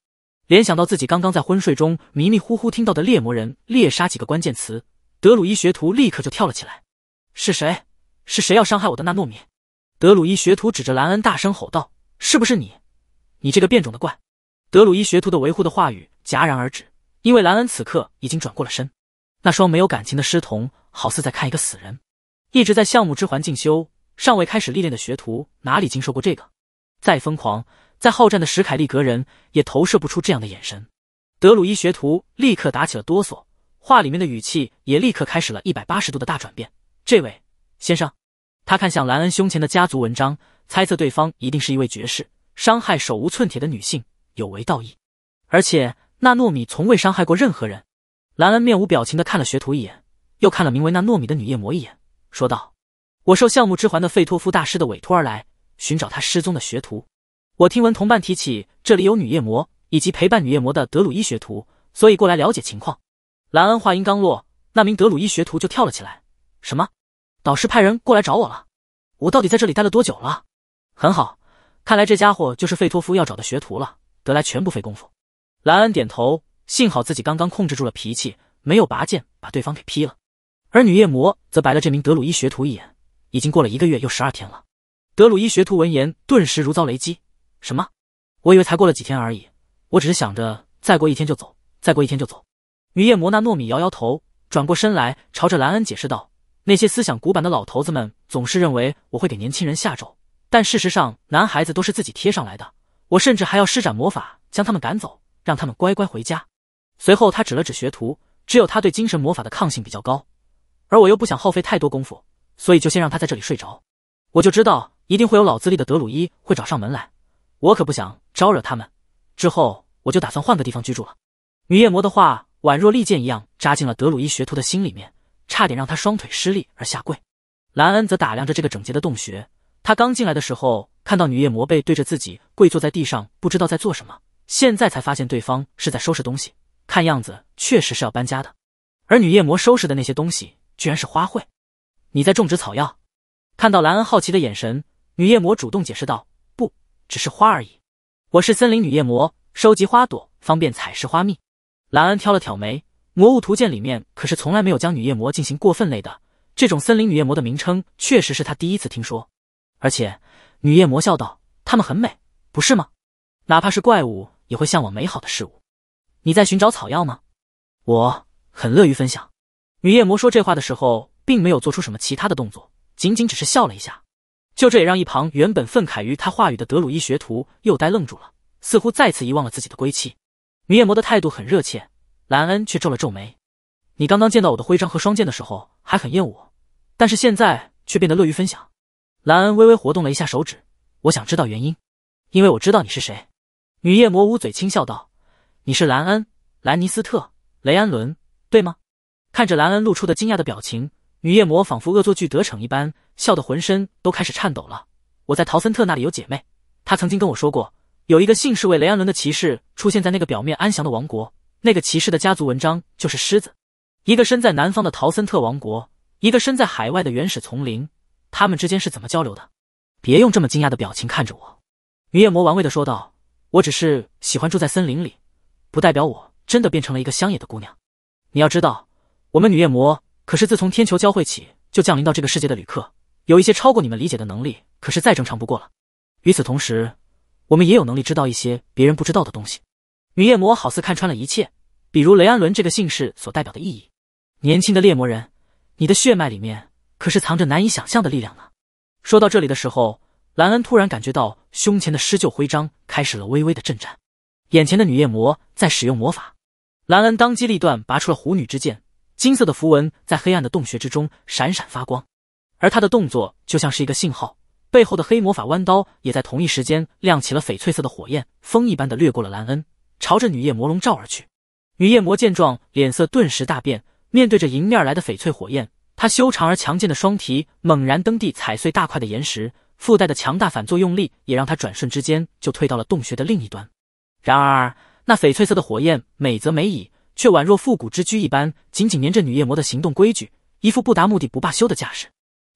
联想到自己刚刚在昏睡中迷迷糊糊听到的猎魔人猎杀几个关键词，德鲁伊学徒立刻就跳了起来。是谁？是谁要伤害我的那糯米？德鲁伊学徒指着兰恩大声吼道：“是不是你？你这个变种的怪！”德鲁伊学徒的维护的话语戛然而止，因为兰恩此刻已经转过了身，那双没有感情的狮瞳好似在看一个死人。一直在项目之环进修、尚未开始历练的学徒哪里经受过这个？再疯狂。在好战的史凯利格人也投射不出这样的眼神，德鲁伊学徒立刻打起了哆嗦，话里面的语气也立刻开始了一百八十度的大转变。这位先生，他看向兰恩胸前的家族纹章，猜测对方一定是一位爵士。伤害手无寸铁的女性有违道义，而且那糯米从未伤害过任何人。兰恩面无表情的看了学徒一眼，又看了名为那糯米的女夜魔一眼，说道：“我受项目之环的费托夫大师的委托而来，寻找他失踪的学徒。”我听闻同伴提起这里有女夜魔以及陪伴女夜魔的德鲁伊学徒，所以过来了解情况。兰恩话音刚落，那名德鲁伊学徒就跳了起来：“什么？导师派人过来找我了？我到底在这里待了多久了？”很好，看来这家伙就是费托夫要找的学徒了，得来全不费工夫。兰恩点头，幸好自己刚刚控制住了脾气，没有拔剑把对方给劈了。而女夜魔则白了这名德鲁伊学徒一眼：“已经过了一个月又十二天了。”德鲁伊学徒闻言，顿时如遭雷击。什么？我以为才过了几天而已。我只是想着再过一天就走，再过一天就走。女夜魔那糯米摇摇头，转过身来，朝着兰恩解释道：“那些思想古板的老头子们总是认为我会给年轻人下咒，但事实上，男孩子都是自己贴上来的。我甚至还要施展魔法将他们赶走，让他们乖乖回家。”随后，他指了指学徒，只有他对精神魔法的抗性比较高，而我又不想耗费太多功夫，所以就先让他在这里睡着。我就知道，一定会有老资历的德鲁伊会找上门来。我可不想招惹他们，之后我就打算换个地方居住了。女夜魔的话宛若利剑一样扎进了德鲁伊学徒的心里面，差点让他双腿失力而下跪。兰恩则打量着这个整洁的洞穴，他刚进来的时候看到女夜魔背对着自己跪坐在地上，不知道在做什么，现在才发现对方是在收拾东西，看样子确实是要搬家的。而女夜魔收拾的那些东西居然是花卉，你在种植草药？看到兰恩好奇的眼神，女夜魔主动解释道。只是花而已，我是森林女夜魔，收集花朵方便采食花蜜。兰恩挑了挑眉，魔物图鉴里面可是从来没有将女夜魔进行过分类的，这种森林女夜魔的名称确实是他第一次听说。而且，女夜魔笑道：“她们很美，不是吗？哪怕是怪物也会向往美好的事物。你在寻找草药吗？我很乐于分享。”女夜魔说这话的时候，并没有做出什么其他的动作，仅仅只是笑了一下。就这也让一旁原本愤慨于他话语的德鲁伊学徒又呆愣住了，似乎再次遗忘了自己的归期。女夜魔的态度很热切，兰恩却皱了皱眉。你刚刚见到我的徽章和双剑的时候还很厌恶，但是现在却变得乐于分享。兰恩微微活动了一下手指，我想知道原因，因为我知道你是谁。女夜魔捂嘴轻笑道：“你是兰恩·兰尼斯特·雷安伦，对吗？”看着兰恩露出的惊讶的表情。女夜魔仿佛恶作剧得逞一般，笑得浑身都开始颤抖了。我在陶森特那里有姐妹，她曾经跟我说过，有一个姓氏为雷安伦的骑士出现在那个表面安详的王国。那个骑士的家族纹章就是狮子。一个身在南方的陶森特王国，一个身在海外的原始丛林，他们之间是怎么交流的？别用这么惊讶的表情看着我，女夜魔玩味的说道：“我只是喜欢住在森林里，不代表我真的变成了一个乡野的姑娘。你要知道，我们女夜魔。”可是自从天球交汇起，就降临到这个世界的旅客，有一些超过你们理解的能力，可是再正常不过了。与此同时，我们也有能力知道一些别人不知道的东西。女夜魔好似看穿了一切，比如雷安伦这个姓氏所代表的意义。年轻的猎魔人，你的血脉里面可是藏着难以想象的力量呢。说到这里的时候，兰恩突然感觉到胸前的施救徽章开始了微微的震颤，眼前的女夜魔在使用魔法。兰恩当机立断拔出了狐女之剑。金色的符文在黑暗的洞穴之中闪闪发光，而他的动作就像是一个信号，背后的黑魔法弯刀也在同一时间亮起了翡翠色的火焰，风一般的掠过了兰恩，朝着女夜魔龙罩而去。女夜魔见状，脸色顿时大变，面对着迎面来的翡翠火焰，她修长而强健的双蹄猛然蹬地，踩碎大块的岩石，附带的强大反作用力也让她转瞬之间就退到了洞穴的另一端。然而，那翡翠色的火焰美则美矣。却宛若复古之居一般，紧紧粘着女夜魔的行动规矩，一副不达目的不罢休的架势。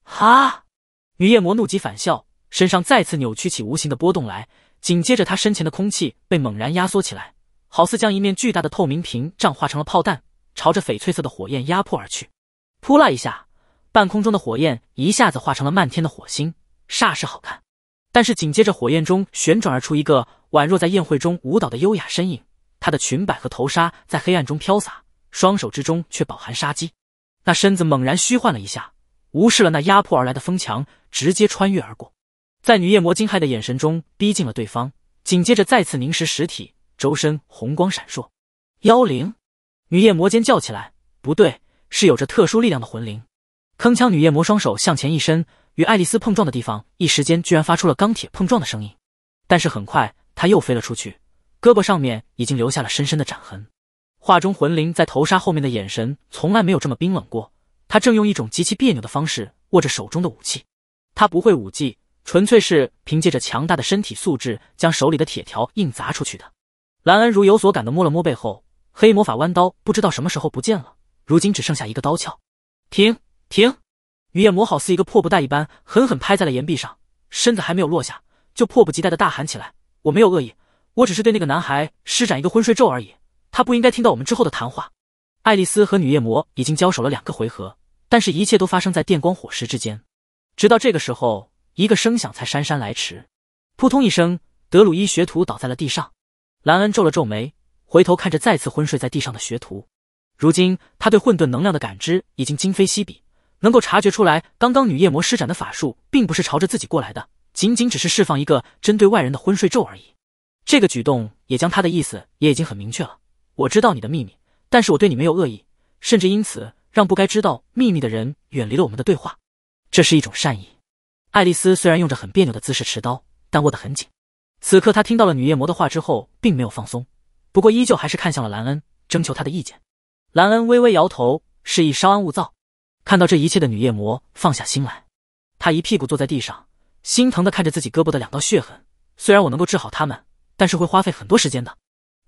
哈！女夜魔怒极反笑，身上再次扭曲起无形的波动来。紧接着，她身前的空气被猛然压缩起来，好似将一面巨大的透明屏障化成了炮弹，朝着翡翠色的火焰压迫而去。扑啦一下，半空中的火焰一下子化成了漫天的火星，煞是好看。但是紧接着，火焰中旋转而出一个宛若在宴会中舞蹈的优雅身影。她的裙摆和头纱在黑暗中飘洒，双手之中却饱含杀机。那身子猛然虚幻了一下，无视了那压迫而来的风墙，直接穿越而过，在女夜魔惊骇的眼神中逼近了对方。紧接着再次凝实实体，周身红光闪烁。妖灵！女夜魔尖叫起来：“不对，是有着特殊力量的魂灵！”铿锵！女夜魔双手向前一伸，与爱丽丝碰撞的地方，一时间居然发出了钢铁碰撞的声音。但是很快，她又飞了出去。胳膊上面已经留下了深深的斩痕，画中魂灵在头纱后面的眼神从来没有这么冰冷过。他正用一种极其别扭的方式握着手中的武器，他不会武技，纯粹是凭借着强大的身体素质将手里的铁条硬砸出去的。兰恩如有所感地摸了摸背后，黑魔法弯刀不知道什么时候不见了，如今只剩下一个刀鞘。停停！雨夜魔好似一个破布袋一般狠狠拍在了岩壁上，身子还没有落下，就迫不及待地大喊起来：“我没有恶意。”我只是对那个男孩施展一个昏睡咒而已，他不应该听到我们之后的谈话。爱丽丝和女夜魔已经交手了两个回合，但是一切都发生在电光火石之间。直到这个时候，一个声响才姗姗来迟，扑通一声，德鲁伊学徒倒在了地上。兰恩皱了皱眉，回头看着再次昏睡在地上的学徒。如今他对混沌能量的感知已经今非昔比，能够察觉出来，刚刚女夜魔施展的法术并不是朝着自己过来的，仅仅只是释放一个针对外人的昏睡咒而已。这个举动也将他的意思也已经很明确了。我知道你的秘密，但是我对你没有恶意，甚至因此让不该知道秘密的人远离了我们的对话，这是一种善意。爱丽丝虽然用着很别扭的姿势持刀，但握得很紧。此刻她听到了女夜魔的话之后，并没有放松，不过依旧还是看向了兰恩，征求他的意见。兰恩微微摇头，示意稍安勿躁。看到这一切的女夜魔放下心来，她一屁股坐在地上，心疼的看着自己胳膊的两道血痕。虽然我能够治好他们。但是会花费很多时间的。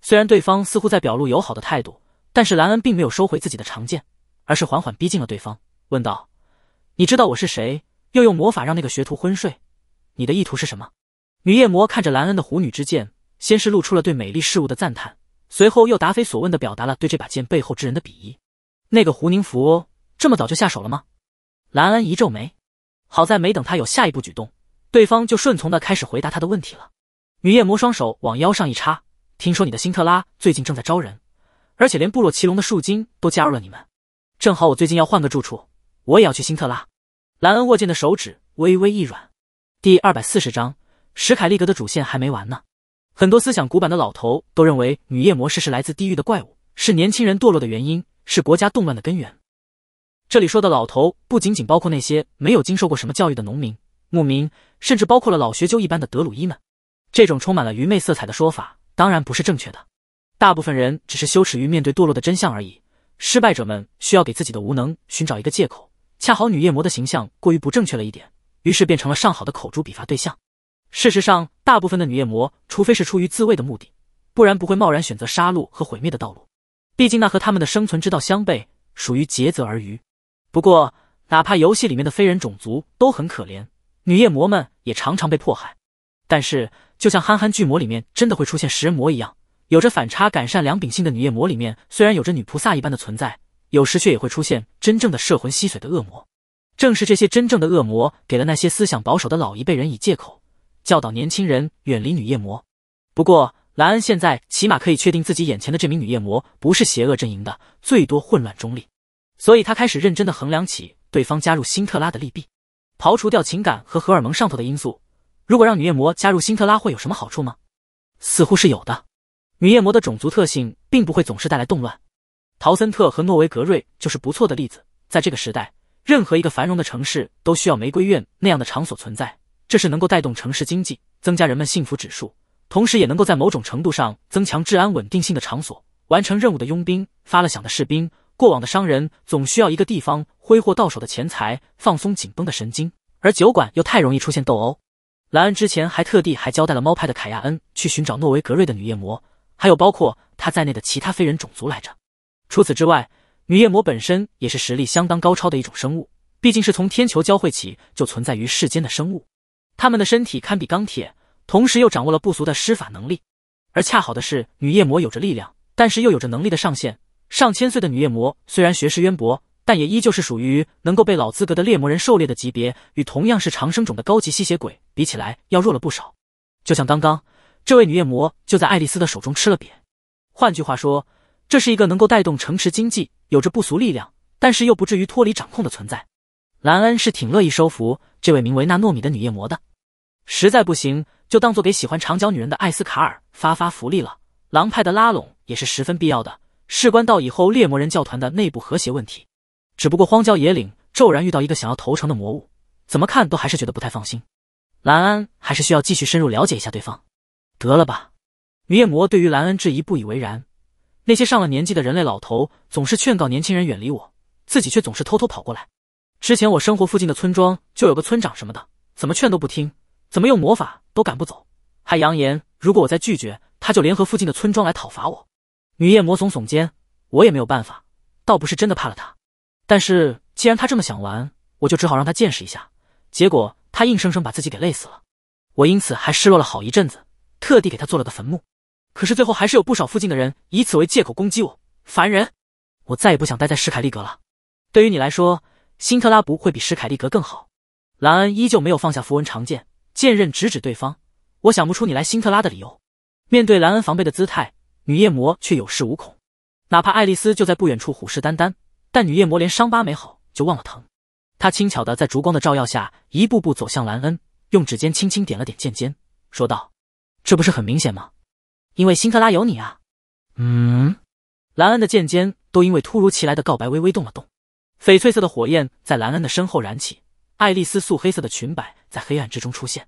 虽然对方似乎在表露友好的态度，但是兰恩并没有收回自己的长剑，而是缓缓逼近了对方，问道：“你知道我是谁？又用魔法让那个学徒昏睡，你的意图是什么？”女夜魔看着兰恩的狐女之剑，先是露出了对美丽事物的赞叹，随后又答非所问的表达了对这把剑背后之人的鄙夷。“那个胡宁福这么早就下手了吗？”兰恩一皱眉。好在没等他有下一步举动，对方就顺从的开始回答他的问题了。女夜魔双手往腰上一插，听说你的辛特拉最近正在招人，而且连部落骑龙的树精都加入了你们。正好我最近要换个住处，我也要去辛特拉。兰恩握剑的手指微微一软。第二百四十章：史凯利格的主线还没完呢。很多思想古板的老头都认为，女夜魔是是来自地狱的怪物，是年轻人堕落的原因，是国家动乱的根源。这里说的老头不仅仅包括那些没有经受过什么教育的农民、牧民，甚至包括了老学究一般的德鲁伊们。这种充满了愚昧色彩的说法当然不是正确的。大部分人只是羞耻于面对堕落的真相而已。失败者们需要给自己的无能寻找一个借口，恰好女夜魔的形象过于不正确了一点，于是变成了上好的口诛笔伐对象。事实上，大部分的女夜魔，除非是出于自卫的目的，不然不会贸然选择杀戮和毁灭的道路。毕竟那和他们的生存之道相悖，属于竭泽而渔。不过，哪怕游戏里面的非人种族都很可怜，女夜魔们也常常被迫害。但是。就像憨憨巨魔里面真的会出现食人魔一样，有着反差改善良秉性的女夜魔里面，虽然有着女菩萨一般的存在，有时却也会出现真正的摄魂吸髓的恶魔。正是这些真正的恶魔，给了那些思想保守的老一辈人以借口，教导年轻人远离女夜魔。不过，兰恩现在起码可以确定自己眼前的这名女夜魔不是邪恶阵营的，最多混乱中立，所以他开始认真的衡量起对方加入辛特拉的利弊，刨除掉情感和荷尔蒙上头的因素。如果让女夜魔加入辛特拉会有什么好处吗？似乎是有的。女夜魔的种族特性并不会总是带来动乱，陶森特和诺维格瑞就是不错的例子。在这个时代，任何一个繁荣的城市都需要玫瑰院那样的场所存在，这是能够带动城市经济、增加人们幸福指数，同时也能够在某种程度上增强治安稳定性的场所。完成任务的佣兵、发了饷的士兵、过往的商人，总需要一个地方挥霍到手的钱财，放松紧绷的神经，而酒馆又太容易出现斗殴。莱恩之前还特地还交代了猫派的凯亚恩去寻找诺维格瑞的女夜魔，还有包括他在内的其他非人种族来着。除此之外，女夜魔本身也是实力相当高超的一种生物，毕竟是从天球交汇起就存在于世间的生物，他们的身体堪比钢铁，同时又掌握了不俗的施法能力。而恰好的是，女夜魔有着力量，但是又有着能力的上限。上千岁的女夜魔虽然学识渊博。但也依旧是属于能够被老资格的猎魔人狩猎的级别，与同样是长生种的高级吸血鬼比起来要弱了不少。就像刚刚，这位女夜魔就在爱丽丝的手中吃了瘪。换句话说，这是一个能够带动城池经济、有着不俗力量，但是又不至于脱离掌控的存在。兰恩是挺乐意收服这位名为纳诺米的女夜魔的。实在不行，就当做给喜欢长角女人的艾斯卡尔发发福利了。狼派的拉拢也是十分必要的，事关到以后猎魔人教团的内部和谐问题。只不过荒郊野岭，骤然遇到一个想要投诚的魔物，怎么看都还是觉得不太放心。兰恩还是需要继续深入了解一下对方。得了吧，女夜魔对于兰恩质疑不以为然。那些上了年纪的人类老头总是劝告年轻人远离我，自己却总是偷偷跑过来。之前我生活附近的村庄就有个村长什么的，怎么劝都不听，怎么用魔法都赶不走，还扬言如果我再拒绝，他就联合附近的村庄来讨伐我。女夜魔耸耸肩，我也没有办法，倒不是真的怕了他。但是既然他这么想玩，我就只好让他见识一下。结果他硬生生把自己给累死了，我因此还失落了好一阵子。特地给他做了个坟墓，可是最后还是有不少附近的人以此为借口攻击我。烦人！我再也不想待在史凯利格了。对于你来说，辛特拉不会比史凯利格更好。兰恩依旧没有放下符文长剑，剑刃直指对方。我想不出你来辛特拉的理由。面对兰恩防备的姿态，女夜魔却有恃无恐，哪怕爱丽丝就在不远处虎视眈眈。但女夜魔连伤疤没好就忘了疼，她轻巧的在烛光的照耀下一步步走向兰恩，用指尖轻轻点了点剑尖，说道：“这不是很明显吗？因为辛克拉有你啊。”嗯，兰恩的剑尖都因为突如其来的告白微微动了动，翡翠色的火焰在兰恩的身后燃起，爱丽丝素黑色的裙摆在黑暗之中出现，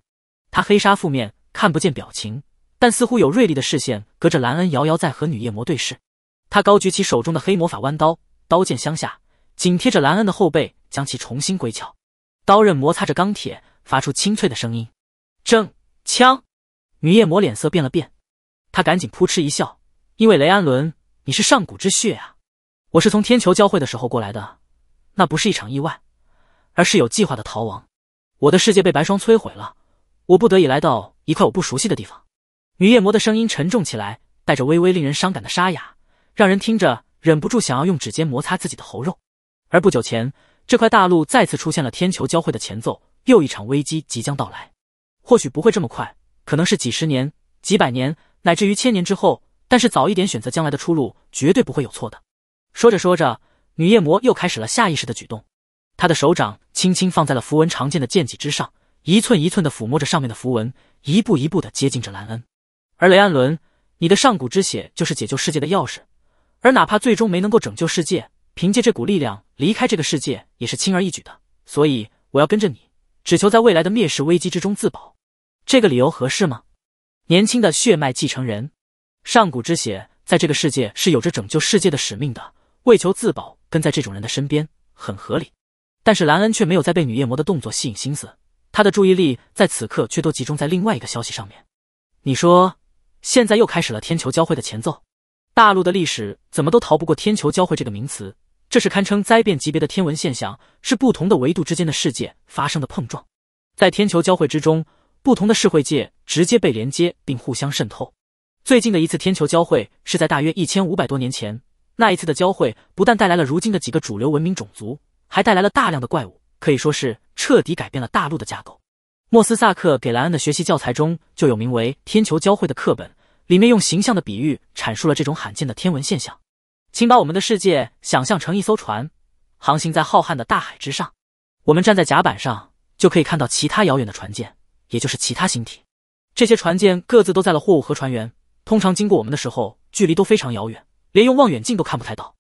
她黑纱覆面，看不见表情，但似乎有锐利的视线隔着兰恩遥遥在和女夜魔对视，她高举起手中的黑魔法弯刀。刀剑相下，紧贴着兰恩的后背，将其重新归鞘。刀刃摩擦着钢铁，发出清脆的声音。正枪，女夜魔脸色变了变，她赶紧扑哧一笑，因为雷安伦，你是上古之血啊！我是从天球交汇的时候过来的，那不是一场意外，而是有计划的逃亡。我的世界被白霜摧毁了，我不得以来到一块我不熟悉的地方。女夜魔的声音沉重起来，带着微微令人伤感的沙哑，让人听着。忍不住想要用指尖摩擦自己的喉肉，而不久前，这块大陆再次出现了天球交汇的前奏，又一场危机即将到来。或许不会这么快，可能是几十年、几百年，乃至于千年之后。但是早一点选择将来的出路，绝对不会有错的。说着说着，女夜魔又开始了下意识的举动，她的手掌轻轻放在了符文长剑的剑脊之上，一寸一寸的抚摸着上面的符文，一步一步的接近着兰恩。而雷安伦，你的上古之血就是解救世界的钥匙。而哪怕最终没能够拯救世界，凭借这股力量离开这个世界也是轻而易举的。所以我要跟着你，只求在未来的灭世危机之中自保。这个理由合适吗？年轻的血脉继承人，上古之血在这个世界是有着拯救世界的使命的。为求自保，跟在这种人的身边很合理。但是兰恩却没有再被女夜魔的动作吸引心思，他的注意力在此刻却都集中在另外一个消息上面。你说，现在又开始了天球交汇的前奏。大陆的历史怎么都逃不过天球交汇这个名词。这是堪称灾变级别的天文现象，是不同的维度之间的世界发生的碰撞。在天球交汇之中，不同的社会界直接被连接并互相渗透。最近的一次天球交汇是在大约一千五百多年前，那一次的交汇不但带来了如今的几个主流文明种族，还带来了大量的怪物，可以说是彻底改变了大陆的架构。莫斯萨克给莱恩的学习教材中就有名为“天球交汇”的课本。里面用形象的比喻阐述了这种罕见的天文现象。请把我们的世界想象成一艘船，航行在浩瀚的大海之上。我们站在甲板上，就可以看到其他遥远的船舰，也就是其他星体。这些船舰各自都在了货物和船员，通常经过我们的时候，距离都非常遥远，连用望远镜都看不太到。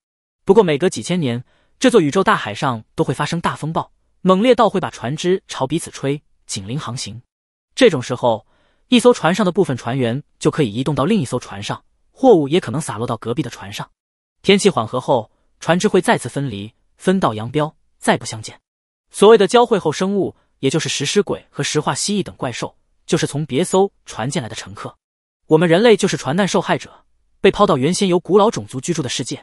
不过每隔几千年，这座宇宙大海上都会发生大风暴，猛烈到会把船只朝彼此吹，紧邻航行。这种时候。一艘船上的部分船员就可以移动到另一艘船上，货物也可能洒落到隔壁的船上。天气缓和后，船只会再次分离，分道扬镳，再不相见。所谓的交汇后生物，也就是食尸鬼和石化蜥蜴等怪兽，就是从别艘船进来的乘客。我们人类就是船难受害者，被抛到原先由古老种族居住的世界。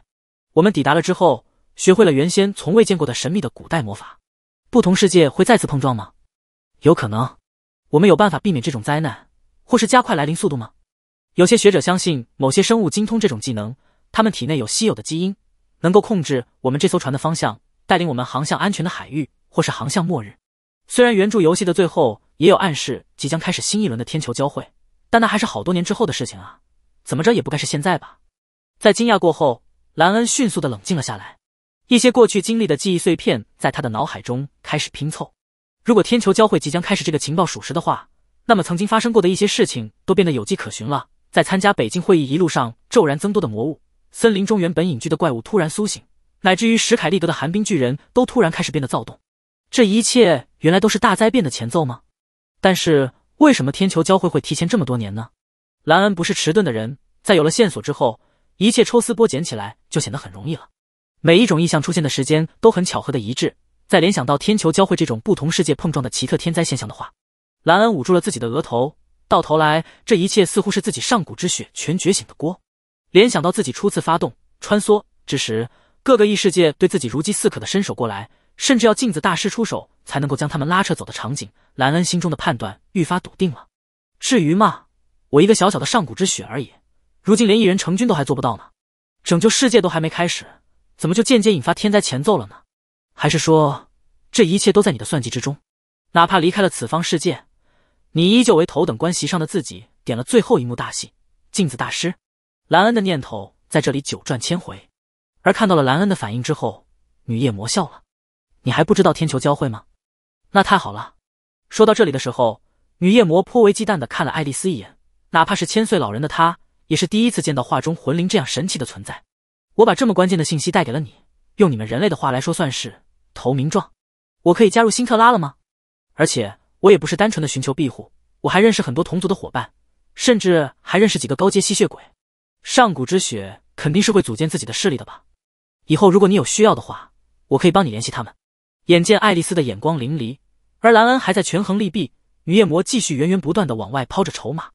我们抵达了之后，学会了原先从未见过的神秘的古代魔法。不同世界会再次碰撞吗？有可能。我们有办法避免这种灾难。或是加快来临速度吗？有些学者相信某些生物精通这种技能，他们体内有稀有的基因，能够控制我们这艘船的方向，带领我们航向安全的海域，或是航向末日。虽然原著游戏的最后也有暗示即将开始新一轮的天球交汇，但那还是好多年之后的事情啊，怎么着也不该是现在吧？在惊讶过后，兰恩迅速的冷静了下来，一些过去经历的记忆碎片在他的脑海中开始拼凑。如果天球交汇即将开始这个情报属实的话。那么曾经发生过的一些事情都变得有迹可循了。在参加北京会议一路上，骤然增多的魔物，森林中原本隐居的怪物突然苏醒，乃至于史凯利格的寒冰巨人都突然开始变得躁动。这一切原来都是大灾变的前奏吗？但是为什么天球交汇会提前这么多年呢？兰恩不是迟钝的人，在有了线索之后，一切抽丝剥茧起来就显得很容易了。每一种异象出现的时间都很巧合的一致，再联想到天球交汇这种不同世界碰撞的奇特天灾现象的话。兰恩捂住了自己的额头，到头来这一切似乎是自己上古之血全觉醒的锅。联想到自己初次发动穿梭之时，各个异世界对自己如饥似渴的伸手过来，甚至要镜子大师出手才能够将他们拉扯走的场景，兰恩心中的判断愈发笃定了。至于嘛，我一个小小的上古之血而已，如今连一人成军都还做不到呢。拯救世界都还没开始，怎么就间接引发天灾前奏了呢？还是说这一切都在你的算计之中？哪怕离开了此方世界。你依旧为头等官席上的自己点了最后一幕大戏。镜子大师，兰恩的念头在这里九转千回。而看到了兰恩的反应之后，女夜魔笑了。你还不知道天球交汇吗？那太好了。说到这里的时候，女夜魔颇为忌惮的看了爱丽丝一眼。哪怕是千岁老人的她，也是第一次见到画中魂灵这样神奇的存在。我把这么关键的信息带给了你，用你们人类的话来说，算是投名状。我可以加入辛特拉了吗？而且。我也不是单纯的寻求庇护，我还认识很多同族的伙伴，甚至还认识几个高阶吸血鬼。上古之血肯定是会组建自己的势力的吧？以后如果你有需要的话，我可以帮你联系他们。眼见爱丽丝的眼光淋漓，而兰恩还在权衡利弊，女夜魔继续源源不断的往外抛着筹码。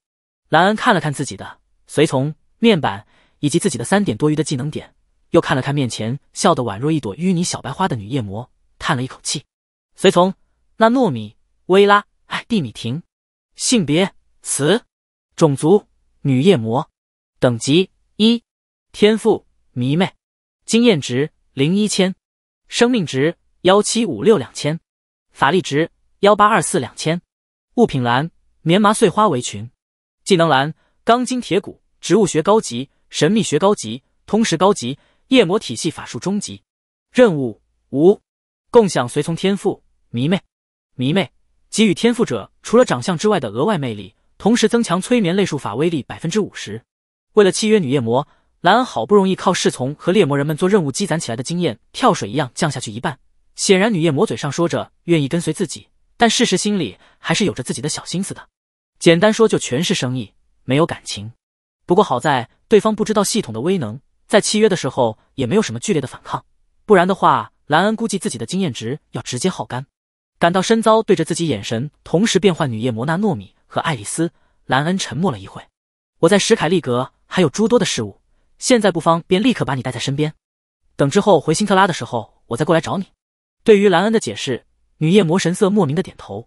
兰恩看了看自己的随从面板以及自己的三点多余的技能点，又看了看面前笑得宛若一朵淤泥小白花的女夜魔，叹了一口气。随从，那糯米。薇拉·哎，蒂米婷，性别：雌，种族：女夜魔，等级：一，天赋：迷妹，经验值：零一千，生命值：幺七五六两千，法力值：幺八二四两千，物品栏：棉麻碎花围裙，技能栏：钢筋铁骨，植物学高级，神秘学高级，通识高级，夜魔体系法术中级，任务五：共享随从天赋迷妹，迷妹。给予天赋者除了长相之外的额外魅力，同时增强催眠类术法威力百分之五十。为了契约女夜魔，兰恩好不容易靠侍从和猎魔人们做任务积攒起来的经验，跳水一样降下去一半。显然，女夜魔嘴上说着愿意跟随自己，但事实心里还是有着自己的小心思的。简单说，就全是生意，没有感情。不过好在对方不知道系统的威能，在契约的时候也没有什么剧烈的反抗，不然的话，兰恩估计自己的经验值要直接耗干。感到身遭对着自己眼神同时变换，女夜魔那诺米和爱丽丝·兰恩沉默了一会。我在史凯利格还有诸多的事物，现在不方便立刻把你带在身边，等之后回辛特拉的时候，我再过来找你。对于兰恩的解释，女夜魔神色莫名的点头，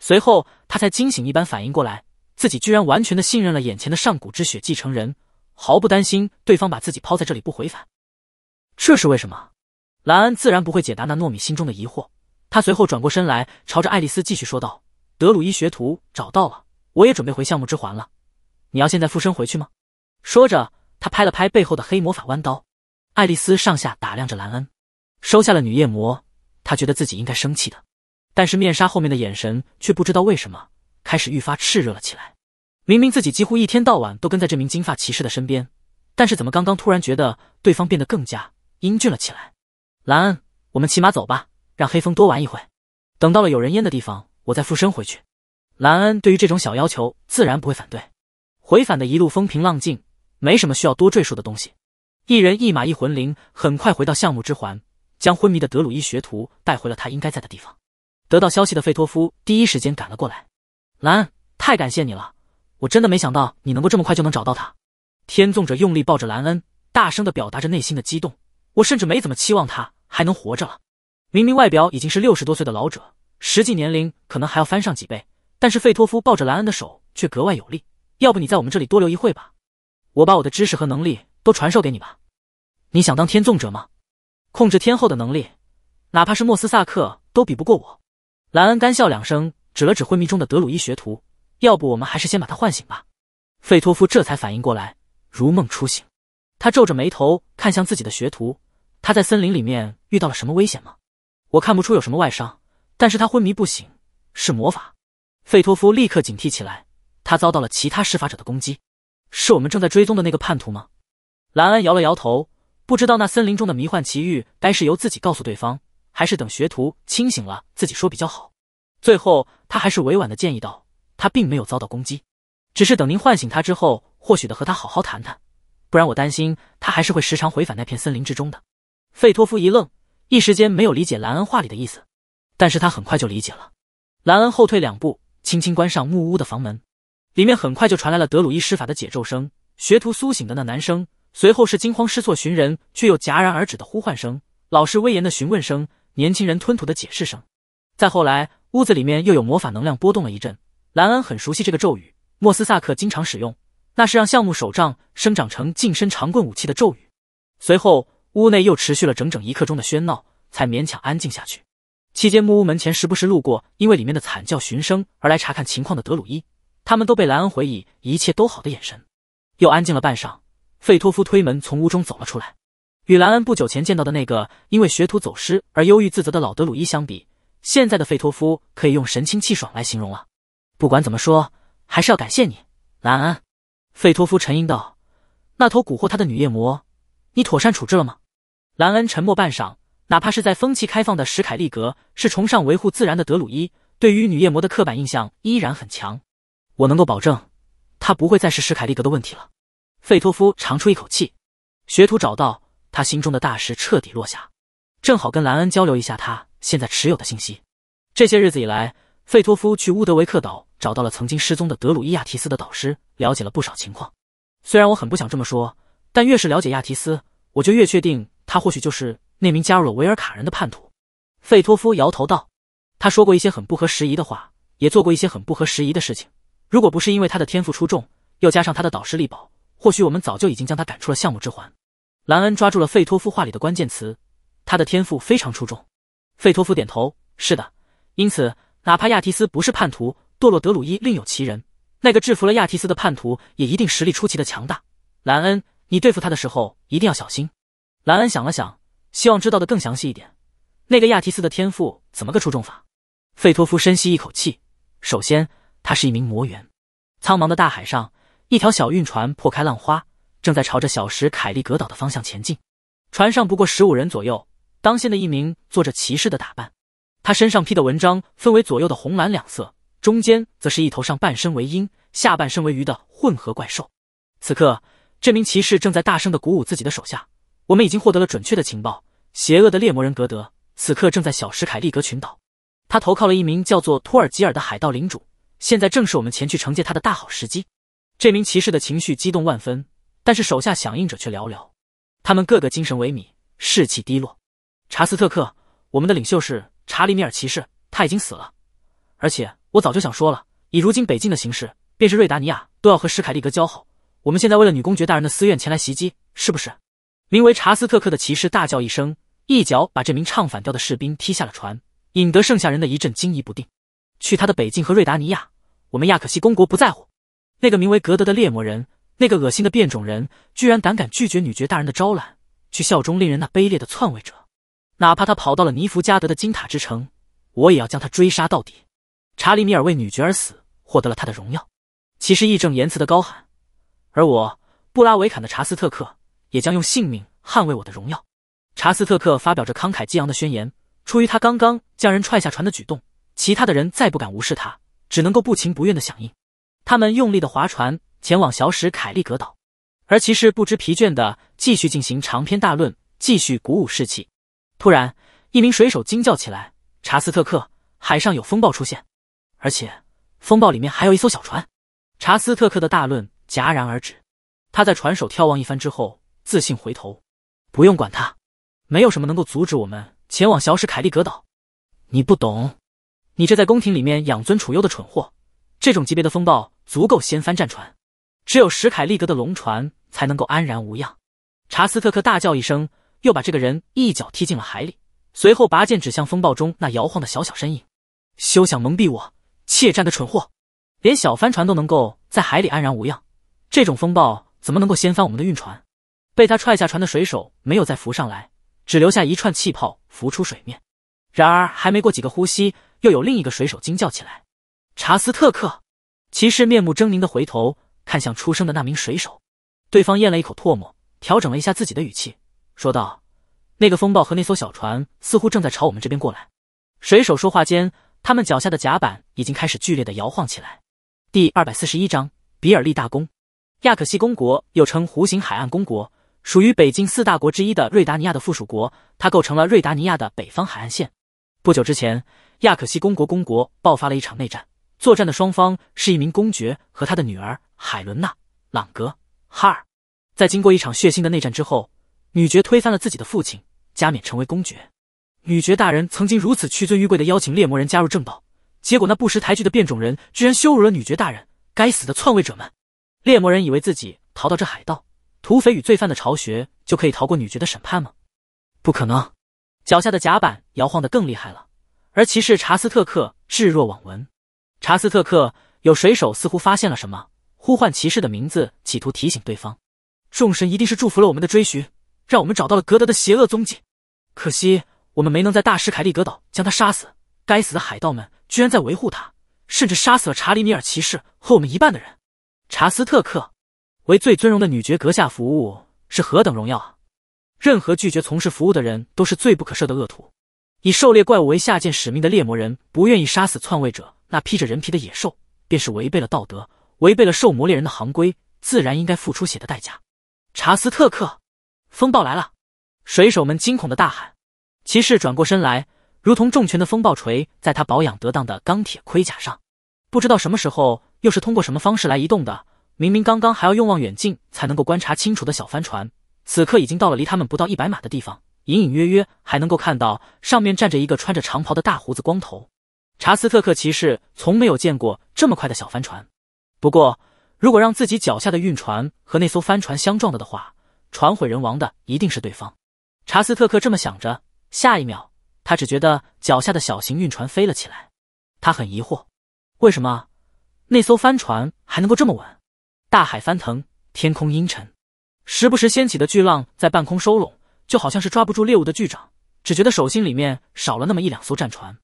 随后他才惊醒一般反应过来，自己居然完全的信任了眼前的上古之血继承人，毫不担心对方把自己抛在这里不回返，这是为什么？兰恩自然不会解答那糯米心中的疑惑。他随后转过身来，朝着爱丽丝继续说道：“德鲁伊学徒找到了，我也准备回项目之环了。你要现在附身回去吗？”说着，他拍了拍背后的黑魔法弯刀。爱丽丝上下打量着兰恩，收下了女夜魔。她觉得自己应该生气的，但是面纱后面的眼神却不知道为什么开始愈发炽热了起来。明明自己几乎一天到晚都跟在这名金发骑士的身边，但是怎么刚刚突然觉得对方变得更加英俊了起来？兰恩，我们骑马走吧。让黑风多玩一会，等到了有人烟的地方，我再附身回去。兰恩对于这种小要求自然不会反对。回返的一路风平浪静，没什么需要多赘述的东西。一人一马一魂灵，很快回到项目之环，将昏迷的德鲁伊学徒带回了他应该在的地方。得到消息的费托夫第一时间赶了过来。兰，恩，太感谢你了！我真的没想到你能够这么快就能找到他。天纵者用力抱着兰恩，大声的表达着内心的激动。我甚至没怎么期望他还能活着了。明明外表已经是六十多岁的老者，实际年龄可能还要翻上几倍，但是费托夫抱着兰恩的手却格外有力。要不你在我们这里多留一会吧，我把我的知识和能力都传授给你吧。你想当天纵者吗？控制天后的能力，哪怕是莫斯萨克都比不过我。兰恩干笑两声，指了指昏迷中的德鲁伊学徒，要不我们还是先把他唤醒吧。费托夫这才反应过来，如梦初醒。他皱着眉头看向自己的学徒，他在森林里面遇到了什么危险吗？我看不出有什么外伤，但是他昏迷不醒，是魔法。费托夫立刻警惕起来，他遭到了其他施法者的攻击，是我们正在追踪的那个叛徒吗？兰安摇了摇头，不知道那森林中的迷幻奇遇该是由自己告诉对方，还是等学徒清醒了自己说比较好。最后他还是委婉的建议道，他并没有遭到攻击，只是等您唤醒他之后，或许的和他好好谈谈，不然我担心他还是会时常回返那片森林之中的。费托夫一愣。一时间没有理解兰恩话里的意思，但是他很快就理解了。兰恩后退两步，轻轻关上木屋的房门，里面很快就传来了德鲁伊施法的解咒声，学徒苏醒的那男声，随后是惊慌失措寻人却又戛然而止的呼唤声，老师威严的询问声，年轻人吞吐的解释声，再后来屋子里面又有魔法能量波动了一阵。兰恩很熟悉这个咒语，莫斯萨克经常使用，那是让橡木手杖生长成近身长棍武器的咒语。随后。屋内又持续了整整一刻钟的喧闹，才勉强安静下去。期间，木屋门前时不时路过，因为里面的惨叫寻声而来查看情况的德鲁伊，他们都被莱恩回以一切都好的眼神。又安静了半晌，费托夫推门从屋中走了出来。与莱恩不久前见到的那个因为学徒走失而忧郁自责的老德鲁伊相比，现在的费托夫可以用神清气爽来形容了。不管怎么说，还是要感谢你，兰恩。费托夫沉吟道：“那头蛊惑他的女夜魔，你妥善处置了吗？”兰恩沉默半晌，哪怕是在风气开放的史凯利格，是崇尚维护自然的德鲁伊，对于女夜魔的刻板印象依然很强。我能够保证，他不会再是史凯利格的问题了。费托夫长出一口气，学徒找到他心中的大石彻底落下，正好跟兰恩交流一下他现在持有的信息。这些日子以来，费托夫去乌德维克岛找到了曾经失踪的德鲁伊亚提斯的导师，了解了不少情况。虽然我很不想这么说，但越是了解亚提斯，我就越确定。他或许就是那名加入了维尔卡人的叛徒，费托夫摇头道：“他说过一些很不合时宜的话，也做过一些很不合时宜的事情。如果不是因为他的天赋出众，又加上他的导师力保，或许我们早就已经将他赶出了项目之环。”兰恩抓住了费托夫话里的关键词：“他的天赋非常出众。”费托夫点头：“是的，因此，哪怕亚提斯不是叛徒，堕落德鲁伊另有其人，那个制服了亚提斯的叛徒也一定实力出奇的强大。兰恩，你对付他的时候一定要小心。”兰恩想了想，希望知道的更详细一点。那个亚提斯的天赋怎么个出众法？费托夫深吸一口气。首先，他是一名魔猿。苍茫的大海上，一条小运船破开浪花，正在朝着小石凯利格岛的方向前进。船上不过十五人左右。当先的一名做着骑士的打扮，他身上披的文章分为左右的红蓝两色，中间则是一头上半身为鹰，下半身为鱼的混合怪兽。此刻，这名骑士正在大声的鼓舞自己的手下。我们已经获得了准确的情报，邪恶的猎魔人格德此刻正在小石凯利格群岛。他投靠了一名叫做托尔吉尔的海盗领主，现在正是我们前去惩戒他的大好时机。这名骑士的情绪激动万分，但是手下响应者却寥寥，他们个个精神萎靡，士气低落。查斯特克，我们的领袖是查理米尔骑士，他已经死了。而且我早就想说了，以如今北境的形势，便是瑞达尼亚都要和史凯利格交好。我们现在为了女公爵大人的私怨前来袭击，是不是？名为查斯特克的骑士大叫一声，一脚把这名唱反调的士兵踢下了船，引得剩下人的一阵惊疑不定。去他的北境和瑞达尼亚！我们亚克西公国不在乎。那个名为格德的猎魔人，那个恶心的变种人，居然胆敢拒绝女爵大人的招揽，去效忠令人那卑劣的篡位者。哪怕他跑到了尼弗加德的金塔之城，我也要将他追杀到底。查理米尔为女爵而死，获得了他的荣耀。骑士义正言辞的高喊：“而我，布拉维坎的查斯特克。”也将用性命捍卫我的荣耀。查斯特克发表着慷慨激昂的宣言。出于他刚刚将人踹下船的举动，其他的人再不敢无视他，只能够不情不愿的响应。他们用力的划船前往小史凯利格岛，而骑士不知疲倦的继续进行长篇大论，继续鼓舞士气。突然，一名水手惊叫起来：“查斯特克，海上有风暴出现，而且风暴里面还有一艘小船。”查斯特克的大论戛然而止。他在船首眺望一番之后。自信回头，不用管他，没有什么能够阻止我们前往小史凯利格岛。你不懂，你这在宫廷里面养尊处优的蠢货，这种级别的风暴足够掀翻战船，只有史凯利格的龙船才能够安然无恙。查斯特克大叫一声，又把这个人一脚踢进了海里，随后拔剑指向风暴中那摇晃的小小身影，休想蒙蔽我，怯战的蠢货，连小帆船都能够在海里安然无恙，这种风暴怎么能够掀翻我们的运船？被他踹下船的水手没有再浮上来，只留下一串气泡浮出水面。然而还没过几个呼吸，又有另一个水手惊叫起来。查斯特克骑士面目狰狞的回头看向出生的那名水手，对方咽了一口唾沫，调整了一下自己的语气，说道：“那个风暴和那艘小船似乎正在朝我们这边过来。”水手说话间，他们脚下的甲板已经开始剧烈的摇晃起来。第二百四十一章，比尔利大功。亚克西公国又称弧形海岸公国。属于北境四大国之一的瑞达尼亚的附属国，它构成了瑞达尼亚的北方海岸线。不久之前，亚可西公国公国爆发了一场内战，作战的双方是一名公爵和他的女儿海伦娜·朗格哈尔。在经过一场血腥的内战之后，女爵推翻了自己的父亲，加冕成为公爵。女爵大人曾经如此屈尊纡贵的邀请猎魔人加入正道，结果那不识抬举的变种人居然羞辱了女爵大人！该死的篡位者们！猎魔人以为自己逃到这海盗。土匪与罪犯的巢穴就可以逃过女爵的审判吗？不可能！脚下的甲板摇晃的更厉害了，而骑士查斯特克置若罔闻。查斯特克，有水手似乎发现了什么，呼唤骑士的名字，企图提醒对方。众神一定是祝福了我们的追寻，让我们找到了格德的邪恶踪迹。可惜我们没能在大师凯利格岛将他杀死。该死的海盗们居然在维护他，甚至杀死了查理尼尔骑士和我们一半的人。查斯特克。为最尊荣的女爵阁下服务是何等荣耀啊！任何拒绝从事服务的人都是罪不可赦的恶徒。以狩猎怪物为下贱使命的猎魔人不愿意杀死篡位者那披着人皮的野兽，便是违背了道德，违背了兽魔猎人的行规，自然应该付出血的代价。查斯特克，风暴来了！水手们惊恐的大喊。骑士转过身来，如同重拳的风暴锤在他保养得当的钢铁盔甲上，不知道什么时候又是通过什么方式来移动的。明明刚刚还要用望远镜才能够观察清楚的小帆船，此刻已经到了离他们不到一百码的地方，隐隐约约还能够看到上面站着一个穿着长袍的大胡子光头。查斯特克骑士从没有见过这么快的小帆船。不过，如果让自己脚下的运船和那艘帆船相撞了的话，船毁人亡的一定是对方。查斯特克这么想着，下一秒他只觉得脚下的小型运船飞了起来。他很疑惑，为什么那艘帆船还能够这么稳？大海翻腾，天空阴沉，时不时掀起的巨浪在半空收拢，就好像是抓不住猎物的巨掌。只觉得手心里面少了那么一两艘战船。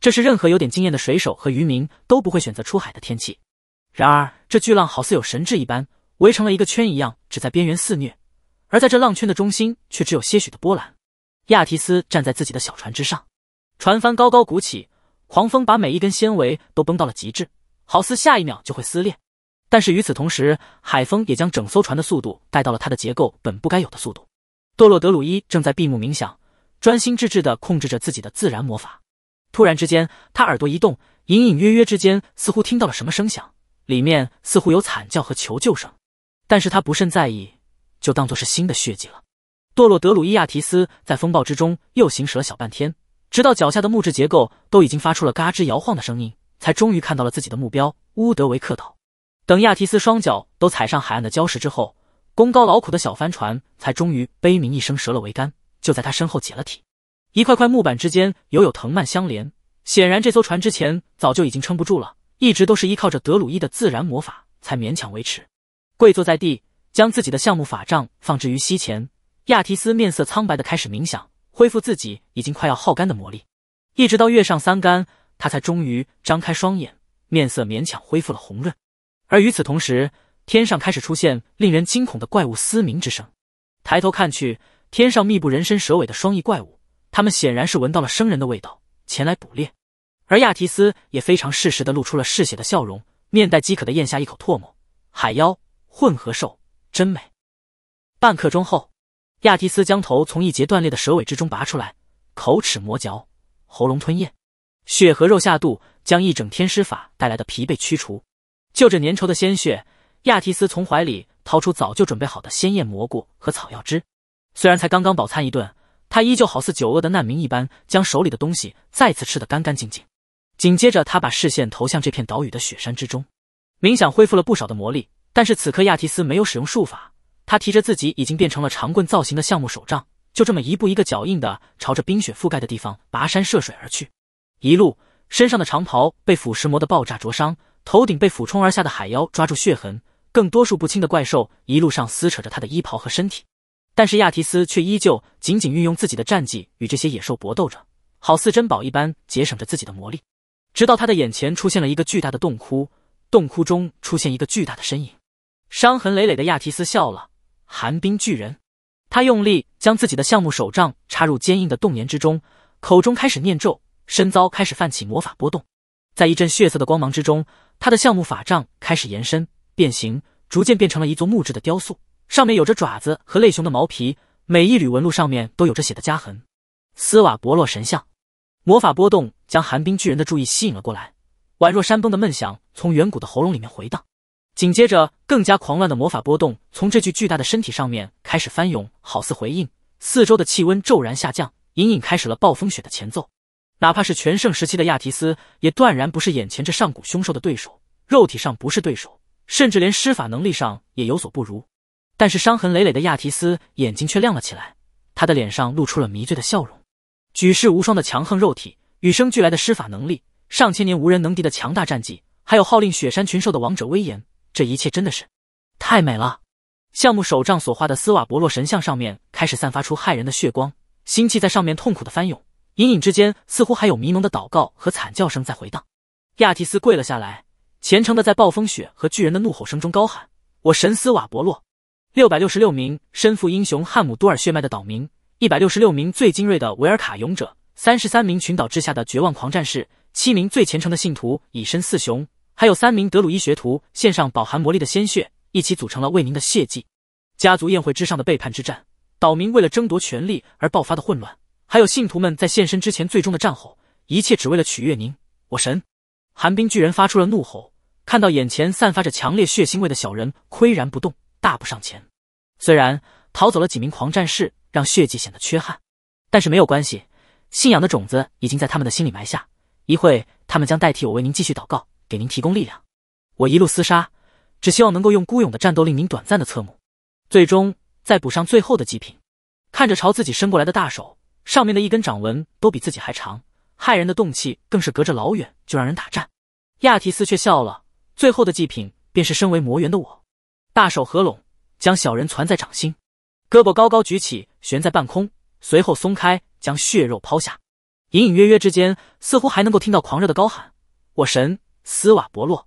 这是任何有点经验的水手和渔民都不会选择出海的天气。然而，这巨浪好似有神智一般，围成了一个圈一样，只在边缘肆虐，而在这浪圈的中心却只有些许的波澜。亚提斯站在自己的小船之上，船帆高高鼓起，狂风把每一根纤维都绷到了极致，好似下一秒就会撕裂。但是与此同时，海风也将整艘船的速度带到了它的结构本不该有的速度。堕落德鲁伊正在闭目冥想，专心致志地控制着自己的自然魔法。突然之间，他耳朵一动，隐隐约约之间似乎听到了什么声响，里面似乎有惨叫和求救声。但是他不甚在意，就当作是新的血迹了。堕落德鲁伊亚提斯在风暴之中又行驶了小半天，直到脚下的木质结构都已经发出了嘎吱摇晃的声音，才终于看到了自己的目标——乌德维克岛。等亚提斯双脚都踩上海岸的礁石之后，功高劳苦的小帆船才终于悲鸣一声折了桅杆，就在他身后解了体。一块块木板之间犹有藤蔓相连，显然这艘船之前早就已经撑不住了，一直都是依靠着德鲁伊的自然魔法才勉强维持。跪坐在地，将自己的橡木法杖放置于膝前，亚提斯面色苍白的开始冥想，恢复自己已经快要耗干的魔力。一直到月上三竿，他才终于张开双眼，面色勉强恢复了红润。而与此同时，天上开始出现令人惊恐的怪物嘶鸣之声。抬头看去，天上密布人身蛇尾的双翼怪物，它们显然是闻到了生人的味道，前来捕猎。而亚提斯也非常适时的露出了嗜血的笑容，面带饥渴的咽下一口唾沫。海妖混合兽，真美。半刻钟后，亚提斯将头从一截断裂的蛇尾之中拔出来，口齿磨嚼，喉咙吞咽，血和肉下肚，将一整天施法带来的疲惫驱除。就着粘稠的鲜血，亚提斯从怀里掏出早就准备好的鲜艳蘑菇和草药汁。虽然才刚刚饱餐一顿，他依旧好似久饿的难民一般，将手里的东西再次吃得干干净净。紧接着，他把视线投向这片岛屿的雪山之中，冥想恢复了不少的魔力。但是此刻，亚提斯没有使用术法，他提着自己已经变成了长棍造型的橡木手杖，就这么一步一个脚印的朝着冰雪覆盖的地方跋山涉水而去。一路身上的长袍被腐蚀魔的爆炸灼伤。头顶被俯冲而下的海妖抓住血痕，更多数不清的怪兽一路上撕扯着他的衣袍和身体，但是亚提斯却依旧紧紧运用自己的战绩与这些野兽搏斗着，好似珍宝一般节省着自己的魔力。直到他的眼前出现了一个巨大的洞窟，洞窟中出现一个巨大的身影，伤痕累累的亚提斯笑了。寒冰巨人，他用力将自己的橡木手杖插入坚硬的洞岩之中，口中开始念咒，身遭开始泛起魔法波动，在一阵血色的光芒之中。他的橡木法杖开始延伸、变形，逐渐变成了一座木质的雕塑，上面有着爪子和类熊的毛皮，每一缕纹路上面都有着血的加痕。斯瓦伯洛神像，魔法波动将寒冰巨人的注意吸引了过来，宛若山崩的闷响从远古的喉咙里面回荡，紧接着更加狂乱的魔法波动从这具巨大的身体上面开始翻涌，好似回应四周的气温骤然下降，隐隐开始了暴风雪的前奏。哪怕是全盛时期的亚提斯，也断然不是眼前这上古凶兽的对手。肉体上不是对手，甚至连施法能力上也有所不如。但是伤痕累累的亚提斯眼睛却亮了起来，他的脸上露出了迷醉的笑容。举世无双的强横肉体，与生俱来的施法能力，上千年无人能敌的强大战绩，还有号令雪山群兽的王者威严，这一切真的是太美了。项目手杖所画的斯瓦伯洛神像上面开始散发出骇人的血光，心气在上面痛苦的翻涌。隐隐之间，似乎还有迷蒙的祷告和惨叫声在回荡。亚提斯跪了下来，虔诚的在暴风雪和巨人的怒吼声中高喊：“我神斯瓦博洛！”六百六十六名身负英雄汉姆多尔血脉的岛民，一百六十六名最精锐的维尔卡勇者，三十三名群岛之下的绝望狂战士，七名最虔诚的信徒以身似熊，还有三名德鲁伊学徒献上饱含魔力的鲜血，一起组成了为您的血祭。家族宴会之上的背叛之战，岛民为了争夺权力而爆发的混乱。还有信徒们在现身之前最终的战吼，一切只为了取悦您，我神！寒冰巨人发出了怒吼，看到眼前散发着强烈血腥味的小人岿然不动，大步上前。虽然逃走了几名狂战士，让血迹显得缺憾，但是没有关系，信仰的种子已经在他们的心里埋下。一会他们将代替我为您继续祷告，给您提供力量。我一路厮杀，只希望能够用孤勇的战斗令您短暂的侧目，最终再补上最后的祭品。看着朝自己伸过来的大手。上面的一根掌纹都比自己还长，骇人的动气更是隔着老远就让人打颤。亚提斯却笑了，最后的祭品便是身为魔猿的我。大手合拢，将小人攒在掌心，胳膊高高举起，悬在半空，随后松开，将血肉抛下。隐隐约约之间，似乎还能够听到狂热的高喊：“我神斯瓦伯洛！”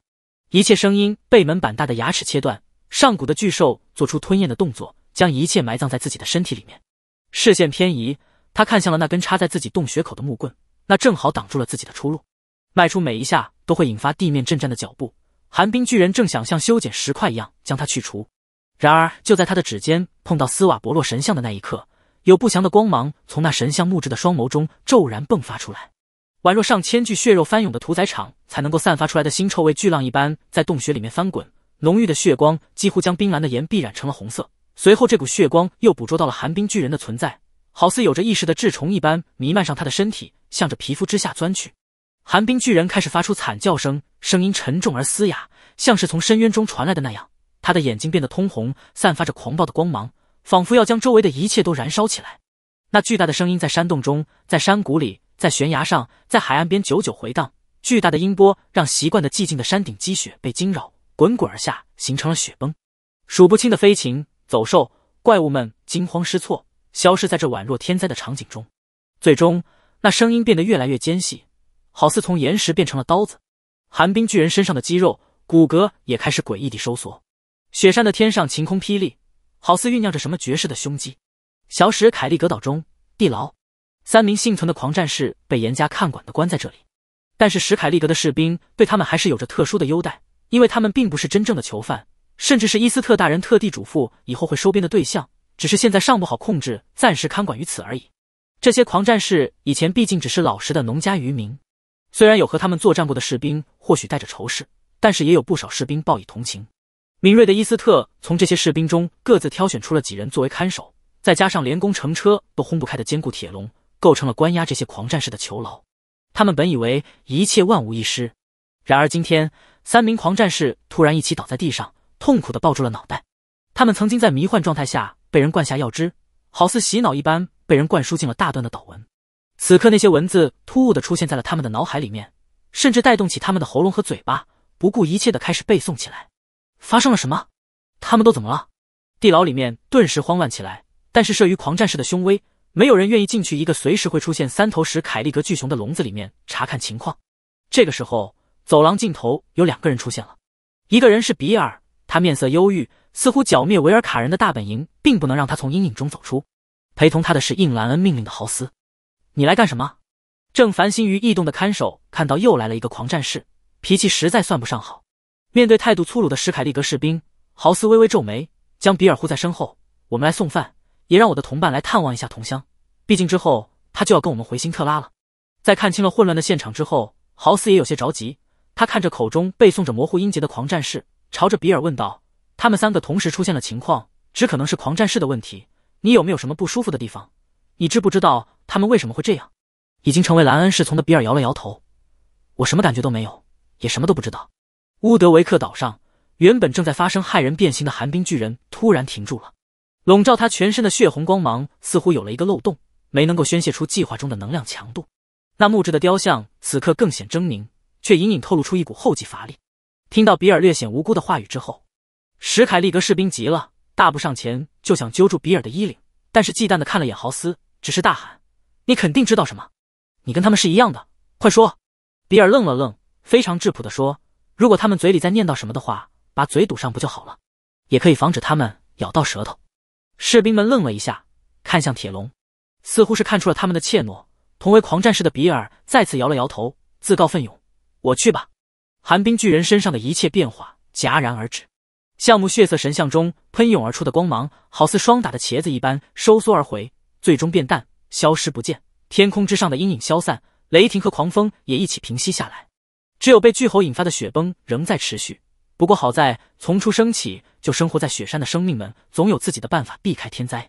一切声音被门板大的牙齿切断。上古的巨兽做出吞咽的动作，将一切埋葬在自己的身体里面。视线偏移。他看向了那根插在自己洞穴口的木棍，那正好挡住了自己的出路。迈出每一下都会引发地面震颤的脚步，寒冰巨人正想像修剪石块一样将它去除。然而就在他的指尖碰到斯瓦伯洛神像的那一刻，有不祥的光芒从那神像木质的双眸中骤然迸发出来，宛若上千具血肉翻涌的屠宰场才能够散发出来的腥臭味巨浪一般，在洞穴里面翻滚，浓郁的血光几乎将冰蓝的岩壁染成了红色。随后这股血光又捕捉到了寒冰巨人的存在。好似有着意识的稚虫一般，弥漫上他的身体，向着皮肤之下钻去。寒冰巨人开始发出惨叫声，声音沉重而嘶哑，像是从深渊中传来的那样。他的眼睛变得通红，散发着狂暴的光芒，仿佛要将周围的一切都燃烧起来。那巨大的声音在山洞中，在山谷里，在悬崖上，在海岸边久久回荡。巨大的音波让习惯的寂静的山顶积雪被惊扰，滚滚而下，形成了雪崩。数不清的飞禽、走兽、怪物们惊慌失措。消失在这宛若天灾的场景中，最终那声音变得越来越尖细，好似从岩石变成了刀子。寒冰巨人身上的肌肉、骨骼也开始诡异地收缩。雪山的天上晴空霹雳，好似酝酿着什么绝世的凶机。小史凯利格岛中地牢，三名幸存的狂战士被严加看管的关在这里。但是史凯利格的士兵对他们还是有着特殊的优待，因为他们并不是真正的囚犯，甚至是伊斯特大人特地嘱咐以后会收编的对象。只是现在尚不好控制，暂时看管于此而已。这些狂战士以前毕竟只是老实的农家渔民，虽然有和他们作战过的士兵或许带着仇视，但是也有不少士兵报以同情。敏锐的伊斯特从这些士兵中各自挑选出了几人作为看守，再加上连工程车都轰不开的坚固铁笼，构成了关押这些狂战士的囚牢。他们本以为一切万无一失，然而今天三名狂战士突然一起倒在地上，痛苦的抱住了脑袋。他们曾经在迷幻状态下。被人灌下药汁，好似洗脑一般，被人灌输进了大段的祷文。此刻，那些文字突兀的出现在了他们的脑海里面，甚至带动起他们的喉咙和嘴巴，不顾一切的开始背诵起来。发生了什么？他们都怎么了？地牢里面顿时慌乱起来，但是慑于狂战士的凶威，没有人愿意进去一个随时会出现三头石凯利格巨熊的笼子里面查看情况。这个时候，走廊尽头有两个人出现了，一个人是比尔，他面色忧郁。似乎剿灭维尔卡人的大本营，并不能让他从阴影中走出。陪同他的是应兰恩命令的豪斯。你来干什么？正烦心于异动的看守看到又来了一个狂战士，脾气实在算不上好。面对态度粗鲁的史凯利格士兵，豪斯微微皱眉，将比尔护在身后。我们来送饭，也让我的同伴来探望一下同乡。毕竟之后他就要跟我们回新特拉了。在看清了混乱的现场之后，豪斯也有些着急。他看着口中背诵着模糊音节的狂战士，朝着比尔问道。他们三个同时出现了情况，只可能是狂战士的问题。你有没有什么不舒服的地方？你知不知道他们为什么会这样？已经成为莱恩侍从的比尔摇了摇头：“我什么感觉都没有，也什么都不知道。”乌德维克岛上原本正在发生骇人变形的寒冰巨人突然停住了，笼罩他全身的血红光芒似乎有了一个漏洞，没能够宣泄出计划中的能量强度。那木质的雕像此刻更显狰狞，却隐隐透露出一股后继乏力。听到比尔略显无辜的话语之后。史凯利格士兵急了，大步上前就想揪住比尔的衣领，但是忌惮的看了眼豪斯，只是大喊：“你肯定知道什么？你跟他们是一样的，快说！”比尔愣了愣，非常质朴的说：“如果他们嘴里在念叨什么的话，把嘴堵上不就好了？也可以防止他们咬到舌头。”士兵们愣了一下，看向铁笼，似乎是看出了他们的怯懦。同为狂战士的比尔再次摇了摇头，自告奋勇：“我去吧。”寒冰巨人身上的一切变化戛然而止。项目血色神像中喷涌而出的光芒，好似霜打的茄子一般收缩而回，最终变淡，消失不见。天空之上的阴影消散，雷霆和狂风也一起平息下来。只有被巨吼引发的雪崩仍在持续。不过好在从出生起就生活在雪山的生命们，总有自己的办法避开天灾。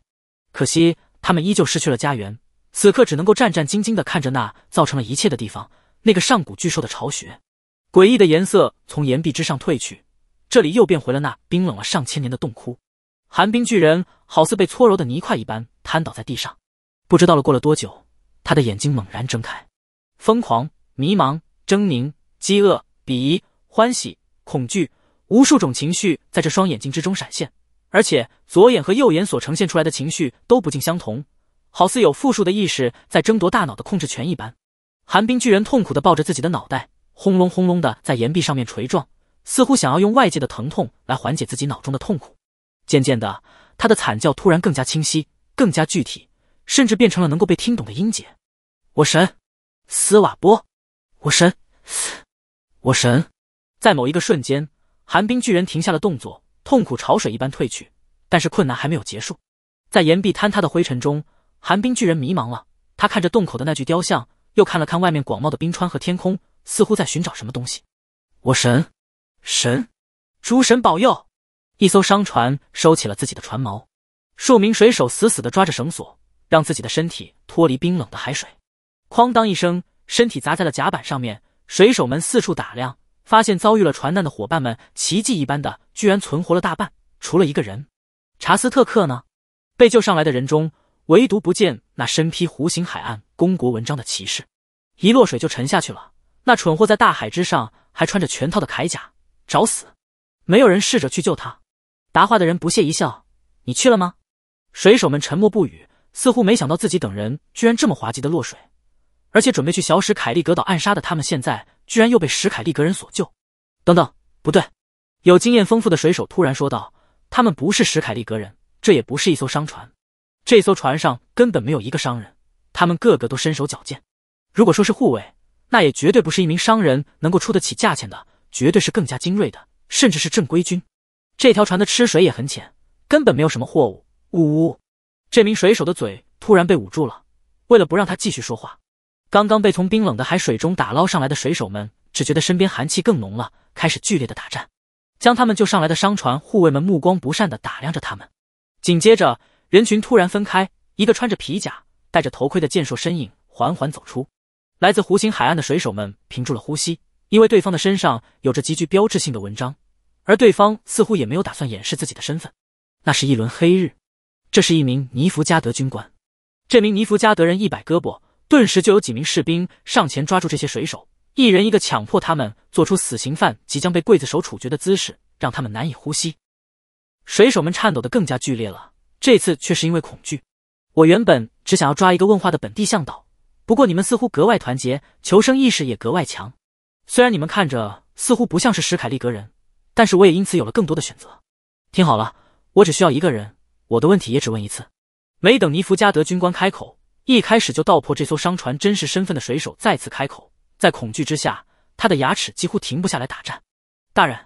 可惜他们依旧失去了家园，此刻只能够战战兢兢的看着那造成了一切的地方——那个上古巨兽的巢穴。诡异的颜色从岩壁之上褪去。这里又变回了那冰冷了上千年的洞窟，寒冰巨人好似被搓揉的泥块一般瘫倒在地上。不知道了过了多久，他的眼睛猛然睁开，疯狂、迷茫、狰狞、饥饿、鄙夷、欢喜、恐惧，无数种情绪在这双眼睛之中闪现，而且左眼和右眼所呈现出来的情绪都不尽相同，好似有复数的意识在争夺大脑的控制权一般。寒冰巨人痛苦的抱着自己的脑袋，轰隆轰隆的在岩壁上面锤撞。似乎想要用外界的疼痛来缓解自己脑中的痛苦。渐渐的，他的惨叫突然更加清晰、更加具体，甚至变成了能够被听懂的音节。我神，斯瓦波，我神，我神。在某一个瞬间，寒冰巨人停下了动作，痛苦潮水一般退去。但是困难还没有结束。在岩壁坍塌的灰尘中，寒冰巨人迷茫了。他看着洞口的那具雕像，又看了看外面广袤的冰川和天空，似乎在寻找什么东西。我神。神，诸神保佑！一艘商船收起了自己的船锚，数名水手死死的抓着绳索，让自己的身体脱离冰冷的海水。哐当一声，身体砸在了甲板上面。水手们四处打量，发现遭遇了船难的伙伴们奇迹一般的居然存活了大半，除了一个人。查斯特克呢？被救上来的人中，唯独不见那身披弧形海岸公国纹章的骑士。一落水就沉下去了。那蠢货在大海之上还穿着全套的铠甲。找死！没有人试着去救他。答话的人不屑一笑：“你去了吗？”水手们沉默不语，似乎没想到自己等人居然这么滑稽的落水，而且准备去小史凯利格岛暗杀的他们，现在居然又被史凯利格人所救。等等，不对！有经验丰富的水手突然说道：“他们不是史凯利格人，这也不是一艘商船，这艘船上根本没有一个商人，他们个个都身手矫健。如果说是护卫，那也绝对不是一名商人能够出得起价钱的。”绝对是更加精锐的，甚至是正规军。这条船的吃水也很浅，根本没有什么货物。呜呜！这名水手的嘴突然被捂住了，为了不让他继续说话，刚刚被从冰冷的海水中打捞上来的水手们只觉得身边寒气更浓了，开始剧烈的打颤。将他们救上来的商船护卫们目光不善的打量着他们。紧接着，人群突然分开，一个穿着皮甲、戴着头盔的健硕身影缓缓走出。来自湖心海岸的水手们屏住了呼吸。因为对方的身上有着极具标志性的纹章，而对方似乎也没有打算掩饰自己的身份。那是一轮黑日，这是一名尼弗加德军官。这名尼弗加德人一摆胳膊，顿时就有几名士兵上前抓住这些水手，一人一个强迫他们做出死刑犯即将被刽子手处决的姿势，让他们难以呼吸。水手们颤抖的更加剧烈了。这次却是因为恐惧。我原本只想要抓一个问话的本地向导，不过你们似乎格外团结，求生意识也格外强。虽然你们看着似乎不像是史凯利格人，但是我也因此有了更多的选择。听好了，我只需要一个人，我的问题也只问一次。没等尼弗加德军官开口，一开始就道破这艘商船真实身份的水手再次开口，在恐惧之下，他的牙齿几乎停不下来打颤。大人，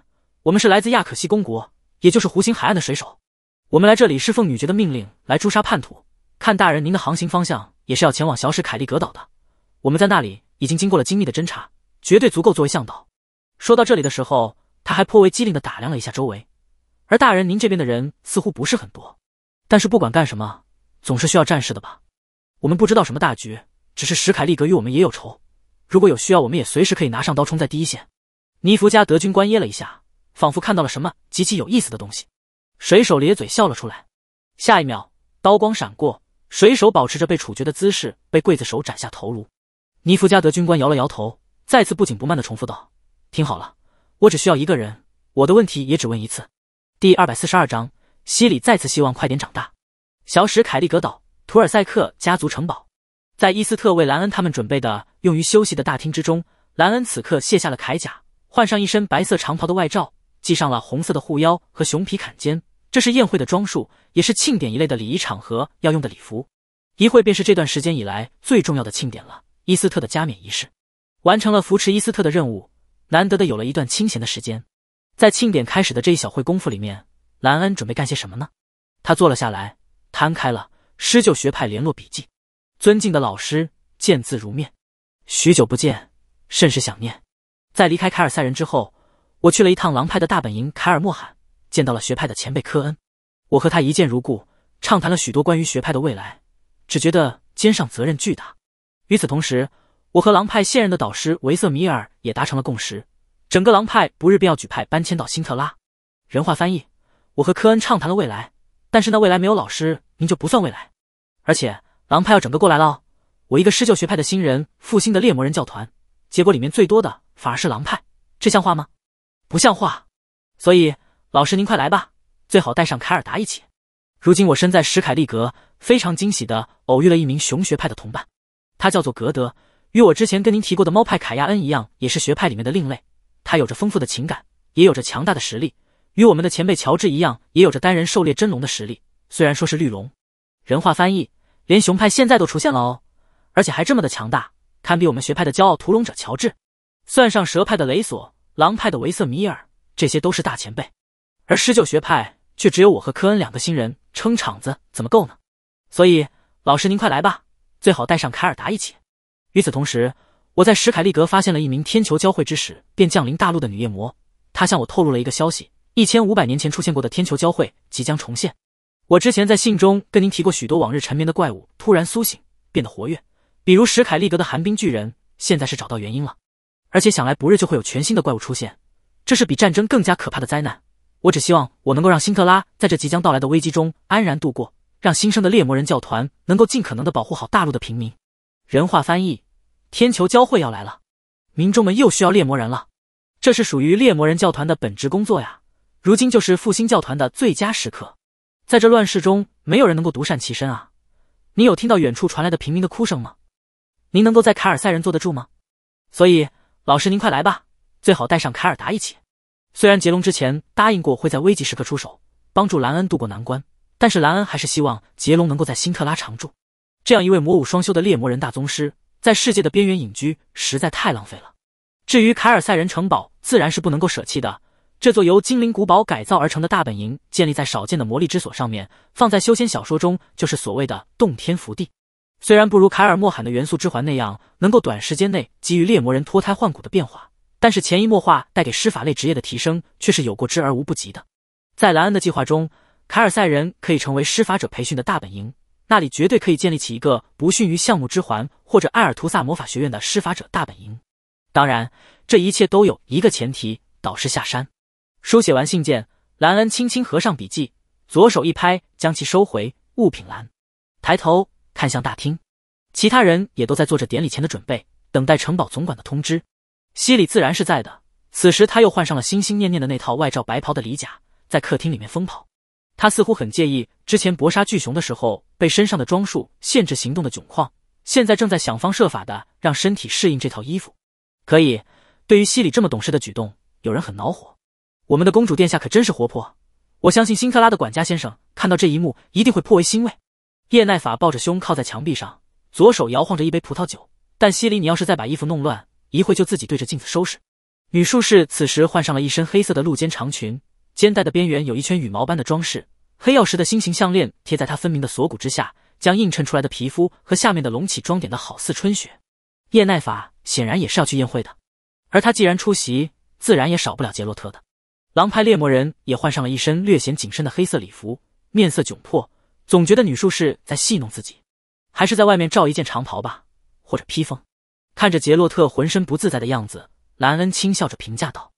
我们是来自亚可西公国，也就是湖心海岸的水手，我们来这里是奉女爵的命令来诛杀叛徒。看大人您的航行方向，也是要前往小史凯利格岛的，我们在那里已经经过了精密的侦查。绝对足够作为向导。说到这里的时候，他还颇为机灵的打量了一下周围。而大人您这边的人似乎不是很多，但是不管干什么，总是需要战士的吧？我们不知道什么大局，只是史凯利格与我们也有仇。如果有需要，我们也随时可以拿上刀冲在第一线。尼弗加德军官噎了一下，仿佛看到了什么极其有意思的东西。水手咧嘴笑了出来。下一秒，刀光闪过，水手保持着被处决的姿势，被刽子手斩下头颅。尼弗加德军官摇了摇头。再次不紧不慢地重复道：“听好了，我只需要一个人，我的问题也只问一次。”第二百四十二章，西里再次希望快点长大。小史凯利格岛，图尔塞克家族城堡，在伊斯特为兰恩他们准备的用于休息的大厅之中，兰恩此刻卸下了铠甲，换上一身白色长袍的外罩，系上了红色的护腰和熊皮坎肩，这是宴会的装束，也是庆典一类的礼仪场合要用的礼服。一会便是这段时间以来最重要的庆典了——伊斯特的加冕仪式。完成了扶持伊斯特的任务，难得的有了一段清闲的时间。在庆典开始的这一小会功夫里面，兰恩准备干些什么呢？他坐了下来，摊开了施救学派联络笔记。尊敬的老师，见字如面，许久不见，甚是想念。在离开凯尔赛人之后，我去了一趟狼派的大本营凯尔莫罕，见到了学派的前辈科恩。我和他一见如故，畅谈了许多关于学派的未来，只觉得肩上责任巨大。与此同时。我和狼派现任的导师维瑟米尔也达成了共识，整个狼派不日便要举派搬迁到辛特拉。人话翻译：我和科恩畅谈了未来，但是那未来没有老师您就不算未来。而且狼派要整个过来了，我一个施救学派的新人复兴的猎魔人教团，结果里面最多的反而是狼派，这像话吗？不像话。所以老师您快来吧，最好带上凯尔达一起。如今我身在史凯利格，非常惊喜的偶遇了一名熊学派的同伴，他叫做格德。与我之前跟您提过的猫派凯亚恩一样，也是学派里面的另类。他有着丰富的情感，也有着强大的实力。与我们的前辈乔治一样，也有着单人狩猎真龙的实力。虽然说是绿龙，人话翻译，连熊派现在都出现了哦，而且还这么的强大，堪比我们学派的骄傲屠龙者乔治。算上蛇派的雷索、狼派的维瑟米尔，这些都是大前辈。而施救学派却只有我和科恩两个新人撑场子，怎么够呢？所以，老师您快来吧，最好带上凯尔达一起。与此同时，我在史凯利格发现了一名天球交汇之时便降临大陆的女夜魔。她向我透露了一个消息：一千五百年前出现过的天球交汇即将重现。我之前在信中跟您提过，许多往日沉眠的怪物突然苏醒，变得活跃，比如史凯利格的寒冰巨人。现在是找到原因了，而且想来不日就会有全新的怪物出现。这是比战争更加可怕的灾难。我只希望我能够让辛特拉在这即将到来的危机中安然度过，让新生的猎魔人教团能够尽可能的保护好大陆的平民。人话翻译，天球交汇要来了，民众们又需要猎魔人了，这是属于猎魔人教团的本职工作呀。如今就是复兴教团的最佳时刻，在这乱世中，没有人能够独善其身啊。您有听到远处传来的平民的哭声吗？您能够在凯尔赛人坐得住吗？所以，老师您快来吧，最好带上凯尔达一起。虽然杰隆之前答应过会在危急时刻出手帮助兰恩渡过难关，但是兰恩还是希望杰隆能够在辛特拉常驻。这样一位魔武双修的猎魔人大宗师，在世界的边缘隐居实在太浪费了。至于凯尔赛人城堡，自然是不能够舍弃的。这座由精灵古堡改造而成的大本营，建立在少见的魔力之所上面，放在修仙小说中就是所谓的洞天福地。虽然不如凯尔莫罕的元素之环那样能够短时间内给予猎魔人脱胎换骨的变化，但是潜移默化带给施法类职业的提升却是有过之而无不及的。在莱恩的计划中，凯尔赛人可以成为施法者培训的大本营。那里绝对可以建立起一个不逊于橡木之环或者埃尔图萨魔法学院的施法者大本营，当然，这一切都有一个前提：导师下山。书写完信件，兰恩轻轻合上笔记，左手一拍，将其收回物品栏，抬头看向大厅，其他人也都在做着典礼前的准备，等待城堡总管的通知。西里自然是在的，此时他又换上了心心念念的那套外罩白袍的里甲，在客厅里面疯跑。他似乎很介意之前搏杀巨熊的时候被身上的装束限制行动的窘况，现在正在想方设法的让身体适应这套衣服。可以，对于西里这么懂事的举动，有人很恼火。我们的公主殿下可真是活泼，我相信辛克拉的管家先生看到这一幕一定会颇为欣慰。叶奈法抱着胸靠在墙壁上，左手摇晃着一杯葡萄酒。但西里，你要是再把衣服弄乱，一会就自己对着镜子收拾。女术士此时换上了一身黑色的露肩长裙，肩带的边缘有一圈羽毛般的装饰。黑曜石的心形项链贴在他分明的锁骨之下，将映衬出来的皮肤和下面的隆起装点的好似春雪。叶奈法显然也是要去宴会的，而他既然出席，自然也少不了杰洛特的。狼派猎魔人也换上了一身略显紧身的黑色礼服，面色窘迫，总觉得女术士在戏弄自己。还是在外面罩一件长袍吧，或者披风。看着杰洛特浑身不自在的样子，兰恩轻笑着评价道：“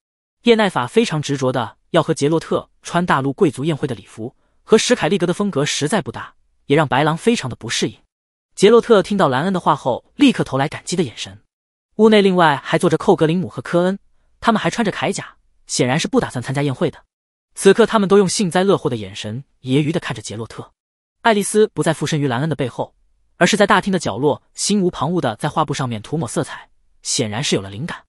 叶奈法非常执着的要和杰洛特穿大陆贵族宴会的礼服。”和史凯利格的风格实在不搭，也让白狼非常的不适应。杰洛特听到兰恩的话后，立刻投来感激的眼神。屋内另外还坐着寇格林姆和科恩，他们还穿着铠甲，显然是不打算参加宴会的。此刻，他们都用幸灾乐祸的眼神揶揄的看着杰洛特。爱丽丝不再附身于兰恩的背后，而是在大厅的角落心无旁骛的在画布上面涂抹色彩，显然是有了灵感。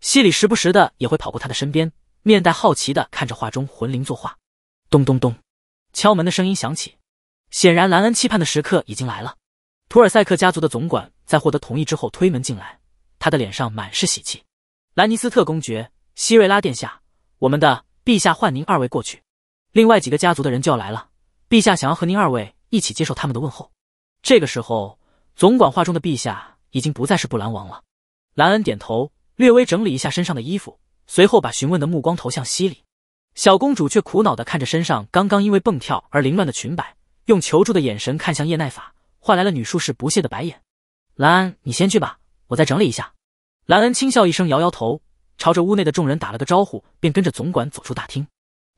西里时不时的也会跑过他的身边，面带好奇的看着画中魂灵作画。咚咚咚。敲门的声音响起，显然兰恩期盼的时刻已经来了。图尔赛克家族的总管在获得同意之后推门进来，他的脸上满是喜气。兰尼斯特公爵希瑞拉殿下，我们的陛下唤您二位过去，另外几个家族的人就要来了。陛下想要和您二位一起接受他们的问候。这个时候，总管话中的陛下已经不再是布兰王了。兰恩点头，略微整理一下身上的衣服，随后把询问的目光投向西里。小公主却苦恼地看着身上刚刚因为蹦跳而凌乱的裙摆，用求助的眼神看向叶奈法，换来了女术士不屑的白眼。兰恩，你先去吧，我再整理一下。兰恩轻笑一声，摇摇头，朝着屋内的众人打了个招呼，便跟着总管走出大厅。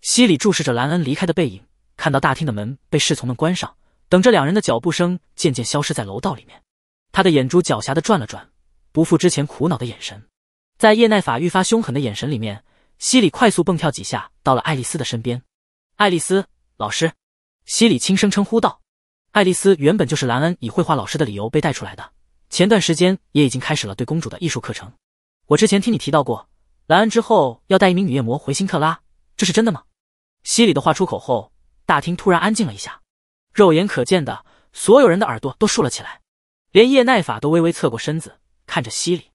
西里注视着兰恩离开的背影，看到大厅的门被侍从们关上，等着两人的脚步声渐渐消失在楼道里面，他的眼珠狡黠地转了转，不复之前苦恼的眼神，在叶奈法愈发凶狠的眼神里面。西里快速蹦跳几下，到了爱丽丝的身边。爱丽丝老师，西里轻声称呼道。爱丽丝原本就是兰恩以绘画老师的理由被带出来的，前段时间也已经开始了对公主的艺术课程。我之前听你提到过，兰恩之后要带一名女夜魔回辛克拉，这是真的吗？西里的话出口后，大厅突然安静了一下，肉眼可见的所有人的耳朵都竖了起来，连叶奈法都微微侧过身子看着西里。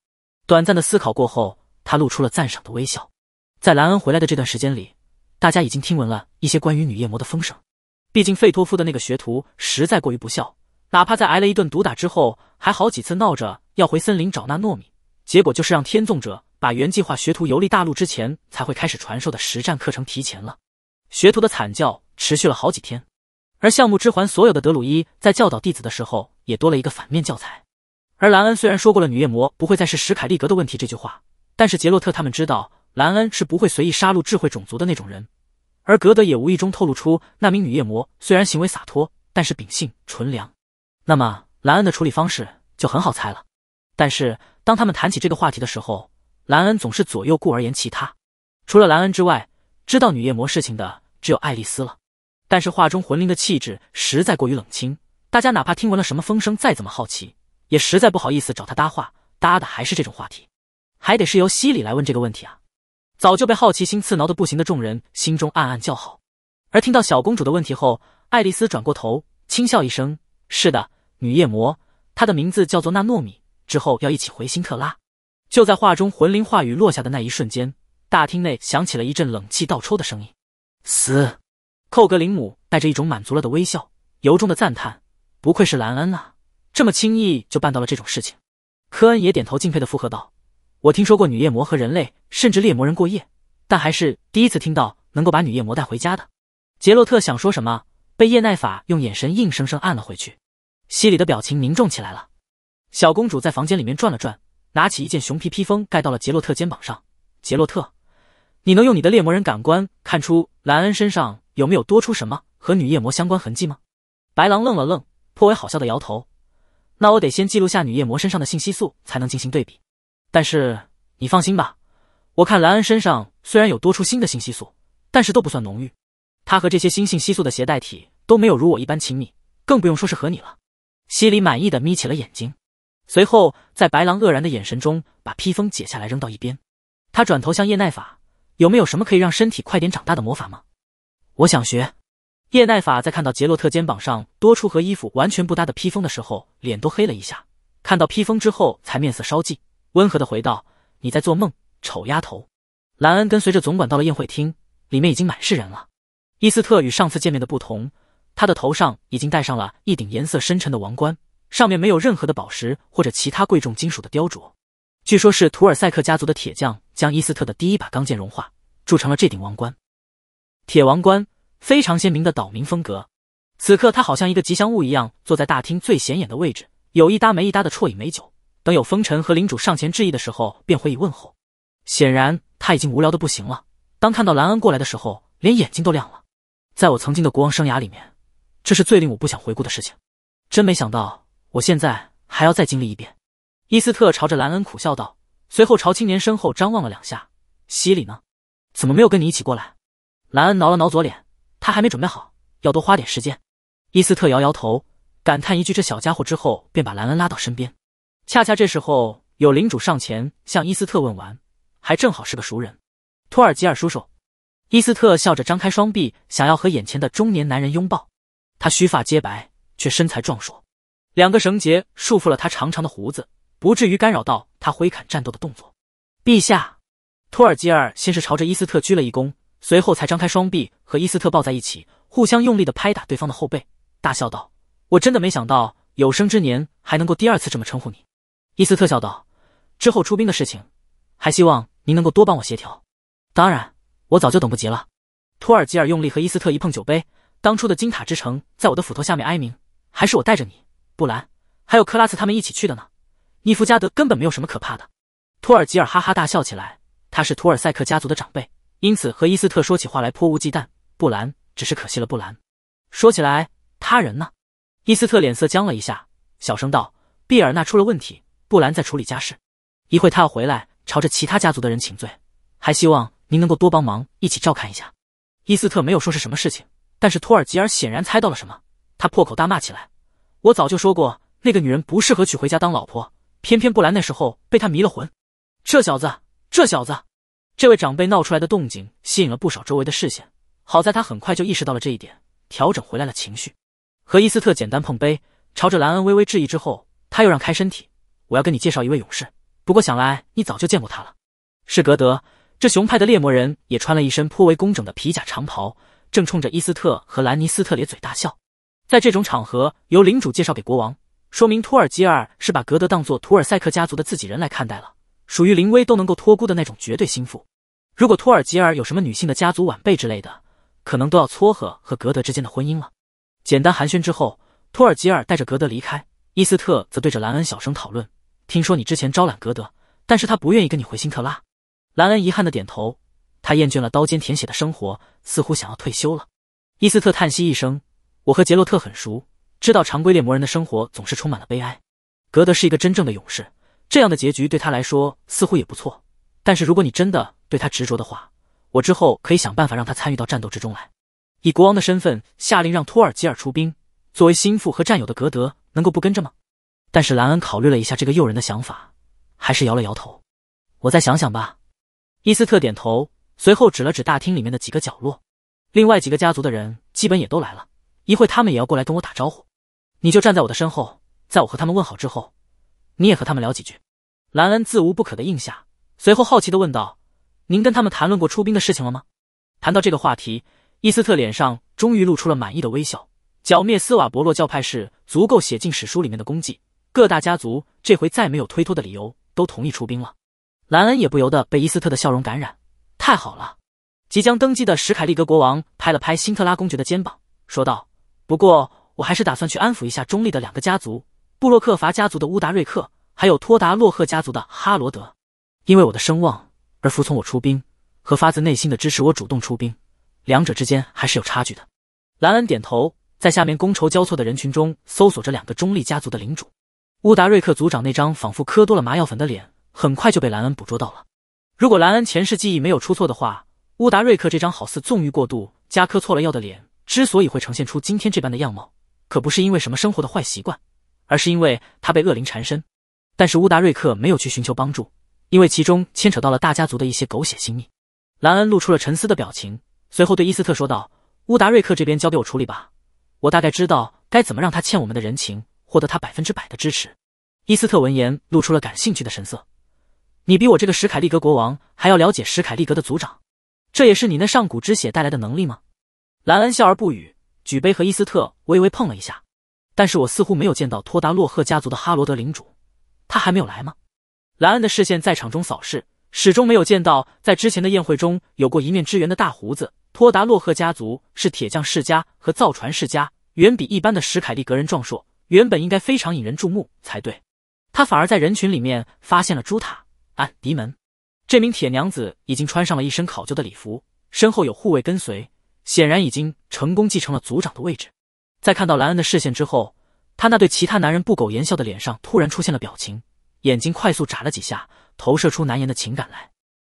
短暂的思考过后，他露出了赞赏的微笑。在兰恩回来的这段时间里，大家已经听闻了一些关于女夜魔的风声。毕竟费托夫的那个学徒实在过于不孝，哪怕在挨了一顿毒打之后，还好几次闹着要回森林找那糯米，结果就是让天纵者把原计划学徒游历大陆之前才会开始传授的实战课程提前了。学徒的惨叫持续了好几天，而项目之环所有的德鲁伊在教导弟子的时候也多了一个反面教材。而兰恩虽然说过了女夜魔不会再是史凯利格的问题这句话，但是杰洛特他们知道。兰恩是不会随意杀戮智慧种族的那种人，而格德也无意中透露出，那名女夜魔虽然行为洒脱，但是秉性纯良。那么兰恩的处理方式就很好猜了。但是当他们谈起这个话题的时候，兰恩总是左右顾而言其他。除了兰恩之外，知道女夜魔事情的只有爱丽丝了。但是画中魂灵的气质实在过于冷清，大家哪怕听闻了什么风声，再怎么好奇，也实在不好意思找他搭话，搭的还是这种话题，还得是由西里来问这个问题啊。早就被好奇心刺挠的不行的众人心中暗暗叫好，而听到小公主的问题后，爱丽丝转过头轻笑一声：“是的，女夜魔，她的名字叫做纳诺米，之后要一起回辛特拉。”就在话中魂灵话语落下的那一瞬间，大厅内响起了一阵冷气倒抽的声音。死，寇格林姆带着一种满足了的微笑，由衷的赞叹：“不愧是兰恩啊，这么轻易就办到了这种事情。”科恩也点头敬佩的附和道。我听说过女夜魔和人类，甚至猎魔人过夜，但还是第一次听到能够把女夜魔带回家的。杰洛特想说什么，被叶奈法用眼神硬生生按了回去。西里的表情凝重起来了。小公主在房间里面转了转，拿起一件熊皮披风盖到了杰洛特肩膀上。杰洛特，你能用你的猎魔人感官看出兰恩身上有没有多出什么和女夜魔相关痕迹吗？白狼愣了愣，颇为好笑的摇头。那我得先记录下女夜魔身上的信息素，才能进行对比。但是你放心吧，我看兰恩身上虽然有多出新的信息素，但是都不算浓郁。他和这些新信息素的携带体都没有如我一般亲密，更不用说是和你了。西里满意的眯起了眼睛，随后在白狼愕然的眼神中，把披风解下来扔到一边。他转头向叶奈法：“有没有什么可以让身体快点长大的魔法吗？我想学。”叶奈法在看到杰洛特肩膀上多出和衣服完全不搭的披风的时候，脸都黑了一下，看到披风之后才面色稍霁。温和的回道：“你在做梦，丑丫头。”兰恩跟随着总管到了宴会厅，里面已经满是人了。伊斯特与上次见面的不同，他的头上已经戴上了一顶颜色深沉的王冠，上面没有任何的宝石或者其他贵重金属的雕琢，据说是图尔塞克家族的铁匠将伊斯特的第一把钢剑融化，铸成了这顶王冠。铁王冠非常鲜明的岛民风格，此刻他好像一个吉祥物一样坐在大厅最显眼的位置，有一搭没一搭的啜饮美酒。等有风尘和领主上前致意的时候，便回以问候。显然他已经无聊的不行了。当看到兰恩过来的时候，连眼睛都亮了。在我曾经的国王生涯里面，这是最令我不想回顾的事情。真没想到，我现在还要再经历一遍。伊斯特朝着兰恩苦笑道，随后朝青年身后张望了两下：“西里呢？怎么没有跟你一起过来？”兰恩挠了挠左脸：“他还没准备好，要多花点时间。”伊斯特摇摇头，感叹一句：“这小家伙。”之后便把兰恩拉到身边。恰恰这时候，有领主上前向伊斯特问完，还正好是个熟人，托尔吉尔叔叔。伊斯特笑着张开双臂，想要和眼前的中年男人拥抱。他须发皆白，却身材壮硕，两个绳结束缚了他长长的胡子，不至于干扰到他挥砍战斗的动作。陛下，托尔吉尔先是朝着伊斯特鞠了一躬，随后才张开双臂和伊斯特抱在一起，互相用力的拍打对方的后背，大笑道：“我真的没想到，有生之年还能够第二次这么称呼你。”伊斯特笑道：“之后出兵的事情，还希望您能够多帮我协调。当然，我早就等不及了。”托尔吉尔用力和伊斯特一碰酒杯。当初的金塔之城在我的斧头下面哀鸣，还是我带着你、布兰，还有克拉茨他们一起去的呢。伊夫加德根本没有什么可怕的。托尔吉尔哈哈大笑起来。他是图尔赛克家族的长辈，因此和伊斯特说起话来颇无忌惮。布兰，只是可惜了布兰。说起来，他人呢？伊斯特脸色僵了一下，小声道：“碧尔纳出了问题。”布兰在处理家事，一会他要回来，朝着其他家族的人请罪，还希望您能够多帮忙一起照看一下。伊斯特没有说是什么事情，但是托尔吉尔显然猜到了什么，他破口大骂起来：“我早就说过，那个女人不适合娶回家当老婆，偏偏布兰那时候被他迷了魂。”这小子，这小子！这位长辈闹出来的动静吸引了不少周围的视线，好在他很快就意识到了这一点，调整回来了情绪，和伊斯特简单碰杯，朝着兰恩微微致意之后，他又让开身体。我要跟你介绍一位勇士，不过想来你早就见过他了。是格德，这熊派的猎魔人也穿了一身颇为工整的皮甲长袍，正冲着伊斯特和兰尼斯特咧嘴大笑。在这种场合由领主介绍给国王，说明托尔基尔是把格德当做图尔塞克家族的自己人来看待了，属于林威都能够托孤的那种绝对心腹。如果托尔基尔有什么女性的家族晚辈之类的，可能都要撮合和格德之间的婚姻了。简单寒暄之后，托尔基尔带着格德离开，伊斯特则对着兰恩小声讨论。听说你之前招揽格德，但是他不愿意跟你回辛特拉。兰恩遗憾的点头，他厌倦了刀尖舔血的生活，似乎想要退休了。伊斯特叹息一声：“我和杰洛特很熟，知道常规猎魔人的生活总是充满了悲哀。格德是一个真正的勇士，这样的结局对他来说似乎也不错。但是如果你真的对他执着的话，我之后可以想办法让他参与到战斗之中来。”以国王的身份下令让托尔吉尔出兵，作为心腹和战友的格德能够不跟着吗？但是兰恩考虑了一下这个诱人的想法，还是摇了摇头。我再想想吧。伊斯特点头，随后指了指大厅里面的几个角落。另外几个家族的人基本也都来了，一会他们也要过来跟我打招呼。你就站在我的身后，在我和他们问好之后，你也和他们聊几句。兰恩自无不可的应下，随后好奇的问道：“您跟他们谈论过出兵的事情了吗？”谈到这个话题，伊斯特脸上终于露出了满意的微笑。剿灭斯瓦伯洛教派是足够写进史书里面的功绩。各大家族这回再没有推脱的理由，都同意出兵了。兰恩也不由得被伊斯特的笑容感染，太好了！即将登基的史凯利格国王拍了拍辛特拉公爵的肩膀，说道：“不过，我还是打算去安抚一下中立的两个家族——布洛克伐家族的乌达瑞克，还有托达洛赫家族的哈罗德。因为我的声望而服从我出兵，和发自内心的支持我主动出兵，两者之间还是有差距的。”兰恩点头，在下面觥筹交错的人群中搜索着两个中立家族的领主。乌达瑞克族长那张仿佛磕多了麻药粉的脸，很快就被兰恩捕捉到了。如果兰恩前世记忆没有出错的话，乌达瑞克这张好似纵欲过度加磕错了药的脸，之所以会呈现出今天这般的样貌，可不是因为什么生活的坏习惯，而是因为他被恶灵缠身。但是乌达瑞克没有去寻求帮助，因为其中牵扯到了大家族的一些狗血心密。兰恩露出了沉思的表情，随后对伊斯特说道：“乌达瑞克这边交给我处理吧，我大概知道该怎么让他欠我们的人情。”获得他百分之百的支持。伊斯特闻言露出了感兴趣的神色。你比我这个史凯利格国王还要了解史凯利格的族长，这也是你那上古之血带来的能力吗？兰恩笑而不语，举杯和伊斯特微微碰了一下。但是我似乎没有见到托达洛赫家族的哈罗德领主，他还没有来吗？兰恩的视线在场中扫视，始终没有见到在之前的宴会中有过一面之缘的大胡子托达洛赫家族是铁匠世家和造船世家，远比一般的史凯利格人壮硕。原本应该非常引人注目才对，他反而在人群里面发现了朱塔安迪门。这名铁娘子已经穿上了一身考究的礼服，身后有护卫跟随，显然已经成功继承了族长的位置。在看到兰恩的视线之后，他那对其他男人不苟言笑的脸上突然出现了表情，眼睛快速眨了几下，投射出难言的情感来。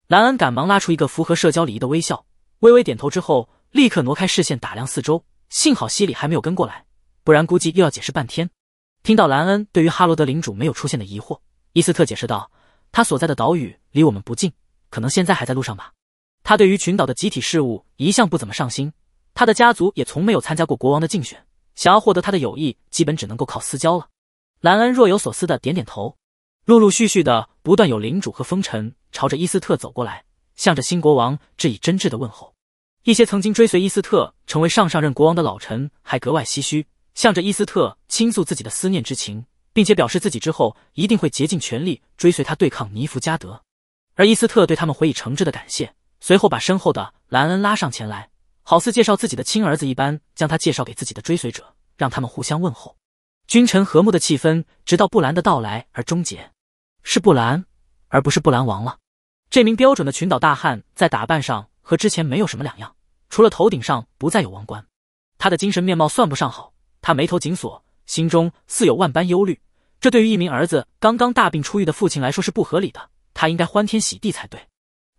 兰恩赶忙拉出一个符合社交礼仪的微笑，微微点头之后，立刻挪开视线打量四周。幸好西里还没有跟过来。不然估计又要解释半天。听到兰恩对于哈罗德领主没有出现的疑惑，伊斯特解释道：“他所在的岛屿离我们不近，可能现在还在路上吧。”他对于群岛的集体事务一向不怎么上心，他的家族也从没有参加过国王的竞选，想要获得他的友谊，基本只能够靠私交了。兰恩若有所思的点点头。陆陆续续的不断有领主和风尘朝着伊斯特走过来，向着新国王致以真挚的问候。一些曾经追随伊斯特成为上上任国王的老臣还格外唏嘘。向着伊斯特倾诉自己的思念之情，并且表示自己之后一定会竭尽全力追随他对抗尼弗加德，而伊斯特对他们回以诚挚的感谢。随后把身后的兰恩拉上前来，好似介绍自己的亲儿子一般，将他介绍给自己的追随者，让他们互相问候。君臣和睦的气氛直到布兰的到来而终结，是布兰，而不是布兰王了。这名标准的群岛大汉在打扮上和之前没有什么两样，除了头顶上不再有王冠。他的精神面貌算不上好。他眉头紧锁，心中似有万般忧虑。这对于一名儿子刚刚大病初愈的父亲来说是不合理的，他应该欢天喜地才对。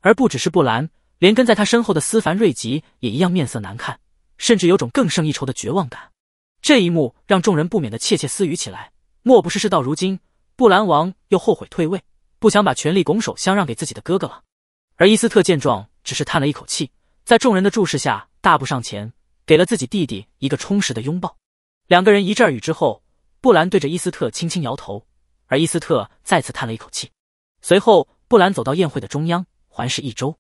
而不只是布兰，连跟在他身后的斯凡瑞吉也一样面色难看，甚至有种更胜一筹的绝望感。这一幕让众人不免的窃窃私语起来：莫不是事到如今，布兰王又后悔退位，不想把权力拱手相让给自己的哥哥了？而伊斯特见状，只是叹了一口气，在众人的注视下大步上前，给了自己弟弟一个充实的拥抱。两个人一阵语之后，布兰对着伊斯特轻轻摇头，而伊斯特再次叹了一口气。随后，布兰走到宴会的中央，环视一周，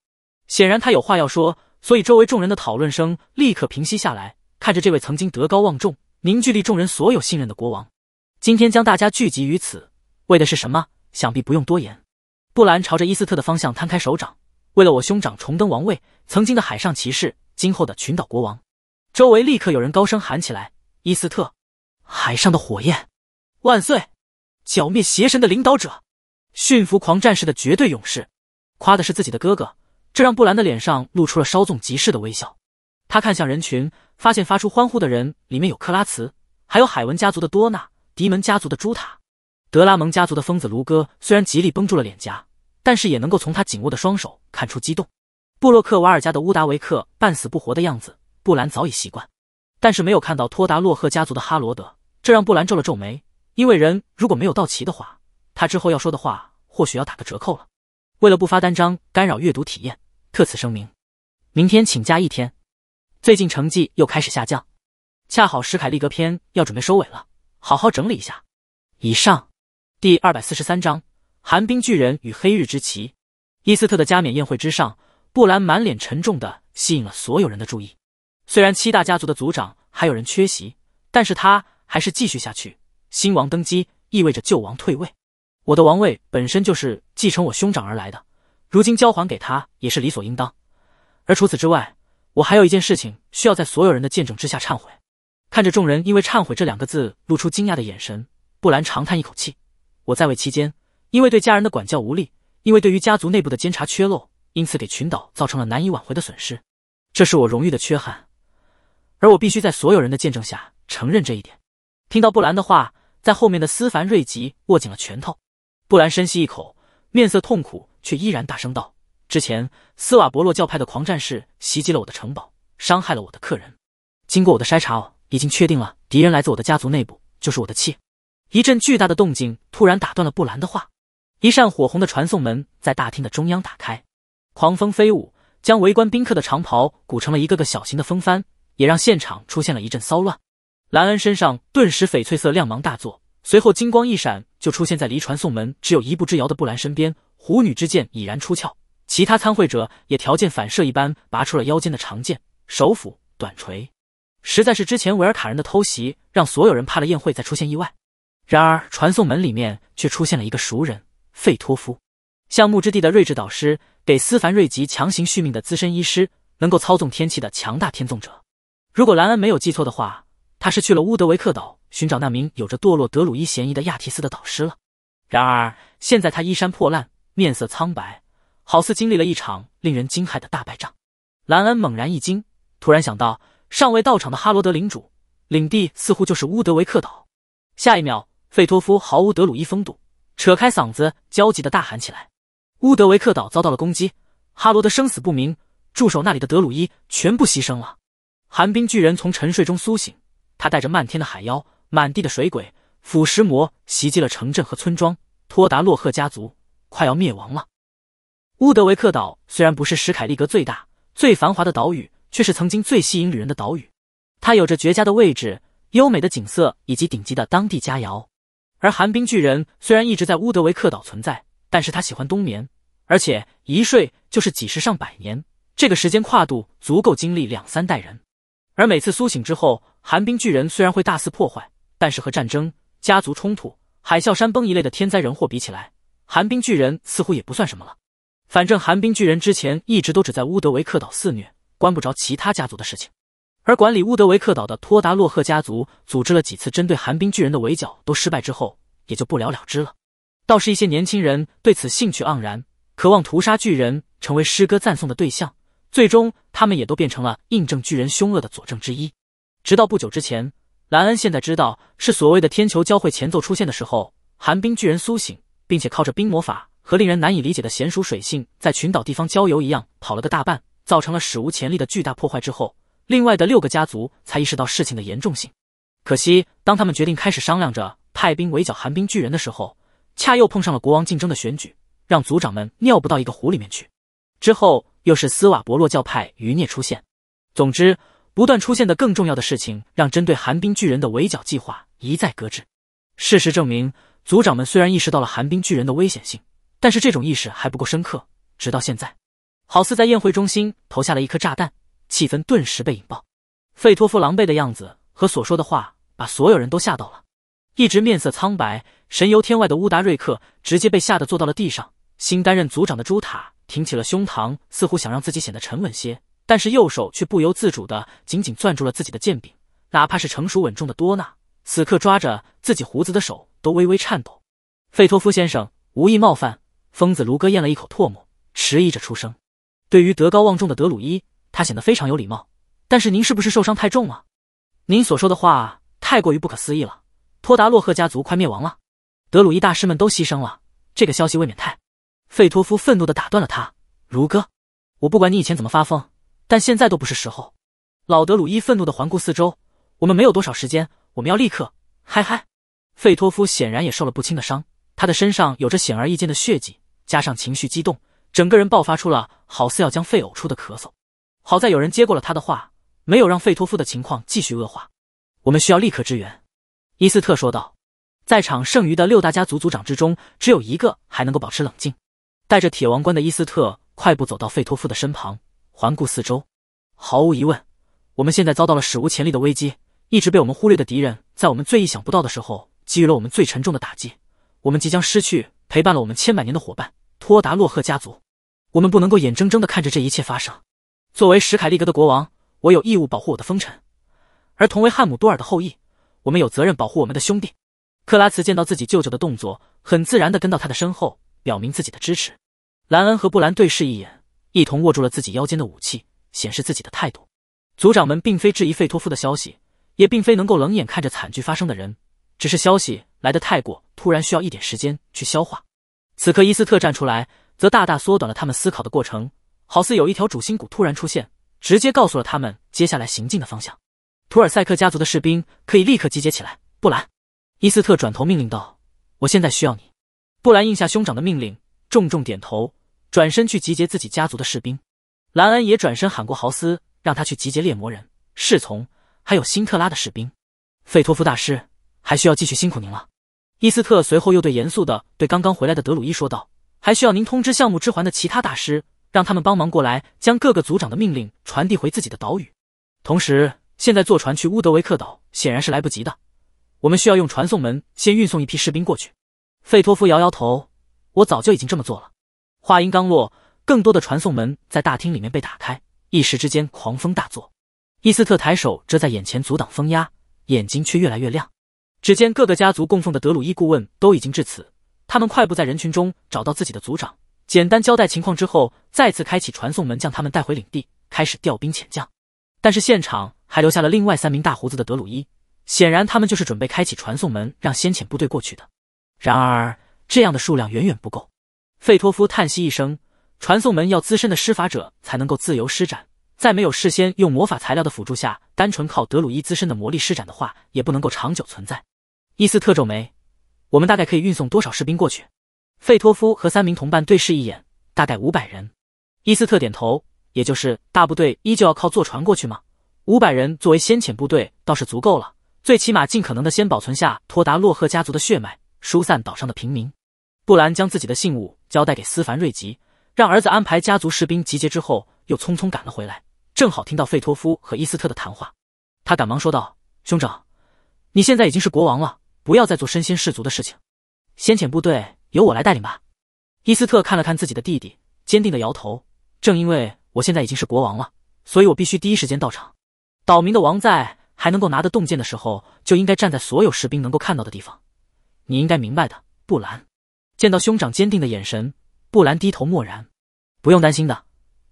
显然他有话要说，所以周围众人的讨论声立刻平息下来。看着这位曾经德高望重、凝聚力众人所有信任的国王，今天将大家聚集于此，为的是什么？想必不用多言。布兰朝着伊斯特的方向摊开手掌：“为了我兄长重登王位，曾经的海上骑士，今后的群岛国王。”周围立刻有人高声喊起来。伊斯特，海上的火焰，万岁！剿灭邪神的领导者，驯服狂战士的绝对勇士，夸的是自己的哥哥，这让布兰的脸上露出了稍纵即逝的微笑。他看向人群，发现发出欢呼的人里面有克拉茨，还有海文家族的多纳、迪门家族的朱塔、德拉蒙家族的疯子卢哥。虽然极力绷住了脸颊，但是也能够从他紧握的双手看出激动。布洛克瓦尔家的乌达维克半死不活的样子，布兰早已习惯。但是没有看到托达洛赫家族的哈罗德，这让布兰皱了皱眉，因为人如果没有到齐的话，他之后要说的话或许要打个折扣了。为了不发单张干扰阅读体验，特此声明：明天请假一天。最近成绩又开始下降，恰好《史凯利格篇》要准备收尾了，好好整理一下。以上，第二百四十三章：寒冰巨人与黑日之旗。伊斯特的加冕宴会之上，布兰满脸沉重的吸引了所有人的注意。虽然七大家族的族长还有人缺席，但是他还是继续下去。新王登基意味着旧王退位，我的王位本身就是继承我兄长而来的，如今交还给他也是理所应当。而除此之外，我还有一件事情需要在所有人的见证之下忏悔。看着众人因为“忏悔”这两个字露出惊讶的眼神，布兰长叹一口气：“我在位期间，因为对家人的管教无力，因为对于家族内部的监察缺漏，因此给群岛造成了难以挽回的损失，这是我荣誉的缺憾。”而我必须在所有人的见证下承认这一点。听到布兰的话，在后面的斯凡瑞吉握紧了拳头。布兰深吸一口，面色痛苦，却依然大声道：“之前斯瓦伯洛教派的狂战士袭击了我的城堡，伤害了我的客人。经过我的筛查，哦，已经确定了敌人来自我的家族内部，就是我的妾。”一阵巨大的动静突然打断了布兰的话，一扇火红的传送门在大厅的中央打开，狂风飞舞，将围观宾客的长袍鼓成了一个个小型的风帆。也让现场出现了一阵骚乱，兰恩身上顿时翡翠色亮芒大作，随后金光一闪，就出现在离传送门只有一步之遥的布兰身边。虎女之剑已然出鞘，其他参会者也条件反射一般拔出了腰间的长剑、手斧、短锤。实在是之前维尔卡人的偷袭，让所有人怕了宴会再出现意外。然而传送门里面却出现了一个熟人——费托夫，橡木之地的睿智导师，给斯凡瑞吉强行续命的资深医师，能够操纵天气的强大天纵者。如果兰恩没有记错的话，他是去了乌德维克岛寻找那名有着堕落德鲁伊嫌疑的亚提斯的导师了。然而现在他衣衫破烂，面色苍白，好似经历了一场令人惊骇的大败仗。兰恩猛然一惊，突然想到尚未到场的哈罗德领主，领地似乎就是乌德维克岛。下一秒，费托夫毫无德鲁伊风度，扯开嗓子焦急的大喊起来：“乌德维克岛遭到了攻击，哈罗德生死不明，驻守那里的德鲁伊全部牺牲了。”寒冰巨人从沉睡中苏醒，他带着漫天的海妖、满地的水鬼、腐蚀魔袭击了城镇和村庄，托达洛赫家族快要灭亡了。乌德维克岛虽然不是史凯利格最大、最繁华的岛屿，却是曾经最吸引旅人的岛屿。它有着绝佳的位置、优美的景色以及顶级的当地佳肴。而寒冰巨人虽然一直在乌德维克岛存在，但是他喜欢冬眠，而且一睡就是几十上百年，这个时间跨度足够经历两三代人。而每次苏醒之后，寒冰巨人虽然会大肆破坏，但是和战争、家族冲突、海啸、山崩一类的天灾人祸比起来，寒冰巨人似乎也不算什么了。反正寒冰巨人之前一直都只在乌德维克岛肆虐，关不着其他家族的事情。而管理乌德维克岛的托达洛赫家族组织了几次针对寒冰巨人的围剿，都失败之后，也就不了了之了。倒是一些年轻人对此兴趣盎然，渴望屠杀巨人，成为诗歌赞颂的对象。最终，他们也都变成了印证巨人凶恶的佐证之一。直到不久之前，莱恩现在知道是所谓的天球交汇前奏出现的时候，寒冰巨人苏醒，并且靠着冰魔法和令人难以理解的娴熟水性，在群岛地方郊游一样跑了个大半，造成了史无前例的巨大破坏。之后，另外的六个家族才意识到事情的严重性。可惜，当他们决定开始商量着派兵围剿寒冰巨人的时候，恰又碰上了国王竞争的选举，让族长们尿不到一个湖里面去。之后。又是斯瓦伯洛教派余孽出现，总之，不断出现的更重要的事情，让针对寒冰巨人的围剿计划一再搁置。事实证明，族长们虽然意识到了寒冰巨人的危险性，但是这种意识还不够深刻。直到现在，好似在宴会中心投下了一颗炸弹，气氛顿时被引爆。费托夫狼狈的样子和所说的话，把所有人都吓到了。一直面色苍白、神游天外的乌达瑞克，直接被吓得坐到了地上。新担任族长的朱塔。挺起了胸膛，似乎想让自己显得沉稳些，但是右手却不由自主的紧紧攥住了自己的剑柄。哪怕是成熟稳重的多纳，此刻抓着自己胡子的手都微微颤抖。费托夫先生，无意冒犯。疯子卢哥咽了一口唾沫，迟疑着出声。对于德高望重的德鲁伊，他显得非常有礼貌。但是您是不是受伤太重了？您所说的话太过于不可思议了。托达洛赫家族快灭亡了，德鲁伊大师们都牺牲了，这个消息未免太……费托夫愤怒地打断了他：“如哥，我不管你以前怎么发疯，但现在都不是时候。”老德鲁伊愤怒地环顾四周：“我们没有多少时间，我们要立刻……”嗨嗨！费托夫显然也受了不轻的伤，他的身上有着显而易见的血迹，加上情绪激动，整个人爆发出了好似要将肺呕出的咳嗽。好在有人接过了他的话，没有让费托夫的情况继续恶化。我们需要立刻支援，伊斯特说道。在场剩余的六大家族族长之中，只有一个还能够保持冷静。带着铁王冠的伊斯特快步走到费托夫的身旁，环顾四周。毫无疑问，我们现在遭到了史无前例的危机。一直被我们忽略的敌人，在我们最意想不到的时候给予了我们最沉重的打击。我们即将失去陪伴了我们千百年的伙伴托达洛赫家族。我们不能够眼睁睁地看着这一切发生。作为史凯利格的国王，我有义务保护我的封臣；而同为汉姆多尔的后裔，我们有责任保护我们的兄弟。克拉茨见到自己舅舅的动作，很自然地跟到他的身后，表明自己的支持。兰恩和布兰对视一眼，一同握住了自己腰间的武器，显示自己的态度。族长们并非质疑费托夫的消息，也并非能够冷眼看着惨剧发生的人，只是消息来得太过突然，需要一点时间去消化。此刻伊斯特站出来，则大大缩短了他们思考的过程，好似有一条主心骨突然出现，直接告诉了他们接下来行进的方向。图尔塞克家族的士兵可以立刻集结起来。布兰，伊斯特转头命令道：“我现在需要你。”布兰应下兄长的命令，重重点头。转身去集结自己家族的士兵，兰恩也转身喊过豪斯，让他去集结猎魔人、侍从，还有辛特拉的士兵。费托夫大师，还需要继续辛苦您了。伊斯特随后又对严肃的对刚刚回来的德鲁伊说道：“还需要您通知项目之环的其他大师，让他们帮忙过来，将各个族长的命令传递回自己的岛屿。同时，现在坐船去乌德维克岛显然是来不及的，我们需要用传送门先运送一批士兵过去。”费托夫摇摇头：“我早就已经这么做了。”话音刚落，更多的传送门在大厅里面被打开，一时之间狂风大作。伊斯特抬手遮在眼前阻挡风压，眼睛却越来越亮。只见各个家族供奉的德鲁伊顾问都已经至此，他们快步在人群中找到自己的族长，简单交代情况之后，再次开启传送门将他们带回领地，开始调兵遣将。但是现场还留下了另外三名大胡子的德鲁伊，显然他们就是准备开启传送门让先遣部队过去的。然而这样的数量远远不够。费托夫叹息一声：“传送门要资深的施法者才能够自由施展，在没有事先用魔法材料的辅助下，单纯靠德鲁伊资深的魔力施展的话，也不能够长久存在。”伊斯特皱眉：“我们大概可以运送多少士兵过去？”费托夫和三名同伴对视一眼：“大概五百人。”伊斯特点头：“也就是大部队依旧要靠坐船过去吗？五百人作为先遣部队倒是足够了，最起码尽可能的先保存下托达洛赫家族的血脉，疏散岛上的平民。”布兰将自己的信物。交代给斯凡瑞吉，让儿子安排家族士兵集结之后，又匆匆赶了回来，正好听到费托夫和伊斯特的谈话。他赶忙说道：“兄长，你现在已经是国王了，不要再做身先士卒的事情。先遣部队由我来带领吧。”伊斯特看了看自己的弟弟，坚定的摇头：“正因为我现在已经是国王了，所以我必须第一时间到场。岛民的王在还能够拿得动剑的时候，就应该站在所有士兵能够看到的地方。你应该明白的，布兰。”见到兄长坚定的眼神，布兰低头默然。不用担心的，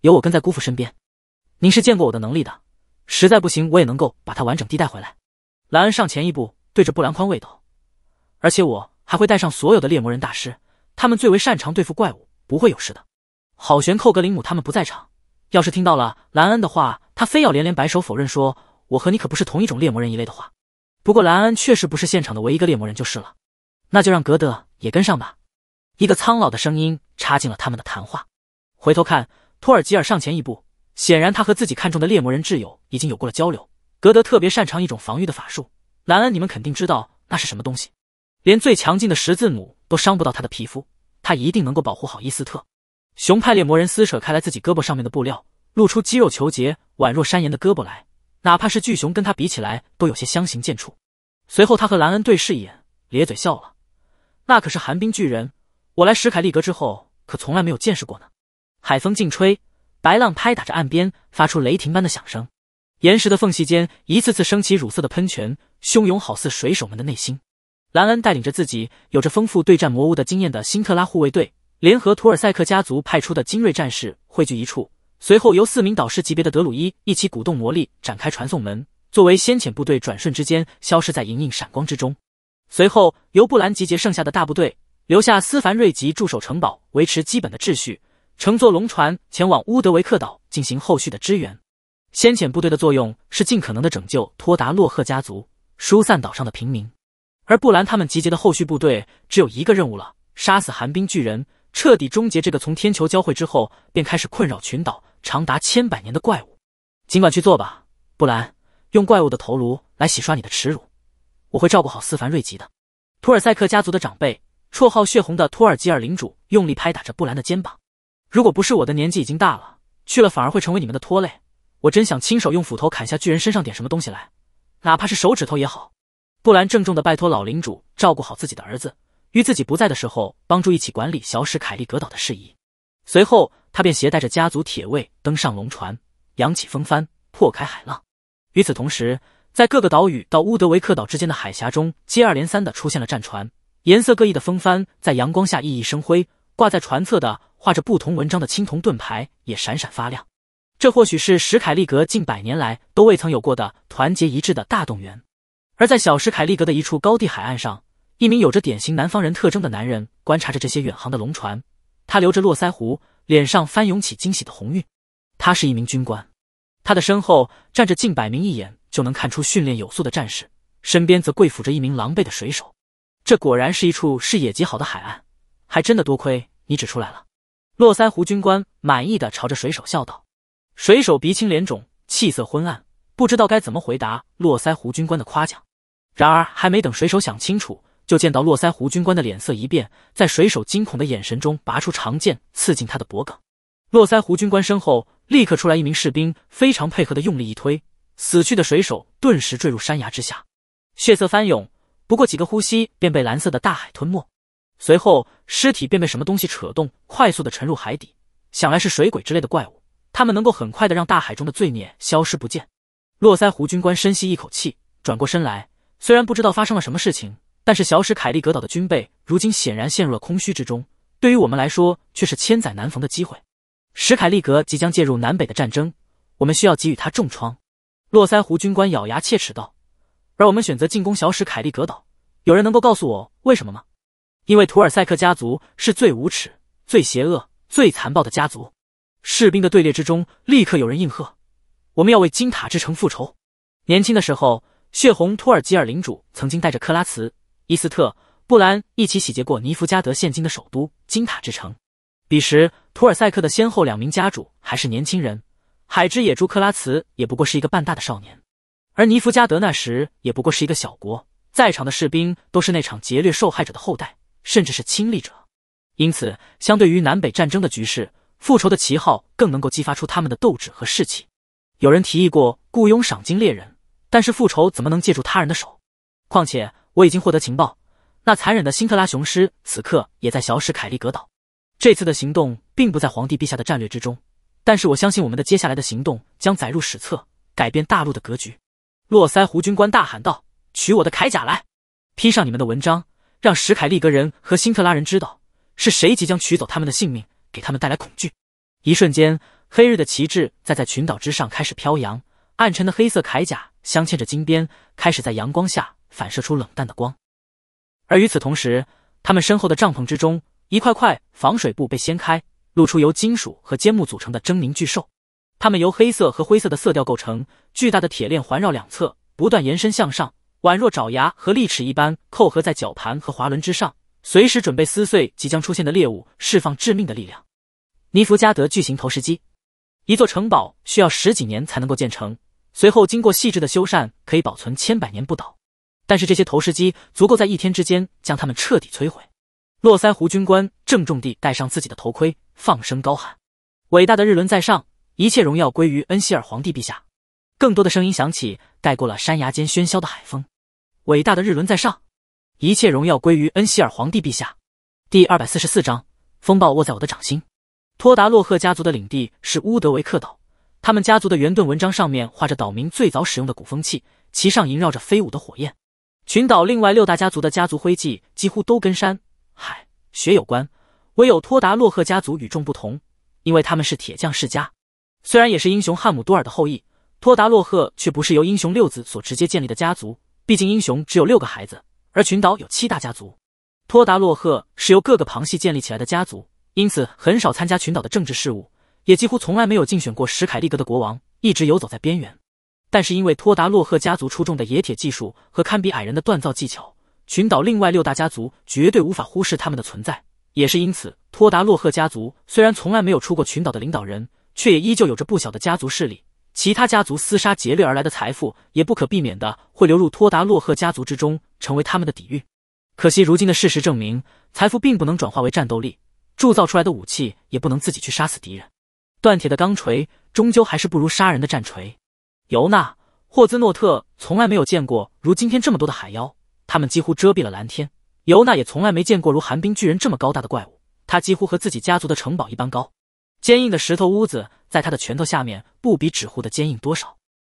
有我跟在姑父身边。您是见过我的能力的，实在不行我也能够把他完整地带回来。兰恩上前一步，对着布兰宽慰道：“而且我还会带上所有的猎魔人大师，他们最为擅长对付怪物，不会有事的。”好悬寇格林姆他们不在场，要是听到了兰恩的话，他非要连连摆手否认，说我和你可不是同一种猎魔人一类的话。不过兰恩确实不是现场的唯一一个猎魔人就是了。那就让格德也跟上吧。一个苍老的声音插进了他们的谈话。回头看，托尔吉尔上前一步，显然他和自己看中的猎魔人挚友已经有过了交流。格德特别擅长一种防御的法术，兰恩，你们肯定知道那是什么东西。连最强劲的十字弩都伤不到他的皮肤，他一定能够保护好伊斯特。熊派猎魔人撕扯开来自己胳膊上面的布料，露出肌肉球结、宛若山岩的胳膊来，哪怕是巨熊跟他比起来都有些相形见绌。随后他和兰恩对视一眼，咧嘴笑了。那可是寒冰巨人。我来史凯利格之后，可从来没有见识过呢。海风劲吹，白浪拍打着岸边，发出雷霆般的响声。岩石的缝隙间，一次次升起乳色的喷泉，汹涌好似水手们的内心。兰恩带领着自己有着丰富对战魔物的经验的辛特拉护卫队，联合图尔塞克家族派出的精锐战士汇聚一处，随后由四名导师级别的德鲁伊一起鼓动魔力展开传送门，作为先遣部队，转瞬之间消失在莹莹闪光之中。随后由布兰集结剩下的大部队。留下斯凡瑞吉驻守城堡，维持基本的秩序；乘坐龙船前往乌德维克岛进行后续的支援。先遣部队的作用是尽可能的拯救托达洛赫家族，疏散岛上的平民。而布兰他们集结的后续部队只有一个任务了：杀死寒冰巨人，彻底终结这个从天球交汇之后便开始困扰群岛长达千百年的怪物。尽管去做吧，布兰，用怪物的头颅来洗刷你的耻辱。我会照顾好斯凡瑞吉的。托尔赛克家族的长辈。绰号血红的托尔基尔领主用力拍打着布兰的肩膀，如果不是我的年纪已经大了，去了反而会成为你们的拖累，我真想亲手用斧头砍下巨人身上点什么东西来，哪怕是手指头也好。布兰郑重的拜托老领主照顾好自己的儿子，于自己不在的时候，帮助一起管理小史凯利格岛的事宜。随后，他便携带着家族铁卫登上龙船，扬起风帆，破开海浪。与此同时，在各个岛屿到乌德维克岛之间的海峡中，接二连三的出现了战船。颜色各异的风帆在阳光下熠熠生辉，挂在船侧的画着不同文章的青铜盾牌也闪闪发亮。这或许是史凯利格近百年来都未曾有过的团结一致的大动员。而在小史凯利格的一处高地海岸上，一名有着典型南方人特征的男人观察着这些远航的龙船。他留着络腮胡，脸上翻涌起惊喜的红晕。他是一名军官，他的身后站着近百名一眼就能看出训练有素的战士，身边则跪伏着一名狼狈的水手。这果然是一处视野极好的海岸，还真的多亏你指出来了。络腮胡军官满意的朝着水手笑道。水手鼻青脸肿，气色昏暗，不知道该怎么回答络腮胡军官的夸奖。然而还没等水手想清楚，就见到络腮胡军官的脸色一变，在水手惊恐的眼神中，拔出长剑刺进他的脖颈。络腮胡军官身后立刻出来一名士兵，非常配合的用力一推，死去的水手顿时坠入山崖之下，血色翻涌。不过几个呼吸，便被蓝色的大海吞没。随后，尸体便被什么东西扯动，快速的沉入海底。想来是水鬼之类的怪物，他们能够很快的让大海中的罪孽消失不见。络腮胡军官深吸一口气，转过身来。虽然不知道发生了什么事情，但是小史凯利格岛的军备如今显然陷入了空虚之中。对于我们来说，却是千载难逢的机会。史凯利格即将介入南北的战争，我们需要给予他重创。络腮胡军官咬牙切齿道。而我们选择进攻小史凯利格岛，有人能够告诉我为什么吗？因为图尔塞克家族是最无耻、最邪恶、最残暴的家族。士兵的队列之中立刻有人应和：“我们要为金塔之城复仇。”年轻的时候，血红托尔吉尔领主曾经带着克拉茨、伊斯特、布兰一起洗劫过尼弗加德现今的首都金塔之城。彼时，图尔塞克的先后两名家主还是年轻人，海之野猪克拉茨也不过是一个半大的少年。而尼弗加德那时也不过是一个小国，在场的士兵都是那场劫掠受害者的后代，甚至是亲历者，因此相对于南北战争的局势，复仇的旗号更能够激发出他们的斗志和士气。有人提议过雇佣赏金猎人，但是复仇怎么能借助他人的手？况且我已经获得情报，那残忍的辛特拉雄狮此刻也在小史凯利格岛。这次的行动并不在皇帝陛下的战略之中，但是我相信我们的接下来的行动将载入史册，改变大陆的格局。络腮胡军官大喊道：“取我的铠甲来，披上你们的文章，让史凯利格人和辛特拉人知道是谁即将取走他们的性命，给他们带来恐惧。”一瞬间，黑日的旗帜在在群岛之上开始飘扬，暗沉的黑色铠甲镶嵌着金边，开始在阳光下反射出冷淡的光。而与此同时，他们身后的帐篷之中，一块块防水布被掀开，露出由金属和坚木组成的狰狞巨兽，它们由黑色和灰色的色调构成。巨大的铁链环绕两侧，不断延伸向上，宛若爪牙和利齿一般扣合在绞盘和滑轮之上，随时准备撕碎即将出现的猎物，释放致命的力量。尼弗加德巨型投石机，一座城堡需要十几年才能够建成，随后经过细致的修缮，可以保存千百年不倒。但是这些投石机足够在一天之间将它们彻底摧毁。络腮胡军官郑重地戴上自己的头盔，放声高喊：“伟大的日轮在上，一切荣耀归于恩希尔皇帝陛下。”更多的声音响起，带过了山崖间喧嚣的海风。伟大的日轮在上，一切荣耀归于恩希尔皇帝陛下。第二百四十四章：风暴握在我的掌心。托达洛赫家族的领地是乌德维克岛，他们家族的圆盾纹章上面画着岛民最早使用的古风器，其上萦绕着飞舞的火焰。群岛另外六大家族的家族徽记几乎都跟山、海、雪有关，唯有托达洛赫家族与众不同，因为他们是铁匠世家，虽然也是英雄汉姆多尔的后裔。托达洛赫却不是由英雄六子所直接建立的家族，毕竟英雄只有六个孩子，而群岛有七大家族。托达洛赫是由各个旁系建立起来的家族，因此很少参加群岛的政治事务，也几乎从来没有竞选过史凯利格的国王，一直游走在边缘。但是因为托达洛赫家族出众的冶铁技术和堪比矮人的锻造技巧，群岛另外六大家族绝对无法忽视他们的存在。也是因此，托达洛赫家族虽然从来没有出过群岛的领导人，却也依旧有着不小的家族势力。其他家族厮杀劫掠而来的财富，也不可避免的会流入托达洛赫家族之中，成为他们的底蕴。可惜如今的事实证明，财富并不能转化为战斗力，铸造出来的武器也不能自己去杀死敌人。断铁的钢锤，终究还是不如杀人的战锤。尤娜·霍兹诺特从来没有见过如今天这么多的海妖，他们几乎遮蔽了蓝天。尤娜也从来没见过如寒冰巨人这么高大的怪物，他几乎和自己家族的城堡一般高，坚硬的石头屋子。在他的拳头下面，不比纸糊的坚硬多少。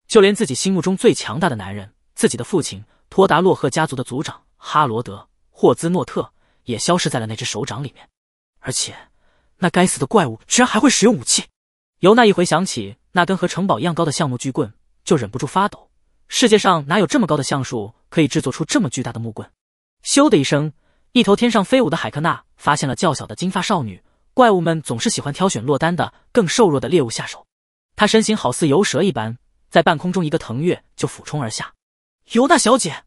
就连自己心目中最强大的男人，自己的父亲托达洛赫家族的族长哈罗德·霍兹诺特，也消失在了那只手掌里面。而且，那该死的怪物居然还会使用武器！尤娜一回想起那根和城堡一样高的橡木巨棍，就忍不住发抖。世界上哪有这么高的橡树可以制作出这么巨大的木棍？咻的一声，一头天上飞舞的海克娜发现了较小的金发少女。怪物们总是喜欢挑选落单的、更瘦弱的猎物下手。他身形好似游蛇一般，在半空中一个腾跃就俯冲而下。尤娜小姐，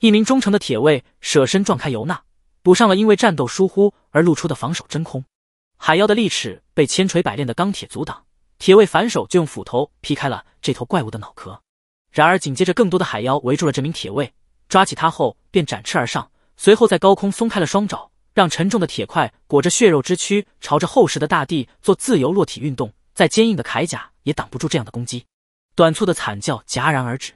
一名忠诚的铁卫舍身撞开尤娜，补上了因为战斗疏忽而露出的防守真空。海妖的利齿被千锤百炼的钢铁阻挡，铁卫反手就用斧头劈开了这头怪物的脑壳。然而紧接着，更多的海妖围住了这名铁卫，抓起他后便展翅而上，随后在高空松开了双爪。让沉重的铁块裹着血肉之躯朝着厚实的大地做自由落体运动，再坚硬的铠甲也挡不住这样的攻击。短促的惨叫戛然而止，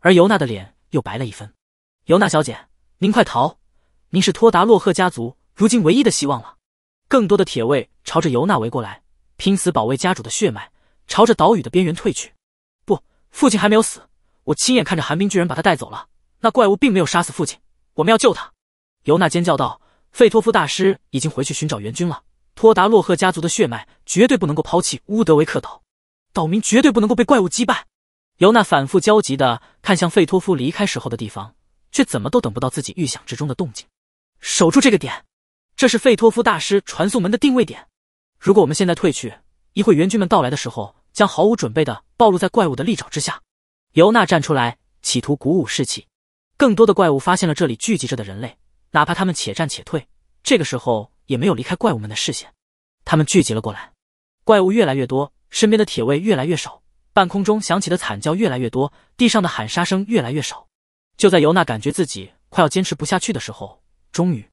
而尤娜的脸又白了一分。“尤娜小姐，您快逃！您是托达洛赫家族如今唯一的希望了。”更多的铁卫朝着尤娜围过来，拼死保卫家主的血脉，朝着岛屿的边缘退去。“不，父亲还没有死！我亲眼看着寒冰巨人把他带走了。那怪物并没有杀死父亲，我们要救他！”尤娜尖叫道。费托夫大师已经回去寻找援军了。托达洛赫家族的血脉绝对不能够抛弃乌德维克岛，岛民绝对不能够被怪物击败。尤娜反复焦急的看向费托夫离开时候的地方，却怎么都等不到自己预想之中的动静。守住这个点，这是费托夫大师传送门的定位点。如果我们现在退去，一会援军们到来的时候，将毫无准备的暴露在怪物的利爪之下。尤娜站出来，企图鼓舞士气。更多的怪物发现了这里聚集着的人类。哪怕他们且战且退，这个时候也没有离开怪物们的视线。他们聚集了过来，怪物越来越多，身边的铁卫越来越少，半空中响起的惨叫越来越多，地上的喊杀声越来越少。就在尤娜感觉自己快要坚持不下去的时候，终于，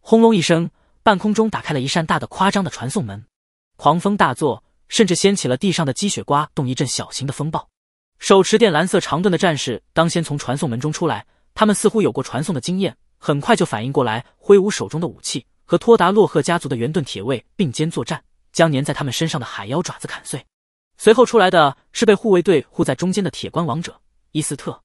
轰隆一声，半空中打开了一扇大的、夸张的传送门，狂风大作，甚至掀起了地上的积雪，刮动一阵小型的风暴。手持电蓝色长盾的战士当先从传送门中出来，他们似乎有过传送的经验。很快就反应过来，挥舞手中的武器，和托达洛赫家族的圆盾铁卫并肩作战，将粘在他们身上的海妖爪子砍碎。随后出来的是被护卫队护在中间的铁棺王者伊斯特。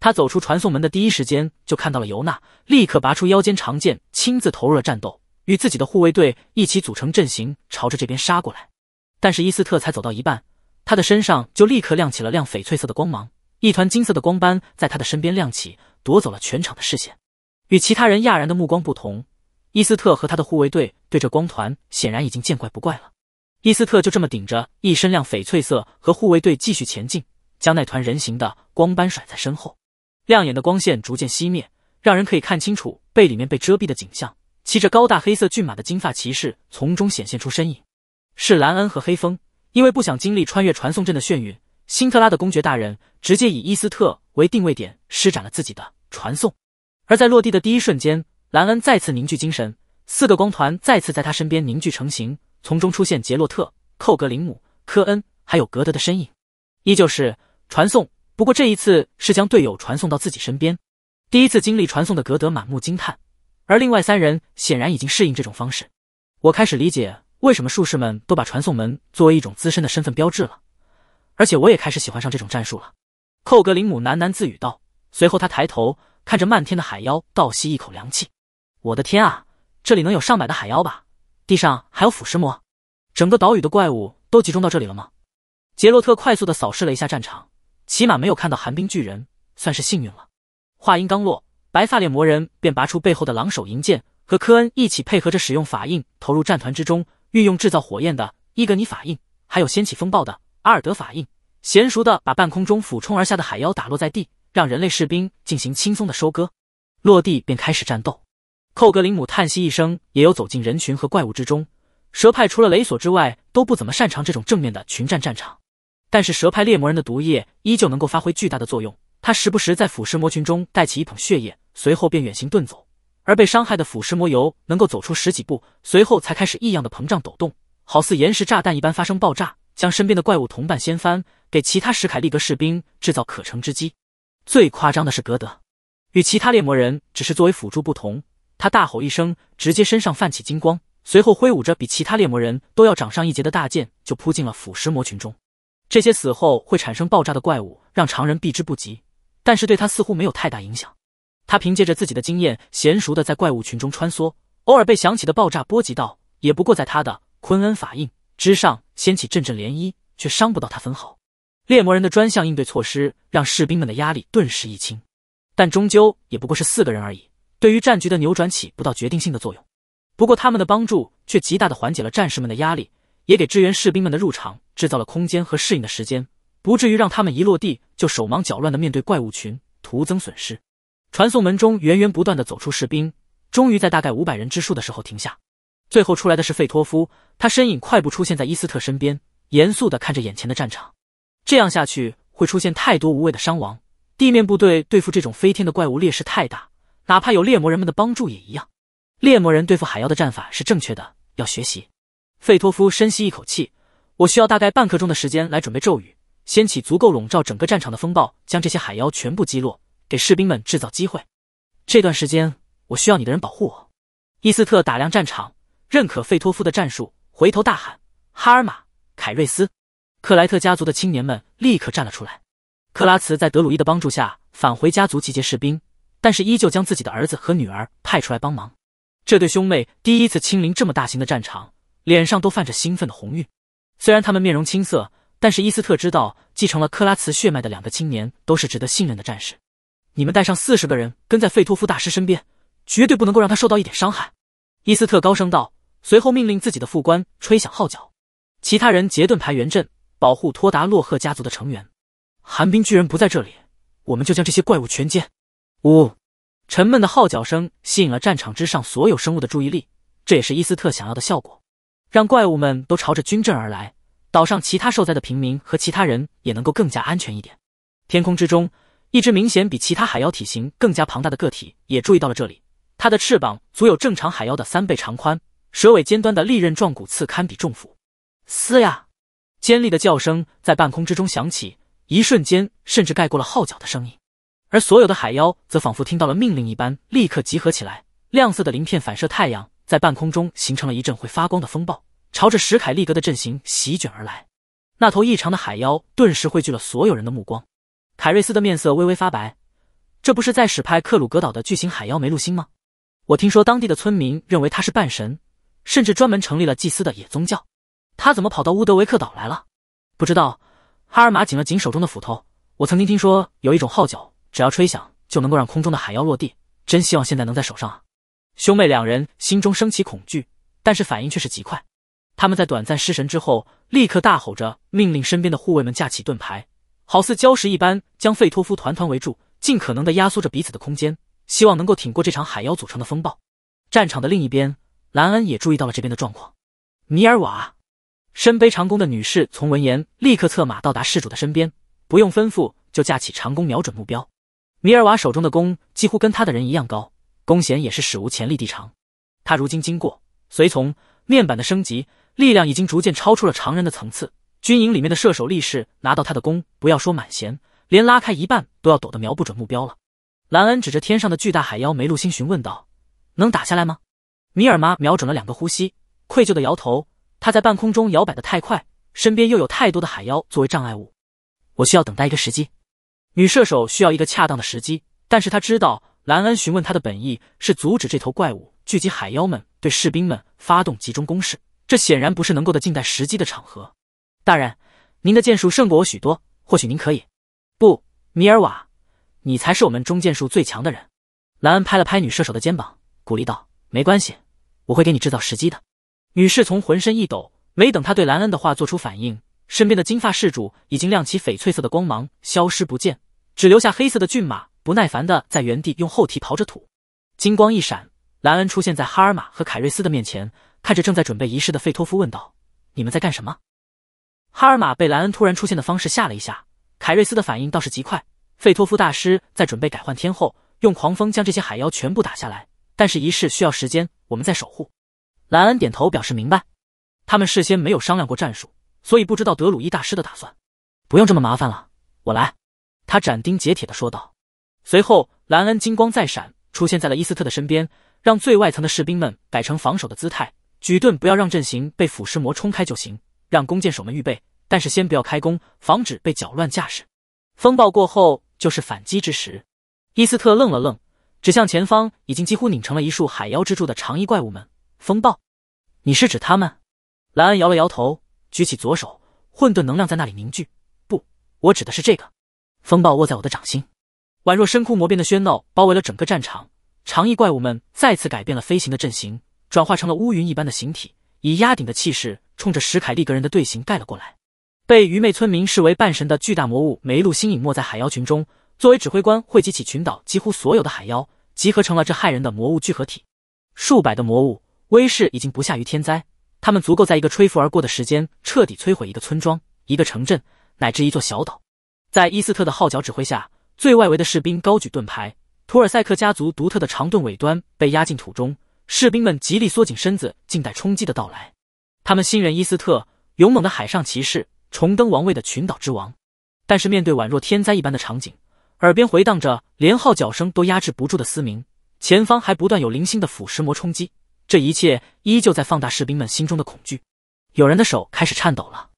他走出传送门的第一时间就看到了尤娜，立刻拔出腰间长剑，亲自投入了战斗，与自己的护卫队一起组成阵型，朝着这边杀过来。但是伊斯特才走到一半，他的身上就立刻亮起了亮翡翠色的光芒，一团金色的光斑在他的身边亮起，夺走了全场的视线。与其他人讶然的目光不同，伊斯特和他的护卫队对着光团显然已经见怪不怪了。伊斯特就这么顶着一身亮翡翠色和护卫队继续前进，将那团人形的光斑甩在身后。亮眼的光线逐渐熄灭，让人可以看清楚被里面被遮蔽的景象。骑着高大黑色骏马的金发骑士从中显现出身影，是兰恩和黑风。因为不想经历穿越传送阵的眩晕，辛特拉的公爵大人直接以伊斯特为定位点，施展了自己的传送。而在落地的第一瞬间，兰恩再次凝聚精神，四个光团再次在他身边凝聚成型，从中出现杰洛特、寇格林姆、科恩还有格德的身影，依旧是传送，不过这一次是将队友传送到自己身边。第一次经历传送的格德满目惊叹，而另外三人显然已经适应这种方式。我开始理解为什么术士们都把传送门作为一种资深的身份标志了，而且我也开始喜欢上这种战术了。寇格林姆喃喃自语道，随后他抬头。看着漫天的海妖，倒吸一口凉气。我的天啊，这里能有上百的海妖吧？地上还有腐蚀魔，整个岛屿的怪物都集中到这里了吗？杰洛特快速的扫视了一下战场，起码没有看到寒冰巨人，算是幸运了。话音刚落，白发猎魔人便拔出背后的狼手银剑，和科恩一起配合着使用法印，投入战团之中。运用制造火焰的伊格尼法印，还有掀起风暴的阿尔德法印，娴熟的把半空中俯冲而下的海妖打落在地。让人类士兵进行轻松的收割，落地便开始战斗。寇格林姆叹息一声，也有走进人群和怪物之中。蛇派除了雷索之外，都不怎么擅长这种正面的群战战场。但是蛇派猎魔人的毒液依旧能够发挥巨大的作用。他时不时在腐蚀魔群中带起一捧血液，随后便远行遁走。而被伤害的腐蚀魔油能够走出十几步，随后才开始异样的膨胀抖动，好似岩石炸弹一般发生爆炸，将身边的怪物同伴掀翻，给其他史凯利格士兵制造可乘之机。最夸张的是格德，与其他猎魔人只是作为辅助不同，他大吼一声，直接身上泛起金光，随后挥舞着比其他猎魔人都要长上一截的大剑，就扑进了腐蚀魔群中。这些死后会产生爆炸的怪物让常人避之不及，但是对他似乎没有太大影响。他凭借着自己的经验娴熟的在怪物群中穿梭，偶尔被响起的爆炸波及到，也不过在他的昆恩法印之上掀起阵阵涟漪，却伤不到他分毫。猎魔人的专项应对措施让士兵们的压力顿时一轻，但终究也不过是四个人而已，对于战局的扭转起不到决定性的作用。不过他们的帮助却极大的缓解了战士们的压力，也给支援士兵们的入场制造了空间和适应的时间，不至于让他们一落地就手忙脚乱的面对怪物群，徒增损失。传送门中源源不断的走出士兵，终于在大概五百人之数的时候停下。最后出来的是费托夫，他身影快步出现在伊斯特身边，严肃的看着眼前的战场。这样下去会出现太多无谓的伤亡，地面部队对付这种飞天的怪物劣势太大，哪怕有猎魔人们的帮助也一样。猎魔人对付海妖的战法是正确的，要学习。费托夫深吸一口气，我需要大概半刻钟的时间来准备咒语，掀起足够笼罩整个战场的风暴，将这些海妖全部击落，给士兵们制造机会。这段时间我需要你的人保护我。伊斯特打量战场，认可费托夫的战术，回头大喊：“哈尔玛，凯瑞斯！”克莱特家族的青年们立刻站了出来。克拉茨在德鲁伊的帮助下返回家族集结士兵，但是依旧将自己的儿子和女儿派出来帮忙。这对兄妹第一次亲临这么大型的战场，脸上都泛着兴奋的红晕。虽然他们面容青涩，但是伊斯特知道，继承了克拉茨血脉的两个青年都是值得信任的战士。你们带上四十个人，跟在费托夫大师身边，绝对不能够让他受到一点伤害。伊斯特高声道，随后命令自己的副官吹响号角，其他人结盾牌圆阵。保护托达洛赫家族的成员，寒冰巨人不在这里，我们就将这些怪物全歼。呜，沉闷的号角声吸引了战场之上所有生物的注意力，这也是伊斯特想要的效果，让怪物们都朝着军阵而来。岛上其他受灾的平民和其他人也能够更加安全一点。天空之中，一只明显比其他海妖体型更加庞大的个体也注意到了这里，它的翅膀足有正常海妖的三倍长宽，蛇尾尖端的利刃状骨刺堪比重斧。嘶呀！尖利的叫声在半空之中响起，一瞬间甚至盖过了号角的声音。而所有的海妖则仿佛听到了命令一般，立刻集合起来。亮色的鳞片反射太阳，在半空中形成了一阵会发光的风暴，朝着史凯利格的阵型席卷而来。那头异常的海妖顿时汇聚了所有人的目光。凯瑞斯的面色微微发白：“这不是在使派克鲁格岛的巨型海妖梅露星吗？我听说当地的村民认为他是半神，甚至专门成立了祭司的野宗教。”他怎么跑到乌德维克岛来了？不知道。哈尔玛紧了紧手中的斧头。我曾经听说有一种号角，只要吹响就能够让空中的海妖落地。真希望现在能在手上啊！兄妹两人心中升起恐惧，但是反应却是极快。他们在短暂失神之后，立刻大吼着命令身边的护卫们架起盾牌，好似礁石一般将费托夫团团围住，尽可能的压缩着彼此的空间，希望能够挺过这场海妖组成的风暴。战场的另一边，兰恩也注意到了这边的状况，米尔瓦。身背长弓的女士从闻言立刻策马到达事主的身边，不用吩咐就架起长弓瞄准目标。米尔瓦手中的弓几乎跟他的人一样高，弓弦也是史无前例地长。她如今经过随从面板的升级，力量已经逐渐超出了常人的层次。军营里面的射手力士拿到他的弓，不要说满弦，连拉开一半都要抖得瞄不准目标了。兰恩指着天上的巨大海妖梅露星询问道：“能打下来吗？”米尔妈瞄准了两个呼吸，愧疚的摇头。他在半空中摇摆的太快，身边又有太多的海妖作为障碍物，我需要等待一个时机。女射手需要一个恰当的时机，但是她知道兰恩询问她的本意是阻止这头怪物聚集海妖们对士兵们发动集中攻势，这显然不是能够的静待时机的场合。大人，您的剑术胜过我许多，或许您可以。不，米尔瓦，你才是我们中剑术最强的人。兰恩拍了拍女射手的肩膀，鼓励道：“没关系，我会给你制造时机的。”女侍从浑身一抖，没等她对兰恩的话做出反应，身边的金发侍主已经亮起翡翠色的光芒，消失不见，只留下黑色的骏马不耐烦的在原地用后蹄刨着土。金光一闪，兰恩出现在哈尔玛和凯瑞斯的面前，看着正在准备仪式的费托夫问道：“你们在干什么？”哈尔玛被兰恩突然出现的方式吓了一下，凯瑞斯的反应倒是极快。费托夫大师在准备改换天后，用狂风将这些海妖全部打下来，但是仪式需要时间，我们在守护。兰恩点头表示明白，他们事先没有商量过战术，所以不知道德鲁伊大师的打算。不用这么麻烦了，我来。”他斩钉截铁地说道。随后，兰恩金光再闪，出现在了伊斯特的身边，让最外层的士兵们改成防守的姿态，举盾，不要让阵型被腐蚀魔冲开就行。让弓箭手们预备，但是先不要开弓，防止被搅乱架势。风暴过后就是反击之时。伊斯特愣了愣，指向前方已经几乎拧成了一束海妖之柱的长衣怪物们。风暴，你是指他们？兰恩摇了摇头，举起左手，混沌能量在那里凝聚。不，我指的是这个风暴握在我的掌心，宛若深窟魔变的喧闹包围了整个战场。长翼怪物们再次改变了飞行的阵型，转化成了乌云一般的形体，以压顶的气势冲着史凯利格人的队形盖了过来。被愚昧村民视为半神的巨大魔物梅露星隐没在海妖群中，作为指挥官，汇集起群岛几乎所有的海妖，集合成了这骇人的魔物聚合体，数百的魔物。威势已经不下于天灾，他们足够在一个吹拂而过的时间彻底摧毁一个村庄、一个城镇，乃至一座小岛。在伊斯特的号角指挥下，最外围的士兵高举盾牌，图尔塞克家族独特的长盾尾端被压进土中，士兵们极力缩紧身子，静待冲击的到来。他们信任伊斯特，勇猛的海上骑士，重登王位的群岛之王。但是面对宛若天灾一般的场景，耳边回荡着连号角声都压制不住的嘶鸣，前方还不断有零星的腐蚀魔冲击。这一切依旧在放大士兵们心中的恐惧，有人的手开始颤抖了，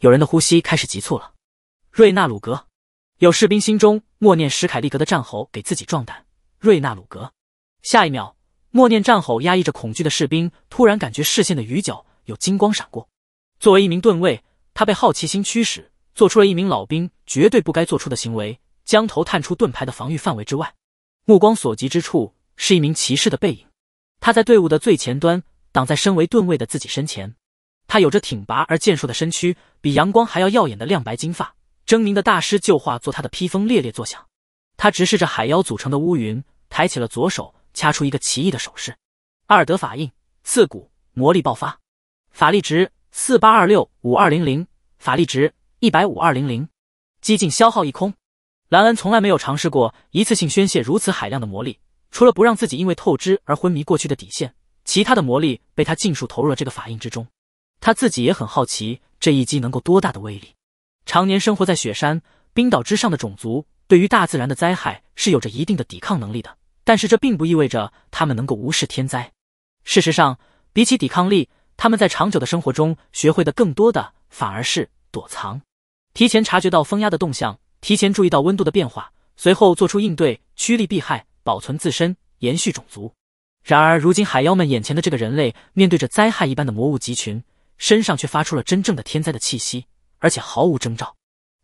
有人的呼吸开始急促了。瑞纳鲁格，有士兵心中默念史凯利格的战吼给自己壮胆。瑞纳鲁格，下一秒，默念战吼压抑着恐惧的士兵突然感觉视线的余角有金光闪过。作为一名盾卫，他被好奇心驱使，做出了一名老兵绝对不该做出的行为，将头探出盾牌的防御范围之外，目光所及之处是一名骑士的背影。他在队伍的最前端，挡在身为盾卫的自己身前。他有着挺拔而健硕的身躯，比阳光还要耀眼的亮白金发，狰狞的大师旧化作他的披风猎猎作响。他直视着海妖组成的乌云，抬起了左手，掐出一个奇异的手势。阿尔德法印，刺骨魔力爆发，法力值四八二六五二零零，法力值一百五二零零，激进消耗一空。兰恩从来没有尝试过一次性宣泄如此海量的魔力。除了不让自己因为透支而昏迷过去的底线，其他的魔力被他尽数投入了这个法印之中。他自己也很好奇这一击能够多大的威力。常年生活在雪山冰岛之上的种族，对于大自然的灾害是有着一定的抵抗能力的，但是这并不意味着他们能够无视天灾。事实上，比起抵抗力，他们在长久的生活中学会的更多的反而是躲藏，提前察觉到风压的动向，提前注意到温度的变化，随后做出应对，趋利避害。保存自身，延续种族。然而，如今海妖们眼前的这个人类，面对着灾害一般的魔物集群，身上却发出了真正的天灾的气息，而且毫无征兆，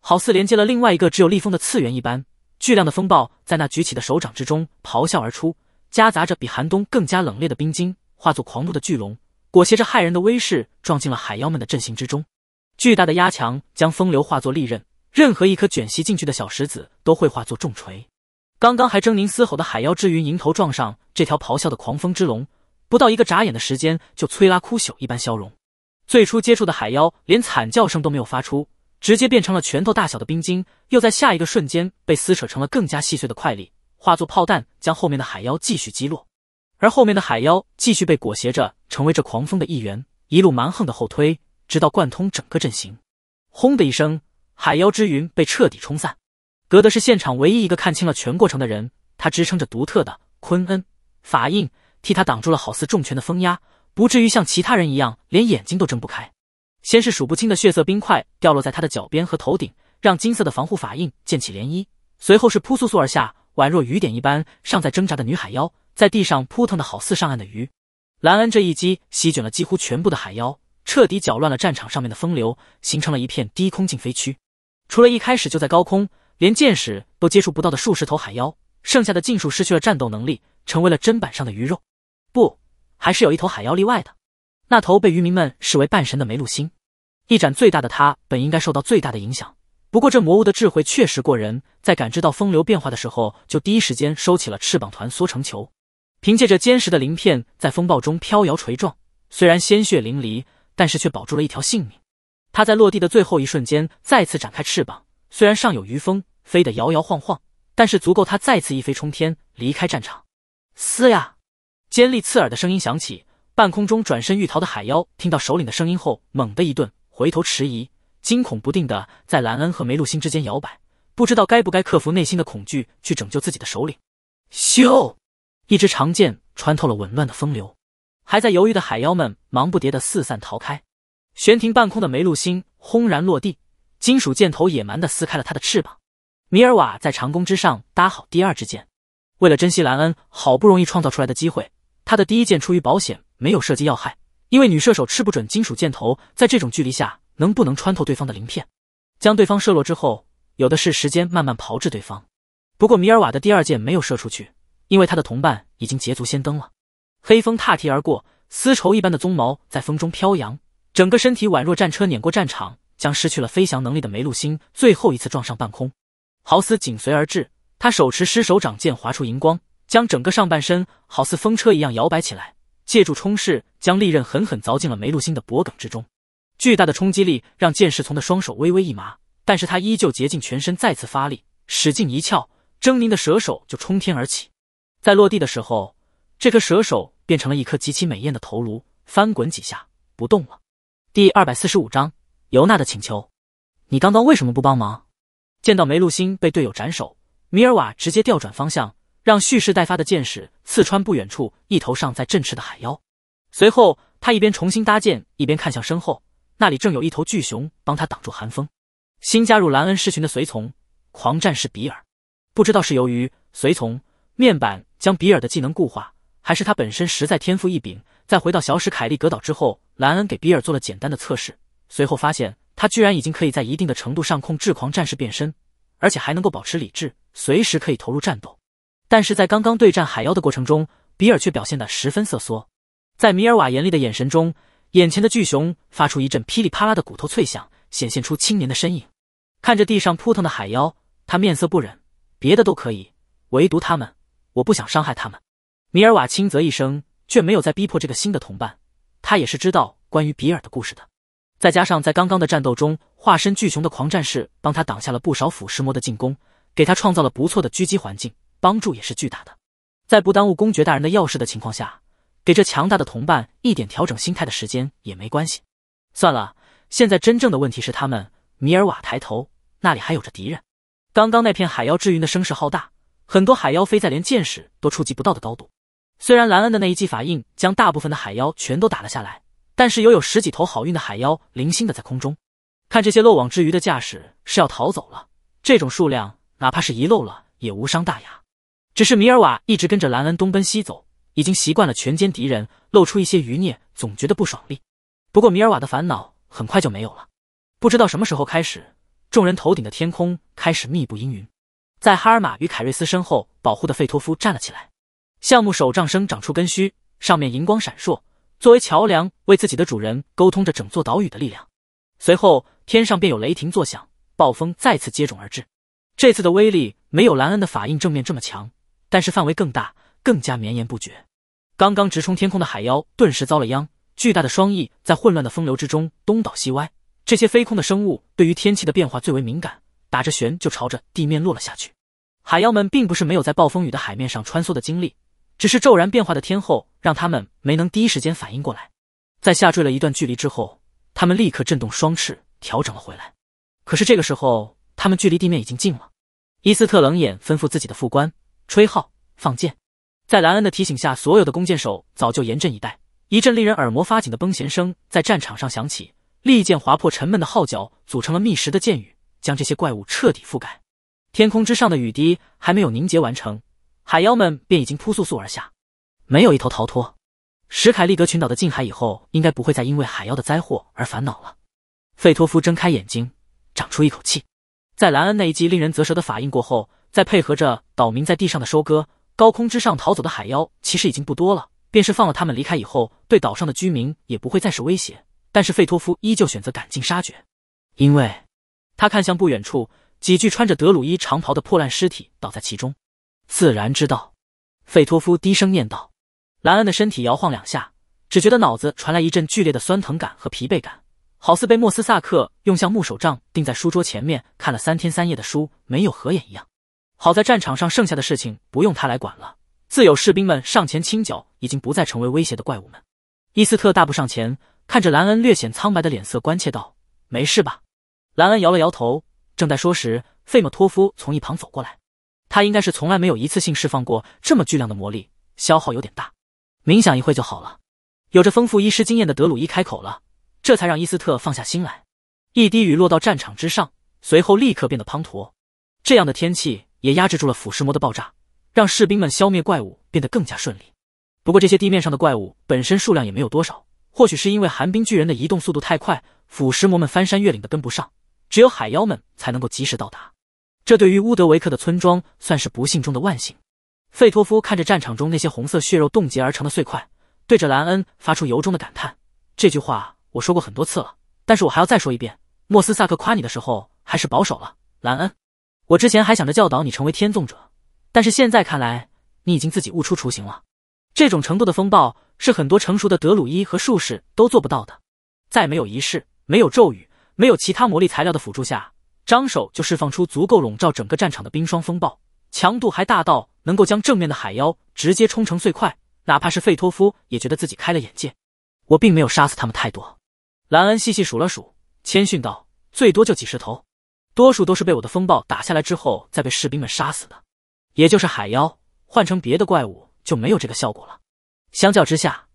好似连接了另外一个只有厉风的次元一般。巨量的风暴在那举起的手掌之中咆哮而出，夹杂着比寒冬更加冷冽的冰晶，化作狂怒的巨龙，裹挟着骇人的威势撞进了海妖们的阵型之中。巨大的压强将风流化作利刃，任何一颗卷袭进去的小石子都会化作重锤。刚刚还狰狞嘶吼的海妖之云迎头撞上这条咆哮的狂风之龙，不到一个眨眼的时间就摧拉枯朽一般消融。最初接触的海妖连惨叫声都没有发出，直接变成了拳头大小的冰晶，又在下一个瞬间被撕扯成了更加细碎的块粒，化作炮弹将后面的海妖继续击落。而后面的海妖继续被裹挟着成为这狂风的一员，一路蛮横的后推，直到贯通整个阵型。轰的一声，海妖之云被彻底冲散。格德是现场唯一一个看清了全过程的人，他支撑着独特的昆恩法印，替他挡住了好似重拳的风压，不至于像其他人一样连眼睛都睁不开。先是数不清的血色冰块掉落在他的脚边和头顶，让金色的防护法印溅起涟漪；随后是扑簌簌而下，宛若雨点一般尚在挣扎的女海妖，在地上扑腾的好似上岸的鱼。兰恩这一击席卷了几乎全部的海妖，彻底搅乱了战场上面的风流，形成了一片低空禁飞区。除了一开始就在高空。连见识都接触不到的数十头海妖，剩下的尽数失去了战斗能力，成为了砧板上的鱼肉。不，还是有一头海妖例外的，那头被渔民们视为半神的梅露星。翼展最大的它本应该受到最大的影响，不过这魔物的智慧确实过人，在感知到风流变化的时候，就第一时间收起了翅膀，团缩成球，凭借着坚实的鳞片在风暴中飘摇垂撞。虽然鲜血淋漓，但是却保住了一条性命。它在落地的最后一瞬间再次展开翅膀，虽然尚有余风。飞得摇摇晃晃，但是足够他再次一飞冲天，离开战场。嘶呀！尖利刺耳的声音响起，半空中转身欲逃的海妖听到首领的声音后，猛地一顿，回头迟疑，惊恐不定的在兰恩和梅露心之间摇摆，不知道该不该克服内心的恐惧去拯救自己的首领。咻！一支长剑穿透了紊乱的风流，还在犹豫的海妖们忙不迭的四散逃开。悬停半空的梅露心轰然落地，金属箭头野蛮的撕开了他的翅膀。米尔瓦在长弓之上搭好第二支箭，为了珍惜兰恩好不容易创造出来的机会，他的第一箭出于保险，没有射击要害，因为女射手吃不准金属箭头在这种距离下能不能穿透对方的鳞片。将对方射落之后，有的是时间慢慢炮制对方。不过米尔瓦的第二箭没有射出去，因为他的同伴已经捷足先登了。黑风踏蹄而过，丝绸一般的鬃毛在风中飘扬，整个身体宛若战车碾过战场，将失去了飞翔能力的梅露星最后一次撞上半空。豪斯紧随而至，他手持狮手掌剑，划出银光，将整个上半身好似风车一样摇摆起来，借助冲势将利刃狠狠凿进了梅露星的脖颈之中。巨大的冲击力让剑士从的双手微微一麻，但是他依旧竭尽全身再次发力，使劲一翘，狰狞的蛇首就冲天而起。在落地的时候，这颗蛇首变成了一颗极其美艳的头颅，翻滚几下不动了。第二百四十五章尤娜的请求，你刚刚为什么不帮忙？见到梅露星被队友斩首，米尔瓦直接调转方向，让蓄势待发的箭矢刺穿不远处一头尚在振翅的海妖。随后，他一边重新搭建，一边看向身后，那里正有一头巨熊帮他挡住寒风。新加入兰恩狮群的随从狂战士比尔，不知道是由于随从面板将比尔的技能固化，还是他本身实在天赋异禀。在回到小史凯利格岛之后，兰恩给比尔做了简单的测试，随后发现。他居然已经可以在一定的程度上控制狂战士变身，而且还能够保持理智，随时可以投入战斗。但是在刚刚对战海妖的过程中，比尔却表现得十分瑟缩。在米尔瓦严厉的眼神中，眼前的巨熊发出一阵噼里啪啦的骨头脆响，显现出青年的身影。看着地上扑腾的海妖，他面色不忍。别的都可以，唯独他们，我不想伤害他们。米尔瓦轻啧一声，却没有再逼迫这个新的同伴。他也是知道关于比尔的故事的。再加上在刚刚的战斗中，化身巨熊的狂战士帮他挡下了不少腐蚀魔的进攻，给他创造了不错的狙击环境，帮助也是巨大的。在不耽误公爵大人的要事的情况下，给这强大的同伴一点调整心态的时间也没关系。算了，现在真正的问题是他们。米尔瓦抬头，那里还有着敌人。刚刚那片海妖之云的声势浩大，很多海妖飞在连箭矢都触及不到的高度。虽然兰恩的那一记法印将大部分的海妖全都打了下来。但是又有十几头好运的海妖零星的在空中，看这些漏网之鱼的架势是要逃走了。这种数量哪怕是遗漏了也无伤大雅。只是米尔瓦一直跟着兰恩东奔西走，已经习惯了全歼敌人，露出一些余孽总觉得不爽利。不过米尔瓦的烦恼很快就没有了。不知道什么时候开始，众人头顶的天空开始密布阴云。在哈尔玛与凯瑞斯身后保护的费托夫站了起来，橡木手杖生长出根须，上面银光闪烁。作为桥梁，为自己的主人沟通着整座岛屿的力量。随后，天上便有雷霆作响，暴风再次接踵而至。这次的威力没有兰恩的法印正面这么强，但是范围更大，更加绵延不绝。刚刚直冲天空的海妖顿时遭了殃，巨大的双翼在混乱的风流之中东倒西歪。这些飞空的生物对于天气的变化最为敏感，打着旋就朝着地面落了下去。海妖们并不是没有在暴风雨的海面上穿梭的经历。只是骤然变化的天后让他们没能第一时间反应过来，在下坠了一段距离之后，他们立刻震动双翅调整了回来。可是这个时候，他们距离地面已经近了。伊斯特冷眼吩咐自己的副官吹号放箭，在莱恩的提醒下，所有的弓箭手早就严阵以待。一阵令人耳膜发紧的崩弦声在战场上响起，利剑划破沉闷的号角，组成了密实的箭雨，将这些怪物彻底覆盖。天空之上的雨滴还没有凝结完成。海妖们便已经扑簌簌而下，没有一头逃脱。史凯利格群岛的近海以后应该不会再因为海妖的灾祸而烦恼了。费托夫睁开眼睛，长出一口气。在兰恩那一记令人啧舌的法印过后，再配合着岛民在地上的收割，高空之上逃走的海妖其实已经不多了。便是放了他们离开以后，对岛上的居民也不会再是威胁。但是费托夫依旧选择赶尽杀绝，因为他看向不远处，几具穿着德鲁伊长袍的破烂尸体倒在其中。自然之道，费托夫低声念道。兰恩的身体摇晃两下，只觉得脑子传来一阵剧烈的酸疼感和疲惫感，好似被莫斯萨克用橡木手杖钉在书桌前面看了三天三夜的书没有合眼一样。好在战场上剩下的事情不用他来管了，自有士兵们上前清剿已经不再成为威胁的怪物们。伊斯特大步上前，看着兰恩略显苍白的脸色，关切道：“没事吧？”兰恩摇了摇头。正在说时，费莫托夫从一旁走过来。他应该是从来没有一次性释放过这么巨量的魔力，消耗有点大，冥想一会就好了。有着丰富医师经验的德鲁伊开口了，这才让伊斯特放下心来。一滴雨落到战场之上，随后立刻变得滂沱。这样的天气也压制住了腐蚀魔的爆炸，让士兵们消灭怪物变得更加顺利。不过这些地面上的怪物本身数量也没有多少，或许是因为寒冰巨人的移动速度太快，腐蚀魔们翻山越岭的跟不上，只有海妖们才能够及时到达。这对于乌德维克的村庄算是不幸中的万幸。费托夫看着战场中那些红色血肉冻结而成的碎块，对着兰恩发出由衷的感叹：“这句话我说过很多次了，但是我还要再说一遍。莫斯萨克夸你的时候还是保守了，兰恩。我之前还想着教导你成为天纵者，但是现在看来，你已经自己悟出雏形了。这种程度的风暴是很多成熟的德鲁伊和术士都做不到的，在没有仪式、没有咒语、没有其他魔力材料的辅助下。”张手就释放出足够笼罩整个战场的冰霜风暴，强度还大到能够将正面的海妖直接冲成碎块。哪怕是费托夫也觉得自己开了眼界。我并没有杀死他们太多，兰恩细细数了数，谦逊道：“最多就几十头，多数都是被我的风暴打下来之后再被士兵们杀死的。也就是海妖，换成别的怪物就没有这个效果了。”相较之下，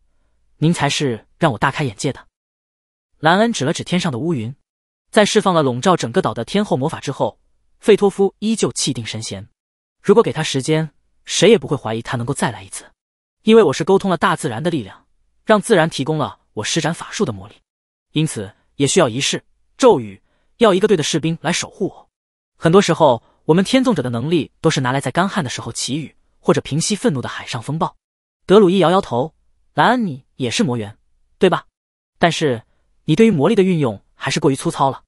您才是让我大开眼界的。兰恩指了指天上的乌云。在释放了笼罩整个岛的天后魔法之后，费托夫依旧气定神闲。如果给他时间，谁也不会怀疑他能够再来一次。因为我是沟通了大自然的力量，让自然提供了我施展法术的魔力，因此也需要仪式、咒语，要一个队的士兵来守护我。很多时候，我们天纵者的能力都是拿来在干旱的时候祈雨，或者平息愤怒的海上风暴。德鲁伊摇摇头：“莱安妮也是魔猿，对吧？但是你对于魔力的运用……”还是过于粗糙了。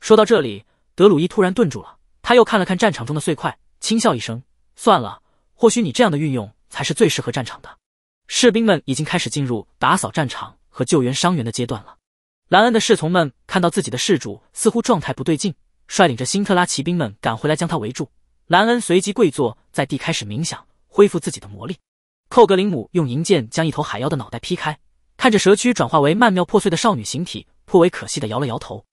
说到这里，德鲁伊突然顿住了，他又看了看战场中的碎块，轻笑一声：“算了，或许你这样的运用才是最适合战场的。”士兵们已经开始进入打扫战场和救援伤员的阶段了。兰恩的侍从们看到自己的侍主似乎状态不对劲，率领着辛特拉骑兵们赶回来将他围住。兰恩随即跪坐在地，开始冥想，恢复自己的魔力。寇格林姆用银剑将一头海妖的脑袋劈开，看着蛇躯转化为曼妙破碎的少女形体。颇为可惜的摇了摇头，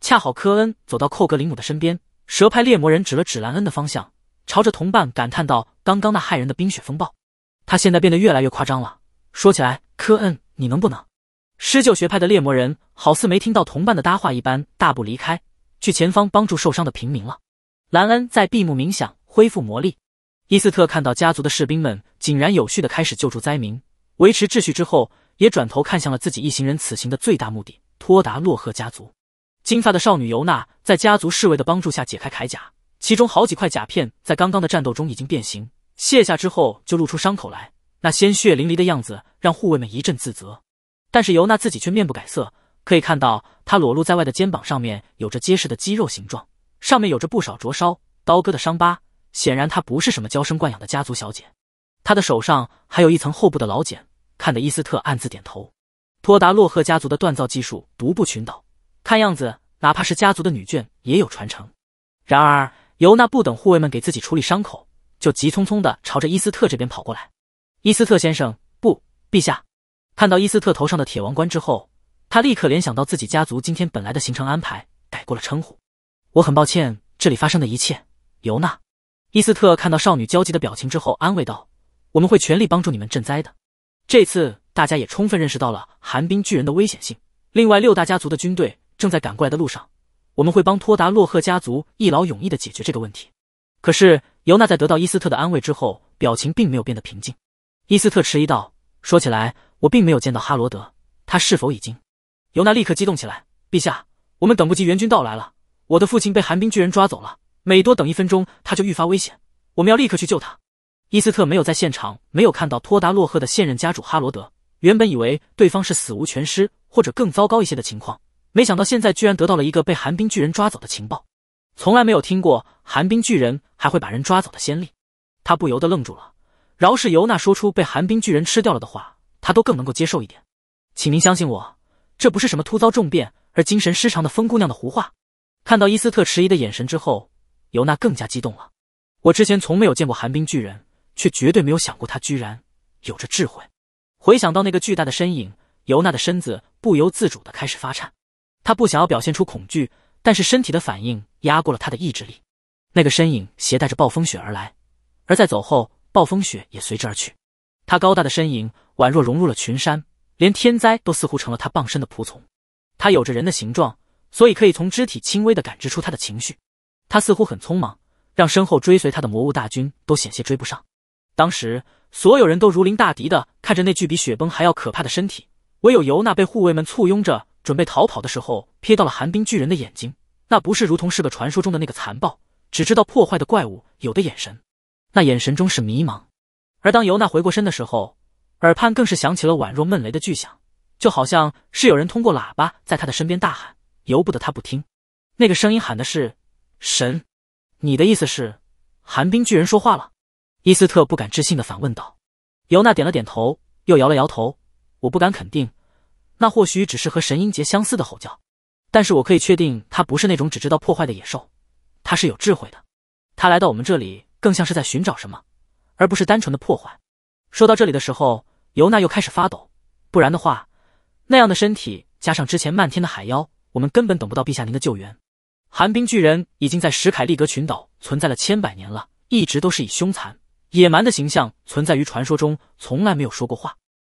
恰好科恩走到寇格林姆的身边，蛇派猎魔人指了指兰恩的方向，朝着同伴感叹道：“刚刚那骇人的冰雪风暴，他现在变得越来越夸张了。”说起来，科恩，你能不能？施救学派的猎魔人好似没听到同伴的搭话一般，大步离开，去前方帮助受伤的平民了。兰恩在闭目冥想，恢复魔力。伊斯特看到家族的士兵们井然有序的开始救助灾民，维持秩序之后，也转头看向了自己一行人此行的最大目的。托达洛赫家族，金发的少女尤娜在家族侍卫的帮助下解开铠甲，其中好几块甲片在刚刚的战斗中已经变形，卸下之后就露出伤口来，那鲜血淋漓的样子让护卫们一阵自责。但是尤娜自己却面不改色，可以看到她裸露在外的肩膀上面有着结实的肌肉形状，上面有着不少灼烧、刀割的伤疤，显然她不是什么娇生惯养的家族小姐。她的手上还有一层厚布的老茧，看得伊斯特暗自点头。托达洛赫家族的锻造技术独步群岛，看样子哪怕是家族的女眷也有传承。然而尤娜不等护卫们给自己处理伤口，就急匆匆地朝着伊斯特这边跑过来。伊斯特先生，不，陛下。看到伊斯特头上的铁王冠之后，他立刻联想到自己家族今天本来的行程安排，改过了称呼。我很抱歉，这里发生的一切。尤娜，伊斯特看到少女焦急的表情之后，安慰道：“我们会全力帮助你们赈灾的。这次。”大家也充分认识到了寒冰巨人的危险性。另外，六大家族的军队正在赶过来的路上，我们会帮托达洛赫家族一劳永逸的解决这个问题。可是尤娜在得到伊斯特的安慰之后，表情并没有变得平静。伊斯特迟疑道：“说起来，我并没有见到哈罗德，他是否已经？”尤娜立刻激动起来：“陛下，我们等不及援军到来了，我的父亲被寒冰巨人抓走了，每多等一分钟，他就愈发危险。我们要立刻去救他。”伊斯特没有在现场，没有看到托达洛赫的现任家主哈罗德。原本以为对方是死无全尸或者更糟糕一些的情况，没想到现在居然得到了一个被寒冰巨人抓走的情报。从来没有听过寒冰巨人还会把人抓走的先例，他不由得愣住了。饶是尤娜说出被寒冰巨人吃掉了的话，他都更能够接受一点。请您相信我，这不是什么突遭重变而精神失常的疯姑娘的胡话。看到伊斯特迟疑的眼神之后，尤娜更加激动了。我之前从没有见过寒冰巨人，却绝对没有想过他居然有着智慧。回想到那个巨大的身影，尤娜的身子不由自主的开始发颤。她不想要表现出恐惧，但是身体的反应压过了她的意志力。那个身影携带着暴风雪而来，而在走后，暴风雪也随之而去。他高大的身影宛若融入了群山，连天灾都似乎成了他傍身的仆从。他有着人的形状，所以可以从肢体轻微的感知出他的情绪。他似乎很匆忙，让身后追随他的魔物大军都险些追不上。当时。所有人都如临大敌的看着那具比雪崩还要可怕的身体，唯有尤娜被护卫们簇拥着准备逃跑的时候，瞥到了寒冰巨人的眼睛。那不是如同是个传说中的那个残暴、只知道破坏的怪物有的眼神，那眼神中是迷茫。而当尤娜回过身的时候，耳畔更是响起了宛若闷雷的巨响，就好像是有人通过喇叭在他的身边大喊，由不得他不听。那个声音喊的是：“神，你的意思是，寒冰巨人说话了？”伊斯特不敢置信的反问道：“尤娜点了点头，又摇了摇头。我不敢肯定，那或许只是和神鹰节相似的吼叫。但是我可以确定，它不是那种只知道破坏的野兽，它是有智慧的。它来到我们这里，更像是在寻找什么，而不是单纯的破坏。”说到这里的时候，尤娜又开始发抖。不然的话，那样的身体加上之前漫天的海妖，我们根本等不到陛下您的救援。寒冰巨人已经在史凯利格群岛存在了千百年了，一直都是以凶残。野蛮的形象存在于传说中，从来没有说过话。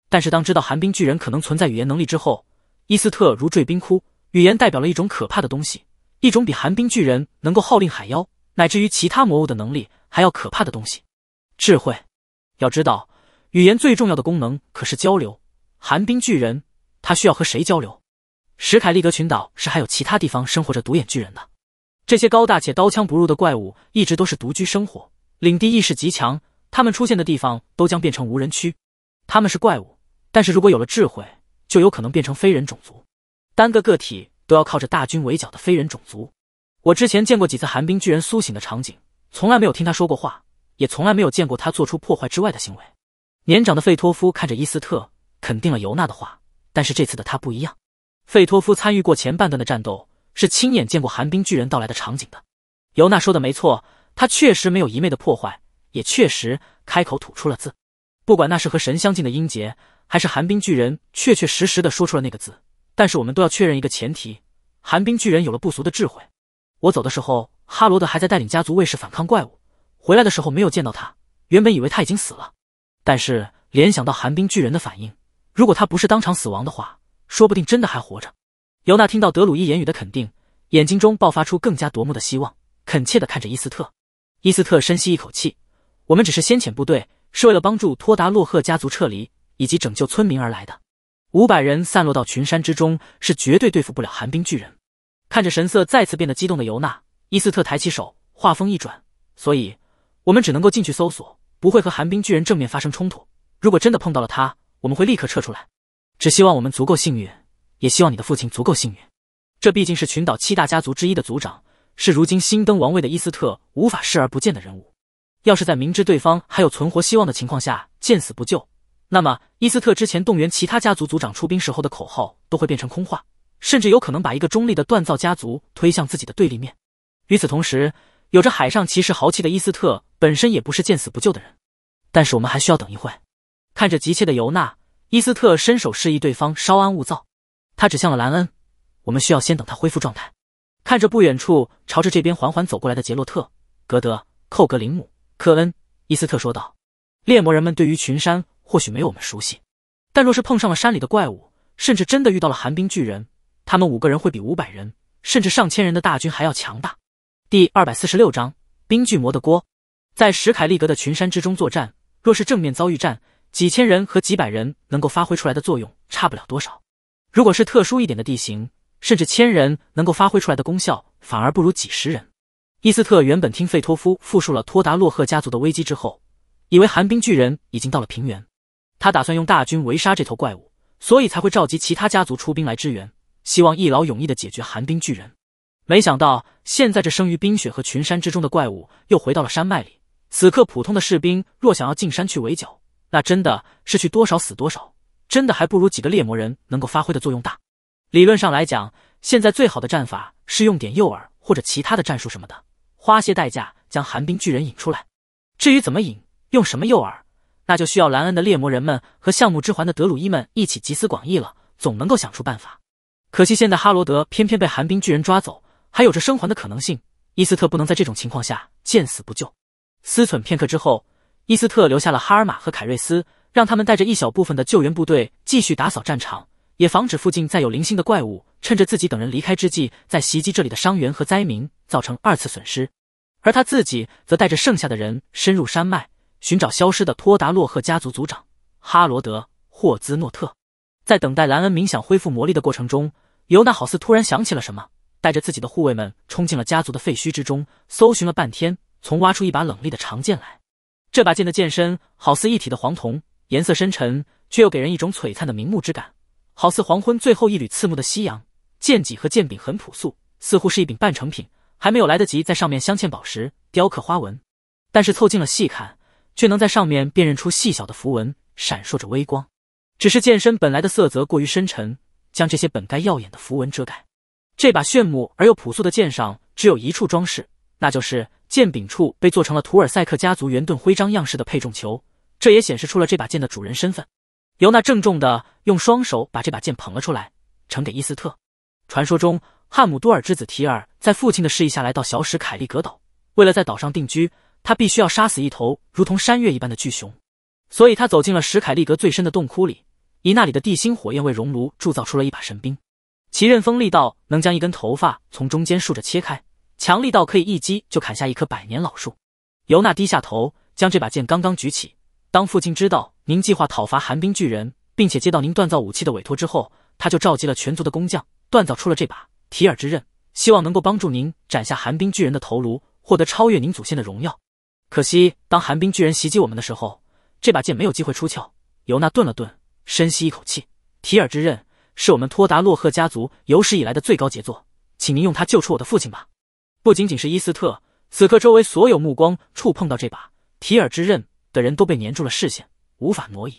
但是当知道寒冰巨人可能存在语言能力之后，伊斯特如坠冰窟。语言代表了一种可怕的东西，一种比寒冰巨人能够号令海妖乃至于其他魔物的能力还要可怕的东西——智慧。要知道，语言最重要的功能可是交流。寒冰巨人他需要和谁交流？史凯利格群岛是还有其他地方生活着独眼巨人的，这些高大且刀枪不入的怪物一直都是独居生活。领地意识极强，他们出现的地方都将变成无人区。他们是怪物，但是如果有了智慧，就有可能变成非人种族。单个个体都要靠着大军围剿的非人种族。我之前见过几次寒冰巨人苏醒的场景，从来没有听他说过话，也从来没有见过他做出破坏之外的行为。年长的费托夫看着伊斯特，肯定了尤娜的话，但是这次的他不一样。费托夫参与过前半段的战斗，是亲眼见过寒冰巨人到来的场景的。尤娜说的没错。他确实没有一昧的破坏，也确实开口吐出了字。不管那是和神相近的音节，还是寒冰巨人确确实实的说出了那个字，但是我们都要确认一个前提：寒冰巨人有了不俗的智慧。我走的时候，哈罗德还在带领家族卫士反抗怪物，回来的时候没有见到他。原本以为他已经死了，但是联想到寒冰巨人的反应，如果他不是当场死亡的话，说不定真的还活着。尤娜听到德鲁伊言语的肯定，眼睛中爆发出更加夺目的希望，恳切的看着伊斯特。伊斯特深吸一口气，我们只是先遣部队，是为了帮助托达洛赫家族撤离以及拯救村民而来的。五百人散落到群山之中，是绝对对付不了寒冰巨人。看着神色再次变得激动的尤娜，伊斯特抬起手，话锋一转：“所以，我们只能够进去搜索，不会和寒冰巨人正面发生冲突。如果真的碰到了他，我们会立刻撤出来。只希望我们足够幸运，也希望你的父亲足够幸运。这毕竟是群岛七大家族之一的族长。”是如今新登王位的伊斯特无法视而不见的人物。要是在明知对方还有存活希望的情况下见死不救，那么伊斯特之前动员其他家族族长出兵时候的口号都会变成空话，甚至有可能把一个中立的锻造家族推向自己的对立面。与此同时，有着海上骑士豪气的伊斯特本身也不是见死不救的人。但是我们还需要等一会看着急切的尤娜，伊斯特伸手示意对方稍安勿躁。他指向了兰恩，我们需要先等他恢复状态。看着不远处朝着这边缓缓走过来的杰洛特、格德、寇格林姆、科恩、伊斯特说道：“猎魔人们对于群山或许没有我们熟悉，但若是碰上了山里的怪物，甚至真的遇到了寒冰巨人，他们五个人会比五百人甚至上千人的大军还要强大。”第二百四十六章冰巨魔的锅。在史凯利格的群山之中作战，若是正面遭遇战，几千人和几百人能够发挥出来的作用差不了多少。如果是特殊一点的地形。甚至千人能够发挥出来的功效，反而不如几十人。伊斯特原本听费托夫复述了托达洛赫家族的危机之后，以为寒冰巨人已经到了平原，他打算用大军围杀这头怪物，所以才会召集其他家族出兵来支援，希望一劳永逸的解决寒冰巨人。没想到现在这生于冰雪和群山之中的怪物又回到了山脉里，此刻普通的士兵若想要进山去围剿，那真的是去多少死多少，真的还不如几个猎魔人能够发挥的作用大。理论上来讲，现在最好的战法是用点诱饵或者其他的战术什么的，花些代价将寒冰巨人引出来。至于怎么引，用什么诱饵，那就需要兰恩的猎魔人们和橡木之环的德鲁伊们一起集思广益了，总能够想出办法。可惜现在哈罗德偏偏被寒冰巨人抓走，还有着生还的可能性。伊斯特不能在这种情况下见死不救。思忖片刻之后，伊斯特留下了哈尔玛和凯瑞斯，让他们带着一小部分的救援部队继续打扫战场。也防止附近再有零星的怪物趁着自己等人离开之际，再袭击这里的伤员和灾民，造成二次损失。而他自己则带着剩下的人深入山脉，寻找消失的托达洛赫家族族长哈罗德·霍兹诺特。在等待兰恩冥想恢复魔力的过程中，尤娜好似突然想起了什么，带着自己的护卫们冲进了家族的废墟之中，搜寻了半天，从挖出一把冷冽的长剑来。这把剑的剑身好似一体的黄铜，颜色深沉，却又给人一种璀璨的明目之感。好似黄昏最后一缕刺目的夕阳，剑脊和剑柄很朴素，似乎是一柄半成品，还没有来得及在上面镶嵌宝石、雕刻花纹。但是凑近了细看，却能在上面辨认出细小的符文，闪烁着微光。只是剑身本来的色泽过于深沉，将这些本该耀眼的符文遮盖。这把炫目而又朴素的剑上只有一处装饰，那就是剑柄处被做成了图尔塞克家族圆盾徽章样式的配重球，这也显示出了这把剑的主人身份。尤娜郑重的用双手把这把剑捧了出来，呈给伊斯特。传说中，汉姆多尔之子提尔在父亲的示意下，来到小史凯利格岛，为了在岛上定居，他必须要杀死一头如同山岳一般的巨熊。所以，他走进了史凯利格最深的洞窟里，以那里的地心火焰为熔炉，铸造出了一把神兵。其刃锋利到能将一根头发从中间竖着切开，强力到可以一击就砍下一棵百年老树。尤娜低下头，将这把剑刚刚举起，当父亲知道。您计划讨伐寒冰巨人，并且接到您锻造武器的委托之后，他就召集了全族的工匠，锻造出了这把提尔之刃，希望能够帮助您斩下寒冰巨人的头颅，获得超越您祖先的荣耀。可惜，当寒冰巨人袭击我们的时候，这把剑没有机会出鞘。尤娜顿了顿，深吸一口气。提尔之刃是我们托达洛赫家族有史以来的最高杰作，请您用它救出我的父亲吧。不仅仅是伊斯特，此刻周围所有目光触碰到这把提尔之刃的人都被粘住了视线。无法挪移。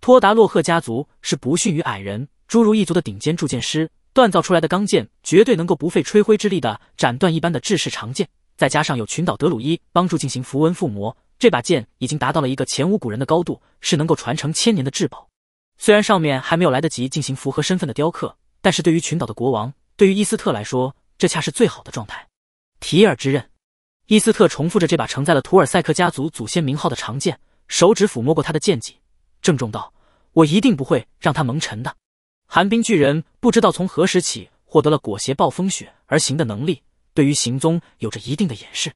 托达洛赫家族是不逊于矮人、侏儒一族的顶尖铸剑师，锻造出来的钢剑绝对能够不费吹灰之力的斩断一般的制式长剑。再加上有群岛德鲁伊帮助进行符文附魔，这把剑已经达到了一个前无古人的高度，是能够传承千年的至宝。虽然上面还没有来得及进行符合身份的雕刻，但是对于群岛的国王，对于伊斯特来说，这恰是最好的状态。提尔之刃，伊斯特重复着这把承载了图尔塞克家族祖先名号的长剑。手指抚摸过他的剑脊，郑重道：“我一定不会让他蒙尘的。”寒冰巨人不知道从何时起获得了裹挟暴风雪而行的能力，对于行踪有着一定的掩饰。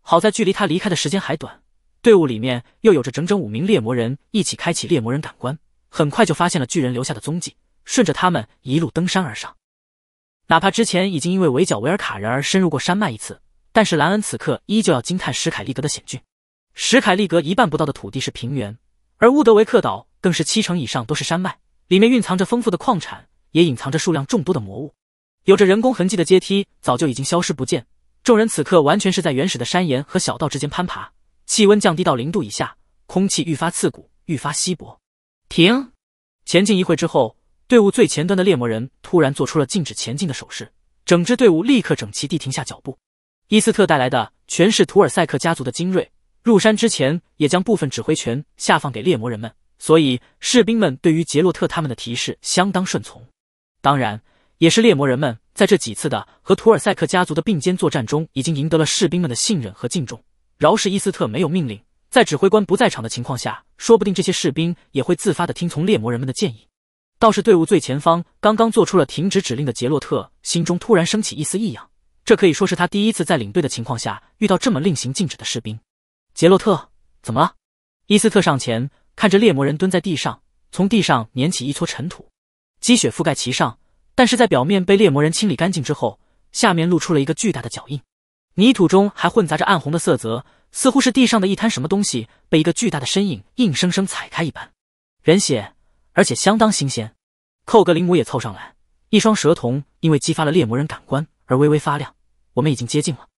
好在距离他离开的时间还短，队伍里面又有着整整五名猎魔人一起开启猎魔人感官，很快就发现了巨人留下的踪迹，顺着他们一路登山而上。哪怕之前已经因为围剿维尔卡人而深入过山脉一次，但是兰恩此刻依旧要惊叹史凯利格的险峻。史凯利格一半不到的土地是平原，而乌德维克岛更是七成以上都是山脉，里面蕴藏着丰富的矿产，也隐藏着数量众多的魔物。有着人工痕迹的阶梯早就已经消失不见，众人此刻完全是在原始的山岩和小道之间攀爬。气温降低到零度以下，空气愈发刺骨，愈发稀薄。停，前进一会之后，队伍最前端的猎魔人突然做出了禁止前进的手势，整支队伍立刻整齐地停下脚步。伊斯特带来的全是图尔赛克家族的精锐。入山之前，也将部分指挥权下放给猎魔人们，所以士兵们对于杰洛特他们的提示相当顺从。当然，也是猎魔人们在这几次的和图尔赛克家族的并肩作战中，已经赢得了士兵们的信任和敬重。饶是伊斯特没有命令，在指挥官不在场的情况下，说不定这些士兵也会自发的听从猎魔人们的建议。倒是队伍最前方刚刚做出了停止指令的杰洛特，心中突然升起一丝异样。这可以说是他第一次在领队的情况下遇到这么令行禁止的士兵。杰洛特，怎么了？伊斯特上前看着猎魔人蹲在地上，从地上捻起一撮尘土，积雪覆盖其上，但是在表面被猎魔人清理干净之后，下面露出了一个巨大的脚印，泥土中还混杂着暗红的色泽，似乎是地上的一滩什么东西被一个巨大的身影硬生生踩开一般。人血，而且相当新鲜。寇格林姆也凑上来，一双蛇瞳因为激发了猎魔人感官而微微发亮。我们已经接近了。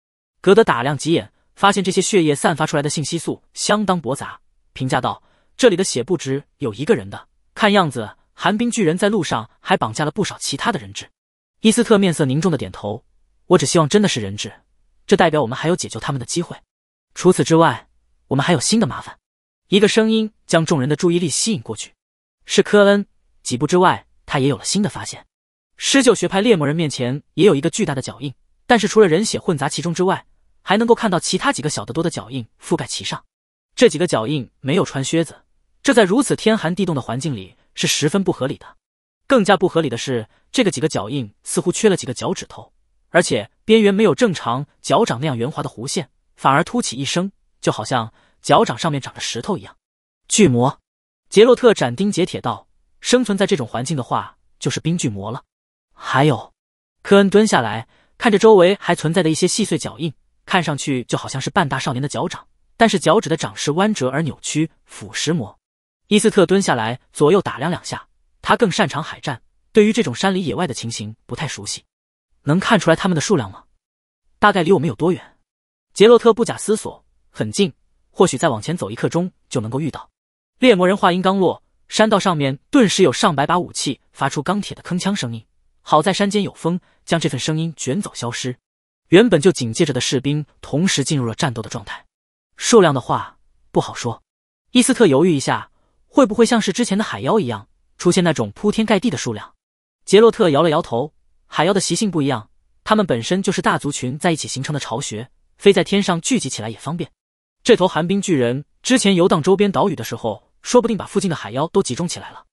格德打量几眼。发现这些血液散发出来的信息素相当驳杂，评价道：“这里的血不只有一个人的，看样子寒冰巨人在路上还绑架了不少其他的人质。”伊斯特面色凝重的点头：“我只希望真的是人质，这代表我们还有解救他们的机会。除此之外，我们还有新的麻烦。”一个声音将众人的注意力吸引过去，是科恩。几步之外，他也有了新的发现：施救学派猎魔人面前也有一个巨大的脚印，但是除了人血混杂其中之外，还能够看到其他几个小得多的脚印覆盖其上，这几个脚印没有穿靴子，这在如此天寒地冻的环境里是十分不合理的。更加不合理的是，这个几个脚印似乎缺了几个脚趾头，而且边缘没有正常脚掌那样圆滑的弧线，反而凸起一生，就好像脚掌上面长着石头一样。巨魔，杰洛特斩钉截铁道：“生存在这种环境的话，就是冰巨魔了。”还有，科恩蹲下来看着周围还存在的一些细碎脚印。看上去就好像是半大少年的脚掌，但是脚趾的掌式弯折而扭曲，腐蚀膜。伊斯特蹲下来，左右打量两下。他更擅长海战，对于这种山里野外的情形不太熟悉。能看出来他们的数量吗？大概离我们有多远？杰洛特不假思索，很近，或许再往前走一刻钟就能够遇到。猎魔人话音刚落，山道上面顿时有上百把武器发出钢铁的铿锵声音。好在山间有风，将这份声音卷走消失。原本就警戒着的士兵同时进入了战斗的状态，数量的话不好说。伊斯特犹豫一下，会不会像是之前的海妖一样，出现那种铺天盖地的数量？杰洛特摇了摇头，海妖的习性不一样，它们本身就是大族群在一起形成的巢穴，飞在天上聚集起来也方便。这头寒冰巨人之前游荡周边岛屿的时候，说不定把附近的海妖都集中起来了。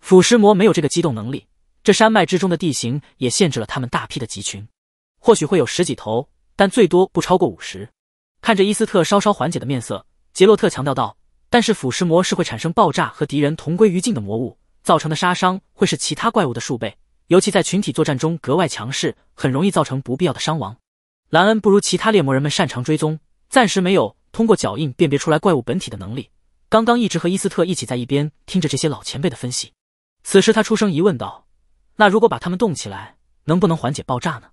腐蚀魔没有这个机动能力，这山脉之中的地形也限制了他们大批的集群。或许会有十几头，但最多不超过五十。看着伊斯特稍稍缓解的面色，杰洛特强调道：“但是腐蚀魔是会产生爆炸和敌人同归于尽的魔物，造成的杀伤会是其他怪物的数倍，尤其在群体作战中格外强势，很容易造成不必要的伤亡。”兰恩不如其他猎魔人们擅长追踪，暂时没有通过脚印辨别出来怪物本体的能力。刚刚一直和伊斯特一起在一边听着这些老前辈的分析，此时他出声疑问道：“那如果把它们冻起来，能不能缓解爆炸呢？”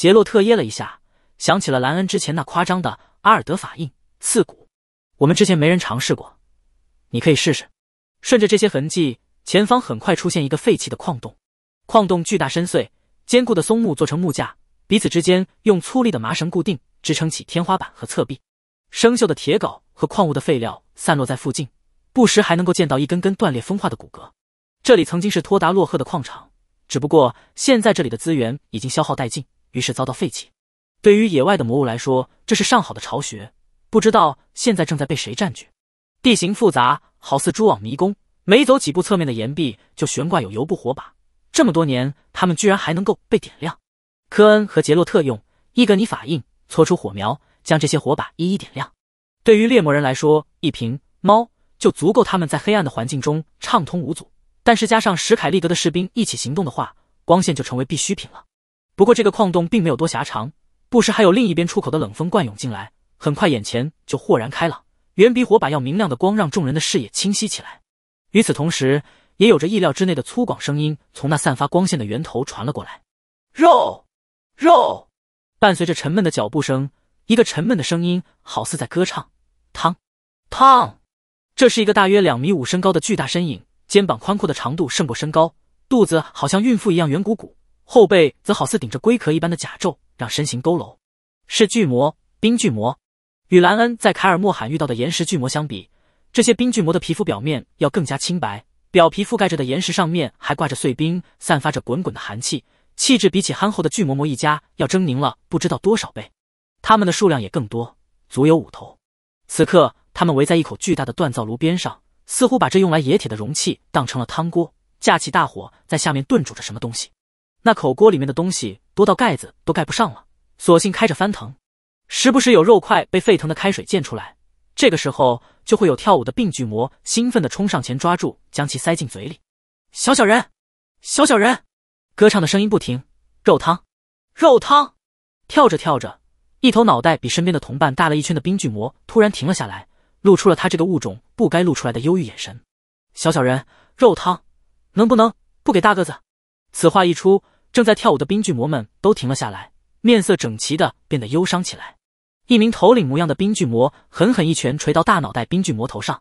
杰洛特噎了一下，想起了兰恩之前那夸张的阿尔德法印刺骨。我们之前没人尝试过，你可以试试。顺着这些痕迹，前方很快出现一个废弃的矿洞。矿洞巨大深邃，坚固的松木做成木架，彼此之间用粗粝的麻绳固定，支撑起天花板和侧壁。生锈的铁镐和矿物的废料散落在附近，不时还能够见到一根根断裂风化的骨骼。这里曾经是托达洛赫的矿场，只不过现在这里的资源已经消耗殆尽。于是遭到废弃。对于野外的魔物来说，这是上好的巢穴，不知道现在正在被谁占据。地形复杂，好似蛛网迷宫。没走几步，侧面的岩壁就悬挂有油布火把，这么多年，他们居然还能够被点亮。科恩和杰洛特用伊格尼法印搓出火苗，将这些火把一一点亮。对于猎魔人来说，一瓶猫就足够他们在黑暗的环境中畅通无阻。但是加上史凯利德的士兵一起行动的话，光线就成为必需品了。不过这个矿洞并没有多狭长，不时还有另一边出口的冷风灌涌进来。很快，眼前就豁然开朗，远比火把要明亮的光让众人的视野清晰起来。与此同时，也有着意料之内的粗犷声音从那散发光线的源头传了过来：“肉，肉。”伴随着沉闷的脚步声，一个沉闷的声音好似在歌唱：“汤，汤。”这是一个大约两米五身高的巨大身影，肩膀宽阔的长度胜过身高，肚子好像孕妇一样圆鼓鼓。后背则好似顶着龟壳一般的甲胄，让身形佝偻。是巨魔冰巨魔，与莱恩在凯尔莫罕遇到的岩石巨魔相比，这些冰巨魔的皮肤表面要更加清白，表皮覆盖着的岩石上面还挂着碎冰，散发着滚滚的寒气，气质比起憨厚的巨魔魔一家要狰狞了不知道多少倍。他们的数量也更多，足有五头。此刻，他们围在一口巨大的锻造炉边上，似乎把这用来冶铁的容器当成了汤锅，架起大火在下面炖煮着什么东西。那口锅里面的东西多到盖子都盖不上了，索性开着翻腾，时不时有肉块被沸腾的开水溅出来。这个时候，就会有跳舞的病巨魔兴奋的冲上前抓住，将其塞进嘴里。小小人，小小人，歌唱的声音不停，肉汤，肉汤。跳着跳着，一头脑袋比身边的同伴大了一圈的冰巨魔突然停了下来，露出了他这个物种不该露出来的忧郁眼神。小小人，肉汤，能不能不给大个子？此话一出。正在跳舞的冰巨魔们都停了下来，面色整齐的变得忧伤起来。一名头领模样的冰巨魔狠狠一拳捶到大脑袋冰巨魔头上，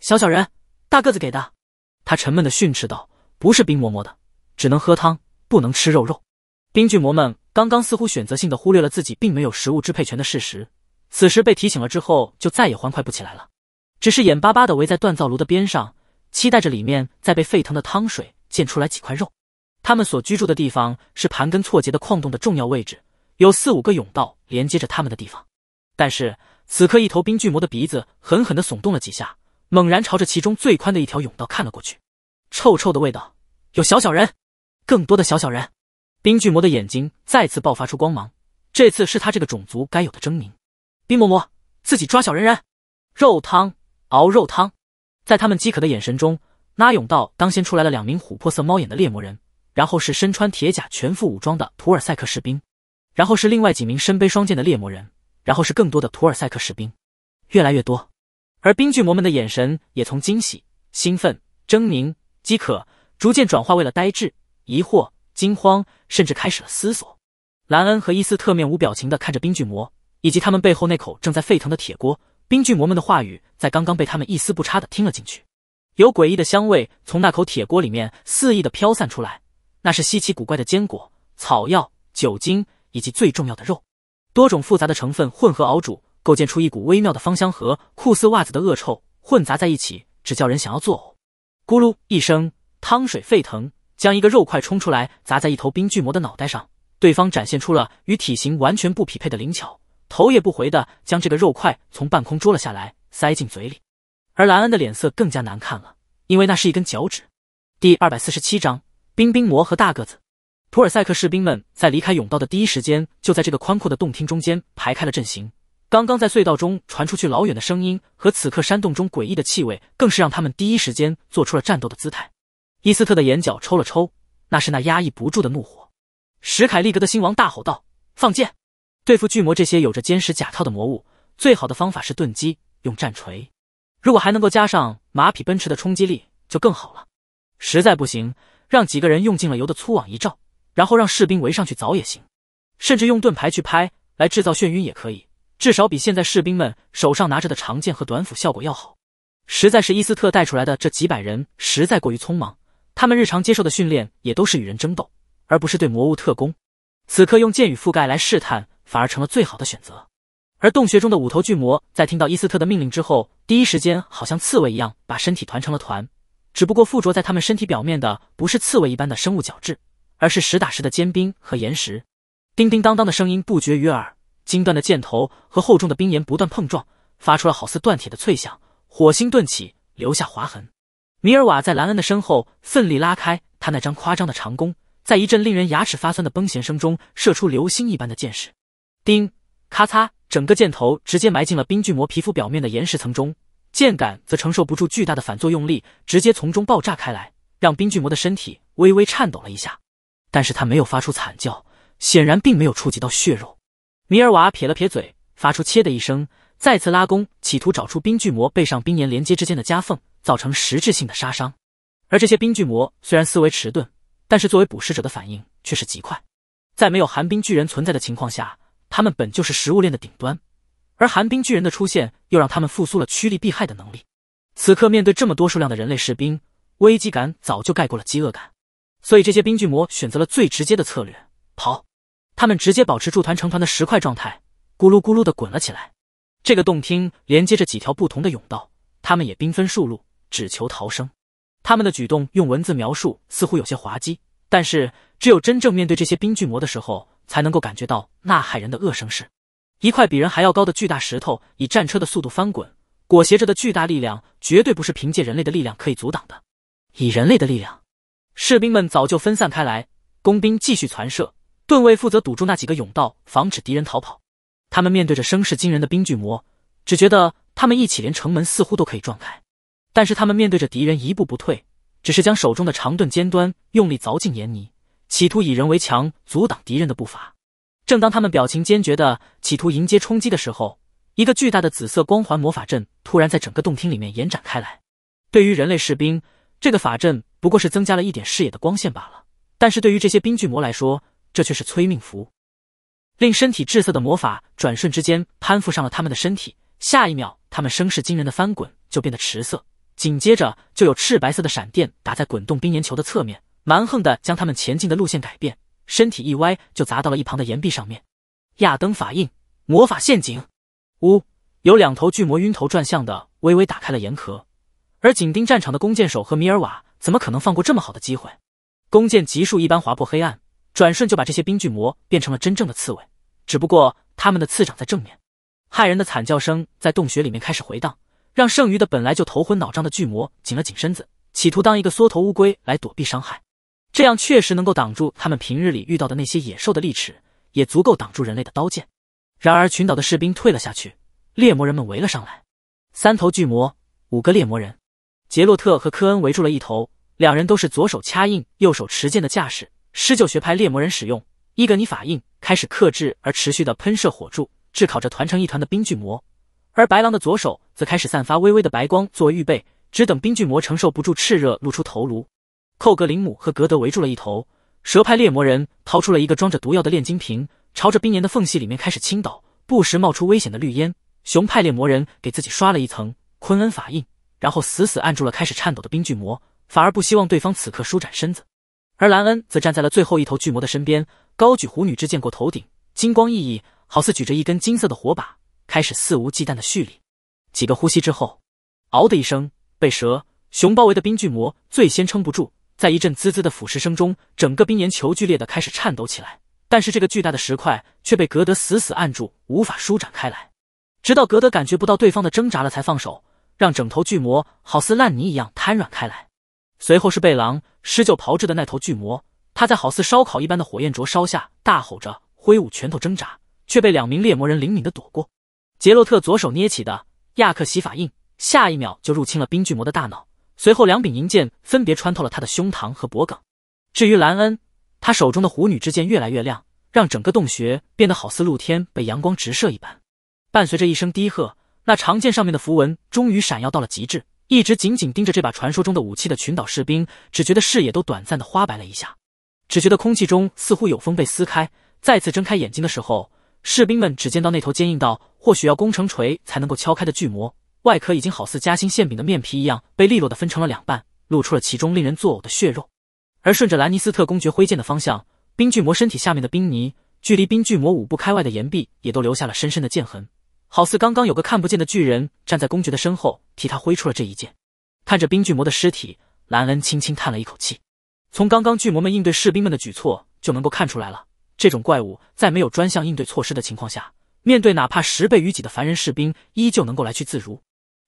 小小人，大个子给的。他沉闷的训斥道：“不是冰魔魔的，只能喝汤，不能吃肉肉。”冰巨魔们刚刚似乎选择性的忽略了自己并没有食物支配权的事实，此时被提醒了之后，就再也欢快不起来了，只是眼巴巴的围在锻造炉的边上，期待着里面再被沸腾的汤水溅出来几块肉。他们所居住的地方是盘根错节的矿洞的重要位置，有四五个甬道连接着他们的地方。但是此刻，一头冰巨魔的鼻子狠狠地耸动了几下，猛然朝着其中最宽的一条甬道看了过去。臭臭的味道，有小小人，更多的小小人。冰巨魔的眼睛再次爆发出光芒，这次是他这个种族该有的狰狞。冰魔魔自己抓小人人，肉汤熬肉汤。在他们饥渴的眼神中，那甬道当先出来了两名琥珀色猫眼的猎魔人。然后是身穿铁甲、全副武装的图尔塞克士兵，然后是另外几名身背双剑的猎魔人，然后是更多的图尔塞克士兵，越来越多。而冰巨魔们的眼神也从惊喜、兴奋、狰狞、饥渴，逐渐转化为了呆滞、疑惑、惊慌，甚至开始了思索。兰恩和伊斯特面无表情地看着冰巨魔以及他们背后那口正在沸腾的铁锅。冰巨魔们的话语在刚刚被他们一丝不差的听了进去，有诡异的香味从那口铁锅里面肆意的飘散出来。那是稀奇古怪的坚果、草药、酒精，以及最重要的肉，多种复杂的成分混合熬煮，构建出一股微妙的芳香和酷似袜子的恶臭混杂在一起，只叫人想要作呕。咕噜一声，汤水沸腾，将一个肉块冲出来，砸在一头冰巨魔的脑袋上。对方展现出了与体型完全不匹配的灵巧，头也不回的将这个肉块从半空捉了下来，塞进嘴里。而兰恩的脸色更加难看了，因为那是一根脚趾。第二百四十七章。冰冰魔和大个子，图尔塞克士兵们在离开甬道的第一时间，就在这个宽阔的洞厅中间排开了阵型。刚刚在隧道中传出去老远的声音和此刻山洞中诡异的气味，更是让他们第一时间做出了战斗的姿态。伊斯特的眼角抽了抽，那是那压抑不住的怒火。史凯利格的新王大吼道：“放箭！对付巨魔这些有着坚实甲套的魔物，最好的方法是钝击，用战锤。如果还能够加上马匹奔驰的冲击力，就更好了。实在不行。”让几个人用尽了油的粗网一罩，然后让士兵围上去凿也行，甚至用盾牌去拍来制造眩晕也可以，至少比现在士兵们手上拿着的长剑和短斧效果要好。实在是伊斯特带出来的这几百人实在过于匆忙，他们日常接受的训练也都是与人争斗，而不是对魔物特工。此刻用剑雨覆盖来试探，反而成了最好的选择。而洞穴中的五头巨魔在听到伊斯特的命令之后，第一时间好像刺猬一样把身体团成了团。只不过附着在他们身体表面的不是刺猬一般的生物角质，而是实打实的坚冰和岩石。叮叮当当的声音不绝于耳，金断的箭头和厚重的冰岩不断碰撞，发出了好似断铁的脆响，火星顿起，留下划痕。米尔瓦在兰恩的身后奋力拉开他那张夸张的长弓，在一阵令人牙齿发酸的崩弦声中射出流星一般的箭矢。叮，咔嚓，整个箭头直接埋进了冰巨魔皮肤表面的岩石层中。剑杆则承受不住巨大的反作用力，直接从中爆炸开来，让冰巨魔的身体微微颤抖了一下。但是他没有发出惨叫，显然并没有触及到血肉。米尔瓦撇了撇嘴，发出切的一声，再次拉弓，企图找出冰巨魔背上冰岩连接之间的夹缝，造成实质性的杀伤。而这些冰巨魔虽然思维迟钝，但是作为捕食者的反应却是极快。在没有寒冰巨人存在的情况下，他们本就是食物链的顶端。而寒冰巨人的出现又让他们复苏了趋利避害的能力。此刻面对这么多数量的人类士兵，危机感早就盖过了饥饿感，所以这些冰巨魔选择了最直接的策略——跑。他们直接保持驻团成团的石块状态，咕噜咕噜地滚了起来。这个洞厅连接着几条不同的甬道，他们也兵分数路，只求逃生。他们的举动用文字描述似乎有些滑稽，但是只有真正面对这些冰巨魔的时候，才能够感觉到那骇人的恶声势。一块比人还要高的巨大石头，以战车的速度翻滚，裹挟着的巨大力量绝对不是凭借人类的力量可以阻挡的。以人类的力量，士兵们早就分散开来，工兵继续攒射，盾卫负责堵住那几个甬道，防止敌人逃跑。他们面对着声势惊人的冰巨魔，只觉得他们一起连城门似乎都可以撞开。但是他们面对着敌人，一步不退，只是将手中的长盾尖端用力凿进岩泥，企图以人为墙阻挡敌人的步伐。正当他们表情坚决的企图迎接冲击的时候，一个巨大的紫色光环魔法阵突然在整个洞厅里面延展开来。对于人类士兵，这个法阵不过是增加了一点视野的光线罢了；，但是对于这些冰巨魔来说，这却是催命符。令身体致色的魔法转瞬之间攀附上了他们的身体，下一秒，他们声势惊人的翻滚就变得迟色，紧接着就有赤白色的闪电打在滚动冰岩球的侧面，蛮横的将他们前进的路线改变。身体一歪，就砸到了一旁的岩壁上面。亚登法印魔法陷阱，呜！有两头巨魔晕头转向的，微微打开了岩壳。而紧盯战场的弓箭手和米尔瓦，怎么可能放过这么好的机会？弓箭极速一般划破黑暗，转瞬就把这些冰巨魔变成了真正的刺猬，只不过他们的刺长在正面。骇人的惨叫声在洞穴里面开始回荡，让剩余的本来就头昏脑胀的巨魔紧了紧身子，企图当一个缩头乌龟来躲避伤害。这样确实能够挡住他们平日里遇到的那些野兽的利齿，也足够挡住人类的刀剑。然而，群岛的士兵退了下去，猎魔人们围了上来。三头巨魔，五个猎魔人，杰洛特和科恩围住了一头，两人都是左手掐印，右手持剑的架势。施救学派猎魔人使用伊格尼法印，开始克制而持续的喷射火柱，炙烤着团成一团的冰巨魔。而白狼的左手则开始散发微微的白光，作为预备，只等冰巨魔承受不住炽热，露出头颅。寇格林姆和格德围住了一头蛇派猎魔人，掏出了一个装着毒药的炼金瓶，朝着冰岩的缝隙里面开始倾倒，不时冒出危险的绿烟。熊派猎魔人给自己刷了一层昆恩法印，然后死死按住了开始颤抖的冰巨魔，反而不希望对方此刻舒展身子。而兰恩则站在了最后一头巨魔的身边，高举虎女之剑过头顶，金光熠熠，好似举着一根金色的火把，开始肆无忌惮的蓄力。几个呼吸之后，嗷的一声，被蛇熊包围的冰巨魔最先撑不住。在一阵滋滋的腐蚀声中，整个冰岩球剧烈的开始颤抖起来。但是这个巨大的石块却被格德死死按住，无法舒展开来。直到格德感觉不到对方的挣扎了，才放手，让整头巨魔好似烂泥一样瘫软开来。随后是贝狼施救炮制的那头巨魔，他在好似烧烤一般的火焰灼烧下大吼着挥舞拳头挣扎，却被两名猎魔人灵敏的躲过。杰洛特左手捏起的亚克西法印，下一秒就入侵了冰巨魔的大脑。随后，两柄银剑分别穿透了他的胸膛和脖颈。至于兰恩，他手中的狐女之剑越来越亮，让整个洞穴变得好似露天被阳光直射一般。伴随着一声低喝，那长剑上面的符文终于闪耀到了极致。一直紧紧盯着这把传说中的武器的群岛士兵，只觉得视野都短暂的花白了一下。只觉得空气中似乎有风被撕开。再次睁开眼睛的时候，士兵们只见到那头坚硬到或许要攻城锤才能够敲开的巨魔。外壳已经好似夹心馅饼的面皮一样，被利落的分成了两半，露出了其中令人作呕的血肉。而顺着兰尼斯特公爵挥剑的方向，冰巨魔身体下面的冰泥，距离冰巨魔五步开外的岩壁，也都留下了深深的剑痕，好似刚刚有个看不见的巨人站在公爵的身后，替他挥出了这一剑。看着冰巨魔的尸体，兰恩轻轻叹了一口气。从刚刚巨魔们应对士兵们的举措就能够看出来了，这种怪物在没有专项应对措施的情况下，面对哪怕十倍于己的凡人士兵，依旧能够来去自如。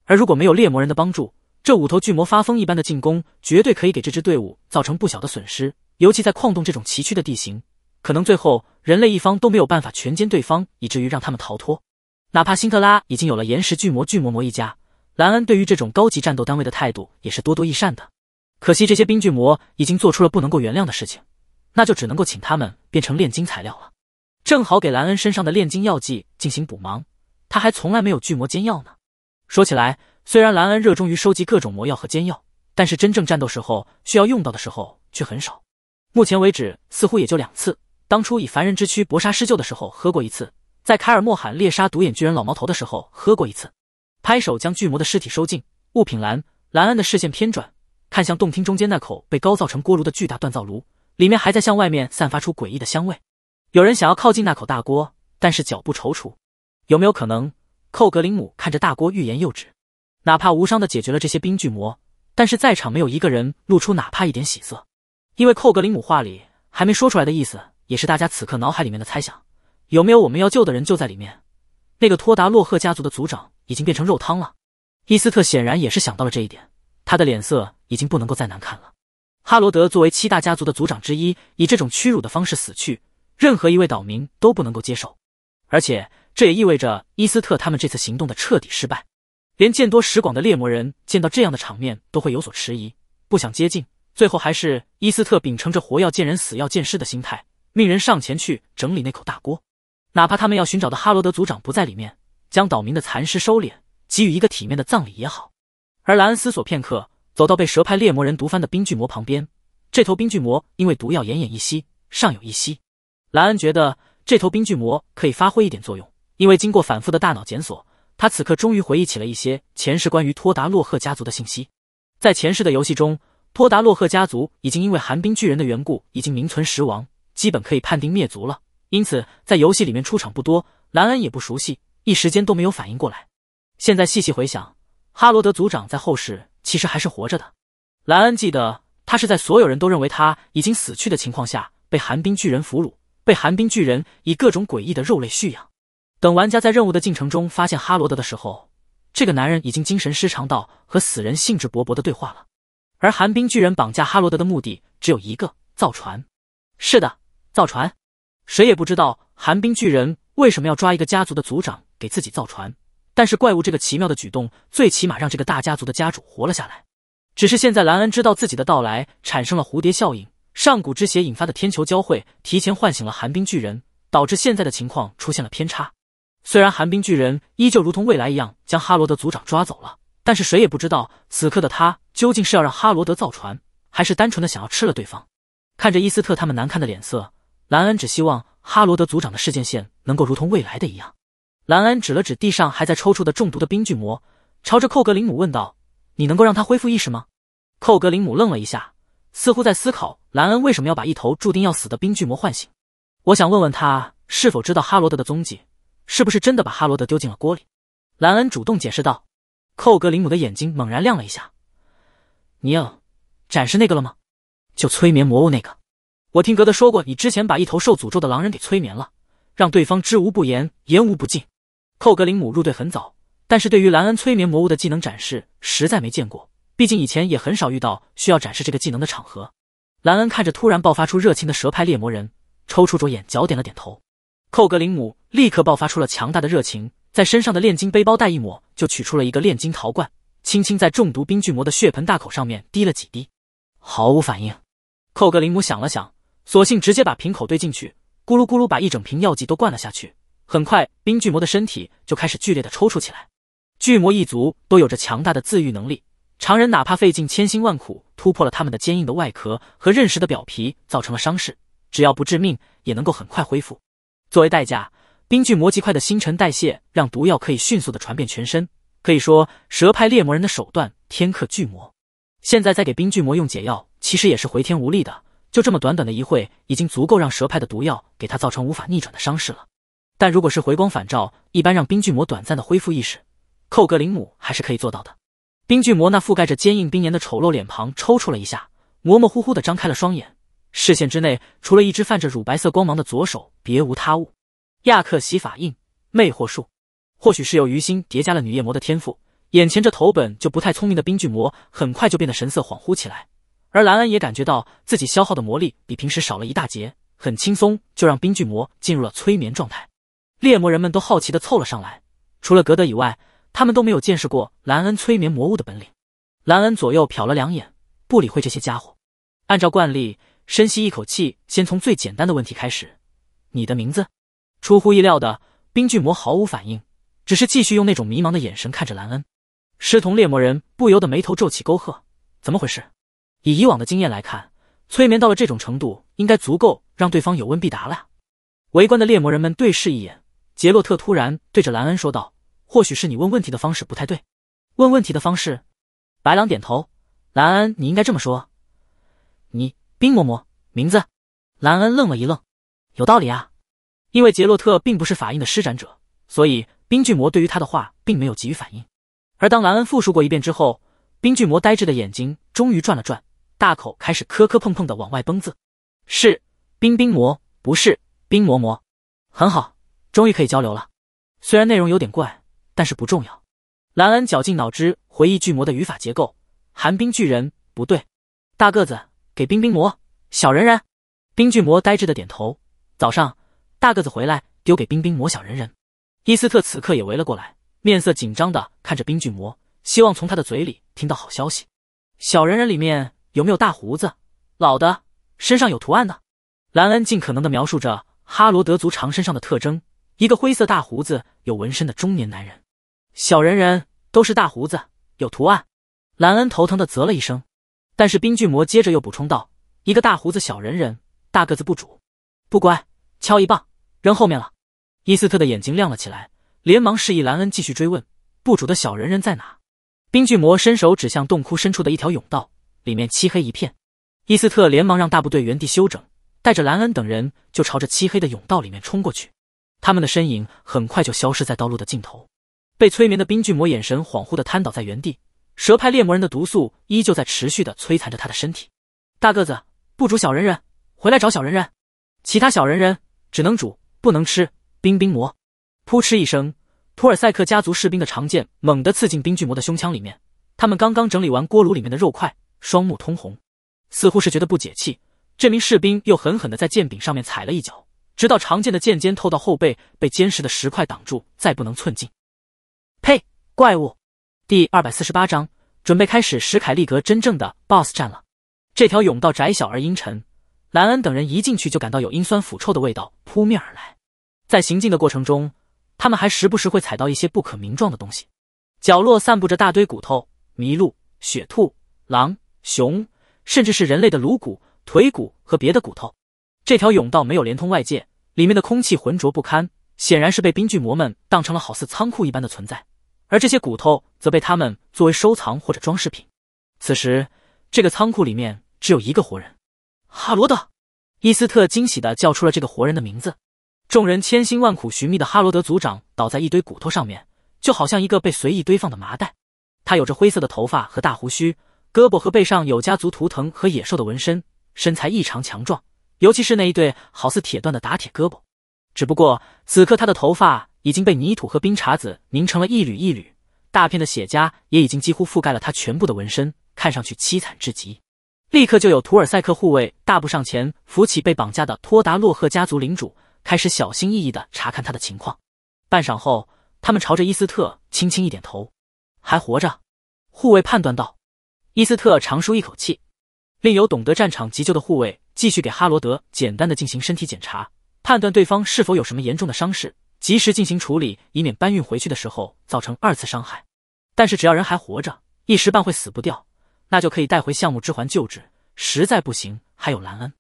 而如果没有猎魔人的帮助，这五头巨魔发疯一般的进攻，绝对可以给这支队伍造成不小的损失。尤其在矿洞这种崎岖的地形，可能最后人类一方都没有办法全歼对方，以至于让他们逃脱。哪怕辛特拉已经有了岩石巨魔、巨魔魔一家，兰恩对于这种高级战斗单位的态度也是多多益善的。可惜这些冰巨魔已经做出了不能够原谅的事情，那就只能够请他们变成炼金材料了，正好给兰恩身上的炼金药剂进行补盲。他还从来没有巨魔煎药呢。说起来，虽然兰恩热衷于收集各种魔药和煎药，但是真正战斗时候需要用到的时候却很少。目前为止，似乎也就两次：当初以凡人之躯搏杀施鹫的时候喝过一次，在凯尔莫罕猎杀独眼巨人老毛头的时候喝过一次。拍手将巨魔的尸体收进物品栏，兰恩的视线偏转，看向洞厅中间那口被高造成锅炉的巨大锻造炉，里面还在向外面散发出诡异的香味。有人想要靠近那口大锅，但是脚步踌躇。有没有可能？寇格林姆看着大锅，欲言又止。哪怕无伤的解决了这些冰巨魔，但是在场没有一个人露出哪怕一点喜色，因为寇格林姆话里还没说出来的意思，也是大家此刻脑海里面的猜想。有没有我们要救的人就在里面？那个托达洛赫家族的族长已经变成肉汤了。伊斯特显然也是想到了这一点，他的脸色已经不能够再难看了。哈罗德作为七大家族的族长之一，以这种屈辱的方式死去，任何一位岛民都不能够接受，而且。这也意味着伊斯特他们这次行动的彻底失败，连见多识广的猎魔人见到这样的场面都会有所迟疑，不想接近。最后还是伊斯特秉承着活要见人死要见尸的心态，命人上前去整理那口大锅，哪怕他们要寻找的哈罗德族长不在里面，将岛民的残尸收敛，给予一个体面的葬礼也好。而莱恩思索片刻，走到被蛇派猎魔人毒翻的冰巨魔旁边，这头冰巨魔因为毒药奄奄一息，尚有一息。莱恩觉得这头冰巨魔可以发挥一点作用。因为经过反复的大脑检索，他此刻终于回忆起了一些前世关于托达洛赫家族的信息。在前世的游戏中，托达洛赫家族已经因为寒冰巨人的缘故已经名存实亡，基本可以判定灭族了。因此，在游戏里面出场不多，兰恩也不熟悉，一时间都没有反应过来。现在细细回想，哈罗德族长在后世其实还是活着的。兰恩记得，他是在所有人都认为他已经死去的情况下，被寒冰巨人俘虏，被寒冰巨人以各种诡异的肉类蓄养。等玩家在任务的进程中发现哈罗德的时候，这个男人已经精神失常到和死人兴致勃勃的对话了。而寒冰巨人绑架哈罗德的目的只有一个：造船。是的，造船。谁也不知道寒冰巨人为什么要抓一个家族的族长给自己造船，但是怪物这个奇妙的举动，最起码让这个大家族的家主活了下来。只是现在兰恩知道自己的到来产生了蝴蝶效应，上古之血引发的天球交汇提前唤醒了寒冰巨人，导致现在的情况出现了偏差。虽然寒冰巨人依旧如同未来一样将哈罗德族长抓走了，但是谁也不知道此刻的他究竟是要让哈罗德造船，还是单纯的想要吃了对方。看着伊斯特他们难看的脸色，兰恩只希望哈罗德族长的事件线能够如同未来的一样。兰恩指了指地上还在抽搐的中毒的冰巨魔，朝着寇格林姆问道：“你能够让他恢复意识吗？”寇格林姆愣了一下，似乎在思考兰恩为什么要把一头注定要死的冰巨魔唤醒。我想问问他是否知道哈罗德的踪迹。是不是真的把哈罗德丢进了锅里？兰恩主动解释道。寇格林姆的眼睛猛然亮了一下：“你要展示那个了吗？就催眠魔物那个？我听格德说过，你之前把一头受诅咒的狼人给催眠了，让对方知无不言，言无不尽。”寇格林姆入队很早，但是对于兰恩催眠魔物的技能展示实在没见过，毕竟以前也很少遇到需要展示这个技能的场合。兰恩看着突然爆发出热情的蛇派猎魔人，抽搐着眼角点了点头。寇格林姆。立刻爆发出了强大的热情，在身上的炼金背包带一抹，就取出了一个炼金陶罐，轻轻在中毒冰巨魔的血盆大口上面滴了几滴，毫无反应。寇格林姆想了想，索性直接把瓶口对进去，咕噜咕噜把一整瓶药剂都灌了下去。很快，冰巨魔的身体就开始剧烈的抽搐起来。巨魔一族都有着强大的自愈能力，常人哪怕费尽千辛万苦突破了他们的坚硬的外壳和韧识的表皮，造成了伤势，只要不致命，也能够很快恢复。作为代价。冰巨魔极快的新陈代谢，让毒药可以迅速的传遍全身。可以说，蛇派猎魔人的手段天克巨魔。现在再给冰巨魔用解药，其实也是回天无力的。就这么短短的一会，已经足够让蛇派的毒药给他造成无法逆转的伤势了。但如果是回光返照一般，让冰巨魔短暂的恢复意识，寇格林姆还是可以做到的。冰巨魔那覆盖着坚硬冰岩的丑陋脸庞抽搐了一下，模模糊糊的张开了双眼，视线之内除了一只泛着乳白色光芒的左手，别无他物。亚克洗法印，魅惑术，或许是由于心叠加了女夜魔的天赋，眼前这头本就不太聪明的冰巨魔很快就变得神色恍惚起来。而兰恩也感觉到自己消耗的魔力比平时少了一大截，很轻松就让冰巨魔进入了催眠状态。猎魔人们都好奇地凑了上来，除了格德以外，他们都没有见识过兰恩催眠魔物的本领。兰恩左右瞟了两眼，不理会这些家伙，按照惯例，深吸一口气，先从最简单的问题开始：“你的名字？”出乎意料的，冰巨魔毫无反应，只是继续用那种迷茫的眼神看着兰恩。狮同猎魔人不由得眉头皱起沟壑，怎么回事？以以往的经验来看，催眠到了这种程度，应该足够让对方有问必答了。围观的猎魔人们对视一眼，杰洛特突然对着兰恩说道：“或许是你问问题的方式不太对。”问问题的方式？白狼点头。兰恩，你应该这么说：“你冰嬷魔名字。”兰恩愣了一愣，有道理啊。因为杰洛特并不是法印的施展者，所以冰巨魔对于他的话并没有给予反应。而当兰恩复述过一遍之后，冰巨魔呆滞的眼睛终于转了转，大口开始磕磕碰碰的往外崩字：“是冰冰魔，不是冰魔魔，很好，终于可以交流了。虽然内容有点怪，但是不重要。”兰恩绞尽脑汁回忆巨魔的语法结构：“寒冰巨人不对，大个子给冰冰魔，小人人。”冰巨魔呆滞的点头：“早上。”大个子回来，丢给冰冰魔小人人。伊斯特此刻也围了过来，面色紧张的看着冰巨魔，希望从他的嘴里听到好消息。小人人里面有没有大胡子、老的、身上有图案的？兰恩尽可能的描述着哈罗德族长身上的特征：一个灰色大胡子、有纹身的中年男人。小人人都是大胡子、有图案。兰恩头疼的啧了一声，但是冰巨魔接着又补充道：一个大胡子小人人，大个子不主，不乖，敲一棒。扔后面了，伊斯特的眼睛亮了起来，连忙示意兰恩继续追问：“部主的小人人在哪？”冰巨魔伸手指向洞窟深处的一条甬道，里面漆黑一片。伊斯特连忙让大部队原地休整，带着兰恩等人就朝着漆黑的甬道里面冲过去。他们的身影很快就消失在道路的尽头。被催眠的冰巨魔眼神恍惚的瘫倒在原地，蛇派猎魔人的毒素依旧在持续的摧残着他的身体。大个子，部主小人人，回来找小人人。其他小人人只能主。不能吃冰冰魔，扑哧一声，图尔赛克家族士兵的长剑猛地刺进冰巨魔的胸腔里面。他们刚刚整理完锅炉里面的肉块，双目通红，似乎是觉得不解气。这名士兵又狠狠的在剑柄上面踩了一脚，直到长剑的剑尖透到后背，被坚实的石块挡住，再不能寸进。呸！怪物！第二百四十八章准备开始史凯利格真正的 BOSS 战了。这条甬道窄小而阴沉。兰恩等人一进去就感到有阴酸腐臭的味道扑面而来，在行进的过程中，他们还时不时会踩到一些不可名状的东西。角落散布着大堆骨头，麋鹿、雪兔、狼、熊，甚至是人类的颅骨、腿骨和别的骨头。这条甬道没有连通外界，里面的空气浑浊不堪，显然是被冰巨魔们当成了好似仓库一般的存在，而这些骨头则被他们作为收藏或者装饰品。此时，这个仓库里面只有一个活人。哈罗德，伊斯特惊喜地叫出了这个活人的名字。众人千辛万苦寻觅的哈罗德族长倒在一堆骨头上面，就好像一个被随意堆放的麻袋。他有着灰色的头发和大胡须，胳膊和背上有家族图腾和野兽的纹身，身材异常强壮，尤其是那一对好似铁锻的打铁胳膊。只不过此刻他的头发已经被泥土和冰碴子凝成了一缕一缕，大片的血痂也已经几乎覆盖了他全部的纹身，看上去凄惨至极。立刻就有图尔塞克护卫大步上前，扶起被绑架的托达洛赫家族领主，开始小心翼翼地查看他的情况。半晌后，他们朝着伊斯特轻轻一点头，还活着。护卫判断道。伊斯特长舒一口气。另有懂得战场急救的护卫继续给哈罗德简单的进行身体检查，判断对方是否有什么严重的伤势，及时进行处理，以免搬运回去的时候造成二次伤害。但是只要人还活着，一时半会死不掉。那就可以带回项目之环救治，实在不行还有兰恩。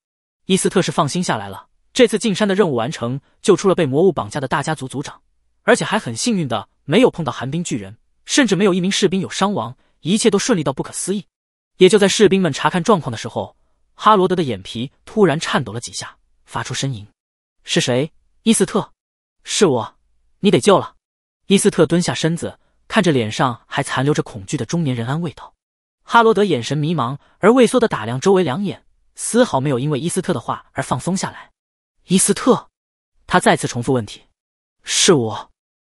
伊斯特是放心下来了。这次进山的任务完成，救出了被魔物绑架的大家族族长，而且还很幸运的没有碰到寒冰巨人，甚至没有一名士兵有伤亡，一切都顺利到不可思议。也就在士兵们查看状况的时候，哈罗德的眼皮突然颤抖了几下，发出呻吟。是谁？伊斯特？是我。你得救了。伊斯特蹲下身子，看着脸上还残留着恐惧的中年人，安慰道。哈罗德眼神迷茫而畏缩的打量周围两眼，丝毫没有因为伊斯特的话而放松下来。伊斯特，他再次重复问题。是我。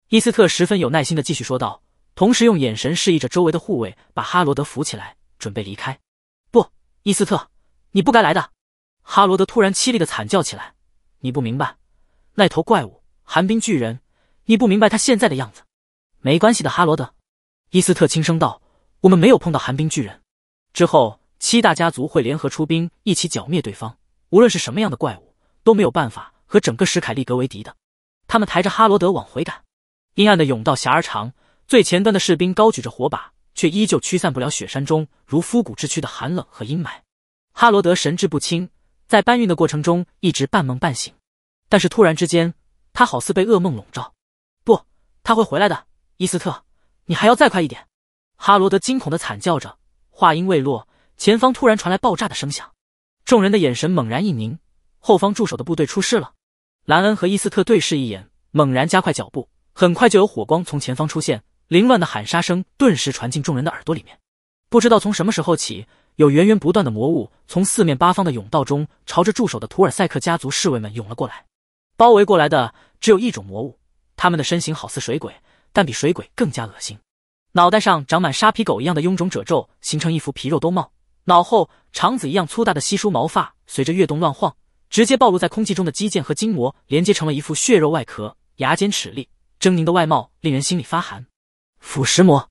伊斯特十分有耐心的继续说道，同时用眼神示意着周围的护卫把哈罗德扶起来，准备离开。不，伊斯特，你不该来的！哈罗德突然凄厉的惨叫起来。你不明白，那头怪物，寒冰巨人，你不明白他现在的样子。没关系的，哈罗德。伊斯特轻声道。我们没有碰到寒冰巨人，之后七大家族会联合出兵，一起剿灭对方。无论是什么样的怪物，都没有办法和整个史凯利格为敌的。他们抬着哈罗德往回赶，阴暗的甬道狭而长，最前端的士兵高举着火把，却依旧驱散不了雪山中如枯骨之躯的寒冷和阴霾。哈罗德神志不清，在搬运的过程中一直半梦半醒，但是突然之间，他好似被噩梦笼罩。不，他会回来的，伊斯特，你还要再快一点。哈罗德惊恐的惨叫着，话音未落，前方突然传来爆炸的声响，众人的眼神猛然一凝。后方驻守的部队出事了。兰恩和伊斯特对视一眼，猛然加快脚步。很快就有火光从前方出现，凌乱的喊杀声顿时传进众人的耳朵里面。不知道从什么时候起，有源源不断的魔物从四面八方的甬道中，朝着驻守的图尔塞克家族侍卫们涌了过来。包围过来的只有一种魔物，他们的身形好似水鬼，但比水鬼更加恶心。脑袋上长满沙皮狗一样的臃肿褶皱，形成一副皮肉兜帽；脑后肠子一样粗大的稀疏毛发随着跃动乱晃，直接暴露在空气中的肌腱和筋膜连接成了一副血肉外壳。牙尖齿利、狰狞的外貌令人心里发寒。腐蚀魔，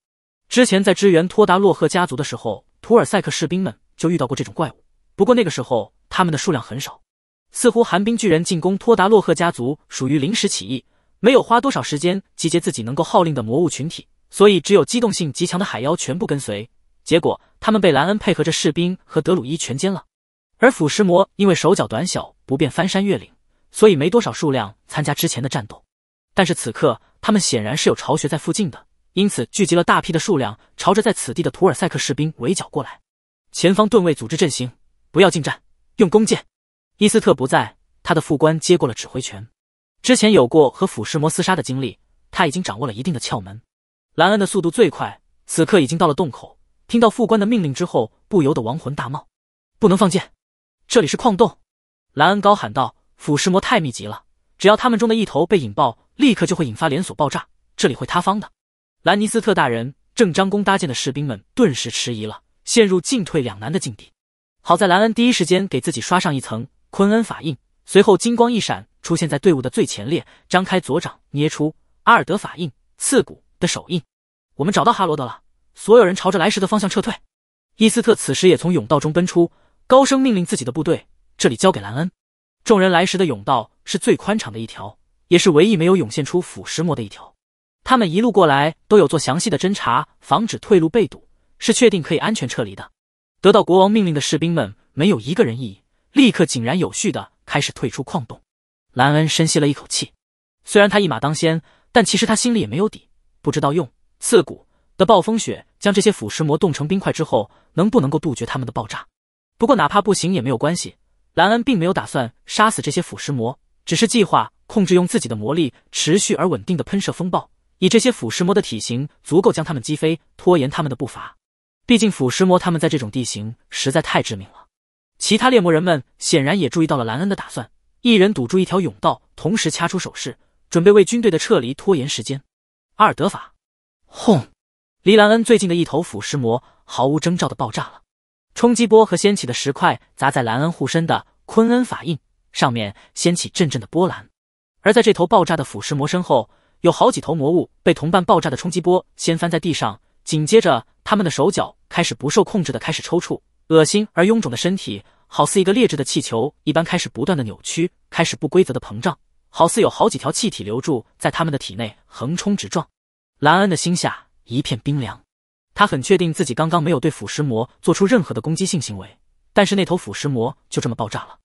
之前在支援托达洛赫家族的时候，图尔塞克士兵们就遇到过这种怪物。不过那个时候他们的数量很少，似乎寒冰巨人进攻托达洛赫家族属于临时起意，没有花多少时间集结自己能够号令的魔物群体。所以，只有机动性极强的海妖全部跟随，结果他们被兰恩配合着士兵和德鲁伊全歼了。而腐蚀魔因为手脚短小，不便翻山越岭，所以没多少数量参加之前的战斗。但是此刻，他们显然是有巢穴在附近的，因此聚集了大批的数量，朝着在此地的图尔塞克士兵围剿过来。前方盾卫组织阵型，不要近战，用弓箭。伊斯特不在，他的副官接过了指挥权。之前有过和腐蚀魔厮杀的经历，他已经掌握了一定的窍门。兰恩的速度最快，此刻已经到了洞口。听到副官的命令之后，不由得亡魂大冒。不能放箭，这里是矿洞！兰恩高喊道：“腐蚀魔太密集了，只要他们中的一头被引爆，立刻就会引发连锁爆炸，这里会塌方的。”兰尼斯特大人正张弓搭箭的士兵们顿时迟疑了，陷入进退两难的境地。好在兰恩第一时间给自己刷上一层昆恩法印，随后金光一闪，出现在队伍的最前列，张开左掌捏出阿尔德法印，刺骨。的手印，我们找到哈罗德了。所有人朝着来时的方向撤退。伊斯特此时也从甬道中奔出，高声命令自己的部队：“这里交给兰恩。”众人来时的甬道是最宽敞的一条，也是唯一没有涌现出腐蚀魔的一条。他们一路过来都有做详细的侦查，防止退路被堵，是确定可以安全撤离的。得到国王命令的士兵们没有一个人异议，立刻井然有序的开始退出矿洞。兰恩深吸了一口气，虽然他一马当先，但其实他心里也没有底。不知道用刺骨的暴风雪将这些腐蚀魔冻成冰块之后，能不能够杜绝他们的爆炸？不过哪怕不行也没有关系。兰恩并没有打算杀死这些腐蚀魔，只是计划控制用自己的魔力持续而稳定的喷射风暴，以这些腐蚀魔的体型足够将他们击飞，拖延他们的步伐。毕竟腐蚀魔他们在这种地形实在太致命了。其他猎魔人们显然也注意到了兰恩的打算，一人堵住一条甬道，同时掐出手势，准备为军队的撤离拖延时间。二德法，轰！离兰恩最近的一头腐蚀魔毫无征兆的爆炸了，冲击波和掀起的石块砸在兰恩护身的昆恩法印上面，掀起阵阵的波澜。而在这头爆炸的腐蚀魔身后，有好几头魔物被同伴爆炸的冲击波掀翻在地上，紧接着他们的手脚开始不受控制的开始抽搐，恶心而臃肿的身体好似一个劣质的气球一般开始不断的扭曲，开始不规则的膨胀。好似有好几条气体流注在他们的体内横冲直撞，兰恩的心下一片冰凉。他很确定自己刚刚没有对腐蚀膜做出任何的攻击性行为，但是那头腐蚀膜就这么爆炸了。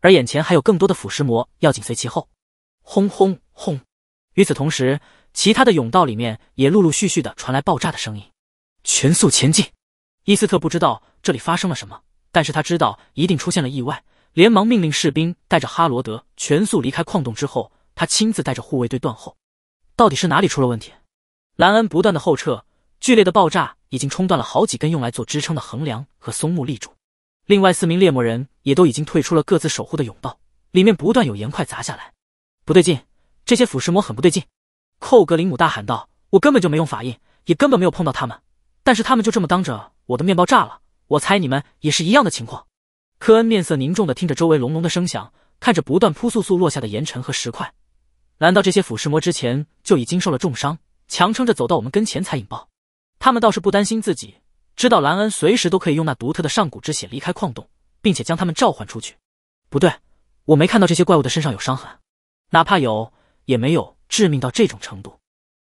而眼前还有更多的腐蚀膜要紧随其后。轰轰轰！与此同时，其他的甬道里面也陆陆续续的传来爆炸的声音。全速前进！伊斯特不知道这里发生了什么，但是他知道一定出现了意外。连忙命令士兵带着哈罗德全速离开矿洞，之后他亲自带着护卫队断后。到底是哪里出了问题？兰恩不断的后撤，剧烈的爆炸已经冲断了好几根用来做支撑的横梁和松木立柱。另外四名猎魔人也都已经退出了各自守护的甬道，里面不断有岩块砸下来。不对劲，这些腐蚀魔很不对劲！寇格林姆大喊道：“我根本就没用法印，也根本没有碰到他们，但是他们就这么当着我的面爆炸了。我猜你们也是一样的情况。”科恩面色凝重的听着周围隆隆的声响，看着不断扑簌簌落下的岩尘和石块。难道这些腐蚀魔之前就已经受了重伤，强撑着走到我们跟前才引爆？他们倒是不担心自己，知道兰恩随时都可以用那独特的上古之血离开矿洞，并且将他们召唤出去。不对，我没看到这些怪物的身上有伤痕，哪怕有，也没有致命到这种程度。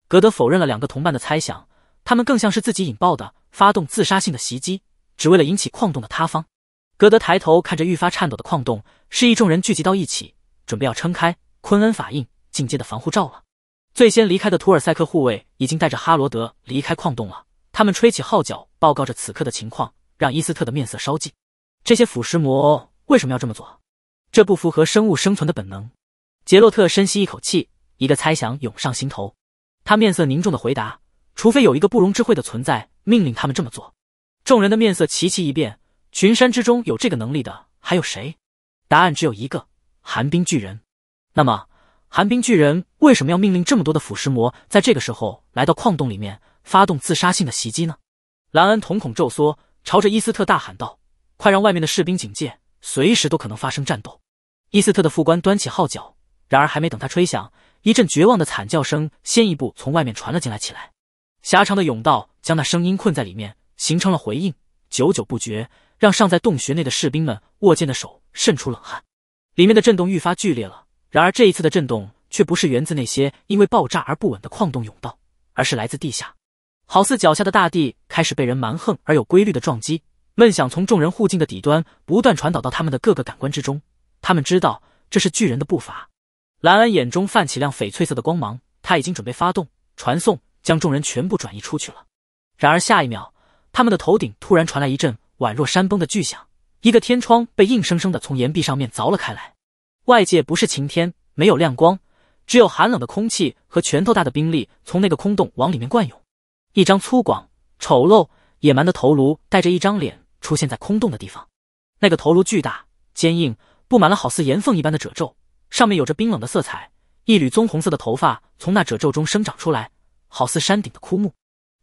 格德否认了两个同伴的猜想，他们更像是自己引爆的，发动自杀性的袭击，只为了引起矿洞的塌方。格德抬头看着愈发颤抖的矿洞，示意众人聚集到一起，准备要撑开昆恩法印进阶的防护罩了。最先离开的图尔赛克护卫已经带着哈罗德离开矿洞了，他们吹起号角，报告着此刻的情况，让伊斯特的面色稍尽。这些腐蚀魔为什么要这么做？这不符合生物生存的本能。杰洛特深吸一口气，一个猜想涌上心头。他面色凝重地回答：“除非有一个不容智慧的存在命令他们这么做。”众人的面色齐齐一变。群山之中有这个能力的还有谁？答案只有一个：寒冰巨人。那么，寒冰巨人为什么要命令这么多的腐蚀魔在这个时候来到矿洞里面，发动自杀性的袭击呢？兰恩瞳孔骤缩，朝着伊斯特大喊道：“快让外面的士兵警戒，随时都可能发生战斗！”伊斯特的副官端起号角，然而还没等他吹响，一阵绝望的惨叫声先一步从外面传了进来，起来。狭长的甬道将那声音困在里面，形成了回应，久久不绝。让尚在洞穴内的士兵们握剑的手渗出冷汗，里面的震动愈发剧烈了。然而这一次的震动却不是源自那些因为爆炸而不稳的矿洞甬道，而是来自地下，好似脚下的大地开始被人蛮横而有规律的撞击。闷响从众人护境的底端不断传导到他们的各个感官之中，他们知道这是巨人的步伐。兰恩眼中泛起亮翡翠色的光芒，他已经准备发动传送，将众人全部转移出去了。然而下一秒，他们的头顶突然传来一阵。宛若山崩的巨响，一个天窗被硬生生的从岩壁上面凿了开来。外界不是晴天，没有亮光，只有寒冷的空气和拳头大的冰粒从那个空洞往里面灌涌。一张粗犷、丑陋、野蛮的头颅带着一张脸出现在空洞的地方。那个头颅巨大、坚硬，布满了好似岩缝一般的褶皱，上面有着冰冷的色彩。一缕棕红色的头发从那褶皱中生长出来，好似山顶的枯木。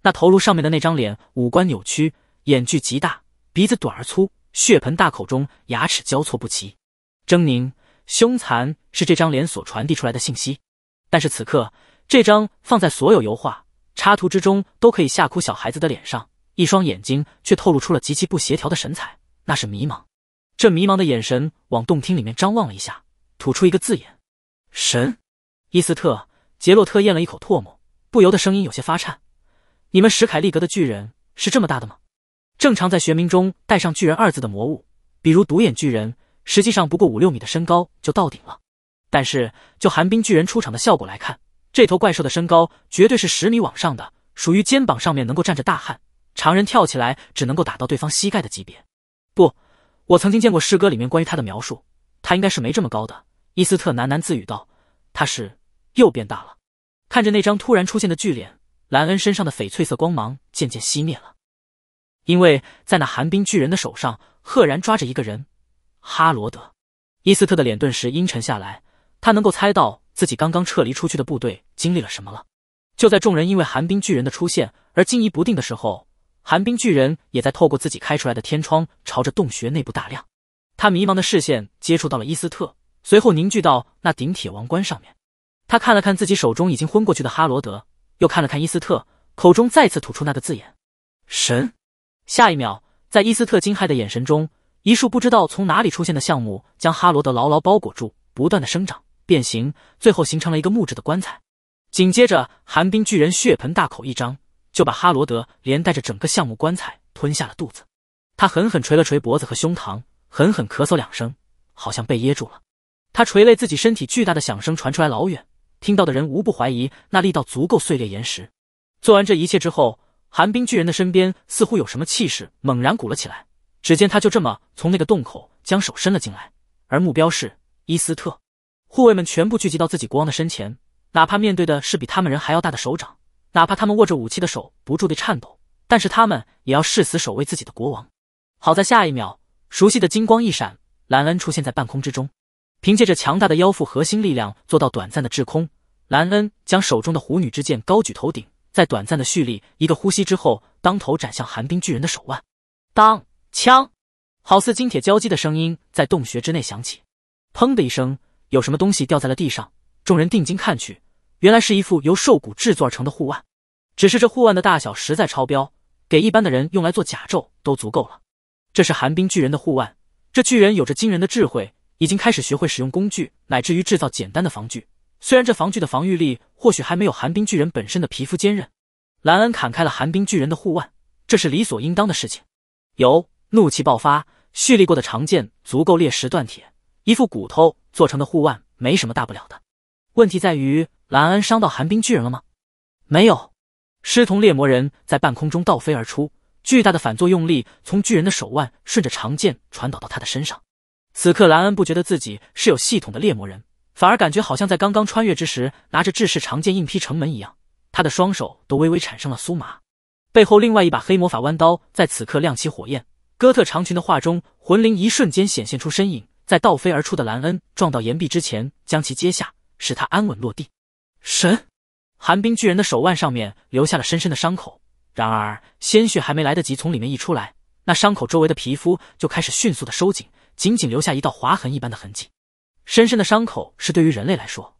那头颅上面的那张脸，五官扭曲，眼距极大。鼻子短而粗，血盆大口中牙齿交错不齐，狰狞凶残是这张脸所传递出来的信息。但是此刻，这张放在所有油画插图之中都可以吓哭小孩子的脸上，一双眼睛却透露出了极其不协调的神采，那是迷茫。这迷茫的眼神往洞厅里面张望了一下，吐出一个字眼：“神。”伊斯特杰洛特咽了一口唾沫，不由得声音有些发颤：“你们史凯利格的巨人是这么大的吗？”正常在《玄冥》中带上“巨人”二字的魔物，比如独眼巨人，实际上不过五六米的身高就到顶了。但是就寒冰巨人出场的效果来看，这头怪兽的身高绝对是十米往上的，属于肩膀上面能够站着大汉，常人跳起来只能够打到对方膝盖的级别。不，我曾经见过诗歌里面关于他的描述，他应该是没这么高的。伊斯特喃喃自语道：“他是又变大了。”看着那张突然出现的巨脸，兰恩身上的翡翠色光芒渐渐熄灭了。因为在那寒冰巨人的手上，赫然抓着一个人，哈罗德，伊斯特的脸顿时阴沉下来。他能够猜到自己刚刚撤离出去的部队经历了什么了。就在众人因为寒冰巨人的出现而惊疑不定的时候，寒冰巨人也在透过自己开出来的天窗，朝着洞穴内部大量。他迷茫的视线接触到了伊斯特，随后凝聚到那顶铁王冠上面。他看了看自己手中已经昏过去的哈罗德，又看了看伊斯特，口中再次吐出那个字眼：神。下一秒，在伊斯特惊骇的眼神中，一束不知道从哪里出现的橡木将哈罗德牢牢包裹住，不断的生长变形，最后形成了一个木质的棺材。紧接着，寒冰巨人血盆大口一张，就把哈罗德连带着整个橡木棺材吞下了肚子。他狠狠捶了捶脖子和胸膛，狠狠咳嗽两声，好像被噎住了。他捶泪，自己身体巨大的响声传出来老远，听到的人无不怀疑那力道足够碎裂岩石。做完这一切之后。寒冰巨人的身边似乎有什么气势猛然鼓了起来，只见他就这么从那个洞口将手伸了进来，而目标是伊斯特护卫们全部聚集到自己国王的身前，哪怕面对的是比他们人还要大的手掌，哪怕他们握着武器的手不住地颤抖，但是他们也要誓死守卫自己的国王。好在下一秒，熟悉的金光一闪，兰恩出现在半空之中，凭借着强大的腰腹核心力量做到短暂的滞空，兰恩将手中的虎女之剑高举头顶。在短暂的蓄力一个呼吸之后，当头斩向寒冰巨人的手腕。当，枪，好似金铁交击的声音在洞穴之内响起。砰的一声，有什么东西掉在了地上。众人定睛看去，原来是一副由兽骨制作而成的护腕。只是这护腕的大小实在超标，给一般的人用来做甲胄都足够了。这是寒冰巨人的护腕。这巨人有着惊人的智慧，已经开始学会使用工具，乃至于制造简单的防具。虽然这防具的防御力或许还没有寒冰巨人本身的皮肤坚韧，兰恩砍开了寒冰巨人的护腕，这是理所应当的事情。有怒气爆发，蓄力过的长剑足够裂石断铁，一副骨头做成的护腕没什么大不了的。问题在于，兰恩伤到寒冰巨人了吗？没有。狮童猎魔人在半空中倒飞而出，巨大的反作用力从巨人的手腕顺着长剑传导到他的身上。此刻，兰恩不觉得自己是有系统的猎魔人。反而感觉好像在刚刚穿越之时拿着制式长剑硬劈城门一样，他的双手都微微产生了酥麻。背后另外一把黑魔法弯刀在此刻亮起火焰，哥特长裙的画中魂灵一瞬间显现出身影，在倒飞而出的兰恩撞到岩壁之前将其接下，使他安稳落地。神，寒冰巨人的手腕上面留下了深深的伤口，然而鲜血还没来得及从里面溢出来，那伤口周围的皮肤就开始迅速的收紧，仅仅留下一道划痕一般的痕迹。深深的伤口是对于人类来说，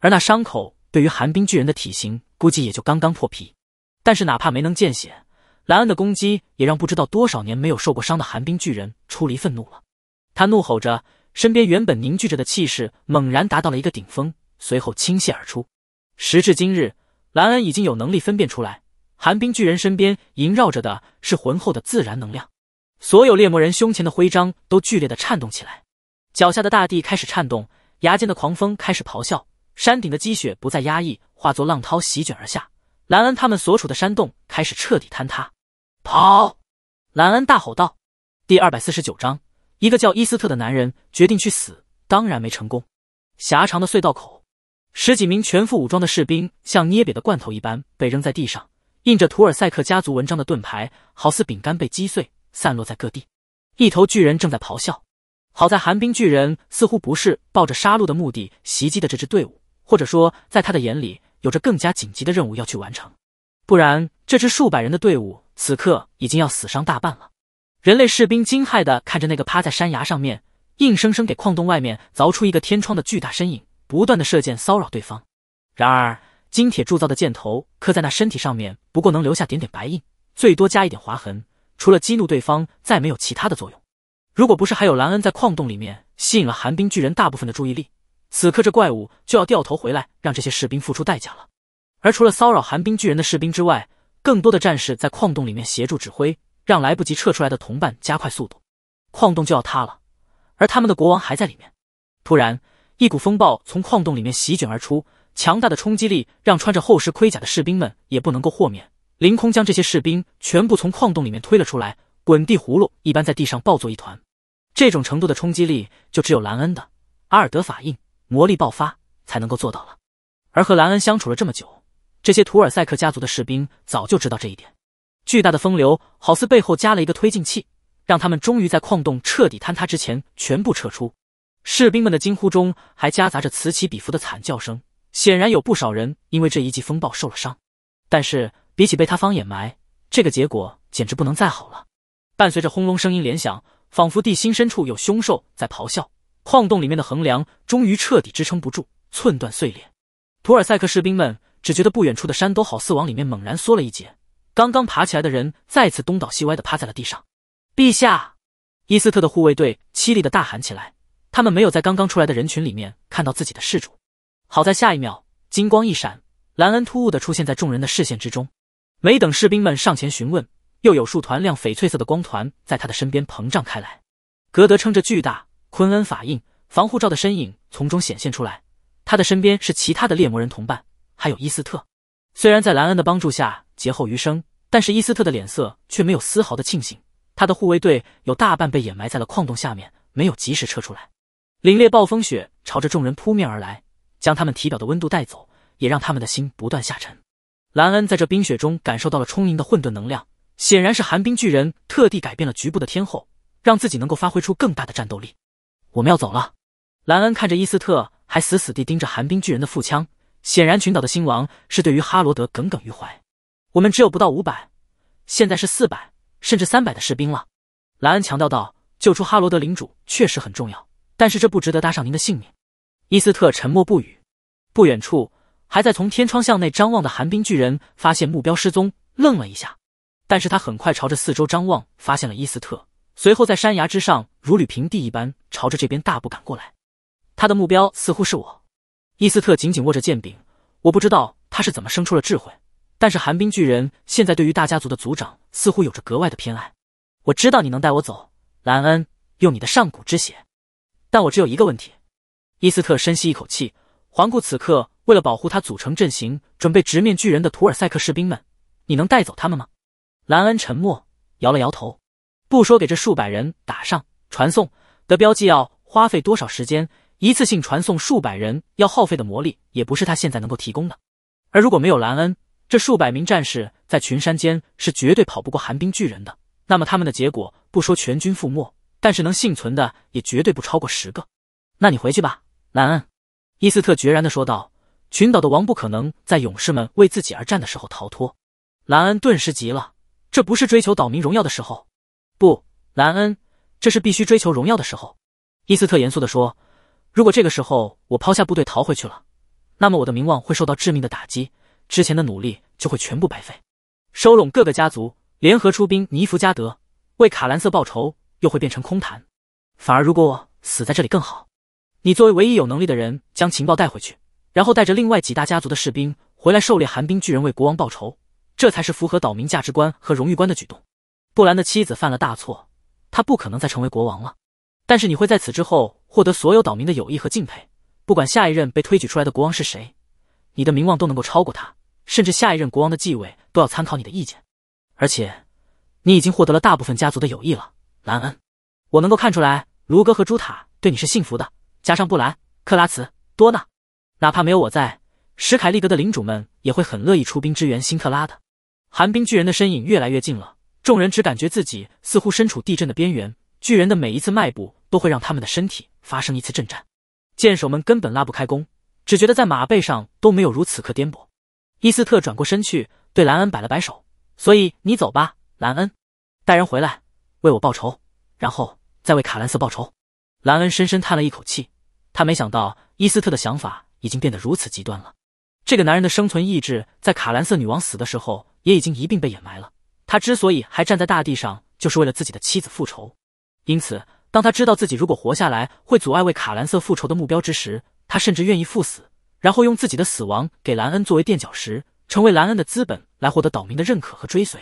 而那伤口对于寒冰巨人的体型估计也就刚刚破皮。但是哪怕没能见血，莱恩的攻击也让不知道多少年没有受过伤的寒冰巨人出离愤怒了。他怒吼着，身边原本凝聚着的气势猛然达到了一个顶峰，随后倾泻而出。时至今日，莱恩已经有能力分辨出来，寒冰巨人身边萦绕着的是浑厚的自然能量。所有猎魔人胸前的徽章都剧烈的颤动起来。脚下的大地开始颤动，崖间的狂风开始咆哮，山顶的积雪不再压抑，化作浪涛席卷而下。兰恩他们所处的山洞开始彻底坍塌。跑！兰恩大吼道。第二百四十九章，一个叫伊斯特的男人决定去死，当然没成功。狭长的隧道口，十几名全副武装的士兵像捏瘪的罐头一般被扔在地上，印着图尔塞克家族文章的盾牌好似饼干被击碎，散落在各地。一头巨人正在咆哮。好在寒冰巨人似乎不是抱着杀戮的目的袭击的这支队伍，或者说，在他的眼里有着更加紧急的任务要去完成，不然这支数百人的队伍此刻已经要死伤大半了。人类士兵惊骇的看着那个趴在山崖上面，硬生生给矿洞外面凿出一个天窗的巨大身影，不断的射箭骚扰对方。然而，金铁铸造的箭头刻在那身体上面，不过能留下点点白印，最多加一点划痕，除了激怒对方，再没有其他的作用。如果不是还有兰恩在矿洞里面吸引了寒冰巨人大部分的注意力，此刻这怪物就要掉头回来，让这些士兵付出代价了。而除了骚扰寒冰巨人的士兵之外，更多的战士在矿洞里面协助指挥，让来不及撤出来的同伴加快速度。矿洞就要塌了，而他们的国王还在里面。突然，一股风暴从矿洞里面席卷而出，强大的冲击力让穿着厚实盔甲的士兵们也不能够豁免，凌空将这些士兵全部从矿洞里面推了出来，滚地葫芦一般在地上抱作一团。这种程度的冲击力，就只有兰恩的阿尔德法印魔力爆发才能够做到了。而和兰恩相处了这么久，这些图尔塞克家族的士兵早就知道这一点。巨大的风流好似背后加了一个推进器，让他们终于在矿洞彻底坍塌之前全部撤出。士兵们的惊呼中还夹杂着此起彼伏的惨叫声，显然有不少人因为这一记风暴受了伤。但是比起被塌方掩埋，这个结果简直不能再好了。伴随着轰隆声音连响。仿佛地心深处有凶兽在咆哮，矿洞里面的横梁终于彻底支撑不住，寸断碎裂。图尔塞克士兵们只觉得不远处的山都好似往里面猛然缩了一截，刚刚爬起来的人再次东倒西歪的趴在了地上。陛下，伊斯特的护卫队凄厉的大喊起来，他们没有在刚刚出来的人群里面看到自己的事主。好在下一秒，金光一闪，兰恩突兀的出现在众人的视线之中，没等士兵们上前询问。又有数团亮翡翠色的光团在他的身边膨胀开来，格德撑着巨大昆恩法印防护罩的身影从中显现出来。他的身边是其他的猎魔人同伴，还有伊斯特。虽然在兰恩的帮助下劫后余生，但是伊斯特的脸色却没有丝毫的庆幸。他的护卫队有大半被掩埋在了矿洞下面，没有及时撤出来。凛冽暴风雪朝着众人扑面而来，将他们体表的温度带走，也让他们的心不断下沉。兰恩在这冰雪中感受到了充盈的混沌能量。显然是寒冰巨人特地改变了局部的天后，让自己能够发挥出更大的战斗力。我们要走了。兰恩看着伊斯特，还死死地盯着寒冰巨人的腹腔。显然，群岛的新王是对于哈罗德耿耿于怀。我们只有不到五百，现在是四百，甚至三百的士兵了。兰恩强调道：“救出哈罗德领主确实很重要，但是这不值得搭上您的性命。”伊斯特沉默不语。不远处，还在从天窗向内张望的寒冰巨人发现目标失踪，愣了一下。但是他很快朝着四周张望，发现了伊斯特，随后在山崖之上如履平地一般朝着这边大步赶过来。他的目标似乎是我。伊斯特紧紧握着剑柄，我不知道他是怎么生出了智慧，但是寒冰巨人现在对于大家族的族长似乎有着格外的偏爱。我知道你能带我走，兰恩，用你的上古之血。但我只有一个问题。伊斯特深吸一口气，环顾此刻为了保护他组成阵型、准备直面巨人的图尔赛克士兵们，你能带走他们吗？兰恩沉默，摇了摇头。不说给这数百人打上传送的标记要花费多少时间，一次性传送数百人要耗费的魔力也不是他现在能够提供的。而如果没有兰恩，这数百名战士在群山间是绝对跑不过寒冰巨人的，那么他们的结果，不说全军覆没，但是能幸存的也绝对不超过十个。那你回去吧，兰恩！伊斯特决然的说道。群岛的王不可能在勇士们为自己而战的时候逃脱。兰恩顿时急了。这不是追求岛民荣耀的时候，不，兰恩，这是必须追求荣耀的时候。伊斯特严肃的说：“如果这个时候我抛下部队逃回去了，那么我的名望会受到致命的打击，之前的努力就会全部白费，收拢各个家族，联合出兵尼弗加德，为卡兰瑟报仇，又会变成空谈。反而如果我死在这里更好。你作为唯一有能力的人，将情报带回去，然后带着另外几大家族的士兵回来狩猎寒冰巨人，为国王报仇。”这才是符合岛民价值观和荣誉观的举动。布兰的妻子犯了大错，他不可能再成为国王了。但是你会在此之后获得所有岛民的友谊和敬佩，不管下一任被推举出来的国王是谁，你的名望都能够超过他，甚至下一任国王的继位都要参考你的意见。而且，你已经获得了大部分家族的友谊了，兰恩。我能够看出来，卢哥和朱塔对你是幸福的，加上布兰、克拉茨、多纳，哪怕没有我在，史凯利格的领主们也会很乐意出兵支援新克拉的。寒冰巨人的身影越来越近了，众人只感觉自己似乎身处地震的边缘。巨人的每一次迈步都会让他们的身体发生一次震颤，箭手们根本拉不开弓，只觉得在马背上都没有如此刻颠簸。伊斯特转过身去，对兰恩摆了摆手：“所以你走吧，兰恩，带人回来，为我报仇，然后再为卡兰瑟报仇。”兰恩深深叹了一口气，他没想到伊斯特的想法已经变得如此极端了。这个男人的生存意志，在卡兰瑟女王死的时候。也已经一并被掩埋了。他之所以还站在大地上，就是为了自己的妻子复仇。因此，当他知道自己如果活下来，会阻碍为卡兰瑟复仇的目标之时，他甚至愿意赴死，然后用自己的死亡给兰恩作为垫脚石，成为兰恩的资本，来获得岛民的认可和追随。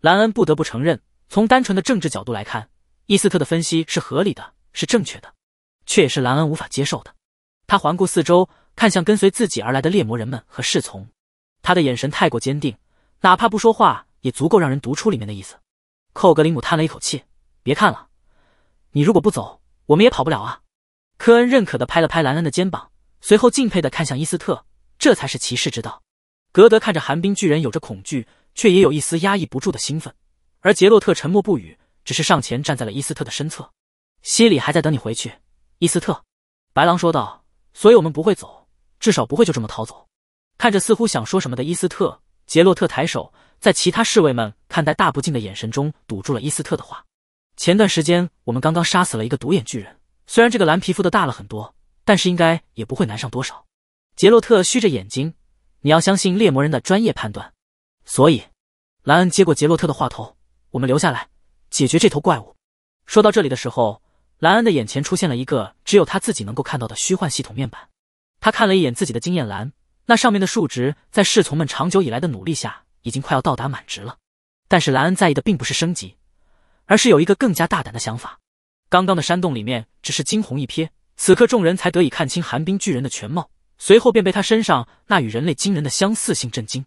兰恩不得不承认，从单纯的政治角度来看，伊斯特的分析是合理的，是正确的，却也是兰恩无法接受的。他环顾四周，看向跟随自己而来的猎魔人们和侍从，他的眼神太过坚定。哪怕不说话，也足够让人读出里面的意思。寇格林姆叹了一口气：“别看了，你如果不走，我们也跑不了啊。”科恩认可的拍了拍兰恩的肩膀，随后敬佩的看向伊斯特：“这才是骑士之道。”格德看着寒冰巨人，有着恐惧，却也有一丝压抑不住的兴奋。而杰洛特沉默不语，只是上前站在了伊斯特的身侧。西里还在等你回去，伊斯特，白狼说道：“所以我们不会走，至少不会就这么逃走。”看着似乎想说什么的伊斯特。杰洛特抬手，在其他侍卫们看待大不敬的眼神中，堵住了伊斯特的话。前段时间，我们刚刚杀死了一个独眼巨人，虽然这个蓝皮肤的大了很多，但是应该也不会难上多少。杰洛特虚着眼睛，你要相信猎魔人的专业判断。所以，兰恩接过杰洛特的话头，我们留下来解决这头怪物。说到这里的时候，兰恩的眼前出现了一个只有他自己能够看到的虚幻系统面板，他看了一眼自己的经验栏。那上面的数值，在侍从们长久以来的努力下，已经快要到达满值了。但是兰恩在意的并不是升级，而是有一个更加大胆的想法。刚刚的山洞里面只是惊鸿一瞥，此刻众人才得以看清寒冰巨人的全貌。随后便被他身上那与人类惊人的相似性震惊。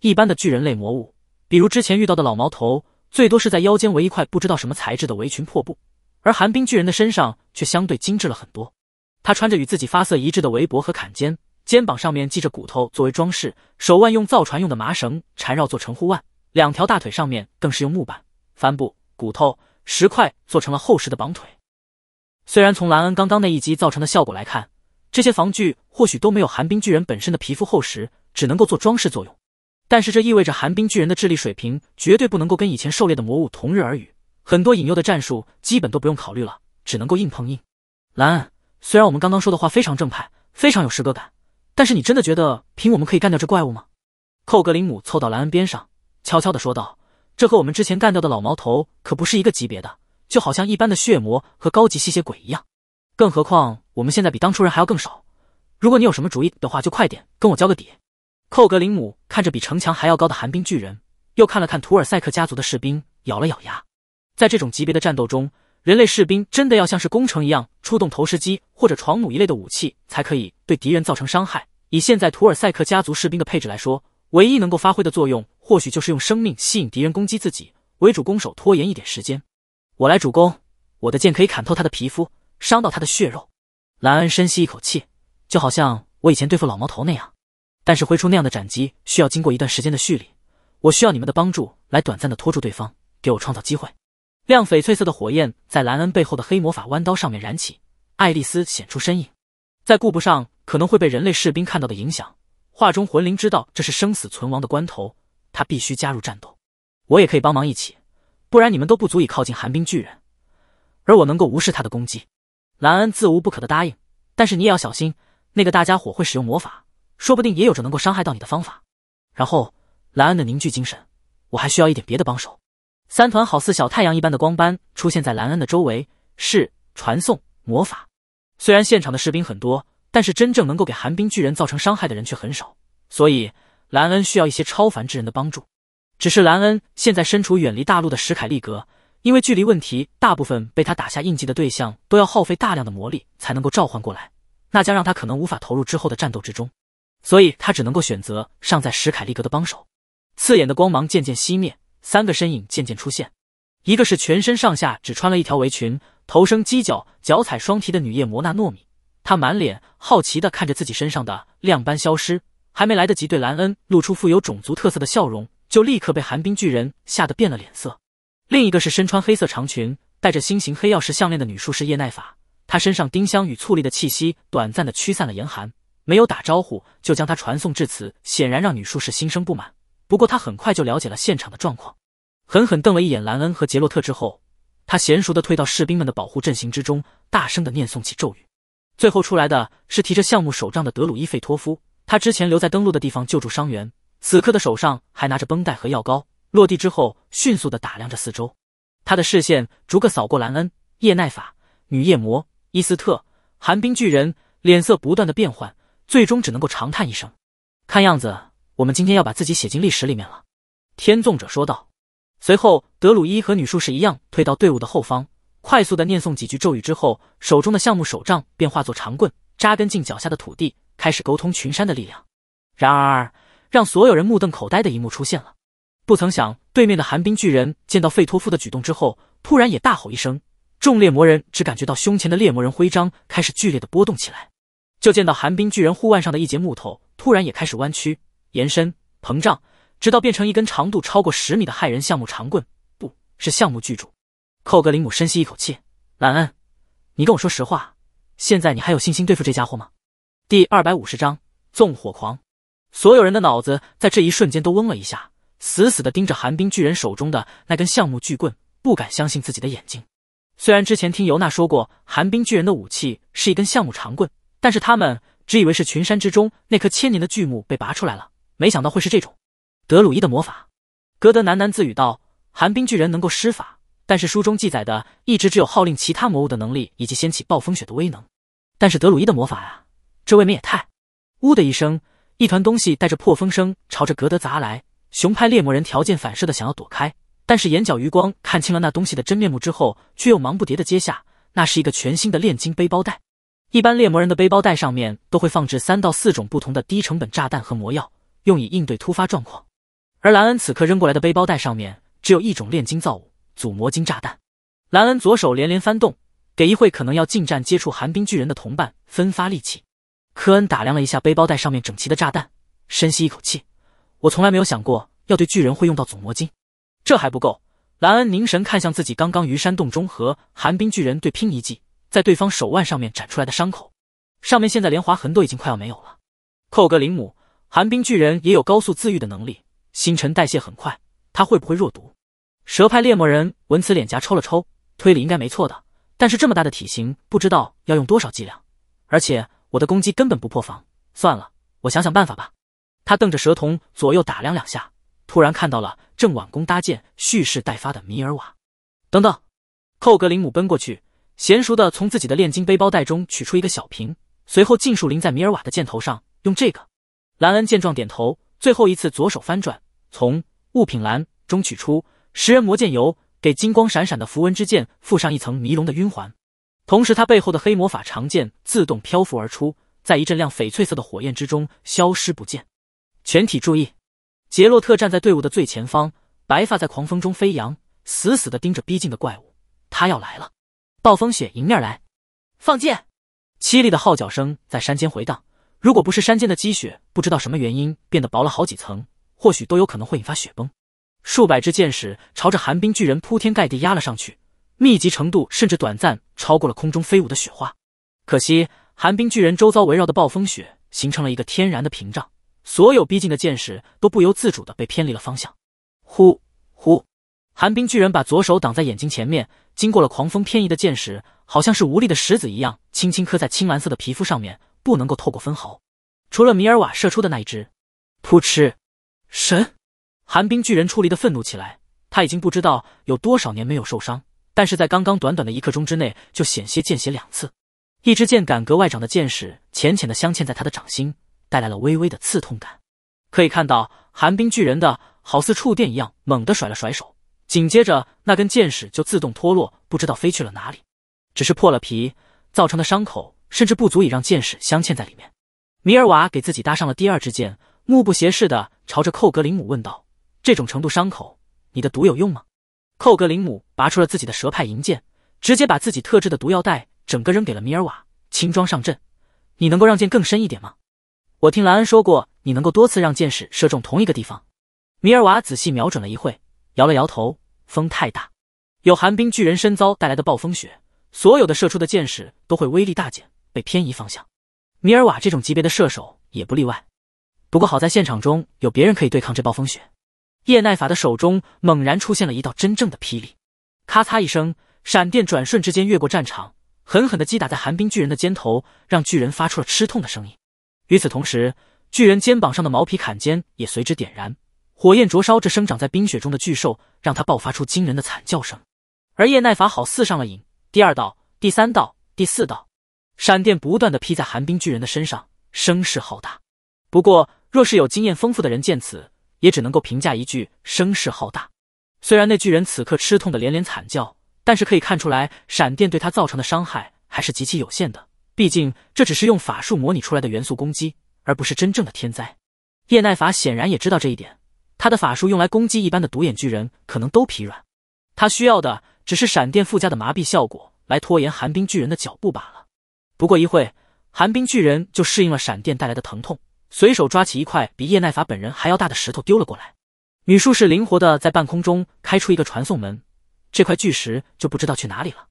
一般的巨人类魔物，比如之前遇到的老毛头，最多是在腰间围一块不知道什么材质的围裙破布，而寒冰巨人的身上却相对精致了很多。他穿着与自己发色一致的围脖和坎肩。肩膀上面系着骨头作为装饰，手腕用造船用的麻绳缠绕做成护腕，两条大腿上面更是用木板、帆布、骨头、石块做成了厚实的绑腿。虽然从兰恩刚刚那一击造成的效果来看，这些防具或许都没有寒冰巨人本身的皮肤厚实，只能够做装饰作用。但是这意味着寒冰巨人的智力水平绝对不能够跟以前狩猎的魔物同日而语，很多引诱的战术基本都不用考虑了，只能够硬碰硬。兰，恩，虽然我们刚刚说的话非常正派，非常有诗歌感。但是你真的觉得凭我们可以干掉这怪物吗？寇格林姆凑到莱恩边上，悄悄的说道：“这和我们之前干掉的老毛头可不是一个级别的，就好像一般的血魔和高级吸血鬼一样。更何况我们现在比当初人还要更少。如果你有什么主意的话，就快点跟我交个底。”寇格林姆看着比城墙还要高的寒冰巨人，又看了看图尔塞克家族的士兵，咬了咬牙，在这种级别的战斗中。人类士兵真的要像是工程一样出动投石机或者床弩一类的武器才可以对敌人造成伤害。以现在图尔塞克家族士兵的配置来说，唯一能够发挥的作用或许就是用生命吸引敌人攻击自己，为主攻手拖延一点时间。我来主攻，我的剑可以砍透他的皮肤，伤到他的血肉。兰恩深吸一口气，就好像我以前对付老毛头那样，但是挥出那样的斩击需要经过一段时间的蓄力。我需要你们的帮助来短暂的拖住对方，给我创造机会。亮翡翠色的火焰在兰恩背后的黑魔法弯刀上面燃起，爱丽丝显出身影。再顾不上可能会被人类士兵看到的影响，画中魂灵知道这是生死存亡的关头，他必须加入战斗。我也可以帮忙一起，不然你们都不足以靠近寒冰巨人，而我能够无视他的攻击。兰恩自无不可的答应，但是你也要小心，那个大家伙会使用魔法，说不定也有着能够伤害到你的方法。然后，兰恩的凝聚精神，我还需要一点别的帮手。三团好似小太阳一般的光斑出现在兰恩的周围，是传送魔法。虽然现场的士兵很多，但是真正能够给寒冰巨人造成伤害的人却很少，所以兰恩需要一些超凡之人的帮助。只是兰恩现在身处远离大陆的史凯利格，因为距离问题，大部分被他打下印记的对象都要耗费大量的魔力才能够召唤过来，那将让他可能无法投入之后的战斗之中，所以他只能够选择尚在史凯利格的帮手。刺眼的光芒渐渐熄灭。三个身影渐渐出现，一个是全身上下只穿了一条围裙、头生犄角、脚踩双蹄的女夜魔纳糯米，她满脸好奇的看着自己身上的亮斑消失，还没来得及对兰恩露出富有种族特色的笑容，就立刻被寒冰巨人吓得变了脸色。另一个是身穿黑色长裙、戴着心形黑曜石项链的女术士叶奈法，她身上丁香与醋栗的气息短暂的驱散了严寒，没有打招呼就将她传送至此，显然让女术士心生不满。不过他很快就了解了现场的状况，狠狠瞪了一眼兰恩和杰洛特之后，他娴熟的退到士兵们的保护阵型之中，大声的念诵起咒语。最后出来的是提着项目手杖的德鲁伊费托夫，他之前留在登陆的地方救助伤员，此刻的手上还拿着绷带和药膏。落地之后，迅速的打量着四周，他的视线逐个扫过兰恩、夜奈法、女夜魔、伊斯特、寒冰巨人，脸色不断的变换，最终只能够长叹一声，看样子。我们今天要把自己写进历史里面了。”天纵者说道。随后，德鲁伊和女术士一样退到队伍的后方，快速的念诵几句咒语之后，手中的橡木手杖便化作长棍，扎根进脚下的土地，开始沟通群山的力量。然而，让所有人目瞪口呆的一幕出现了。不曾想，对面的寒冰巨人见到费托夫的举动之后，突然也大吼一声。众猎魔人只感觉到胸前的猎魔人徽章开始剧烈的波动起来，就见到寒冰巨人护腕上的一截木头突然也开始弯曲。延伸膨胀，直到变成一根长度超过十米的骇人橡木长棍，不是橡木巨柱。寇格林姆深吸一口气：“兰恩，你跟我说实话，现在你还有信心对付这家伙吗？”第二百五十章纵火狂。所有人的脑子在这一瞬间都嗡了一下，死死的盯着寒冰巨人手中的那根橡木巨棍，不敢相信自己的眼睛。虽然之前听尤娜说过，寒冰巨人的武器是一根橡木长棍，但是他们只以为是群山之中那棵千年的巨木被拔出来了。没想到会是这种德鲁伊的魔法，格德喃喃自语道：“寒冰巨人能够施法，但是书中记载的一直只有号令其他魔物的能力以及掀起暴风雪的威能。但是德鲁伊的魔法啊，这未免也太……呜的一声，一团东西带着破风声朝着格德砸来，熊派猎魔人条件反射的想要躲开，但是眼角余光看清了那东西的真面目之后，却又忙不迭的接下。那是一个全新的炼金背包袋，一般猎魔人的背包袋上面都会放置三到四种不同的低成本炸弹和魔药。”用以应对突发状况，而兰恩此刻扔过来的背包带上面只有一种炼金造物——祖魔金炸弹。兰恩左手连连翻动，给一会可能要近战接触寒冰巨人的同伴分发利器。科恩打量了一下背包带上面整齐的炸弹，深吸一口气：“我从来没有想过要对巨人会用到祖魔金。”这还不够。兰恩凝神看向自己刚刚于山洞中和寒冰巨人对拼一记，在对方手腕上面斩出来的伤口，上面现在连划痕都已经快要没有了。寇格林姆。寒冰巨人也有高速自愈的能力，新陈代谢很快。他会不会弱毒？蛇派猎魔人文此脸颊抽了抽，推理应该没错的。但是这么大的体型，不知道要用多少剂量。而且我的攻击根本不破防。算了，我想想办法吧。他瞪着蛇瞳，左右打量两下，突然看到了正挽弓搭箭、蓄势待发的米尔瓦。等等！寇格林姆奔过去，娴熟的从自己的炼金背包袋中取出一个小瓶，随后尽数淋在米尔瓦的箭头上。用这个。兰恩见状点头，最后一次左手翻转，从物品栏中取出食人魔剑油，给金光闪闪的符文之剑附上一层迷龙的晕环，同时他背后的黑魔法长剑自动漂浮而出，在一阵亮翡翠色的火焰之中消失不见。全体注意！杰洛特站在队伍的最前方，白发在狂风中飞扬，死死地盯着逼近的怪物，他要来了！暴风雪迎面来，放箭！凄厉的号角声在山间回荡。如果不是山间的积雪不知道什么原因变得薄了好几层，或许都有可能会引发雪崩。数百支箭矢朝着寒冰巨人铺天盖地压了上去，密集程度甚至短暂超过了空中飞舞的雪花。可惜，寒冰巨人周遭围绕的暴风雪形成了一个天然的屏障，所有逼近的箭矢都不由自主的被偏离了方向。呼呼，寒冰巨人把左手挡在眼睛前面，经过了狂风偏移的箭矢，好像是无力的石子一样，轻轻磕在青蓝色的皮肤上面。不能够透过分毫，除了米尔瓦射出的那一只，扑哧，神，寒冰巨人出离的愤怒起来。他已经不知道有多少年没有受伤，但是在刚刚短短的一刻钟之内，就险些见血两次。一支剑杆格外长的剑矢，浅浅的镶嵌在他的掌心，带来了微微的刺痛感。可以看到，寒冰巨人的好似触电一样，猛地甩了甩手，紧接着那根剑矢就自动脱落，不知道飞去了哪里，只是破了皮，造成的伤口。甚至不足以让箭矢镶嵌在里面。米尔瓦给自己搭上了第二支箭，目不斜视的朝着寇格林姆问道：“这种程度伤口，你的毒有用吗？”寇格林姆拔出了自己的蛇派银剑，直接把自己特制的毒药袋整个扔给了米尔瓦。轻装上阵，你能够让箭更深一点吗？我听兰恩说过，你能够多次让箭矢射中同一个地方。米尔瓦仔细瞄准了一会，摇了摇头：“风太大，有寒冰巨人身遭带来的暴风雪，所有的射出的箭矢都会威力大减。”被偏移方向，米尔瓦这种级别的射手也不例外。不过好在现场中有别人可以对抗这暴风雪。叶奈法的手中猛然出现了一道真正的霹雳，咔嚓一声，闪电转瞬之间越过战场，狠狠的击打在寒冰巨人的肩头，让巨人发出了吃痛的声音。与此同时，巨人肩膀上的毛皮坎肩也随之点燃，火焰灼烧着生长在冰雪中的巨兽，让他爆发出惊人的惨叫声。而叶奈法好似上了瘾，第二道、第三道、第四道。闪电不断的劈在寒冰巨人的身上，声势浩大。不过，若是有经验丰富的人见此，也只能够评价一句声势浩大。虽然那巨人此刻吃痛的连连惨叫，但是可以看出来，闪电对他造成的伤害还是极其有限的。毕竟这只是用法术模拟出来的元素攻击，而不是真正的天灾。叶奈法显然也知道这一点，他的法术用来攻击一般的独眼巨人可能都疲软，他需要的只是闪电附加的麻痹效果来拖延寒冰巨人的脚步罢了。不过一会寒冰巨人就适应了闪电带来的疼痛，随手抓起一块比叶奈法本人还要大的石头丢了过来。女术士灵活的在半空中开出一个传送门，这块巨石就不知道去哪里了。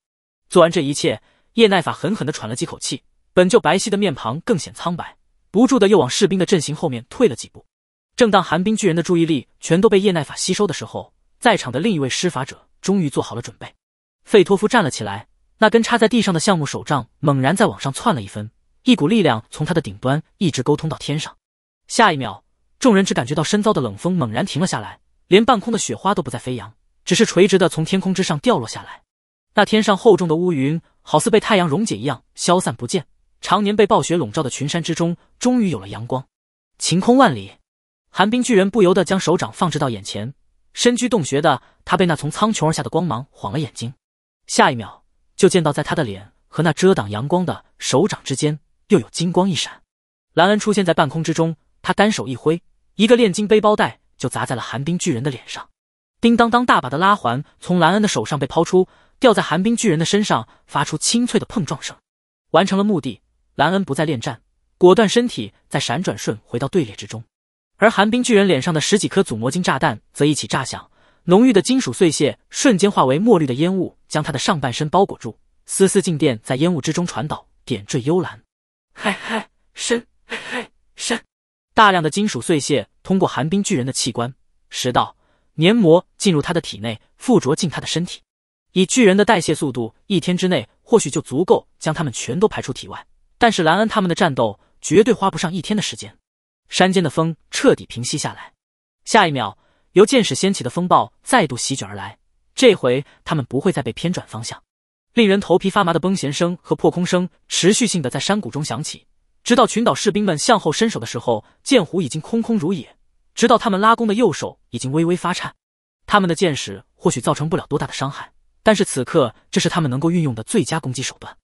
做完这一切，叶奈法狠狠的喘了几口气，本就白皙的面庞更显苍白，不住的又往士兵的阵型后面退了几步。正当寒冰巨人的注意力全都被叶奈法吸收的时候，在场的另一位施法者终于做好了准备，费托夫站了起来。那根插在地上的橡木手杖猛然再往上窜了一分，一股力量从它的顶端一直沟通到天上。下一秒，众人只感觉到身遭的冷风猛然停了下来，连半空的雪花都不再飞扬，只是垂直的从天空之上掉落下来。那天上厚重的乌云好似被太阳溶解一样消散不见，常年被暴雪笼罩的群山之中终于有了阳光，晴空万里。寒冰巨人不由得将手掌放置到眼前，身居洞穴的他被那从苍穹而下的光芒晃了眼睛。下一秒。就见到在他的脸和那遮挡阳光的手掌之间，又有金光一闪，兰恩出现在半空之中。他单手一挥，一个炼金背包带就砸在了寒冰巨人的脸上。叮当当，大把的拉环从兰恩的手上被抛出，掉在寒冰巨人的身上，发出清脆的碰撞声。完成了目的，兰恩不再恋战，果断身体在闪转瞬回到队列之中。而寒冰巨人脸上的十几颗祖魔晶炸弹则一起炸响。浓郁的金属碎屑瞬间化为墨绿的烟雾，将他的上半身包裹住。丝丝静电在烟雾之中传导，点缀幽蓝。嗨嗨，深嗨嗨深，大量的金属碎屑通过寒冰巨人的器官、食道、黏膜进入他的体内，附着进他的身体。以巨人的代谢速度，一天之内或许就足够将他们全都排出体外。但是兰恩他们的战斗绝对花不上一天的时间。山间的风彻底平息下来，下一秒。由箭矢掀起的风暴再度席卷而来，这回他们不会再被偏转方向。令人头皮发麻的崩弦声和破空声持续性的在山谷中响起，直到群岛士兵们向后伸手的时候，箭壶已经空空如也。直到他们拉弓的右手已经微微发颤，他们的箭矢或许造成不了多大的伤害，但是此刻这是他们能够运用的最佳攻击手段。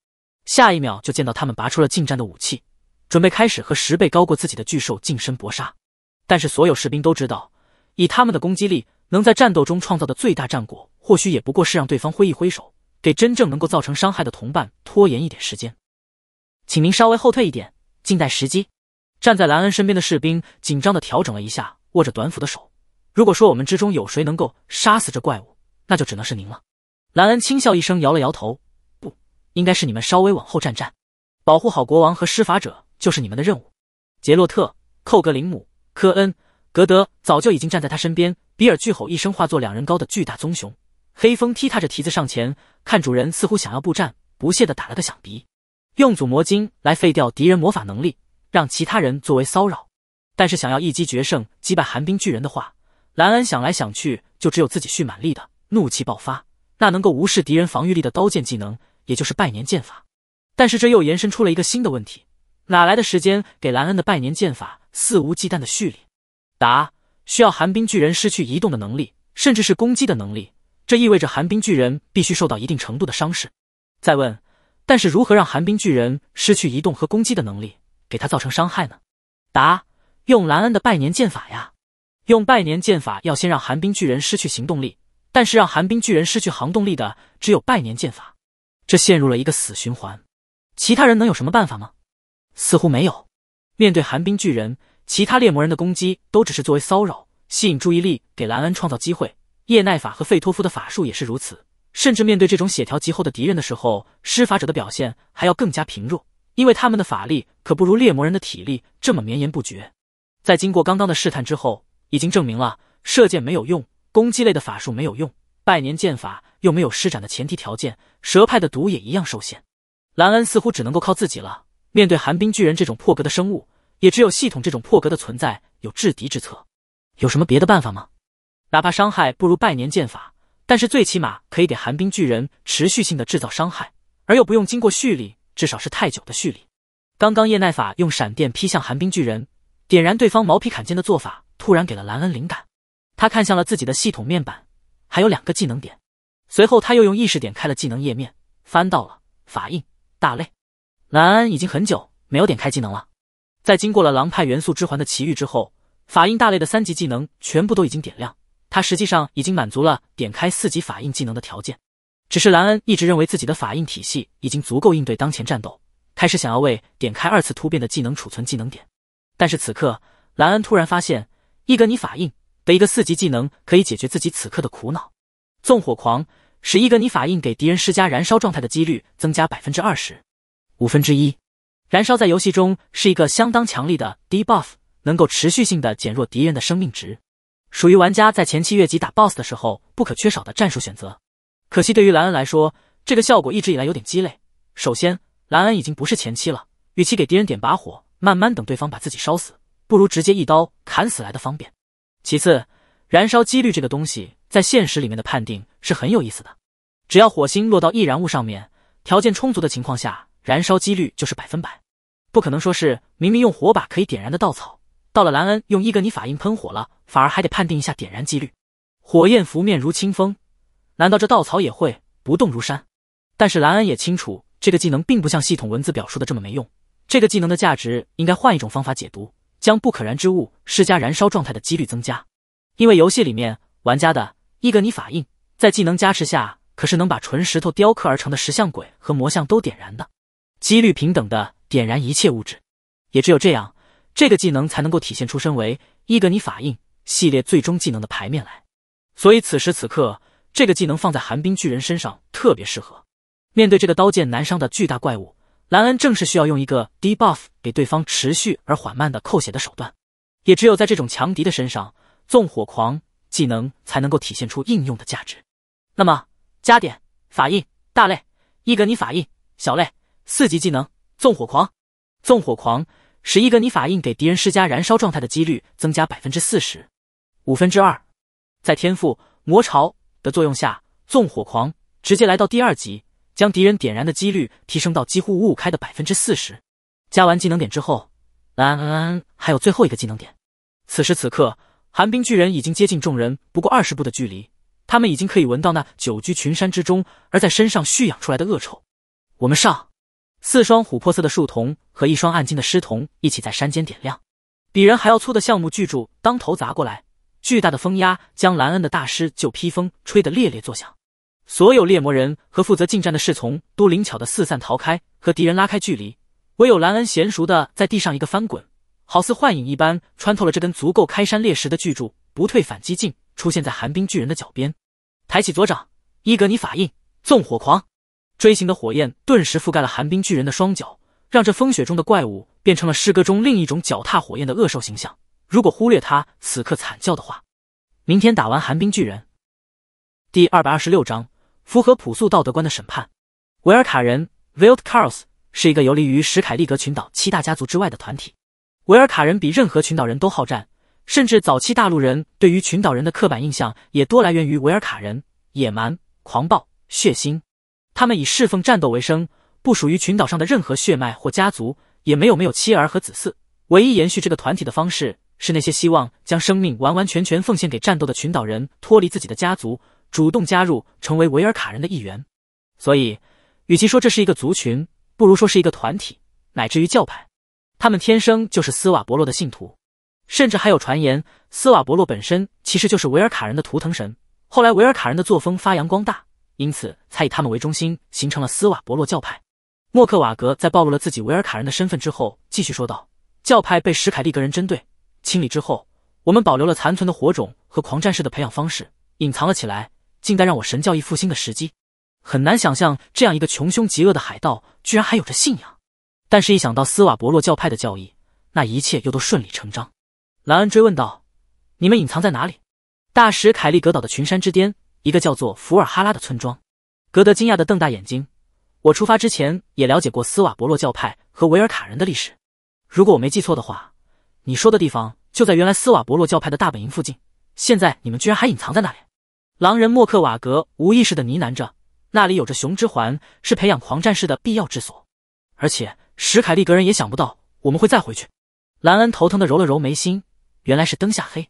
下一秒就见到他们拔出了近战的武器，准备开始和十倍高过自己的巨兽近身搏杀。但是所有士兵都知道。以他们的攻击力，能在战斗中创造的最大战果，或许也不过是让对方挥一挥手，给真正能够造成伤害的同伴拖延一点时间。请您稍微后退一点，静待时机。站在兰恩身边的士兵紧张地调整了一下握着短斧的手。如果说我们之中有谁能够杀死这怪物，那就只能是您了。兰恩轻笑一声，摇了摇头。不，应该是你们稍微往后站站，保护好国王和施法者就是你们的任务。杰洛特、寇格林姆、科恩。格德早就已经站在他身边。比尔巨吼一声，化作两人高的巨大棕熊。黑风踢踏着蹄子上前，看主人似乎想要布战，不屑的打了个响鼻，用祖魔晶来废掉敌人魔法能力，让其他人作为骚扰。但是想要一击决胜击败寒冰巨人的话，兰恩想来想去，就只有自己蓄满力的怒气爆发，那能够无视敌人防御力的刀剑技能，也就是拜年剑法。但是这又延伸出了一个新的问题：哪来的时间给兰恩的拜年剑法肆无忌惮的蓄力？答：需要寒冰巨人失去移动的能力，甚至是攻击的能力，这意味着寒冰巨人必须受到一定程度的伤势。再问：但是如何让寒冰巨人失去移动和攻击的能力，给他造成伤害呢？答：用兰恩的拜年剑法呀。用拜年剑法要先让寒冰巨人失去行动力，但是让寒冰巨人失去航动力的只有拜年剑法，这陷入了一个死循环。其他人能有什么办法吗？似乎没有。面对寒冰巨人。其他猎魔人的攻击都只是作为骚扰，吸引注意力，给兰恩创造机会。叶奈法和费托夫的法术也是如此。甚至面对这种血条极厚的敌人的时候，施法者的表现还要更加平弱，因为他们的法力可不如猎魔人的体力这么绵延不绝。在经过刚刚的试探之后，已经证明了射箭没有用，攻击类的法术没有用，拜年剑法又没有施展的前提条件，蛇派的毒也一样受限。兰恩似乎只能够靠自己了。面对寒冰巨人这种破格的生物。也只有系统这种破格的存在有制敌之策，有什么别的办法吗？哪怕伤害不如拜年剑法，但是最起码可以给寒冰巨人持续性的制造伤害，而又不用经过蓄力，至少是太久的蓄力。刚刚叶奈法用闪电劈向寒冰巨人，点燃对方毛皮坎肩的做法，突然给了兰恩灵感。他看向了自己的系统面板，还有两个技能点。随后他又用意识点开了技能页面，翻到了法印大类。兰恩已经很久没有点开技能了。在经过了狼派元素之环的奇遇之后，法印大类的三级技能全部都已经点亮，他实际上已经满足了点开四级法印技能的条件。只是兰恩一直认为自己的法印体系已经足够应对当前战斗，开始想要为点开二次突变的技能储存技能点。但是此刻，兰恩突然发现伊格尼法印的一个四级技能可以解决自己此刻的苦恼。纵火狂使伊格尼法印给敌人施加燃烧状态的几率增加百分之二十，五分之一。燃烧在游戏中是一个相当强力的 debuff，能够持续性的减弱敌人的生命值，属于玩家在前期越级打 boss 的时候不可缺少的战术选择。可惜对于兰恩来说，这个效果一直以来有点鸡肋。首先，兰恩已经不是前期了，与其给敌人点把火，慢慢等对方把自己烧死，不如直接一刀砍死来的方便。其次，燃烧几率这个东西在现实里面的判定是很有意思的，只要火星落到易燃物上面，条件充足的情况下。燃烧几率就是百分百，不可能说是明明用火把可以点燃的稻草，到了兰恩用伊格尼法印喷火了，反而还得判定一下点燃几率。火焰拂面如清风，难道这稻草也会不动如山？但是兰恩也清楚，这个技能并不像系统文字表述的这么没用。这个技能的价值应该换一种方法解读，将不可燃之物施加燃烧状态的几率增加。因为游戏里面玩家的伊格尼法印在技能加持下，可是能把纯石头雕刻而成的石像鬼和魔像都点燃的。几率平等的点燃一切物质，也只有这样，这个技能才能够体现出身为伊格尼法印系列最终技能的牌面来。所以此时此刻，这个技能放在寒冰巨人身上特别适合。面对这个刀剑难伤的巨大怪物，兰恩正是需要用一个 debuff 给对方持续而缓慢的扣血的手段。也只有在这种强敌的身上，纵火狂技能才能够体现出应用的价值。那么，加点法印大类伊格尼法印小类。四级技能纵火狂，纵火狂使一个你法印给敌人施加燃烧状态的几率增加百分之四十五分之二，在天赋魔潮的作用下，纵火狂直接来到第二级，将敌人点燃的几率提升到几乎五五开的百分之四十。加完技能点之后，蓝安安还有最后一个技能点。此时此刻，寒冰巨人已经接近众人不过二十步的距离，他们已经可以闻到那久居群山之中而在身上蓄养出来的恶臭。我们上！四双琥珀色的树瞳和一双暗金的狮瞳一起在山间点亮，比人还要粗的橡木巨柱当头砸过来，巨大的风压将兰恩的大师旧披风吹得猎猎作响。所有猎魔人和负责近战的侍从都灵巧的四散逃开，和敌人拉开距离。唯有兰恩娴熟的在地上一个翻滚，好似幻影一般穿透了这根足够开山裂石的巨柱，不退反击进，出现在寒冰巨人的脚边，抬起左掌，伊格尼法印，纵火狂。锥形的火焰顿时覆盖了寒冰巨人的双脚，让这风雪中的怪物变成了诗歌中另一种脚踏火焰的恶兽形象。如果忽略他此刻惨叫的话，明天打完寒冰巨人。第二百二十六章：符合朴素道德观的审判。维尔卡人 w i l t Carls） 是一个游离于史凯利格群岛七大家族之外的团体。维尔卡人比任何群岛人都好战，甚至早期大陆人对于群岛人的刻板印象也多来源于维尔卡人：野蛮、狂暴、血腥。他们以侍奉战斗为生，不属于群岛上的任何血脉或家族，也没有没有妻儿和子嗣。唯一延续这个团体的方式，是那些希望将生命完完全全奉献给战斗的群岛人脱离自己的家族，主动加入，成为维尔卡人的一员。所以，与其说这是一个族群，不如说是一个团体，乃至于教派。他们天生就是斯瓦伯洛的信徒，甚至还有传言，斯瓦伯洛本身其实就是维尔卡人的图腾神。后来，维尔卡人的作风发扬光大。因此，才以他们为中心形成了斯瓦伯洛教派。莫克瓦格在暴露了自己维尔卡人的身份之后，继续说道：“教派被史凯利格人针对清理之后，我们保留了残存的火种和狂战士的培养方式，隐藏了起来，静待让我神教义复兴的时机。”很难想象这样一个穷凶极恶的海盗，居然还有着信仰。但是，一想到斯瓦伯洛教派的教义，那一切又都顺理成章。兰恩追问道：“你们隐藏在哪里？”“大使凯利格岛的群山之巅。”一个叫做福尔哈拉的村庄，格德惊讶的瞪大眼睛。我出发之前也了解过斯瓦伯洛教派和维尔卡人的历史。如果我没记错的话，你说的地方就在原来斯瓦伯洛教派的大本营附近。现在你们居然还隐藏在那里！狼人莫克瓦格无意识的呢喃着：“那里有着熊之环，是培养狂战士的必要之所。而且史凯利格人也想不到我们会再回去。”兰恩头疼的揉了揉眉心，原来是灯下黑。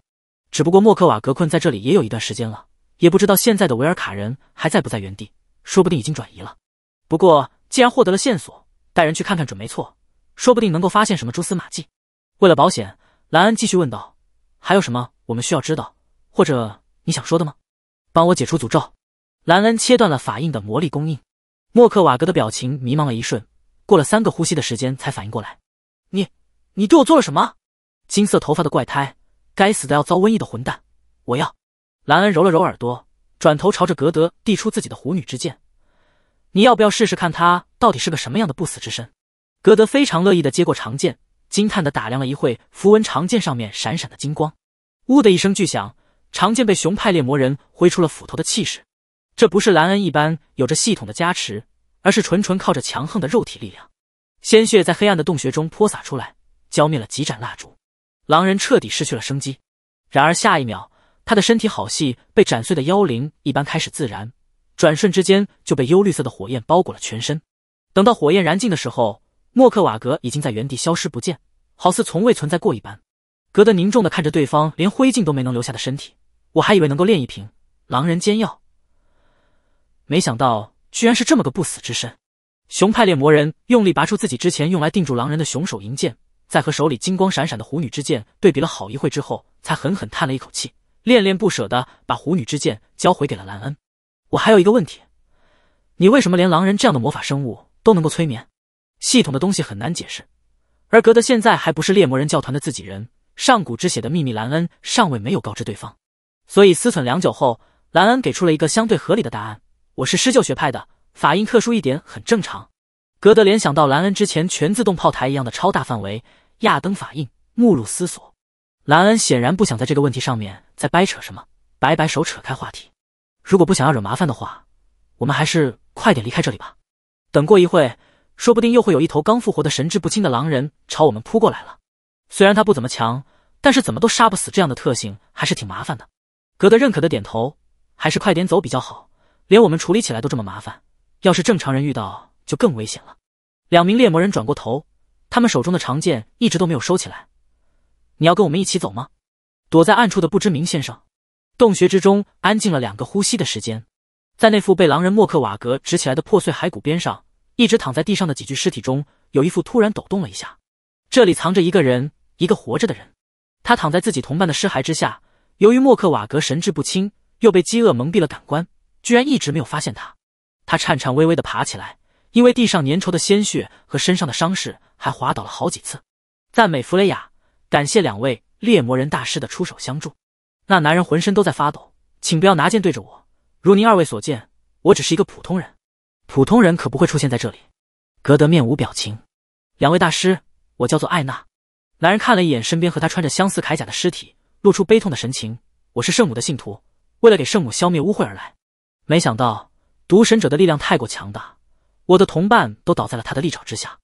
只不过莫克瓦格困在这里也有一段时间了。也不知道现在的维尔卡人还在不在原地，说不定已经转移了。不过既然获得了线索，带人去看看准没错，说不定能够发现什么蛛丝马迹。为了保险，兰恩继续问道：“还有什么我们需要知道，或者你想说的吗？”帮我解除诅咒。兰恩切断了法印的魔力供应。莫克瓦格的表情迷茫了一瞬，过了三个呼吸的时间才反应过来：“你，你对我做了什么？金色头发的怪胎，该死的要遭瘟疫的混蛋！我要！”兰恩揉了揉耳朵，转头朝着格德递出自己的狐女之剑，你要不要试试看他到底是个什么样的不死之身？格德非常乐意的接过长剑，惊叹的打量了一会符文长剑上面闪闪的金光。呜的一声巨响，长剑被熊派猎魔人挥出了斧头的气势。这不是兰恩一般有着系统的加持，而是纯纯靠着强横的肉体力量。鲜血在黑暗的洞穴中泼洒出来，浇灭了几盏蜡烛，狼人彻底失去了生机。然而下一秒。他的身体好细，被斩碎的妖灵一般开始自燃，转瞬之间就被幽绿色的火焰包裹了全身。等到火焰燃尽的时候，莫克瓦格已经在原地消失不见，好似从未存在过一般。格德凝重的看着对方，连灰烬都没能留下的身体，我还以为能够炼一瓶狼人煎药，没想到居然是这么个不死之身。熊派猎魔人用力拔出自己之前用来定住狼人的熊手银剑，在和手里金光闪闪的狐女之剑对比了好一会之后，才狠狠叹了一口气。恋恋不舍的把狐女之剑交回给了兰恩。我还有一个问题，你为什么连狼人这样的魔法生物都能够催眠？系统的东西很难解释。而格德现在还不是猎魔人教团的自己人，上古之血的秘密兰恩尚未没有告知对方。所以思忖良久后，兰恩给出了一个相对合理的答案：我是施救学派的法印特殊一点很正常。格德联想到兰恩之前全自动炮台一样的超大范围亚登法印，目露思索。兰恩显然不想在这个问题上面再掰扯什么，摆摆手扯开话题。如果不想要惹麻烦的话，我们还是快点离开这里吧。等过一会，说不定又会有一头刚复活的神志不清的狼人朝我们扑过来了。虽然他不怎么强，但是怎么都杀不死这样的特性还是挺麻烦的。格德认可的点头，还是快点走比较好。连我们处理起来都这么麻烦，要是正常人遇到就更危险了。两名猎魔人转过头，他们手中的长剑一直都没有收起来。你要跟我们一起走吗？躲在暗处的不知名先生。洞穴之中安静了两个呼吸的时间，在那副被狼人莫克瓦格执起来的破碎骸骨边上，一直躺在地上的几具尸体中有一副突然抖动了一下。这里藏着一个人，一个活着的人。他躺在自己同伴的尸骸之下，由于莫克瓦格神志不清，又被饥饿蒙蔽了感官，居然一直没有发现他。他颤颤巍巍的爬起来，因为地上粘稠的鲜血和身上的伤势，还滑倒了好几次。赞美弗雷亚。感谢两位猎魔人大师的出手相助。那男人浑身都在发抖，请不要拿剑对着我。如您二位所见，我只是一个普通人，普通人可不会出现在这里。格德面无表情。两位大师，我叫做艾娜。男人看了一眼身边和他穿着相似铠甲的尸体，露出悲痛的神情。我是圣母的信徒，为了给圣母消灭污秽而来。没想到毒神者的力量太过强大，我的同伴都倒在了他的利爪之下，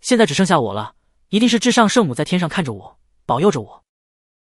现在只剩下我了。一定是至上圣母在天上看着我。保佑着我。